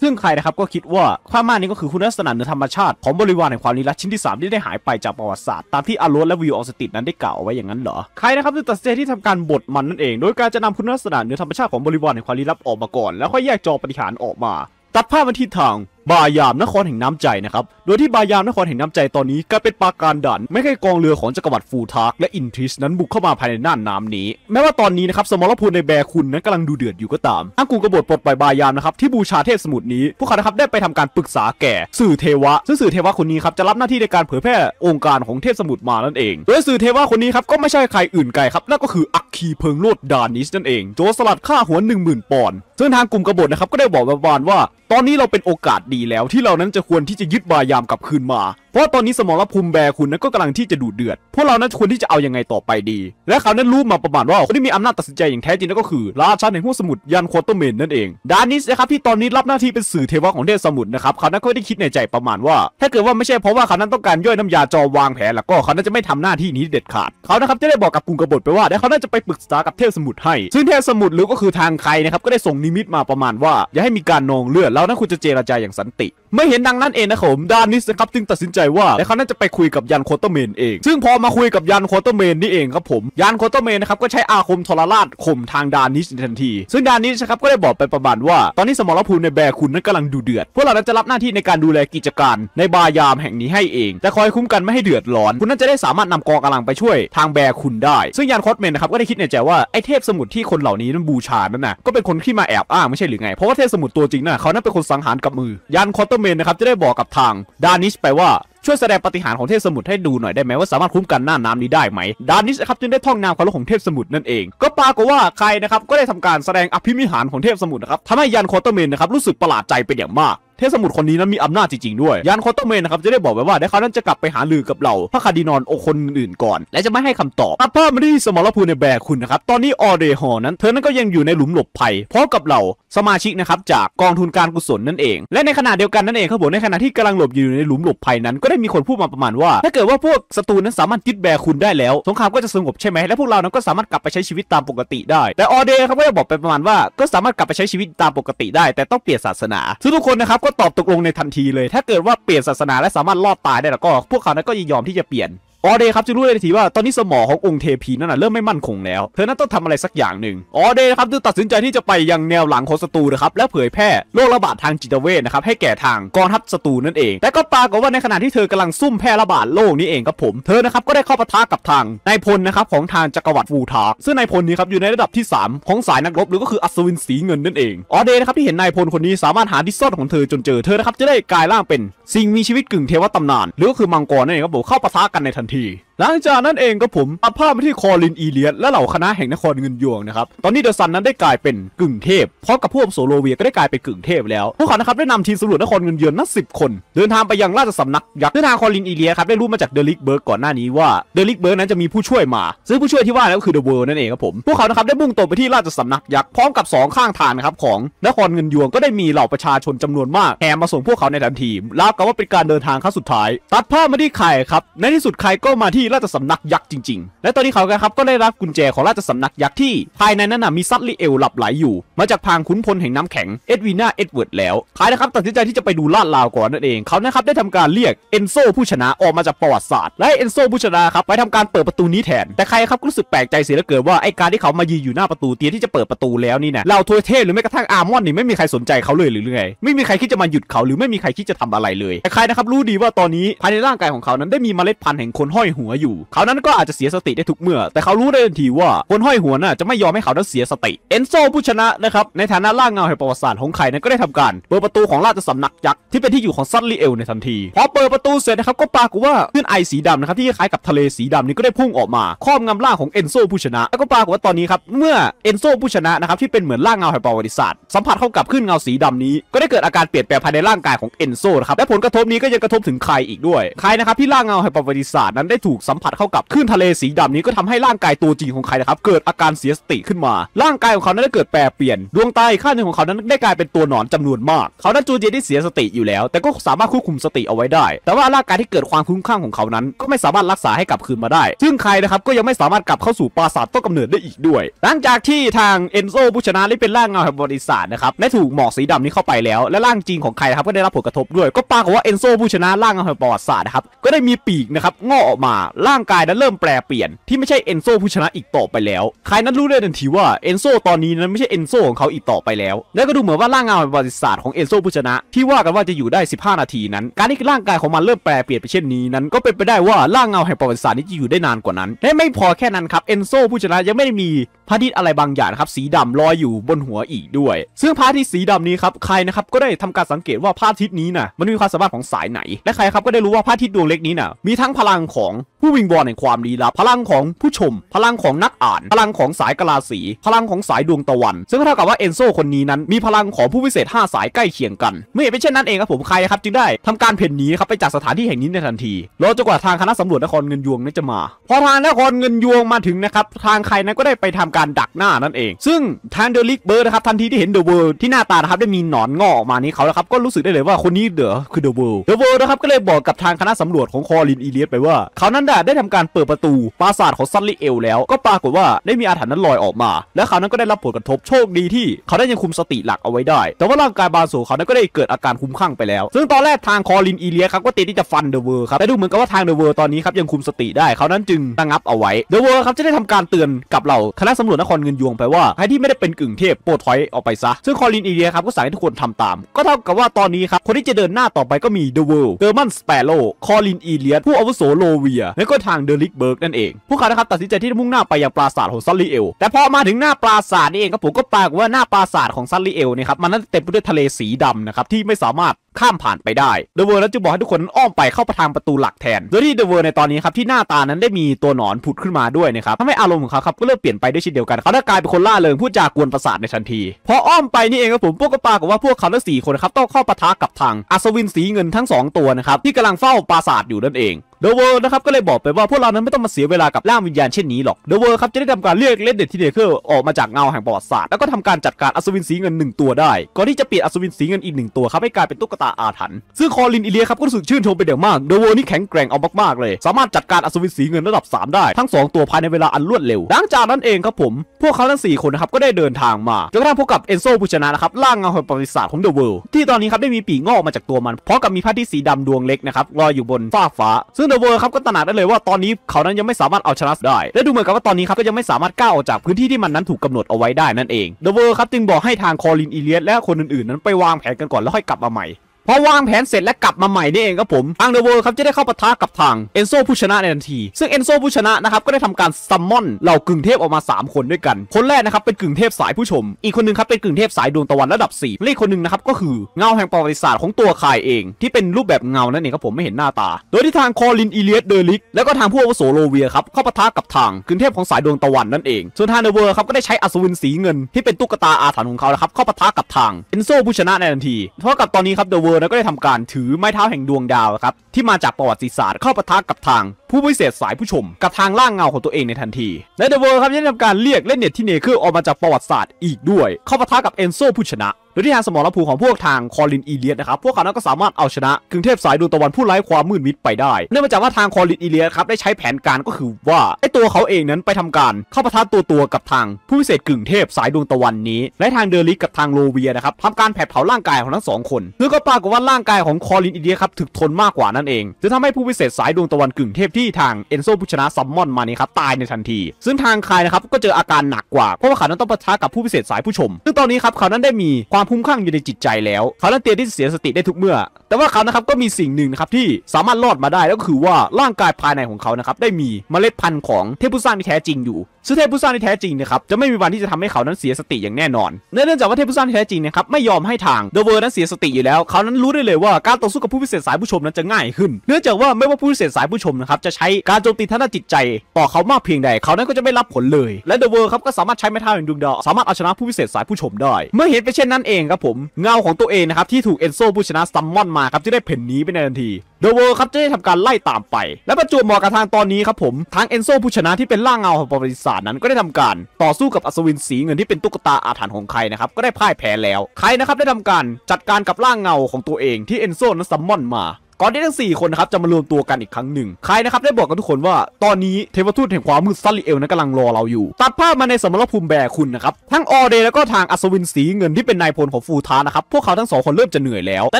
ซึ่งใครนะครับก็คิดว่าความ่านนี้ก็คือคุณลักษณะเหนือธรรมชาติของบริวารแห่งความลี้ลับชิ้นที่ 3 ที่ได้หายไปจากประวัติศาสตร์ตามที่อาร์นและวิวออสติดนั้นได้กล่าวไว้อย่างนั้นเหรอ ใครนะครับจะตัดสินใจที่ทำการบดมันนั่นเอง โดยการจะนำคุณลักษณะเหนือธรรมชาติของบริวารแห่งความลี้ลับออกมาก่อนแล้วค่อยแยกจอปฏิหารออกมาตัดภาพมาที่ทางบายามนครแห่งน้ำใจนะครับ โดยที่บายามนครแห่งน้ำใจตอนนี้กลายเป็นปาการดัน ไม่ใช่กองเรือของจักรวรรดิฟูทากและอินทริสนั้นบุกเข้ามาภายในน่านน้ำนี้ แม้ว่าตอนนี้นะครับสมรภูมิในแบคุณนั้นกำลังดูเดือดอยู่ก็ตามอังกูกบฏปลดปล่อยบายามนะครับที่บูชาเทพสมุทรนี้ พวกเขานะครับได้ไปทำการปรึกษาแก่ สื่อเทวะซึ่งสื่อเทวะคนนี้ครับจะรับหน้าที่ในการเผยแพร่องค์การของเทพสมุทรมานั่นเองโดยสื่อเทวะคนนี้ครับก็ไม่ใช่ใครอื่นไกลครับนั่นก็คืออัคคีเพิงโลดดานิสนั่นเองโจสลัดค่าหัว10,000ปอนด์ซึ่งทางกลุ่มกบฏนะครับ ก็ได้บอกบาบานว่า ตอนนี้เราเป็นโอกาสดีแล้ว ที่เรานั้นจะควรที่จะยึดบายามกลับคืนมาพราะตอนนี้สมรภูมิแบรคุณนั้นก็กำลังที่จะดูดเดือด พวกเรานั้นควรที่จะเอายังไงต่อไปดี และเขานั้นรู้มาประมาณว่าคนที่มีอำนาจตัดสินใจอย่างแท้จริงนั่นก็คือราชันแห่งห้วงสมุทรยันควอเตอร์เมนนั่นเอง ดานิสนะครับที่ตอนนี้รับหน้าที่เป็นสื่อเทวะของเทพสมุทรนะครับเขานั้นก็ได้คิดในใจประมาณว่า ถ้าเกิดว่าไม่ใช่เพราะว่าเขานั้นต้องการย่อยน้ำยาจอวางแผลแล้วก็เขานั้นจะไม่ทำหน้าที่นี้เด็ดขาด เขานะครับจะได้บอกกับกุงกบฏไปว่าเดี๋ยวเขาน่าจะไปปรึกษากับเทพสมุทรให้ซึ่งเทพสมุทรหรือก็คือทางใครนะครับก็ได้ส่งนิมิตมาประมาณว่า อย่าให้มีการนองเลือดแล้วนนคุณจะเจรจาอย่างสันติไม่เห็นดังนั้นเองนะผมดานนสนะครับจึงตัดสินใจว่าและเขาน่าจะไปคุยกับยันโคตเตอร์เมนเองซึ่งพอมาคุยกับยันโคตเตอร์เมนนี่เองครับผมยันโคตเตอร์เมนนะครับก็ใช้อาคมทรราชข่มทางดานิสทันที ซึ่งดานิสนะครับก็ได้บอกไปประมาณว่าตอนนี้สมรภูมิในแบคุณนั้นกำลังดูเดือด พวกเราจะรับหน้าที่ในการดูแลกิจการ ในบายามแห่งนี้ให้เอง แต่คอยคุ้มกันไม่ให้เดือดร้อน คุณน่าจะได้สามารถนำกองกำลังไปช่วยทางแบคุณได้ซึ่งยันโคตเมนนะครับก็ได้คิดในใจว่าไอเทพสมุทรที่คนเหล่านี้นั้นบูชานั้นนะก็เป็นคนที่มาแอบอ้างไม่ใช่หรือไงเพราะว่าเทพสมุทรตัวจริงน่ะเขานั้นเป็นคนสังหารกับมือยันโคตเตอร์เมมนนะครับจะได้บอกกับทางดานิชไปว่าช่วยแสดงปฏิหารของเทพสมุทรให้ดูหน่อยได้ไหมว่าสามารถคุ้มกันหน้าน้ำนี้ได้ไหมดานิชครับจึงได้ท่องนามความรู้ของเทพสมุทรนั่นเอง ก็ปรากฏว่าใครนะครับก็ได้ทำการแสดงอภิมิหารของเทพสมุทรนะครับทำให้ยันคอเตอร์เมนนะครับ รู้สึกประหลาดใจเป็นอย่างมากเทพสมุทรคนนี้นั้นมีอำนาจจริงๆด้วย ยานคอตเมนนะครับจะได้บอกไว้ว่าได้เขานั้นจะกลับไปหาลือกับเรา พระคาดีนอนโอคนอื่นก่อน และจะไม่ให้คำตอบอาปเปอมารี่สมรภูในแบกคุณนะครับ ตอนนี้ออเดฮอนั้น เธอนั้นก็ยังอยู่ในหลุมหลบภัยพร้อมกับเราสมาชิกนะครับจากกองทุนการกุศลนั่นเอง และในขณะเดียวกันนั่นเองครับผมในขณะที่กำลังหลบอยู่ในหลุมหลบภัยนั้น ก็ได้มีคนพูดมาประมาณว่า ถ้าเกิดว่าพวกศัตรูนั้นสามารถยึดแบกคุณได้แล้วสงครามก็จะสงบใช่ไหมและพวกเรานั้นก็สามารถกลับไปใช้ชีวิตตามปกติได้แต่ออเดครับก็จะบอกไปประมาณว่า ก็สามารถกลับไปใช้ชีวิตตามปกติ ได้แต่ต้องเปลี่ยนศาสนาซึ่งทุกคนนะครับก็ตอบตกลงในทันทีเลย ถ้าเกิดว่าเปลี่ยนศาสนาและสามารถรอดตายได้แล้วก็ พวกเขานั้นก็ยินยอมที่จะเปลี่ยนออเดครับจะรู้เลยทีว่าตอนนี้สมองขององค์เทพีนั่นนะเริ่มไม่มั่นคงแล้ว เธอนั้นต้องทำอะไรสักอย่างหนึ่งออเดครับจึงตัดสินใจที่จะไปยังแนวหลังของศัตรูนะครับและเผยแพร่โรคระบาดทางจิตเวชนะครับให้แก่ทางกองทัพศัตรูนั่นเอง แต่ก็ปรากฏว่าในขณะที่เธอกำลังซุ่มแพร่ระบาดโรคนี้เองครับผม เธอนะครับก็ได้เข้าปะทะกับทางนายพลนะครับของทางจักรวรรดิฟูทาร์ซึ่งนายพลนี้ครับอยู่ในระดับที่ 3 ของสายนักรบ หรือก็คืออัศวินสีเงินนั่นเองออเดนะครับที่เห็นนายพลคนนี้สามารถหาที่ซ่อนของเธอจนเจอเธอนะครับจะได้กลายร่างเป็น สิ่งมีชีวิตกึ่งเทวตานาน หรือก็คือมังกรนั่นเองครับผมเข้าปะทะกันในทันที P. หลังจากนั้นเองก็ผมอัดภาพไปที่คอรินอีเลียสและเหล่าคณะแห่งนครเงินยวงนะครับ ตอนนี้เดอะซันนั้นได้กลายเป็นกึ่งเทพ พร้อมกับพวกโซโลเวียก็ได้กลายเป็นกึ่งเทพแล้ว พวกเขานะครับได้นำทีมสำรวจนครเงินยวงนับสิบคน เดินทางไปยังราชสำนักยักษ์เดินทางคอรินอีเลียสครับได้รู้มาจากเดลิกเบิร์กก่อนหน้านี้ว่าเดลิกเบิร์กนั้นจะมีผู้ช่วยมาซึ่งผู้ช่วยที่ว่านั้นก็คือเดอะเวิร์นั่นเองครับผมพวกเขานะครับได้มุ่งตรงไปที่ราชสำนักยักษ์พร้อมกับสองข้างทางนะครับของนครเงินยวงก็ได้มีเหล่าประชาชนจำนวนมากแห่มาส่งพวกเขาในทันทีรับกั็ว่าเป็นการเดินทางครั้งสุดท้าย ตัดภาพมาที่ไข่ครับในที่สุดไข่ก็มาที่ราชสำนักยักษ์จริงๆ และตอนนี้เขาครับก็ได้รับกุญแจของราชสำนักยักษ์ที่ ภายในนั้นน่ะมีซัตลิเอลหลับไหลอยู่มาจากพางขุนพลแห่งน้ำแข็งเอ็ดวีนาเอ็ดเวิร์ดแล้วคายนะครับตัดสินใจที่จะไปดูลาดลาวก่อนนั่นเอง เขานะครับได้ทำการเรียกเอนโซผู้ชนะออกมาจากประวัติศาสตร์และเอนโซผู้ชนะครับไปทำการเปิดประตูนี้แทนแต่ใครครับรู้สึกแปลกใจเสียเหลือเกินว่าไอ้การที่เขามายืนอยู่หน้าประตูเตียที่จะเปิดประตูแล้วนี่นะเราทัวเทพหรือแม้กระทั่งอาร์มอนนี่ไม่มีใครสนใจเขาเลยหรือไงไม่มีใครคิดจะมาหยุดเขาหรือไม่มีใครคิดจะทำอะไรเลยแต่ใครนะครับรู้ดีว่าตอนนี้ภายในร่างกายของเขานั้นได้มีเมล็ดพันธุ์แห่งคนห้อยหัวาอยู่เขานั้นก็อาจจะเสียสติได้ทุกเมื่อ แต่เขารู้ได้ทันทีว่า คนห้อยหัวน่ะจะไม่ยอมให้เขานั้นเสียสติ เอนโซผู้ชนะนะครับ ในฐานะล่างเงาแห่งประวัติศาสตร์ของไข่นั้นก็ได้ทำการเปิดประตูของราชสำนักยักษ์ ที่เป็นที่อยู่ของซัตลีเอลในทันทีพอเปิดประตูเสร็จนะครับก็ปรากฏว่าคลื่นไอสีดำนะครับที่คล้ายกับทะเลสีดำนี้ก็ได้พุ่งออกมาครอบงำล่างของเอนโซผู้ชนะแล้วก็ปรากฏว่าตอนนี้ครับเมื่อเอนโซผู้ชนะนะครับที่เป็นเหมือนล่างเงาแห่งประวัติศาสตร์สัมผัสเข้ากับคลื่นเงาสีดำนี้ ก็ได้เกิดอาการเปลี่ยนแปลงภายในร่างกายของเอนโซนะครับและผลกระทบนี้ก็ยังกระทบถึงไข่อีกด้วยไข่นะครับที่ล่างเงาแห่งประวัติศาสตร์นั้นได้ถูกสัมผัสเข้ากับคลื่นทะเลสีดำนี้ก็ทำให้ร่างกายตัวจริงของใครนะครับเกิดอาการเสียสติขึ้นมา ร่างกายของเขานั้นได้เกิดแปรเปลี่ยนดวงตาข้างหนึ่งของเขานั้นได้กลายเป็นตัวหนอนจำนวนมาก เขานั้นจูเจียที่เสียสติอยู่แล้ว แต่ก็สามารถควบคุมสติเอาไว้ได้ แต่ว่าร่างกายที่เกิดความคุ้มข้างของเขานั้น ก็ไม่สามารถรักษาให้กลับคืนมาได้ ซึ่งใครนะครับก็ยังไม่สามารถกลับเข้าสู่ปราสาทต้นกำเนิดได้อีกด้วย หลังจากที่ทางเอนโซผู้ชนะที่เป็นร่างเงาแห่งบริษัทนะครับได้ถูกหมอกสีดำนี้เข้าไปแล้ว และร่างจริงของใครครับก็ได้รับผลกระทบด้วยก็ปรากฏว่าเอนโซผู้ชนะร่างเงาแห่งบริษัทนะครับก็ได้มีปีกนะครับงอออกมาร่างกายนั้นเริ่มแปลเปลี่ยนที่ไม่ใช่เอนโซผู้ชนะอีกต่อไปแล้ว ใครนั้นรู้ได้ทันทีว่าเอนโซตอนนี้นั้น ไม่ใช่เอนโซของเขาอีกต่อไปแล้ว และก็ดูเหมือนว่า ร่างเงาประวัติศาสตร์ของเอนโซผู้ชนะที่ว่ากันว่าจะอยู่ได้ 15 นาทีนั้น การที่ร่างกายของมันเริ่มแปลเปลี่ยนไปเช่นนี้นั้น ก็เป็นไปได้ว่า ร่างเงาแห่งประวัติศาสตร์นี้จะอยู่ได้นานกว่านั้น และไม่พอแค่นั้นครับเอนโซผู้ชนะยังไม่ได้มีพระอาทิตย์อะไรบางอย่างครับสีดำลอยอยู่บนหัวอีกด้วยซึ่งพระอาทิตย์สีดำนี้ครับใครนะครับก็ได้ทำการสังเกตว่าพระอาทิตย์นี้นะมันมีความสามารถของสายไหน และใครครับก็ได้รู้ว่าพระอาทิตย์ดวงเล็กนี้นะมีทั้งพลังของผู้วิงบอลแห่งความลี้ลับพลังของผู้ชม พลังของนักอ่าน พลังของสายกลาสี พลังของสายดวงตะวัน ซึ่งเท่ากับว่าเอนโซคนนี้นั้นมีพลังของผู้วิเศษ 5 สายใกล้เคียงกันเมื่อเป็นเช่นนั้นเองครับผมใครครับจึงได้ทำการเพ่นหนีครับไปจากสถานที่แห่งนี้ในทันทีรอจนกว่า ทางคณะสำรวจนครเงินยวงนั้นจะมาพอทางนครเงินยวงมาถึงนะครับทางใครนั้นก็ได้ไปทำการดักหน้านั่นเอง ซึ่งทางเดลิกเบิร์ดนะครับทันทีที่เห็นเดอะเวิลด์ที่หน้าตานะครับได้มีหนอนงอกออกมานี้เขานะครับก็รู้สึกได้เลยว่าคนนี้เดอคือเดอะเวิลด์เดอะเวิลด์นะครับก็เลยบอกกับทางคณะสำรวจของคอรินอีเลียสไปว่า เขานั้นได้ทำการเปิดประตูปราสาทของซัลลีเอลแล้ว ก็ปรากฏว่าได้มีอาถรรพ์นั้นลอยออกมา และเขานั้นก็ได้รับผลกระทบโชคดีที่ เขาได้ยังคุมสติหลักเอาไว้ได้ แต่ว่าร่างกายบาโซเขานั้นก็ได้เกิดอาการคุ้มข้างไปแล้วซึ่งตอนแรกทางคอรินอีเลียครับก็ติดที่จะฟันเดอะเวิร์ครับแต่ดูเหมือนกับว่าทางเดอะเวิร์ตอนนี้ครับยังคุมสติได้เขานั้นจึงระงับเอาไว้เดอะเวิร์ครับจะได้ทำการเตือนกับเ่าคณะสำรวจนครเงินยวงไปว่าใครที่ไม่ได้เป็นกึ่งเทพโปรดถอยออกไปซะ ซึ่งคอลินอีเดียครับก็สั่งให้ทุกคนทำตาม ก็เท่ากับว่าตอนนี้ครับ คนที่จะเดินหน้าต่อไปก็มีเดอะเวิลด์เดอร์มันสเปโลคอลินอีเลียผู้อาวุโสโลเวีย และก็ทางเดลิกเบิร์กนั่นเอง พวกเขานะครับตัดสินใจที่จะมุ่งหน้าไปยังปราสาทของซัลลีเอล แต่พอมาถึงหน้าปราสาทนี่เองครับผมก็ปรากว่าหน้าปราสาทของซัลลีเอลเนี่ยครับมันน่าจะเต็มไปด้วยทะเลสีดำนะครับที่ไม่สามารถข้ามผ่านไปได้เดอะเวิร์นั้นจึงบอกให้ทุกคนอ้อมไปเข้าประทางประตูหลักแทนโดยที่เดอะเวิร์ในตอนนี้ครับที่หน้าตานั้นได้มีตัวหนอนผุดขึ้นมาด้วยนะครับทำให้อารมณ์ของเขาครับก็เริ่มเปลี่ยนไปด้วยเช่นเดียวกันเขาได้กลายเป็นคนล่าเริงพูดจากวนประสาทในทันที พออ้อมไปนี่เองครับผมพวกกระปากว่าพวกเขาทั้งสี่คนครับต้องเข้าปะทะกับทางอัศวินสีเงินทั้งสองตัวนะครับที่กำลังเฝ้าปราสาทอยู่นั่นเองเดอะเวิร์นะครับ ก็เลยบอกไปว่า พวกเรานั้นไม่ต้องมาเสียเวลากับร่างวิญญาณเช่นนี้หรอกเดอะเวิร์ครับจะได้ทำการเรียกเลดเด็ทีเดเคอร์ออกมาจากเงาแห่งประวัติศาสตร์แล้วก็ทำการจัดการอัศวินสีเงินหนึ่งตัวได้ ก่อนที่จะเปลี่ยนอัศวินสีเงินอีกหนึ่งตัวครับ ให้กลายเป็นตุ๊กตาอาถรรพ์ซึ่งคอลินอิเลียครับก็รู้สึกชื่นชมไปเดี๋ยวมากเดอะเวิร์นี่แข็งแกร่งเอามากๆเลย สามารถจัดการอัศวินสีเงินระดับ3ได้ทั้ง2 ตัวภายในเวลาอันรวดเร็ว หลังจากนั้นเองครับผม พวกเขาทั้ง4คนนะครับก็ได้เดินทางมาจนกระทั่งพบกับเอนโซผู้ชนะนะครับร่างเงาแห่งประวัติศาสตร์ของเดอะเวิร์ที่ตอนนี้ครับได้มีปีกงอกมาจากตัวมันพร้อมกับมีผ้าที่สีดํดวงเล็กนะครับลอยอยู่บนฟากฟ้าซึ่งึ่งเดอะเวิร์ครับก็ตระหนักได้เลยว่าตอนนี้เขานั้นยังไม่สามารถเอาชนะได้ และดูเหมือนกับว่าตอนนี้ครับก็ยังไม่สามารถก้าวออกจากพื้นที่ที่มันนั้นถูกกำหนดเอาไว้ได้นั่นเองเดอะเวิร์ครับจึงบอกให้ทางคอรินอีเลียสและคนอื่น ๆ นั้นไปวางแผนกันก่อนแล้วค่อยกลับมาใหม่พอวางแผนเสร็จและกลับมาใหม่นี่เองครับผมอังเดอร์เวิร์ครับจะได้เข้าปะทะกับทางเอนโซผู้ชนะในทันที ซึ่งเอนโซผู้ชนะนะครับ ก็ได้ทำการซัมมอนเหล่ากึ่งเทพออกมา 3 คนด้วยกัน คนแรกนะครับ เป็นกึ่งเทพสายผู้ชม อีกคนนึงครับ เป็นกึ่งเทพสายดวงตะวันระดับ4และอีกคนนึงนะครับ ก็คือเงาแห่งประวัติศาสตร์ของตัวคายเองที่เป็นรูปแบบเงานั่นเองครับผมไม่เห็นหน้าตา โดยที่ทางคอรินอีเลียสเดลิกแล้วก็ทางผู้อาวุโสโลเวียครับเข้าปะทะกับทางกึ่งเทพของสายดวงตะวันนั่นเองส่วนทางเดอร์เวิร์ครับก็ได้ใช้อัศวินสีเงินที่เป็นตุ๊กตาอาถรรพ์ของเขาครับเข้าปะทะกับทางเอนโซผู้ชนะในทันทีเท่ากับตอนนี้ครับเดอร์เวิร์นั้นก็ได้ทำการถือไม้เท้าแห่งดวงดาวครับ ที่มาจากประวัติศาสตร์เข้าประทะกับทางผู้พิเศษสายผู้ชมกับทางล่างเงาของตัวเองในทันทีและเดอะเวิร์ครับยังทำการเรียกเล่นเน็ตที่เนเคือออกมาจากประวัติศาสตร์อีกด้วย เข้าปะทะกับเอนโซผู้ชนะโดยที่ทางสมรภูของพวกทางคอลินอีเลียสนะครับ พวกเขาก็สามารถเอาชนะ กึงเทพสายดวงตะวันผู้ไร้ความมืดมิดไปได้ เนื่องมาจากว่าทางคอลินอีเลียสครับได้ใช้แผนการก็คือว่าไอตัวเขาเองนั้นไปทำการ เข้าปะทะตัวตัวกับทางผู้พิเศษกึ่งเทพสายดวงตะวันนี้และทางเดลิกกับทางโลเวียนะครับทำการแผดเผาร่างกายของทั้งสองคนซึ่งก็ปรากฏว่าร่างกายของคอลินอีเลียสครับถึกทนมากกว่านั่นเองจะทำให้ผู้พิเศษสายดวงตะวันกึ่งเทพที่ทางเอนโซผู้ชนะซัมมอนมานี่ครับ ตายในทันที ซึ่งทางคายนะครับ ก็เจออาการหนักกว่า เพราะว่าเขานั้นต้องปะทะกับผู้พิเศษสายผู้ชม ซึ่งตอนนี้ครับ เขานั้นได้มีความพุ่งข้างอยู่ในจิตใจแล้วเขานั้นเตรียมที่จะเสียสติได้ทุกเมื่อ แต่ว่าเขานะครับก็มีสิ่งหนึ่งนะครับ ที่สามารถรอดมาได้ก็คือว่าร่างกายภายในของเขานะครับได้มีเมล็ดพันธุ์ของเทพผู้สร้างที่แท้จริงอยู่ซึ่งเทพผู้สร้างที่แท้จริงนะครับจะไม่มีวันที่จะทำให้เขานั้นเสียสติอย่างแน่นอนเนื่องจากว่าเทพผู้สร้างที่แท้จริงนะครับไม่ยอมให้ทางเดอะเวอร์นั้นเสียสติอยู่แล้ว เขานั้นรู้ได้เลยว่าการต่อสู้กับผู้พิเศษสายผู้ชมนั้นจะง่ายขึ้นเนื่องจากว่าไม่ว่าผู้พิเศษสายผู้ชมนะครับจะใช้การโจมตีทางด้านจิตใจ ต่อเขามากเพียงใด เขานั้นก็จะไม่รับผลเลย และเดอะเวิร์ครับก็สามารถใช้ไม้เท้าแห่งดวงดาวสามารถเอาชนะผู้พิเศษสายผู้ชมได้ เมื่อเห็นไปเช่นนั้นเองครับผม เงาของตัวเองนะครับ ที่ถูกเอนโซผู้ชนะซัมมอน มาครับจะได้เพ่นนี้ไปในทันทีเดอะเวิร์ครับจะได้ทำการไล่ตามไป และประจวบเหมาะกับทางตอนนี้ครับผม ทางเอนโซผู้ชนะที่เป็นล่างเงาของประวัติศาสตร์นั้นก็ได้ทำการต่อสู้กับอัศวินสีเงินที่เป็นตุ๊กตาอาถรรพ์ของใครนะครับก็ได้พ่ายแพ้แล้วใครนะครับได้ทำการจัดการกับล่างเงาของตัวเอง ที่เอนโซนั้นซัมมอนมาก่อนที่ทั้ง 4 คนนะครับ จะมารวมตัวกันอีกครั้งหนึ่ง ใครนะครับได้บอกกับทุกคนว่าตอนนี้เทวทูตแห่งความมืดซัลลิเอลนั้นกำลังรอเราอยู่ ตัดภาพมาในสมรภูมิแบกคุณนะครับ ทั้งออเด แล้วก็ทางอัศวินสีเงินที่เป็นนายพลของฟูทานะครับ พวกเขาทั้งสองคนเริ่มจะเหนื่อยแล้ว แต่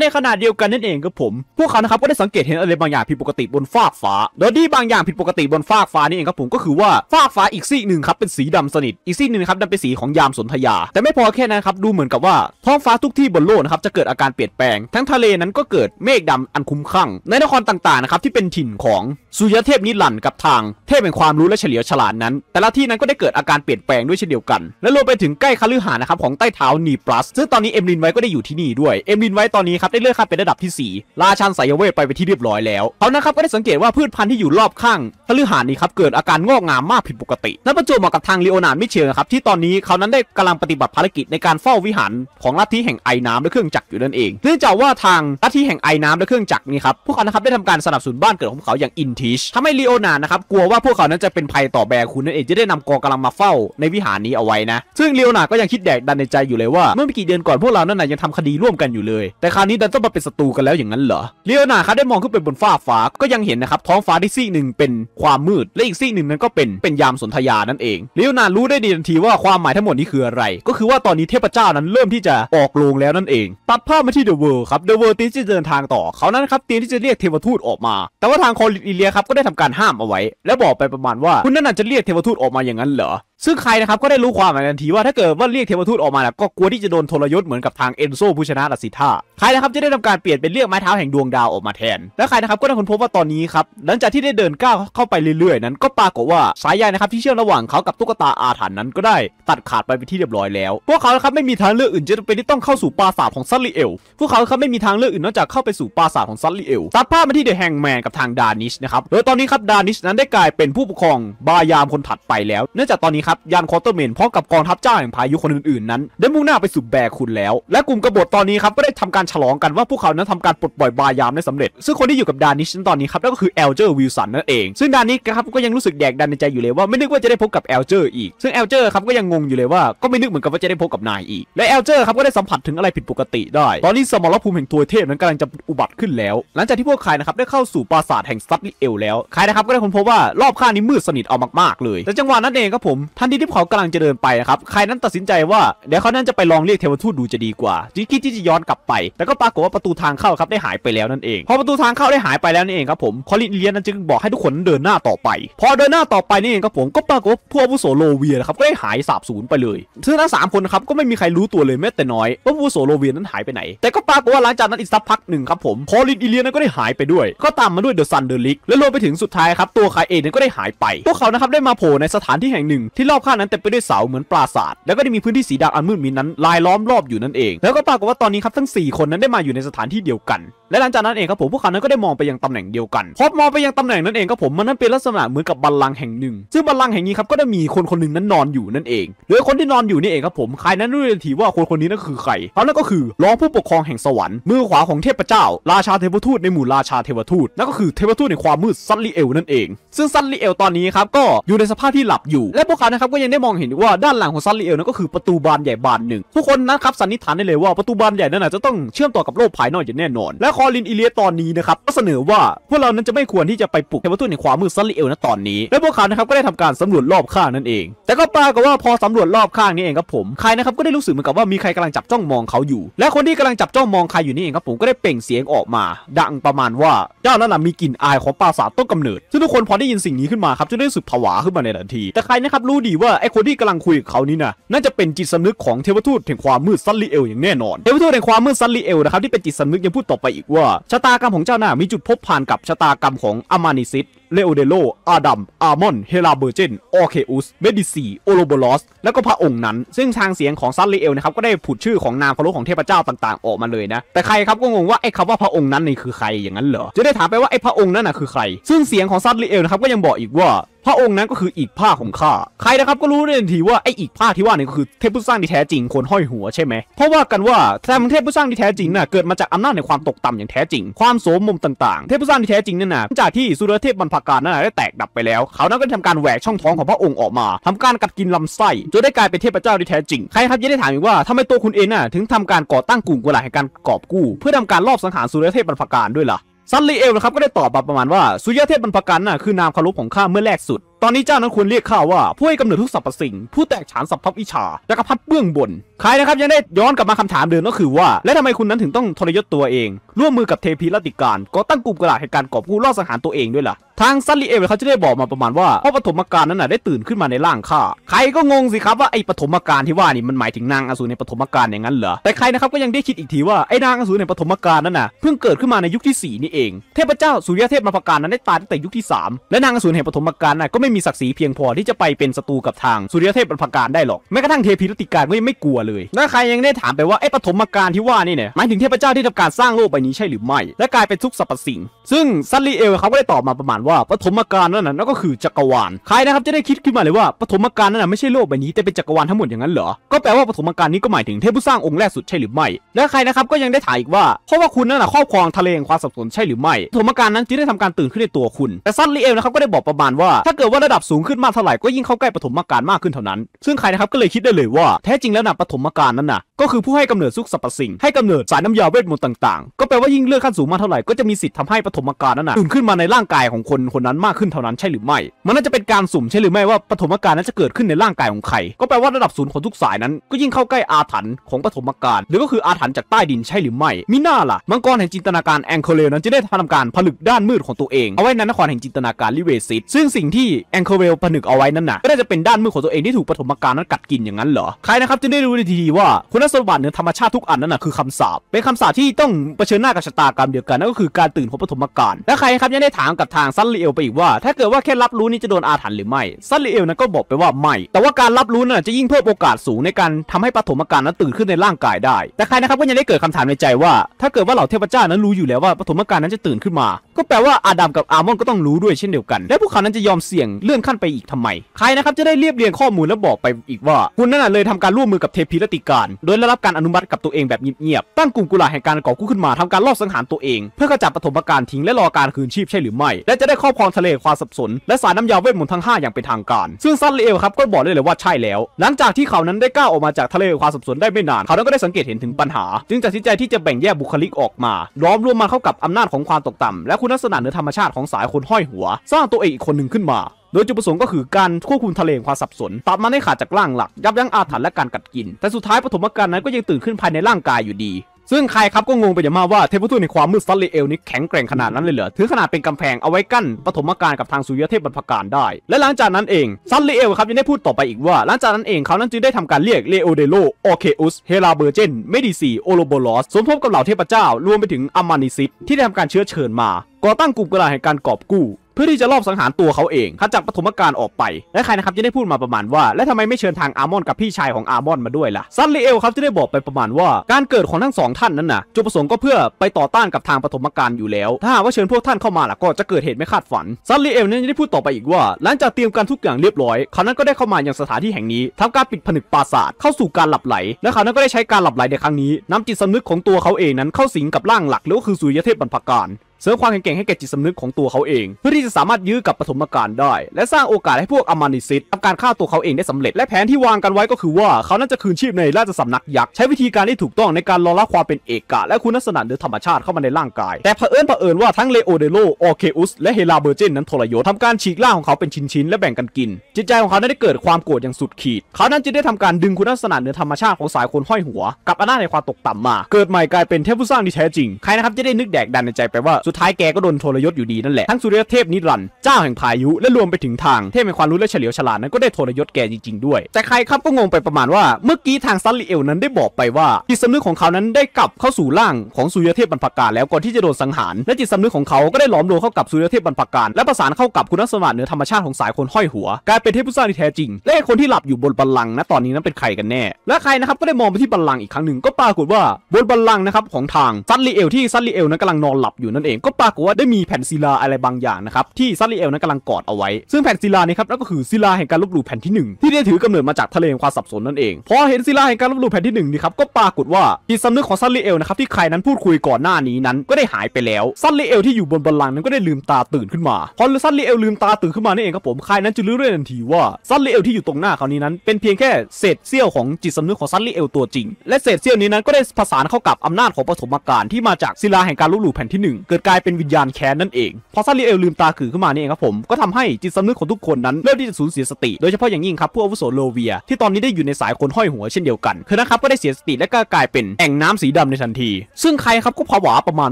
ในขณะเดียวกันนั่นเองครับผม พวกเขานะครับก็ได้สังเกตเห็นอะไรบางอย่างผิดปกติบนฟากฟ้าโดยที่บางอย่างผิดปกติบนฟากฟ้านี่เองครับผมก็คือว่าฟากฟ้าอีกซี่หนึ่งครับเป็นสีดำสนิทอีกซี่หนึ่งครับดำเป็นสีของยามสนธยา แต่ไม่พอแค่นั้นครับดูเหมือนกับว่าท้องฟ้าทุกที่บนโลกนะครับจะเกิดอาการเปลี่ยนแปลง ทั้งทะเลนั้นก็เกิดเมฆดำอันคุมคั่งในนครต่างๆนะครับที่เป็นถิ่นของสุยเทพนิลันกับทาง เทพแห่งความรู้และเฉลียวฉลาดนั้น แต่ละที่นั้นก็ได้เกิดอาการเปลี่ยนแปลงด้วยเช่นเดียวกัน และรวมไปถึงใกล้คาลือหานะครับของใต้เท้านีปลัสซึ่งตอนนี้เอ็มลินไว้ก็ได้อยู่ที่นี่ด้วยเอ็มลินไว้ตอนนี้ครับได้เลื่อนขั้นเป็นระดับที่ 4 ราชันสายเวทไปไปที่เรียบร้อยแล้วเขานะครับก็ได้สังเกตว่าพืชพันธุ์ที่อยู่รอบข้างคาลือหานี้ครับเกิดอาการงอกงามมากผิดปกตินั่นประจวบเหมาะกับทางลีโอนาร์ดไม่เชิงครับที่ตอนนี้เขานั้นได้กำลังปฏิบัติภารกิจในการเฝ้าวิหารของลัทธิแห่งไอน้ำและเครื่องจักรอยู่นั่นเองเนื่องจากว่าทางลัทธิแห่งไอน้ำและเครื่องจักรนี้ครับพวกเขานะครับ ได้ทำการสนับสนุนบ้านเกิดของพวกเขาอย่างอินทิชทำให้ลีโอนานะครับ กลัวว่าพวกเขานั้นจะเป็นภัยต่อแบรคณนั่นเอง จะได้นำกองกำลังมาเฝ้าในวิหารนี้เอาไว้นะ ซึ่งลีโอนาก็ยังคิดแดกดันในใจอยู่เลยว่าเมื่อไม่กี่เดือนก่อนพวกเรานั่นนยังทำคดีร่วมกันอยู่เลย แต่คราวนี้ดันต้องมาเป็นศัตรูกันแล้วอย่างนั้นเหรอลีโอนาครับได้มองขึ้นไปบนฟ้าฟ้าก็ยังเห็นนะครับ ท้องฟ้าที่ซีหนึ่งเป็นความมืดและอีกซีหนึ่งนั้นก็เป็นเป็นยามสนธยานั่นเองลีโอนารู้ได้ดีทันทีว่าความหมายทั้งหมดนี้คืออะไรก็คือว่าตอนนี้เทพเจ้านั้นเริ่มที่จะออกโรงแล้วนั่นเองตัดภาพมาที่เดอะเวิลด์ครับเดอะเวิลด์ที่จะเดินทางต่อเขานั้นครับเตรียมที่จะเรียกเทวทูตออกมา แต่ว่าทางคอลิเลียครับ ก็ได้ทำการห้ามเอาไว้ และบอกไปประมาณว่าคุณนั่นอาจจะเรียกเทวทูตออกมาอย่างนั้นเหรอซึ่งใครนะครับก็ได้รู้ความหมายทันทีว่าถ้าเกิดว่าเรียกเทวทูตออกมาล้ะก็กลัวที่จะโดนทรยศเหมือนกับทางเอนโซผู้ชนะลัสิท่าใครนะครับจะได้ทำการเปลี่ยนเป็นเรียกไม้เท้าแห่งดวงดาวออกมาแทน และใครนะครับก็ได้ค้นพบว่าตอนนี้ครับหลังจากที่ได้เดินก้าวเข้าไปเรื่อยๆ นั้นก็ปรากฏว่า สายใยนะครับที่เชื่อมระหว่างเขากับตุ๊กตาอาถรรพ์นั้นก็ได้ตัดขาดไปเป็นที่เรียบร้อยแล้ว พวกเขาครับไม่มีทางเลือกอื่นจะเป็นที่ต้องเข้าสู่ปราสาทของซัลลิเอลพวกเขาครับไม่มีทางเลือกอื่นนอกจากเข้าไปสู่ปราสาทของซัลลีเอลตัดภาพมาที่เดอะแฮงแมนกับทางดานิชนะครับโดยตอนนี้ครับดานิชนั้นได้กลายเป็นผู้ปกครองบายามคนถัดไปแล้วเนื่องจากตอนนี้ครัับยานคอเตอร์เมนพร้อมกับกองทัพเจ้าแห่งพายุคนอื่นๆนั้นได้มุ่งหน้าไปสู่แบกคุณแล้ว และกลุ่มกบฏตอนนี้ครับ ก็ได้ทำการฉลองกันว่าพวกเขานั้นทำการปลดปล่อยบายามได้สำเร็จ ซึ่งคนที่อยู่กับดานิชตอนนี้ครับนั่นก็คือเอลเจอร์วิลสันนั่นเอง ซึ่งดานิชครับก็ยังรู้สึกแดกดันในใจอยู่เลยว่าไม่นึกว่าจะได้พบกับเอลเจอร์อีกซึ่งเอลเจอร์ครับก็ยังงงอยู่เลยว่าก็ไม่นึกเหมือนกันว่าจะได้พบกับนายอีกและเอลเจอร์ครับก็ได้สัมผัสถึงอะไรผิดปกติได้ ตอนนี้สมรภูมิแห่งทวยเทพนั้นกำลังจะอุบัติขึ้นแล้ว หลังจากที่พวกคายนะครับได้เข้าสู่ปราสาทแห่งซับลิเอลแล้วคายนะครับก็ได้ค้นพบว่ารอบข้างนี้มืดสนิทเอามากๆเลยแต่จังหวะนั้นเองครับผมทันทีที่เขากำลังจะเดินไปนะครับ ใครนั้นตัดสินใจว่าเดี๋ยวเขานั้นจะไปลองเรียกเทวทูตดูจะดีกว่าจีคิดที่จะย้อนกลับไป แต่ก็ปรากฏว่าประตูทางเข้าครับได้หายไปแล้วนั่นเอง พอประตูทางเข้าได้หายไปแล้วนั่นเองครับผมคอลินเลียนนั้นจึงบอกให้ทุกคนเดินหน้าต่อไป พอเดินหน้าต่อไปนี่เองครับผม ก็ปรากฏว่าพวกผู้โสโลเวียนะครับก็ได้หายสาบสูญไปเลยซึ่งทั้งสามคนครับก็ไม่มีใครรู้ตัวเลยแม้แต่น้อยว่าผู้โสโลเวียนั้นหายไปไหน แต่ก็ปรากฏว่าหลังจากนั้นอีกสักพักหนึ่งครับผมคอลินเลียนนั้นก็ได้หายไปด้วย ก็ตามมาด้วยเดอะซันเดอร์ลิกและรวมไปถึงสุดท้ายครับตัวคายเองนก็ได้หายไป พวกเขานะครับได้มาโผล่ในสถานที่แห่งหนึ่งทที่รอบข้างนั้นเต็มไปด้วยเสาเหมือนปราสาทแล้วก็ได้มีพื้นที่สีดำอันมืดมินนั้น ลายล้อมรอบอยู่นั่นเอง แล้วก็ปรากฏว่า ตอนนี้ครับทั้ง 4 คนนั้นได้มาอยู่ในสถานที่เดียวกัน และหลังจากนั้นเองครับผมพวกเขานั้นก็ได้มองไปยังตำแหน่งเดียวกันพอมองไปยังตำแหน่งนั้นเองครับผมมันนั้นเป็นลักษณะเหมือนกับบัลลังก์แห่งหนึ่งซึ่งบัลลังก์แห่งนี้ครับก็ได้มีคนคนหนึ่งนั้นนอนอยู่นั่นเองโดยคนที่นอนอยู่นี่เองครับผมใครนั้นรู้ทันทีว่าคนคนนี้นั่นคือใครเขานั่นก็คือรองผู้ปกครองแห่งสวรรค์มือขวาของเทพเจ้า ราชาเทวทูต ในหมู่ราชาเทวทูตนั่นก็คือเทวทูตในความมืดซัลลิเอลนั่นเอง ซึ่งซัลลิเอลตอนนี้ครับก็อยู่ในสภาพที่หลับอยู่ และพวกเขานะครับก็ยังได้มองเห็นว่าด้านหลังของซันลีเอลนั้นก็คือประตูบานใหญ่บานหนึ่งทุกคนนะครับสันนิษฐานได้เลยว่าประตูบานใหญ่นั้นอาจจะต้องเชื่อมต่อกับโลกภายนอกอย่างแน่นอนและคอลินอิเลียตอนนี้นะครับก็เสนอว่าพวกเรานั้นจะไม่ควรที่จะไปปลุกเทวทูตในความมืดซันลีเอลนะตอนนี้ และพวกเขานะครับก็ได้ทำการสำรวจรอบข้างนั่นเอง แต่ก็ปรากฏว่าพอสำรวจรอบข้างนี้เองครับผมใครนะครับก็ได้รู้สึกเหมือนกับว่ามีใครกำลังจับจ้องมองเขาอยู่ และคนที่กำลังจับจ้องมองใครอยู่นี่เองครับผมก็ได้เป่งเสียงออกมา ดังประมาณว่าเจ้านั้นะมีกลิ่นอายของปราสาทต้นกำเนิดซึ่งทุกคนพอได้ยินสิ่งนี้ขึ้นมาครับจะได้สึกผวาขึ้นมาในทันทีแต่ใครนะครับรูดีว่า ไอ้คนที่กำลังคุยกับเขานี่นะน่าจะเป็นจิตสำนึกของเทวทูตแห่งความมืดซันลีเอลอย่างแน่นอน เทวทูตแห่งความมืดซันลีเอลนะครับ ที่เป็นจิตสำนึกยังพูดต่อไปอีกว่า ชะตากรรมของเจ้าหน้า มีจุดพบผ่านกับชะตากรรมของอามานิซิตเลโอเดโล อาดัม อาร์มอน เฮราเบอร์เจนออเคอุสเมดิซีโอโลโบลอสและก็พระองค์นั้น ซึ่งทางเสียงของซัตเลเอลนะครับ ก็ได้ผุดชื่อของนามเคารกของเทพเจ้าต่าง ๆออกมาเลยนะ แต่ใครครับก็งงว่า ไอ้คำว่าพระองค์นั้นนี่คือใครอย่างนั้นเหรอ จะได้ถามไปว่า ไอ้พระองค์นั้นน่ะคือใคร ซึ่งเสียงของซัตเลเอลนะครับ ก็ยังบอกอีกว่า พระองค์นั้นก็คืออีกผ้าของข้า ใครนะครับก็รู้ได้ทันทีว่าไอ้อีกผ้าที่ว่านี่ก็คือเทพผู้สร้างที่แท้จริงคนห้อยหัวใช่ไหมเพราะว่ากันว่าแท้เทพผู้สร้างที่แท้จริงน่ะเกิดมาจากอำนาจในความตกต่ำอย่างแท้จริง ความโสมมต่างๆเทพผู้สร้างที่แท้จริงนั่นน่ะจากที่สุรเทพบรรพการนั้นได้แตกดับไปแล้ว เขานั้นก็ทำการแหวกช่องท้องของพระองค์ออกมา ทำการกัดกินลำไส้จนได้กลายเป็นเทพเจ้าที่แท้จริง ใครครับ ยังได้ถามอีกว่าทำไมตัวคุณเองน่ะถึงทำการก่อตั้งกลุ่มกุหลาบแห่งการกอบกู้ เพื่อทำการลอบสังหารสุรเทพบรรพการด้วยล่ะ ซันลีเอลนะครับก็ได้ตอบบบประมาณว่า สุยเทพบรรพการน่ะคือนามคารุของข้าเมื่อแรกสุด ตอนนี้เจ้านั้นควรเรียกข้าว่าผู้ให้กำเนิดทุกสรรพสิ่งผู้แตกฉานสัพพวิชาจักรพรรดิเบื้องบน ใครนะครับยังได้ย้อนกลับมาคำถามเดิมก็คือว่าและทำไมคุณนั้นถึงต้องทรยศตัวเอง ร่วมมือกับเทพีรติการกอตั้งกลุ่มกระดาษแห่งการกอบกู้ล่อสังหารตัวเองด้วยล่ะทางซัลลีเอลเขาจะได้บอกมาประมาณว่าพ่อปฐมกาลนั้นน่ะได้ตื่นขึ้นมาในร่างข้าใครก็งงสิครับว่าไอ้ปฐมกาลที่ว่านี่ มันหมายถึงนางอสูรในปฐมกาลอย่างนั้นเหรอ แต่ใครนะครับก็ยังได้คิดอีกทีว่าไอ้นางอสูรในปฐมกาลนั้นน่ะเพิ่งเกิดขึ้นมาในยุคที่ 4 นี่เองเทพเจ้าสุริยเทพมาประการนั้นได้ตายตั้งแต่ยุคที่3และนางอสูรแห่งปฐมกาลน่ะก็ไม่มีศักดิ์ศรีเพียงพอที่จะไปเป็นศัตรูกับทางสุริยเทพมาประการได้หรอกแม้กระทั่งเทพีรติการก็ยังไม่กลัวเลย และใครยังได้ถามไปว่าไอ้ปฐมกาลที่ว่านี่เนี่ยหมายถึงเทพเจ้าที่ทำการสร้างโลกใบนี้ใช่หรือไม่ และกลายเป็นทุกสรรพสิ่งซึ่งซันลีเอลเขาก็ได้ตอบมาประมาณว่าปฐมกาลนั่นน่ะนั่นก็คือจักรวาลใครนะครับจะได้คิดขึ้นมาเลยว่าปฐมกาลนั่นน่ะไม่ใช่โลกใบนี้แต่เป็นจักรวาลทั้งหมดอย่างนั้นเหรอ ก็แปลว่าปฐมกาลนี้ก็หมายถึงเทพผู้สร้างองค์แรกสุดใช่หรือไม่และใครนะครับก็ยังได้ถ่ายอีกว่าเพราะว่าคุณนั่นน่ะครอบครองทะเลแห่งความสับสนใช่หรือไม่ปฐมกาลนั้นจึงได้ทำการตื่นขึ้นในตัวคุณแต่ซัตลีเอลนะครับก็ได้บอกประมาณว่าถ้าเกิดว่าระดับสูงขึ้นมากเท่าไหร่ก็ยิ่งเข้าใกล้ปฐมกาลมากขึ้นเท่านั้น ซึ่งใครนะครับก็เลยคิดได้เลยว่าแท้จริงแล้วน่ะปฐมกาลนั้นน่ะก็คือผู้ให้กำเนิดซุกสรรพสิ่ง ให้กำเนิดสารน้ำยาเวทมนต์ต่าง ๆ ก็แปลว่ายิ่งเลือดขั้นสูงมากเท่าไหร่ ก็จะมีสิทธิ์ทำให้ปฐมกาลนั้นตื่นขึ้นมาในร่างกายของคนคนนั้นมากขึ้นเท่านั้นใช่หรือไม่ มันน่าจะเป็นการสุ่มใช่หรือไม่ว่าปฐมกาลนั้นจะเกิดขึ้นในร่างกายของใครก็แปลว่าระดับศูนย์ของทุกสายนั้น ก็ยิ่งเข้าใกล้อาถรรพ์ของปฐมกาลหรือก็คืออาถรรพ์จากใต้ดินใช่หรือไม่มิน่าล่ะมังกรแห่งจินตนาการแองเคเลนั้นจะได้ทำการผลึกด้านมืดของตัวเองเอาไว้นนครแห่งจินตนาการลิเวซิต ซึ่งสิ่งที่แองเคเวลผนึกเอาไว้นั้นน่ะก็ได้จะเป็นด้านมืดของตัวเองที่ถูกปฐมกาลนั้นกัดกินอย่างนั้นเหรอใครนะครับจะได้รู้ทีว่าคนและสวรรค์เหนือธรรมชาติทุกอันนั้นนะคือคำสาป เป็นคำสาปที่ต้องเผชิญหน้ากับชะตากรรมเดียวกันนั่นก็คือการตื่นของปฐมกาล และใครครับยังได้ถามกับทางซันลีเอลไปอีกว่า ถ้าเกิดว่าแค่รับรู้นี่จะโดนอาถรรพ์หรือไม่ซันลีเอลนั้นก็บอกไปว่าไม่ แต่ว่าการรับรู้นั่นจะยิ่งเพิ่มโอกาสสูงในการทำให้ปฐมกาลนั้นตื่นขึ้นในร่างกายได้ แต่ใครนะครับก็ยังได้เกิดคำถามในใจว่า ถ้าเกิดว่าเหล่าเทพเจ้านั้นรู้อยู่แล้วว่าปฐมกาลนั้นจะตื่นขึ้นมา ก็แปลว่าอาดัมกับอามอนก็ต้องรู้ด้วยเช่นเดียวกัน และพวกเขานั้นจะยอมเสี่ยงเลื่อนขั้นไปอีกทำไมใครนะครับจะได้เรียบเรียงข้อมูลแลวบอกไปอีกว่า คุณนั่นเลยทำการร่วมมือกับเทพีรติการโดร์นได้รับการอนุมัติกับตัวเองแบบเงียบ ๆ ตั้งกลุ่มกุหลาบแห่งการก่อกู้ขึ้นมาทำการลอบสังหารตัวเอง เพื่อกระจัดปฐมการทิ้งและรอการคืนชีพใช่หรือไม่ และจะได้ครอบครองทะเลความสับสน และสายน้ำยาเวทมนต์ทั้ง5 อย่างเป็นทางการซึ่งซันเลเอลครับ ก็บอกได้เลยว่าใช่แล้ว หลังจากที่เขานั้นได้ก้าวออกมาจากทะเลความสับสนได้ไม่นานเขานั้นก็ได้สังเกตเห็นถึงปัญหา จึงตัดสินใจที่จะแบ่งแยกบุคลิกออกมาล้อมรวมมาเข้ากับอำนาจของความตกต่ำและคุณลักษณะเหนือธรรมชาติของสายคนห้อยหัว สร้างตัวเองอีกคนหนึ่งขึ้นมาโดยจุดประสงค์ก็คือการควบคุมทะเลความสับสน ตัดมันให้ขาดจากร่างหลัก ยับยั้งอาถรรพ์และการกัดกิน แต่สุดท้ายปฐมกาลนั้นก็ยังตื่นขึ้นภายในร่างกายอยู่ดี ซึ่งใครครับก็งงไปอย่างมากว่าเทพทูตในความมืดซัลลเอลนี้แข็งแกร่งขนาดนั้นเลยเหรอถือขนาดเป็นกำแพงเอาไว้กั้นปฐมกาลกับทางสุริยเทพบรรพการได้ และหลังจากนั้นเองซัลลเอลครับยังได้พูดต่อไปอีกว่า หลังจากนั้นเองเขานั้นจึงได้ทำการเรียกเลโอเดโลโอเคอุสเฮราเบอร์เจนเมดิซีโอโลโบลอสสมทบกับเหล่าเทพเจ้ารวมไปถึงอามานิซิสที่ได้ทำการเชื้อเชิญมาก่อตั้งกลุ่มกลาแห่งการกอบกู้เพื่อที่จะลอบสังหารตัวเขาเองขัดจากปฐมกาลออกไป และใครนะครับจะได้พูดมาประมาณว่า และทำไมไม่เชิญทางอาร์มอนกับพี่ชายของอาร์มอนมาด้วยล่ะซันลีเอลครับจะได้บอกไปประมาณว่า การเกิดของทั้งสองท่านนั้นนะจุดประสงค์ก็เพื่อไปต่อต้านกับทางปฐมกาลอยู่แล้ว ถ้าว่าเชิญพวกท่านเข้ามาล่ะก็จะเกิดเหตุไม่คาดฝันซันลีเอลนั้นยังได้พูดต่อไปอีกว่า หลังจากเตรียมการทุกอย่างเรียบร้อยเขานั้นก็ได้เข้ามาอย่างสถานที่แห่งนี้ทำการปิดผนึกปราสาทเข้าสู่การหลับไหล และเขานั้นก็ได้ใช้การหลับไหลในครั้งนี้นำจิตสำนึกของตัวเขาเองนั้นเข้าสิงกับร่างหลักหรือคือสุริยเทพบรรพการเสริมความแข็งแกร่งให้แก่จิตสำนึกของตัวเขาเอง เพื่อที่จะสามารถยื้อกับปฐมกาลได้ และสร้างโอกาสให้พวกอมานิซิตทำการฆ่าตัวเขาเองได้สำเร็จ และแผนที่วางกันไว้ก็คือว่าเขานั้นจะคืนชีพในราชสำนักยักษ์ใช้วิธีการที่ถูกต้องในการรอรับความเป็นเอกะและคุณลักษณะเนือธรรมชาติเข้ามาในร่างกายแต่เผอิญเผอิญว่าทั้งเลโอเดโลออเคอุสและเฮลาเบอร์เจนนั้นทรยศทำการฉีกล่างของเขาเป็นชิ้นๆและแบ่งกันกินจิตใจของเขาได้เกิดความโกรธอย่างสุดขีด เขานั้นจึงได้ทำการดึงคุณลักษณะเนือธรรมชาติของสายคนห้อยหัวกับอำนาจในความตกต่ำมาเกิดใหม่กลายเป็นเทพผู้สร้างที่แท้จริงใครนะครับจะได้นึกแดกดันในใจไปว่าสุดท้ายแกก็โดนทรยศอยู่ดีนั่นแหละทั้งสุริยเทพนิรันด์เจ้าแห่งพายุและรวมไปถึงทางเทพแห่งความรู้และเฉลียวฉลาดนั้นก็ได้ทรยศแกจริง ๆ ด้วย แต่ใครครับก็งงไปประมาณว่า เมื่อกี้ทางซัลลิเอลนั้นได้บอกไปว่า จิตสำนึกของเขานั้นได้กลับ เข้าสู่ร่างของสุริยเทพบรรพกาแล้วก่อนที่จะโดนสังหารและจิตสำนึกของเขาก็ได้หลอมรวมเข้ากับสุริยเทพบรรพกาและประสานเข้ากับคุณสมบัติเหนือธรรมชาติของสายคนห้อยหัวกลายเป็นเทพผู้สร้างที่แท้จริงและคนที่หลับอยู่บนบัลลังก์นะตอนนี้นั้นเป็นใครกันแน่ และใครนะครับก็ได้มองไปที่บัลลังก์อีกครั้งหนึ่ง ก็ปรากฏว่า บนบัลลังก์นะครับของทางซัลลิเอลที่ซัลลิเอลนั้นกำลังนอนหลับอยู่นั่นเองก็ปรากฏว่าได้มีแผ่นศิลาอะไรบางอย่างนะครับที่ซาริเอลนั้นกำลังกอดเอาไว้ ซึ่งแผ่นศิลานี้ครับนั่นก็คือศิลาแห่งการลบหลู่แผ่นที่1ที่ได้ถือกำเนิดมาจากทะเลแห่งความสับสนนั่นเองพอเห็นศิลาแห่งการลบหลู่แผ่นที่1นี่ครับก็ปรากฏว่าจิตสำนึกของซานลิเอลนะครับที่ใครนั้นพูดคุยก่อนหน้านี้ นั้นก็ได้หายไปแล้วซานลิเอลที่อยู่บนบัลลังก์นั้นก็ได้ลืมตาตื่นขึ้นมาพอซานลิเอลลืมตาตื่นขึ้นมานี่เองครับผมใครนั้นจะรู้เรื่องทันทีว่าซานลิเอลที่อยู่ตรงหน้าเขานี้นั้นเป็นเพียงแค่เศษเสี้ยวของจิตสำนึกของซานลิเอลตัวจริงและเศษเสี้ยวนี้นั้นก็ได้ผสานเข้ากับอำนาจของปฐมกาลที่มาจากศิลาแห่งการลบหลู่แผ่นที่1เกิดกลายเป็นวิญญาณแค้นนั่นเอง พอซาเรียเอลลืมตาขื่นขึ้นมานี่เองครับผม ก็ทำให้จิตสำนึกของทุกคนนั้น เริ่มที่จะสูญเสียสติ โดยเฉพาะอย่างยิ่งครับผู้อาวุโสโลเวีย ที่ตอนนี้ได้อยู่ในสายคนห้อยหัวเช่นเดียวกันเธอนะครับก็ได้เสียสติและก็กลายเป็นแอ่งน้ำสีดำในทันที ซึ่งใครครับก็ผวาประมาณ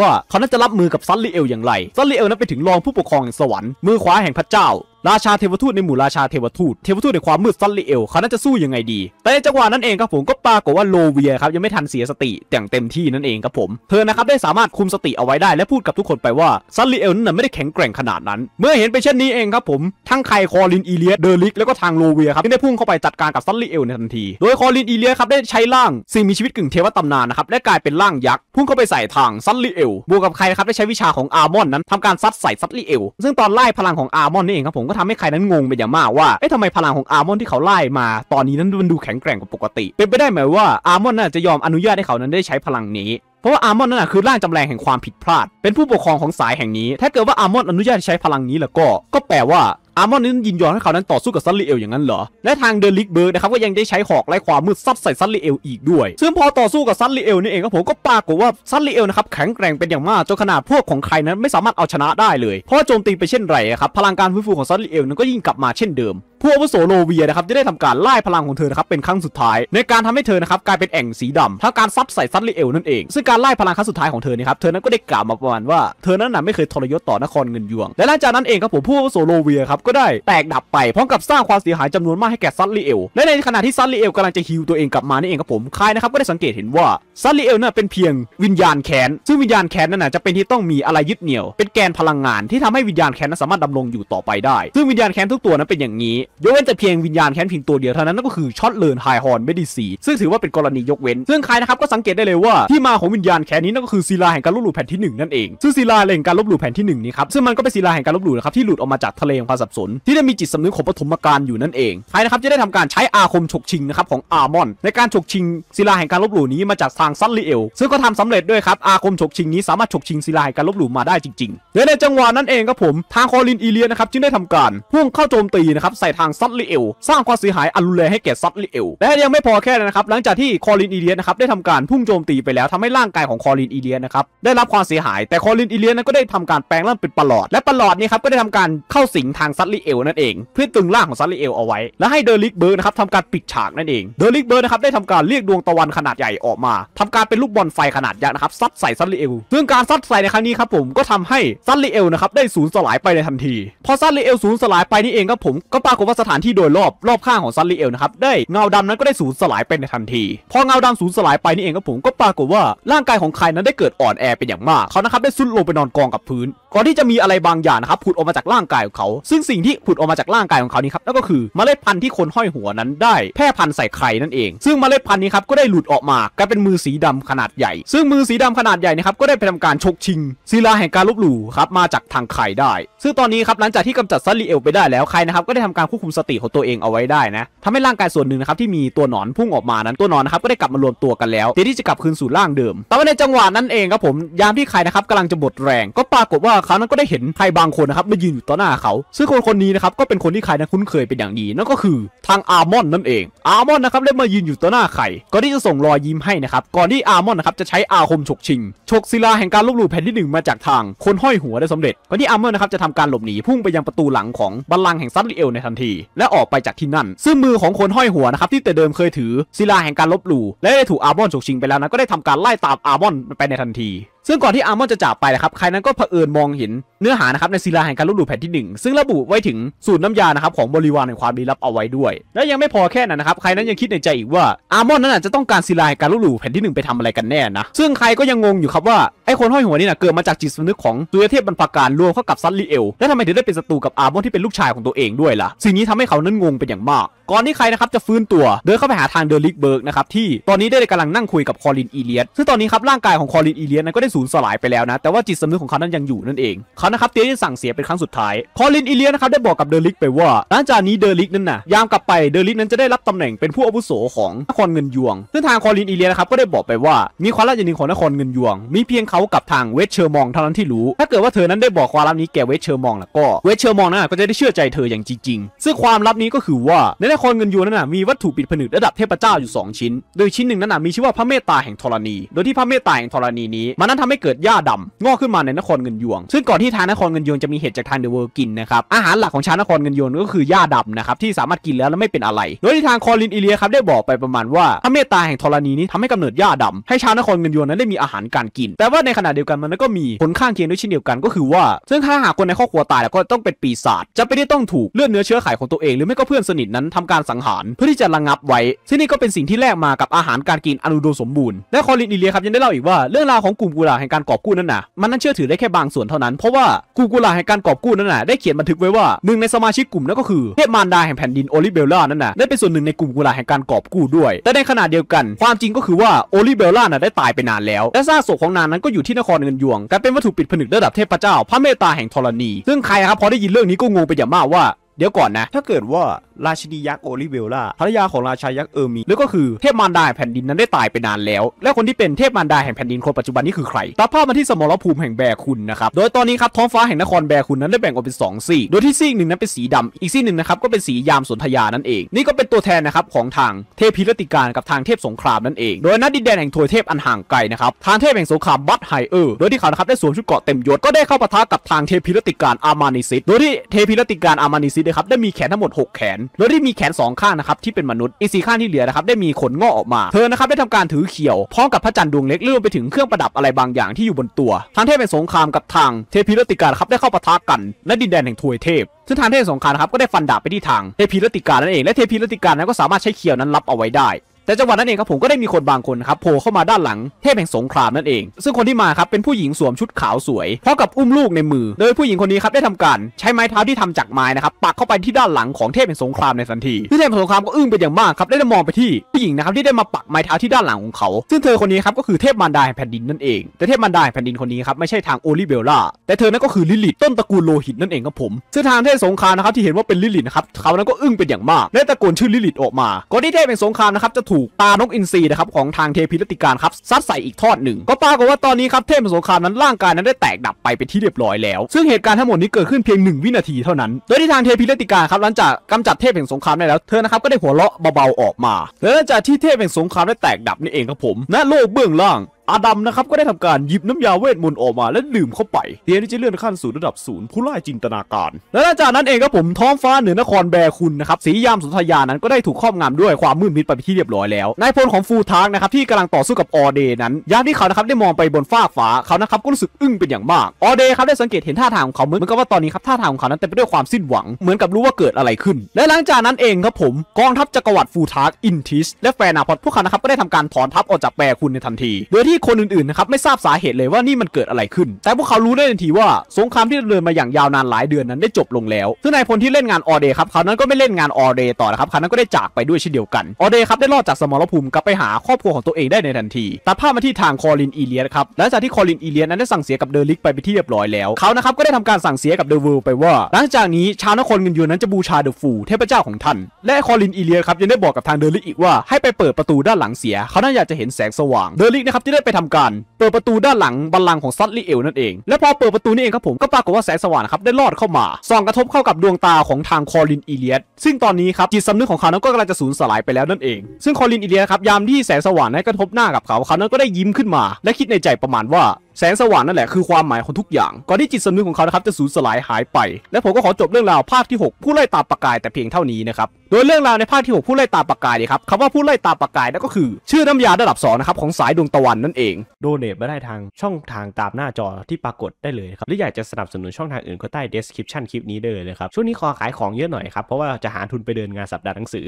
ว่าเขาน่าจะรับมือกับซัลลีเอลอย่างไรซัลลีเอลนั้นไปถึงรองผู้ปกครองแห่งสวรรค์มือขวาแห่งพระเจ้าราชาเทวทูตในหมู่ราชาเทวทูตเทวทูตในความมืดซัลลีเอลเขาน่าจะสู้ยังไงดี แต่ในจังหวะนั้นเองครับผมก็ปรากฏว่าโลเวียครับยังไม่ทันเสียสติอย่างเต็มที่นั่นเองครับผม เธอนะครับได้สามารถคุมสติเอาไว้ได้และพูดกับทุกคนไปว่าซัลลีเอลนั้นไม่ได้แข็งแกร่งขนาดนั้น เมื่อเห็นไปเช่นนี้เองครับผม ทั้งไคคอรินอีเลียเดอริกแล้วก็ทางโลเวียครับได้พุ่งเข้าไปจัดการกับซัลลีเอลในทันที โดยคอรินอีเลียครับได้ใช้ร่างสิ่งมีชีวิตกึ่งเทวตำนานนะครับและกลายเป็นร่างยักษ์พุ่งเข้าไปใส่ทางซัลลีเอลบวกกับใครครับได้ใช้วิชาของอาร์มอนนั้นทำการซัดใส่ซัลลีเอลซึ่งตอนไล่พลังของอาร์มอนนี่เองครับผมก็ทำให้ใครนั้นงงเป็นอย่างมากว่า เอ๊ะทำไมพลังของอาร์มอนที่เขาไล่ มาตอนนี้นั้นมันดูแข็งแกร่งกว่าปกติ เป็นไปได้ไหมว่าอาร์มอนน่าจะยอมอนุญาตให้เขานั้นได้ใช้พลังนี้ เพราะว่าอาร์มอนนั่นคือร่างจำแรงแห่งความผิดพลาด เป็นผู้ปกครองของสายแห่งนี้ ถ้าเกิดว่าอาร์มอนอนุญาตใช้พลังนี้แล้วก็ ก็แปลว่าอาร์มอนนั้นยินยอมให้เขานั้นต่อสู้กับซันลีเอลอย่างนั้นเหรอ และทางเดลิกเบิร์กนะครับ ก็ยังได้ใช้หอกไล่ความมืดซัดใส่ซันลีเอลอีกด้วย ซึ่งพอต่อสู้กับซันลีเอลนี่เองครับผมก็ปรากฏว่าซันลีเอลนะครับ แข็งแกร่งเป็นอย่างมาก จนขนาดพวกของใครนั้นไม่สามารถเอาชนะได้เลย เพราะโจมตีไปเช่นไรครับ พลังการฟื้นฟูของซันลีเอลนั้นก็ยิ่งกลับมาเช่นเดิมผู้อาวุโสโลเวียนะครับจะได้ทำการไล่พลังของเธอนะครับเป็นครั้งสุดท้าย ในการทำให้เธอนะครับกลายเป็นแอ่งสีดำทงการซับใส่ซัตลิเอลนั่นเอง ซึ่งการไล่พลังครั้งสุดท้ายของเธอเนี่ยครับเธอนั้นก็ได้กล่าวมาประมาณว่าเธอนั้นน่ะไม่เคยทรยศต่อนครเงินยวง และหลังจากนั้นเองครับผมผู้อาวุโสโลเวียครับก็ได้แตกดับไป พร้อมกับสร้างความเสียหายจำนวนมากให้แก่ซัตลิเอลและในขณะที่ซัตลิเอลกำลังจะฮิวตัวเองกลับมานี่เองครับผมคายนะครับก็ได้สังเกตเห็นว่าซัตลิเอลน่ะเป็นเพียงวิญญาณแขนซึ่งวิญญาณแขนนั่นน่ะจะเป็นที่ต้องมีอะไรยึดเหนี่ยวเป็นแกนพลังงาน ที่ทำให้วิญญาณแขนนั้นสามารถดำรงอยู่ต่อไปได้ซึ่งวิญญาณแขนทุกตัวนั้นเป็นอย่างนี้ยกเว้นแต่เพียงวิญญาณแค้นเพียงตัวเดียวเท่านั้นนั่นก็คือช็อตเลินไฮฮอนเมดิซีซึ่งถือว่าเป็นกรณียกเว้นซึ่งใครนะครับก็สังเกตได้เลยว่าที่มาของวิญญาณแค้นนี้นั่นก็คือศิลาแห่งการลบหลู่แผ่นที่1นั่นเองซึ่งศิลาแห่งการลบหลู่แผ่นที่1นี้ครับซึ่งมันก็เป็นศิลาแห่งการลบหลู่นะครับที่หลุดออกมาจากทะเลของความสับสนที่ได้มีจิตสำนึกของปฐมกาลอยู่นั่นเองใครนะครับจะได้ทำการใช้อาคมฉกชิงนะครับของอาร์มอนในการฉกชิงศิลาแห่งการลบหลู่นี้มาจากทางซันลิเอลซึ่งก็ทำสำเร็จด้วยครับอาคมฉกชิงนี้สามารถฉกชิงศิลาแห่งการลบหลู่มาได้จริงๆและในจังหวะนั้นเองครับผมทางคอลินอีเลียนะครับจึงได้ทำการพุ่งเข้าโจมตีนะครับใส่งางซัตลิเอลสร้างความเสียหายอันรุนแรงให้แก่ซัตลิเอล และยังไม่พอแค่นั้นนะครับ หลังจากที่คอรินอีเลียนนะครับได้ทำการพุ่งโจมตีไปแล้วทำให้ร่างกายของคอรินอีเลียนนะครับได้รับความเสียหายแต่คอรินอีเลียนั้นก็ได้ทำการแปลงร่างเป็นปลอดและปลอดนี่ครับก็ได้ทำการเข้าสิงทางซัตลิเอลนั่นเองเพื่อตึงร่างของซัตลิเอลเอาไว้และให้เดอลิกเบิร์นะครับทำการปิดฉากนั่นเองเดอลิกเบิร์นะครับได้ทำการเรียกดวงตะวันขนาดใหญ่ออกมา ทำการเป็นลูกบอลไฟขนาดยักษ์นะครับซัดใส่ซัตลิเอลซึ่งการซัดใส่ในครั้งนี้ครับผมก็ทำให้ซัตลิเอลนะครับได้สูญสลายไปในทันทีพอซัตลิเอลสูญสลายไปนี่เองครับผมก็ปรากฏว่าสถานที่โดยรอบรอบข้างของซันลีเอลนะครับได้เงาดำนั้นก็ได้สูญสลายไปในทันที พอเงาดำสูญสลายไปนี่เองครับผมก็ปรากฏว่าร่างกายของใครนั้นได้เกิดอ่อนแอเป็นอย่างมากเขานะครับได้ซุดลงไปนอนกองกับพื้น ก่อนที่จะมีอะไรบางอย่างนะครับผุดออกมาจากร่างกายของเขาซึ่งสิ่งที่ผุดออกมาจากร่างกายของเขานี่ครับนั่นก็คือเมล็ดพันธุ์ที่คนห้อยหัวนั้นได้แพร่พันธุ์ใส่ไข่นั่นเอง ซึ่งเมล็ดพันธุ์นี้ครับก็ได้หลุดออกมากลายเป็นมือสีดำขนาดใหญ่ ซึ่งมือสีดำขนาดใหญ่นี่ครับก็ได้ไปทำการชกชิงศิลาแห่งการลบหลู่ครับมาจากทางไข่ได้ ซึ่งตอนนี้ครับหลังจากที่กำจัดซัลลีเอลไปได้แล้วไข่นะครับก็ได้ทำการควบคุมสติของตัวเองเอาไว้ได้นะทำให้ร่างกายส่วนหนึ่งนะครับที่มีตัวหนอนพุ่งออกมานั้นตัวหนอนนะครับก็ได้กลับมารวมตัวกันแล้วเี๋ยวที่จะกลับคืนสู่ร่างเดิม แต่ว่าในจังหวะนั้นเองครับผมยามที่ใครนะครับกำลังจะหมดแรงก็ปรากฏว่าเขานั้นก็ได้เห็นใครบางคนนะครับมายืนอยู่ต่อหน้าเขาซึ่งคนคนนี้นะครับก็เป็นคนที่ใครนั้นคุ้นเคยเป็นอย่างดีนั่นก็คือทางอาร์มอนนั่นเอง อาร์มอนนะครับได้มายืนอยู่ต่อหน้าไข่ก่อนที่จะส่งรอยยิ้มให้นะครับก่อนที่อาร์มอนนะครับจะใช้อาคมฉกชิงฉกศิลาแห่งการลบหลู่แผ่นที่1มาจากทางคนห้อยหัวได้สำเร็จก่อนที่อาร์มอนนะครับจะทำการหลบหนีพุ่งไปยังประตูหลังของบัลลังก์แห่งซัตริเอลในทันทีและออกไปจากที่นั่น ซึ่งมือของคนห้อยหัวนะครับ ที่แต่เดิมเคยถือศิลาแห่งการลบหลู่และได้ถูกอาร์บอนฉกชิงไปแล้วนะ ก็ได้ทำการไล่ตามอาร์บอนไปในทันทีซึ่งก่อนที่อาร์มอนจะจากไปนะครับ ใครนั้นก็เผอิญมองเห็น เนื้อหานะครับในศิลาแห่งการลบหลู่แผ่นที่ 1 ซึ่งระบุไว้ถึงสูตรน้ำยานะครับของบริวารในความลี้ลับเอาไว้ด้วย และยังไม่พอแค่นั้นนะครับ ใครนั้นยังคิดในใจอีกว่าอาร์มอนนั้นจะต้องการศิลาแห่งการลบหลู่แผ่นที่1 ไปทำอะไรกันแน่นะ ซึ่งใครก็ยังงงอยู่ครับว่าไอ้คนห้อยหัวนี่นะเกิดมาจากจิตสำนึกของสุรเทพบรรพการรวมเข้ากับซัตลีเอล และทำไมถึงได้เป็นศัตรูกับอาร์มอนที่เป็นลูกชายของตัวเองด้วยล่ะสิ่งนี้ทำให้เขานั้นงงเป็นอย่างมากก่อนที่ใครนะครับจะฟื้นตัวเดินเข้าไปหาทางเดลิกเบิร์กนะครับที่ตอนนี้ได้กำลังนั่งคุยกับคอรินอีเลียสซึ่งตอนนี้ครับร่างกายของคอรินอีเลียสนั้นก็ได้สูญสลายไปแล้วนะแต่ว่าจิตสำนึกของเขานั้นยังอยู่นั่นเองเขานะครับเตี้ยได้สั่งเสียเป็นครั้งสุดท้ายคอลินอิเลียนะครับได้บอกกับเดอลิกไปว่าหลังจากนี้เดอลิกนั้นนะยามกลับไปเดอลิกนั้นจะได้รับตำแหน่งเป็นผู้อาวุโสของนครเงินยวงซึ่งทางคอลินอิเลียนะครับก็ได้บอกไปว่ามีความลับอย่างหนึ่งของนครเงินยวง มีเพียงเขากับทางเวชเชอร์มองเท่านั้นที่รู้ ถ้าเกิดว่าเธอนั้นได้บอกความลับนี้แก่เวชเชอร์มองแล้วก็เวชเชอร์มองนั้นก็จะได้เชื่อใจเธออย่างจริง ๆ ซึ่งความลับนี้ก็คือว่าในนครเงินยวงนั้นนะมีวัตถุปิดผนึกระดับเทพเจ้าอยู่2ชิ้นโดยชิ้นหนึ่งนั้นนะมีชื่อว่าพระเมตตาแห่งธรณี โดยที่พระเมตตาแห่งธรณีนี้มันนั้นทำให้เกิดหญ้าดำงอกขึ้นมาในนครเงินยวงซึ่งก่อนที่ทางนครเงินยวงจะมีเห็ดจากทางเดอะเวิร์กินนะครับอาหารหลักของชาวนครเงินยวงก็คือหญ้าดำนะครับที่สามารถกินแล้วและไม่เป็นอะไร โดยที่ทางคอลินอิเลียครับได้บอกไปประมาณว่าพระเมตตาแห่งธรณีนี้ทำให้กำเนิดหญ้าดำให้ชาวนครเงินยวงนั้นได้มีอาหารการกิน แต่ว่าในขณะเดียวกันมันก็มีผลข้างเคียงด้วยเช่นเดียวกันก็คือว่าซึ่งถ้าหากคนในครอบครัวตายแล้วก็ต้องเป็นปีศาจ จะไม่ได้ต้องถูกเลือดเนื้อเชื้อไขของตัวเองหรือไม่ก็เพื่อนสนิทนั้นทำการสังหาร เพื่อที่จะระงับไว้ ซึ่งนี่ก็เป็นสิ่งที่แลกมากับอาหารการกินอนุดสมบูรณ์และคอลินอิเลียครับยังได้เล่าอีกว่าเรื่องราวของกลุ่มกุหลาาแห่งการกอบกู้นั้นน่ะมันนั้นเชื่อถือได้แค่บางส่วนเท่านั้น เพราะว่า กูกูลาแห่งการกอบกู้นั้นน่ะได้เขียนบันทึกไว้ว่าหนึ่งในสมาชิกกลุ่มนั้นก็คือเทพมารดาแห่งแผ่นดินโอลิเบลล่านั้นน่ะได้เป็นส่วนหนึ่งในกลุ่มกุลาแห่งการกอบกู้ด้วย แต่ในขณะเดียวกัน ความจริงก็คือว่าโอลิเบลล่าน่ะได้ตายไปนาน แล้วและซากศพของนางนั้นก็อยู่ที่นครเงินยวงกลายเป็นวัตถุปิดผนึกระดับเทพเจ้า พระเมตตาแห่งธรณีซึ่งใครครับพอได้ยินเรื่องนี้ก็งงไปอย่างมากว่าเดี๋ยวก่อนนะ ถ้าเกิดว่าราชินียักษ์โอลิเวลล่าภรรยาของราชายักษ์เออร์มีแล้วก็คือเทพมารดาแผ่นดินนั้นได้ตายไปนานแล้ว และคนที่เป็นเทพมารดาแห่งแผ่นดินคนปัจจุบันนี้คือใครตาภาพมาที่สมรภูมิแห่งแบคุนนะครับ โดยตอนนี้ครับ ท้องฟ้าแห่งนครแบคุนนั้นได้แบ่งออกเป็น 2 ซีโดยที่ซีหนึ่งนั้นเป็นสีดำอีกซีหนึ่งนะครับก็เป็นสียามสนธยานั่นเอง นี่ก็เป็นตัวแทนนะครับของทางเทพพิรติการกับทางเทพสงครามนั่นเองโดยนัดดินแดนแห่งทวยเทพอันห่างไกลนะครับทางเทพแห่งสงครามบัตไฮเออร์โดยที่เขานะครับได้สวมชุดเกาะเต็มยศก็ได้เข้าปะทะกับทางเทพพิรติการอามานิซิตโดยที่เทพพิรติการอามานิซินะครับได้มีแขนทั้งหมด 6 แขนล้วได้มีแขน 2 ข้างนะครับที่เป็นมนุษย์ อีกสข้างที่เหลือนะครับ ได้มีขนงอกออกมา เธอ นะครับ ได้ทำการถือเขียวพร้อมกับพระจันทร์ดวงเล็กเรอนไปถึงเครื่องประดับอะไรบางอย่างที่อยู่บนตัว ทางเทพเป็นสงครามกับทาง เทพีรติกาครับได้เข้าปะทะกันะดินแดนแห่งทวยเทพซึ่งทางเทพสงครามครับก็ได้ฟันดาบไปที่ทาง เทพีรติกานั่นเองและเทพีรติกานั้นก็สามารถใช้เขียวนั้นรับเอาไว้ได้แต่จังหวะนั้นเองครับผมก็ได้มีคนบางคนครับโผล่เข้ามาด้านหลัง เทพแห่งสงครามนั่นเองซึ่งคนที่มาครับเป็นผู้หญิงสวมชุดขาวสวยพร้อมกับอุ้มลูกในมือ โดยผู้หญิงคนนี้ครับได้ทำการใช้ไม้เท้าที่ทำจากไม้นะครับ ปักเข้าไปที่ด้านหลังของเทพแห่งสงครามในทันทีที่เทพแห่งสงครามก็อึ้งไปอย่างมากครับได้มองไปที่ผู้หญิงนะครับที่ได้มาปักไม้เท้าที่ด้านหลังของเขา ซึ่งเธอคนนี้ครับก็คือเทพมารดาแผ่นดินนั่นเองแต่เทพมารดาแผ่นดินคนนี้ครับไม่ใช่ทางโอลิเบลล่าแต่เธอนั้นก็คือลิลิตต้นตระกูลโลหิตนั่นเองครับผมซึ่งทางเทพสงครามนะครับที่เห็นว่าเป็นลิลิตนะครับเขานั้นก็อึ้งเป็นอย่างมากและตะโกนชื่อลิลิตออกมาก่อนที่เทพแห่งสงครามนะครับจะถูกตานกอินทรีนะครับ ของทางเทพิรติการ ครับซัดใส่อีกทอดหนึ่ง ก็ปรากฏว่า ตอนนี้ ครับ เทพ สงครามนั้นร่างกายนั้นได้แตกดับไปเป็นที่เรียบร้อยแล้วซึ่งเหตุการณ์ทั้งหมดนี้ เกิดขึ้นเพียงหนึ่งวินาทีเท่านั้น โดย ที่ ทางเทพิรติการ ครับหลังจากกำจัดเทพแห่งสงครามได้แล้วเธอนะครับก็ได้หัวเราะเบาๆออกมาและหลังจากที่เทพแห่งสงครามได้แตกดับนี่เองครับผมณโลกเบื้องล่างอาดัมนะครับก็ได้ทำการหยิบน้ำยาเวทมนต์ออกมาและดื่มเข้าไปเทียนที่จะเลื่อนขั้นสู่ระดับศูนย์ผู้ล่าจินตนาการ และหลังจากนั้นเองครับผมท้องฟ้าเหนือนครแบคุณนะครับสียามสุนทยานั้นก็ได้ถูกครอบงำด้วยความมืดมิดไปที่เรียบร้อยแล้วนายพลของฟูทางนะครับที่กำลังต่อสู้กับออเดนั้นยามที่เขานะครับได้มองไปบนฟากฟ้าเขานะครับก็รู้สึกอึ้งเป็นอย่างมากออเดครับได้สังเกตเห็นท่าทางของเขาเหมือนกับว่าตอนนี้ครับท่าทางของเขานั้นเต็มไปด้วยความสิ้นหวังเหมือนกับรู้ว่าเกิดอะไรขึ้นและหลังจากนั้นเองครับผมกองทัพจักรวรรดิฟูทาร์อินทิสและแฟนาพอดพวกเขานะครับก็ได้ทำการถอนทัพออกจากแปรคุณในทันทีโดยที่ที่คนอื่นๆนะครับไม่ทราบสาเหตุเลยว่านี่มันเกิดอะไรขึ้น แต่พวกเขารู้ได้ทันทีว่า สงครามที่ดำเนินมาอย่างยาวนานหลายเดือนนั้นได้จบลงแล้วซึ่งนายพลที่เล่นงานออเดย์ครับเขานั้นก็ไม่เล่นงานออเดย์ต่อนะครับเขานั้นก็ได้จากไปด้วยเช่นเดียวกันออเดย์ครับได้รอดจากสมรภูมิกลับไปหาครอบครัวของตัวเองได้ในทันทีตัดภาพมาที่ทางคอรินอีเลียสครับหลังจากที่คอรินอีเลียสนั้นได้สั่งเสียกับเดอริกไปไปที่เรียบร้อยแล้วเขานะครับก็ได้ทำการสั่งเสียกับเดอเวิลไปว่า หลังจากนี้ชาวนครเงินยูนั้นจะบูชาเดอฟูเทพเจ้าของท่านและคอรินอีเลียสครับยังได้บอกกับทางเดอริกอีกว่าให้ไปเปิดประตูด้านหลังเสีย เขาน่าอยากจะเห็นแสงสว่างเดอริกนะครับจะไไปทำการเปิดประตูด้านหลังบัลลังก์ของซัตลีเอลนั่นเองและพอเปิดประตูนี่เองครับผมก็ปรากฏว่าแสงสว่างครับได้ลอดเข้ามาส่องกระทบเข้ากับดวงตาของทางคอรินอีเลียสซึ่งตอนนี้ครับจิตสำนึกของเขานั้นก็กำลังจะสูญสลายไปแล้วนั่นเอง ซึ่งคอรินอีเลียสครับยามที่แสงสว่างนั้นกระทบหน้ากับเขาเขานั้นก็ได้ยิ้มขึ้นมา และคิดในใจประมาณว่าแสงสว่างนั่นแหละคือความหมายของทุกอย่างก่อนที่จิตสำนึกของเขานะครับจะสูญสลายหายไป และผมก็ขอจบเรื่องราวภาคที่6ผู้ไล่ตาประกาย แต่เพียงเท่านี้นะครับโดยเรื่องราวในภาคที่ 6 ผู้ไล่ตาประกายเนี่ยครับคำว่าผู้ไล่ตาประกายนั่นก็คือ ชื่อน้ำยาระดับ2นะครับของสายดวงตะวันนั่นเอง โดเนทมาได้ทางช่องทางตามหน้าจอที่ปรากฏได้เลยครับหรืออยากจะสนับสนุนช่องทางอื่นก็ใต้ description คลิปนี้ได้เลยครับช่วงนี้ขอขายของเยอะหน่อยครับเพราะว่าจะหาทุนไปเดินงานสัปดาห์หนังสือ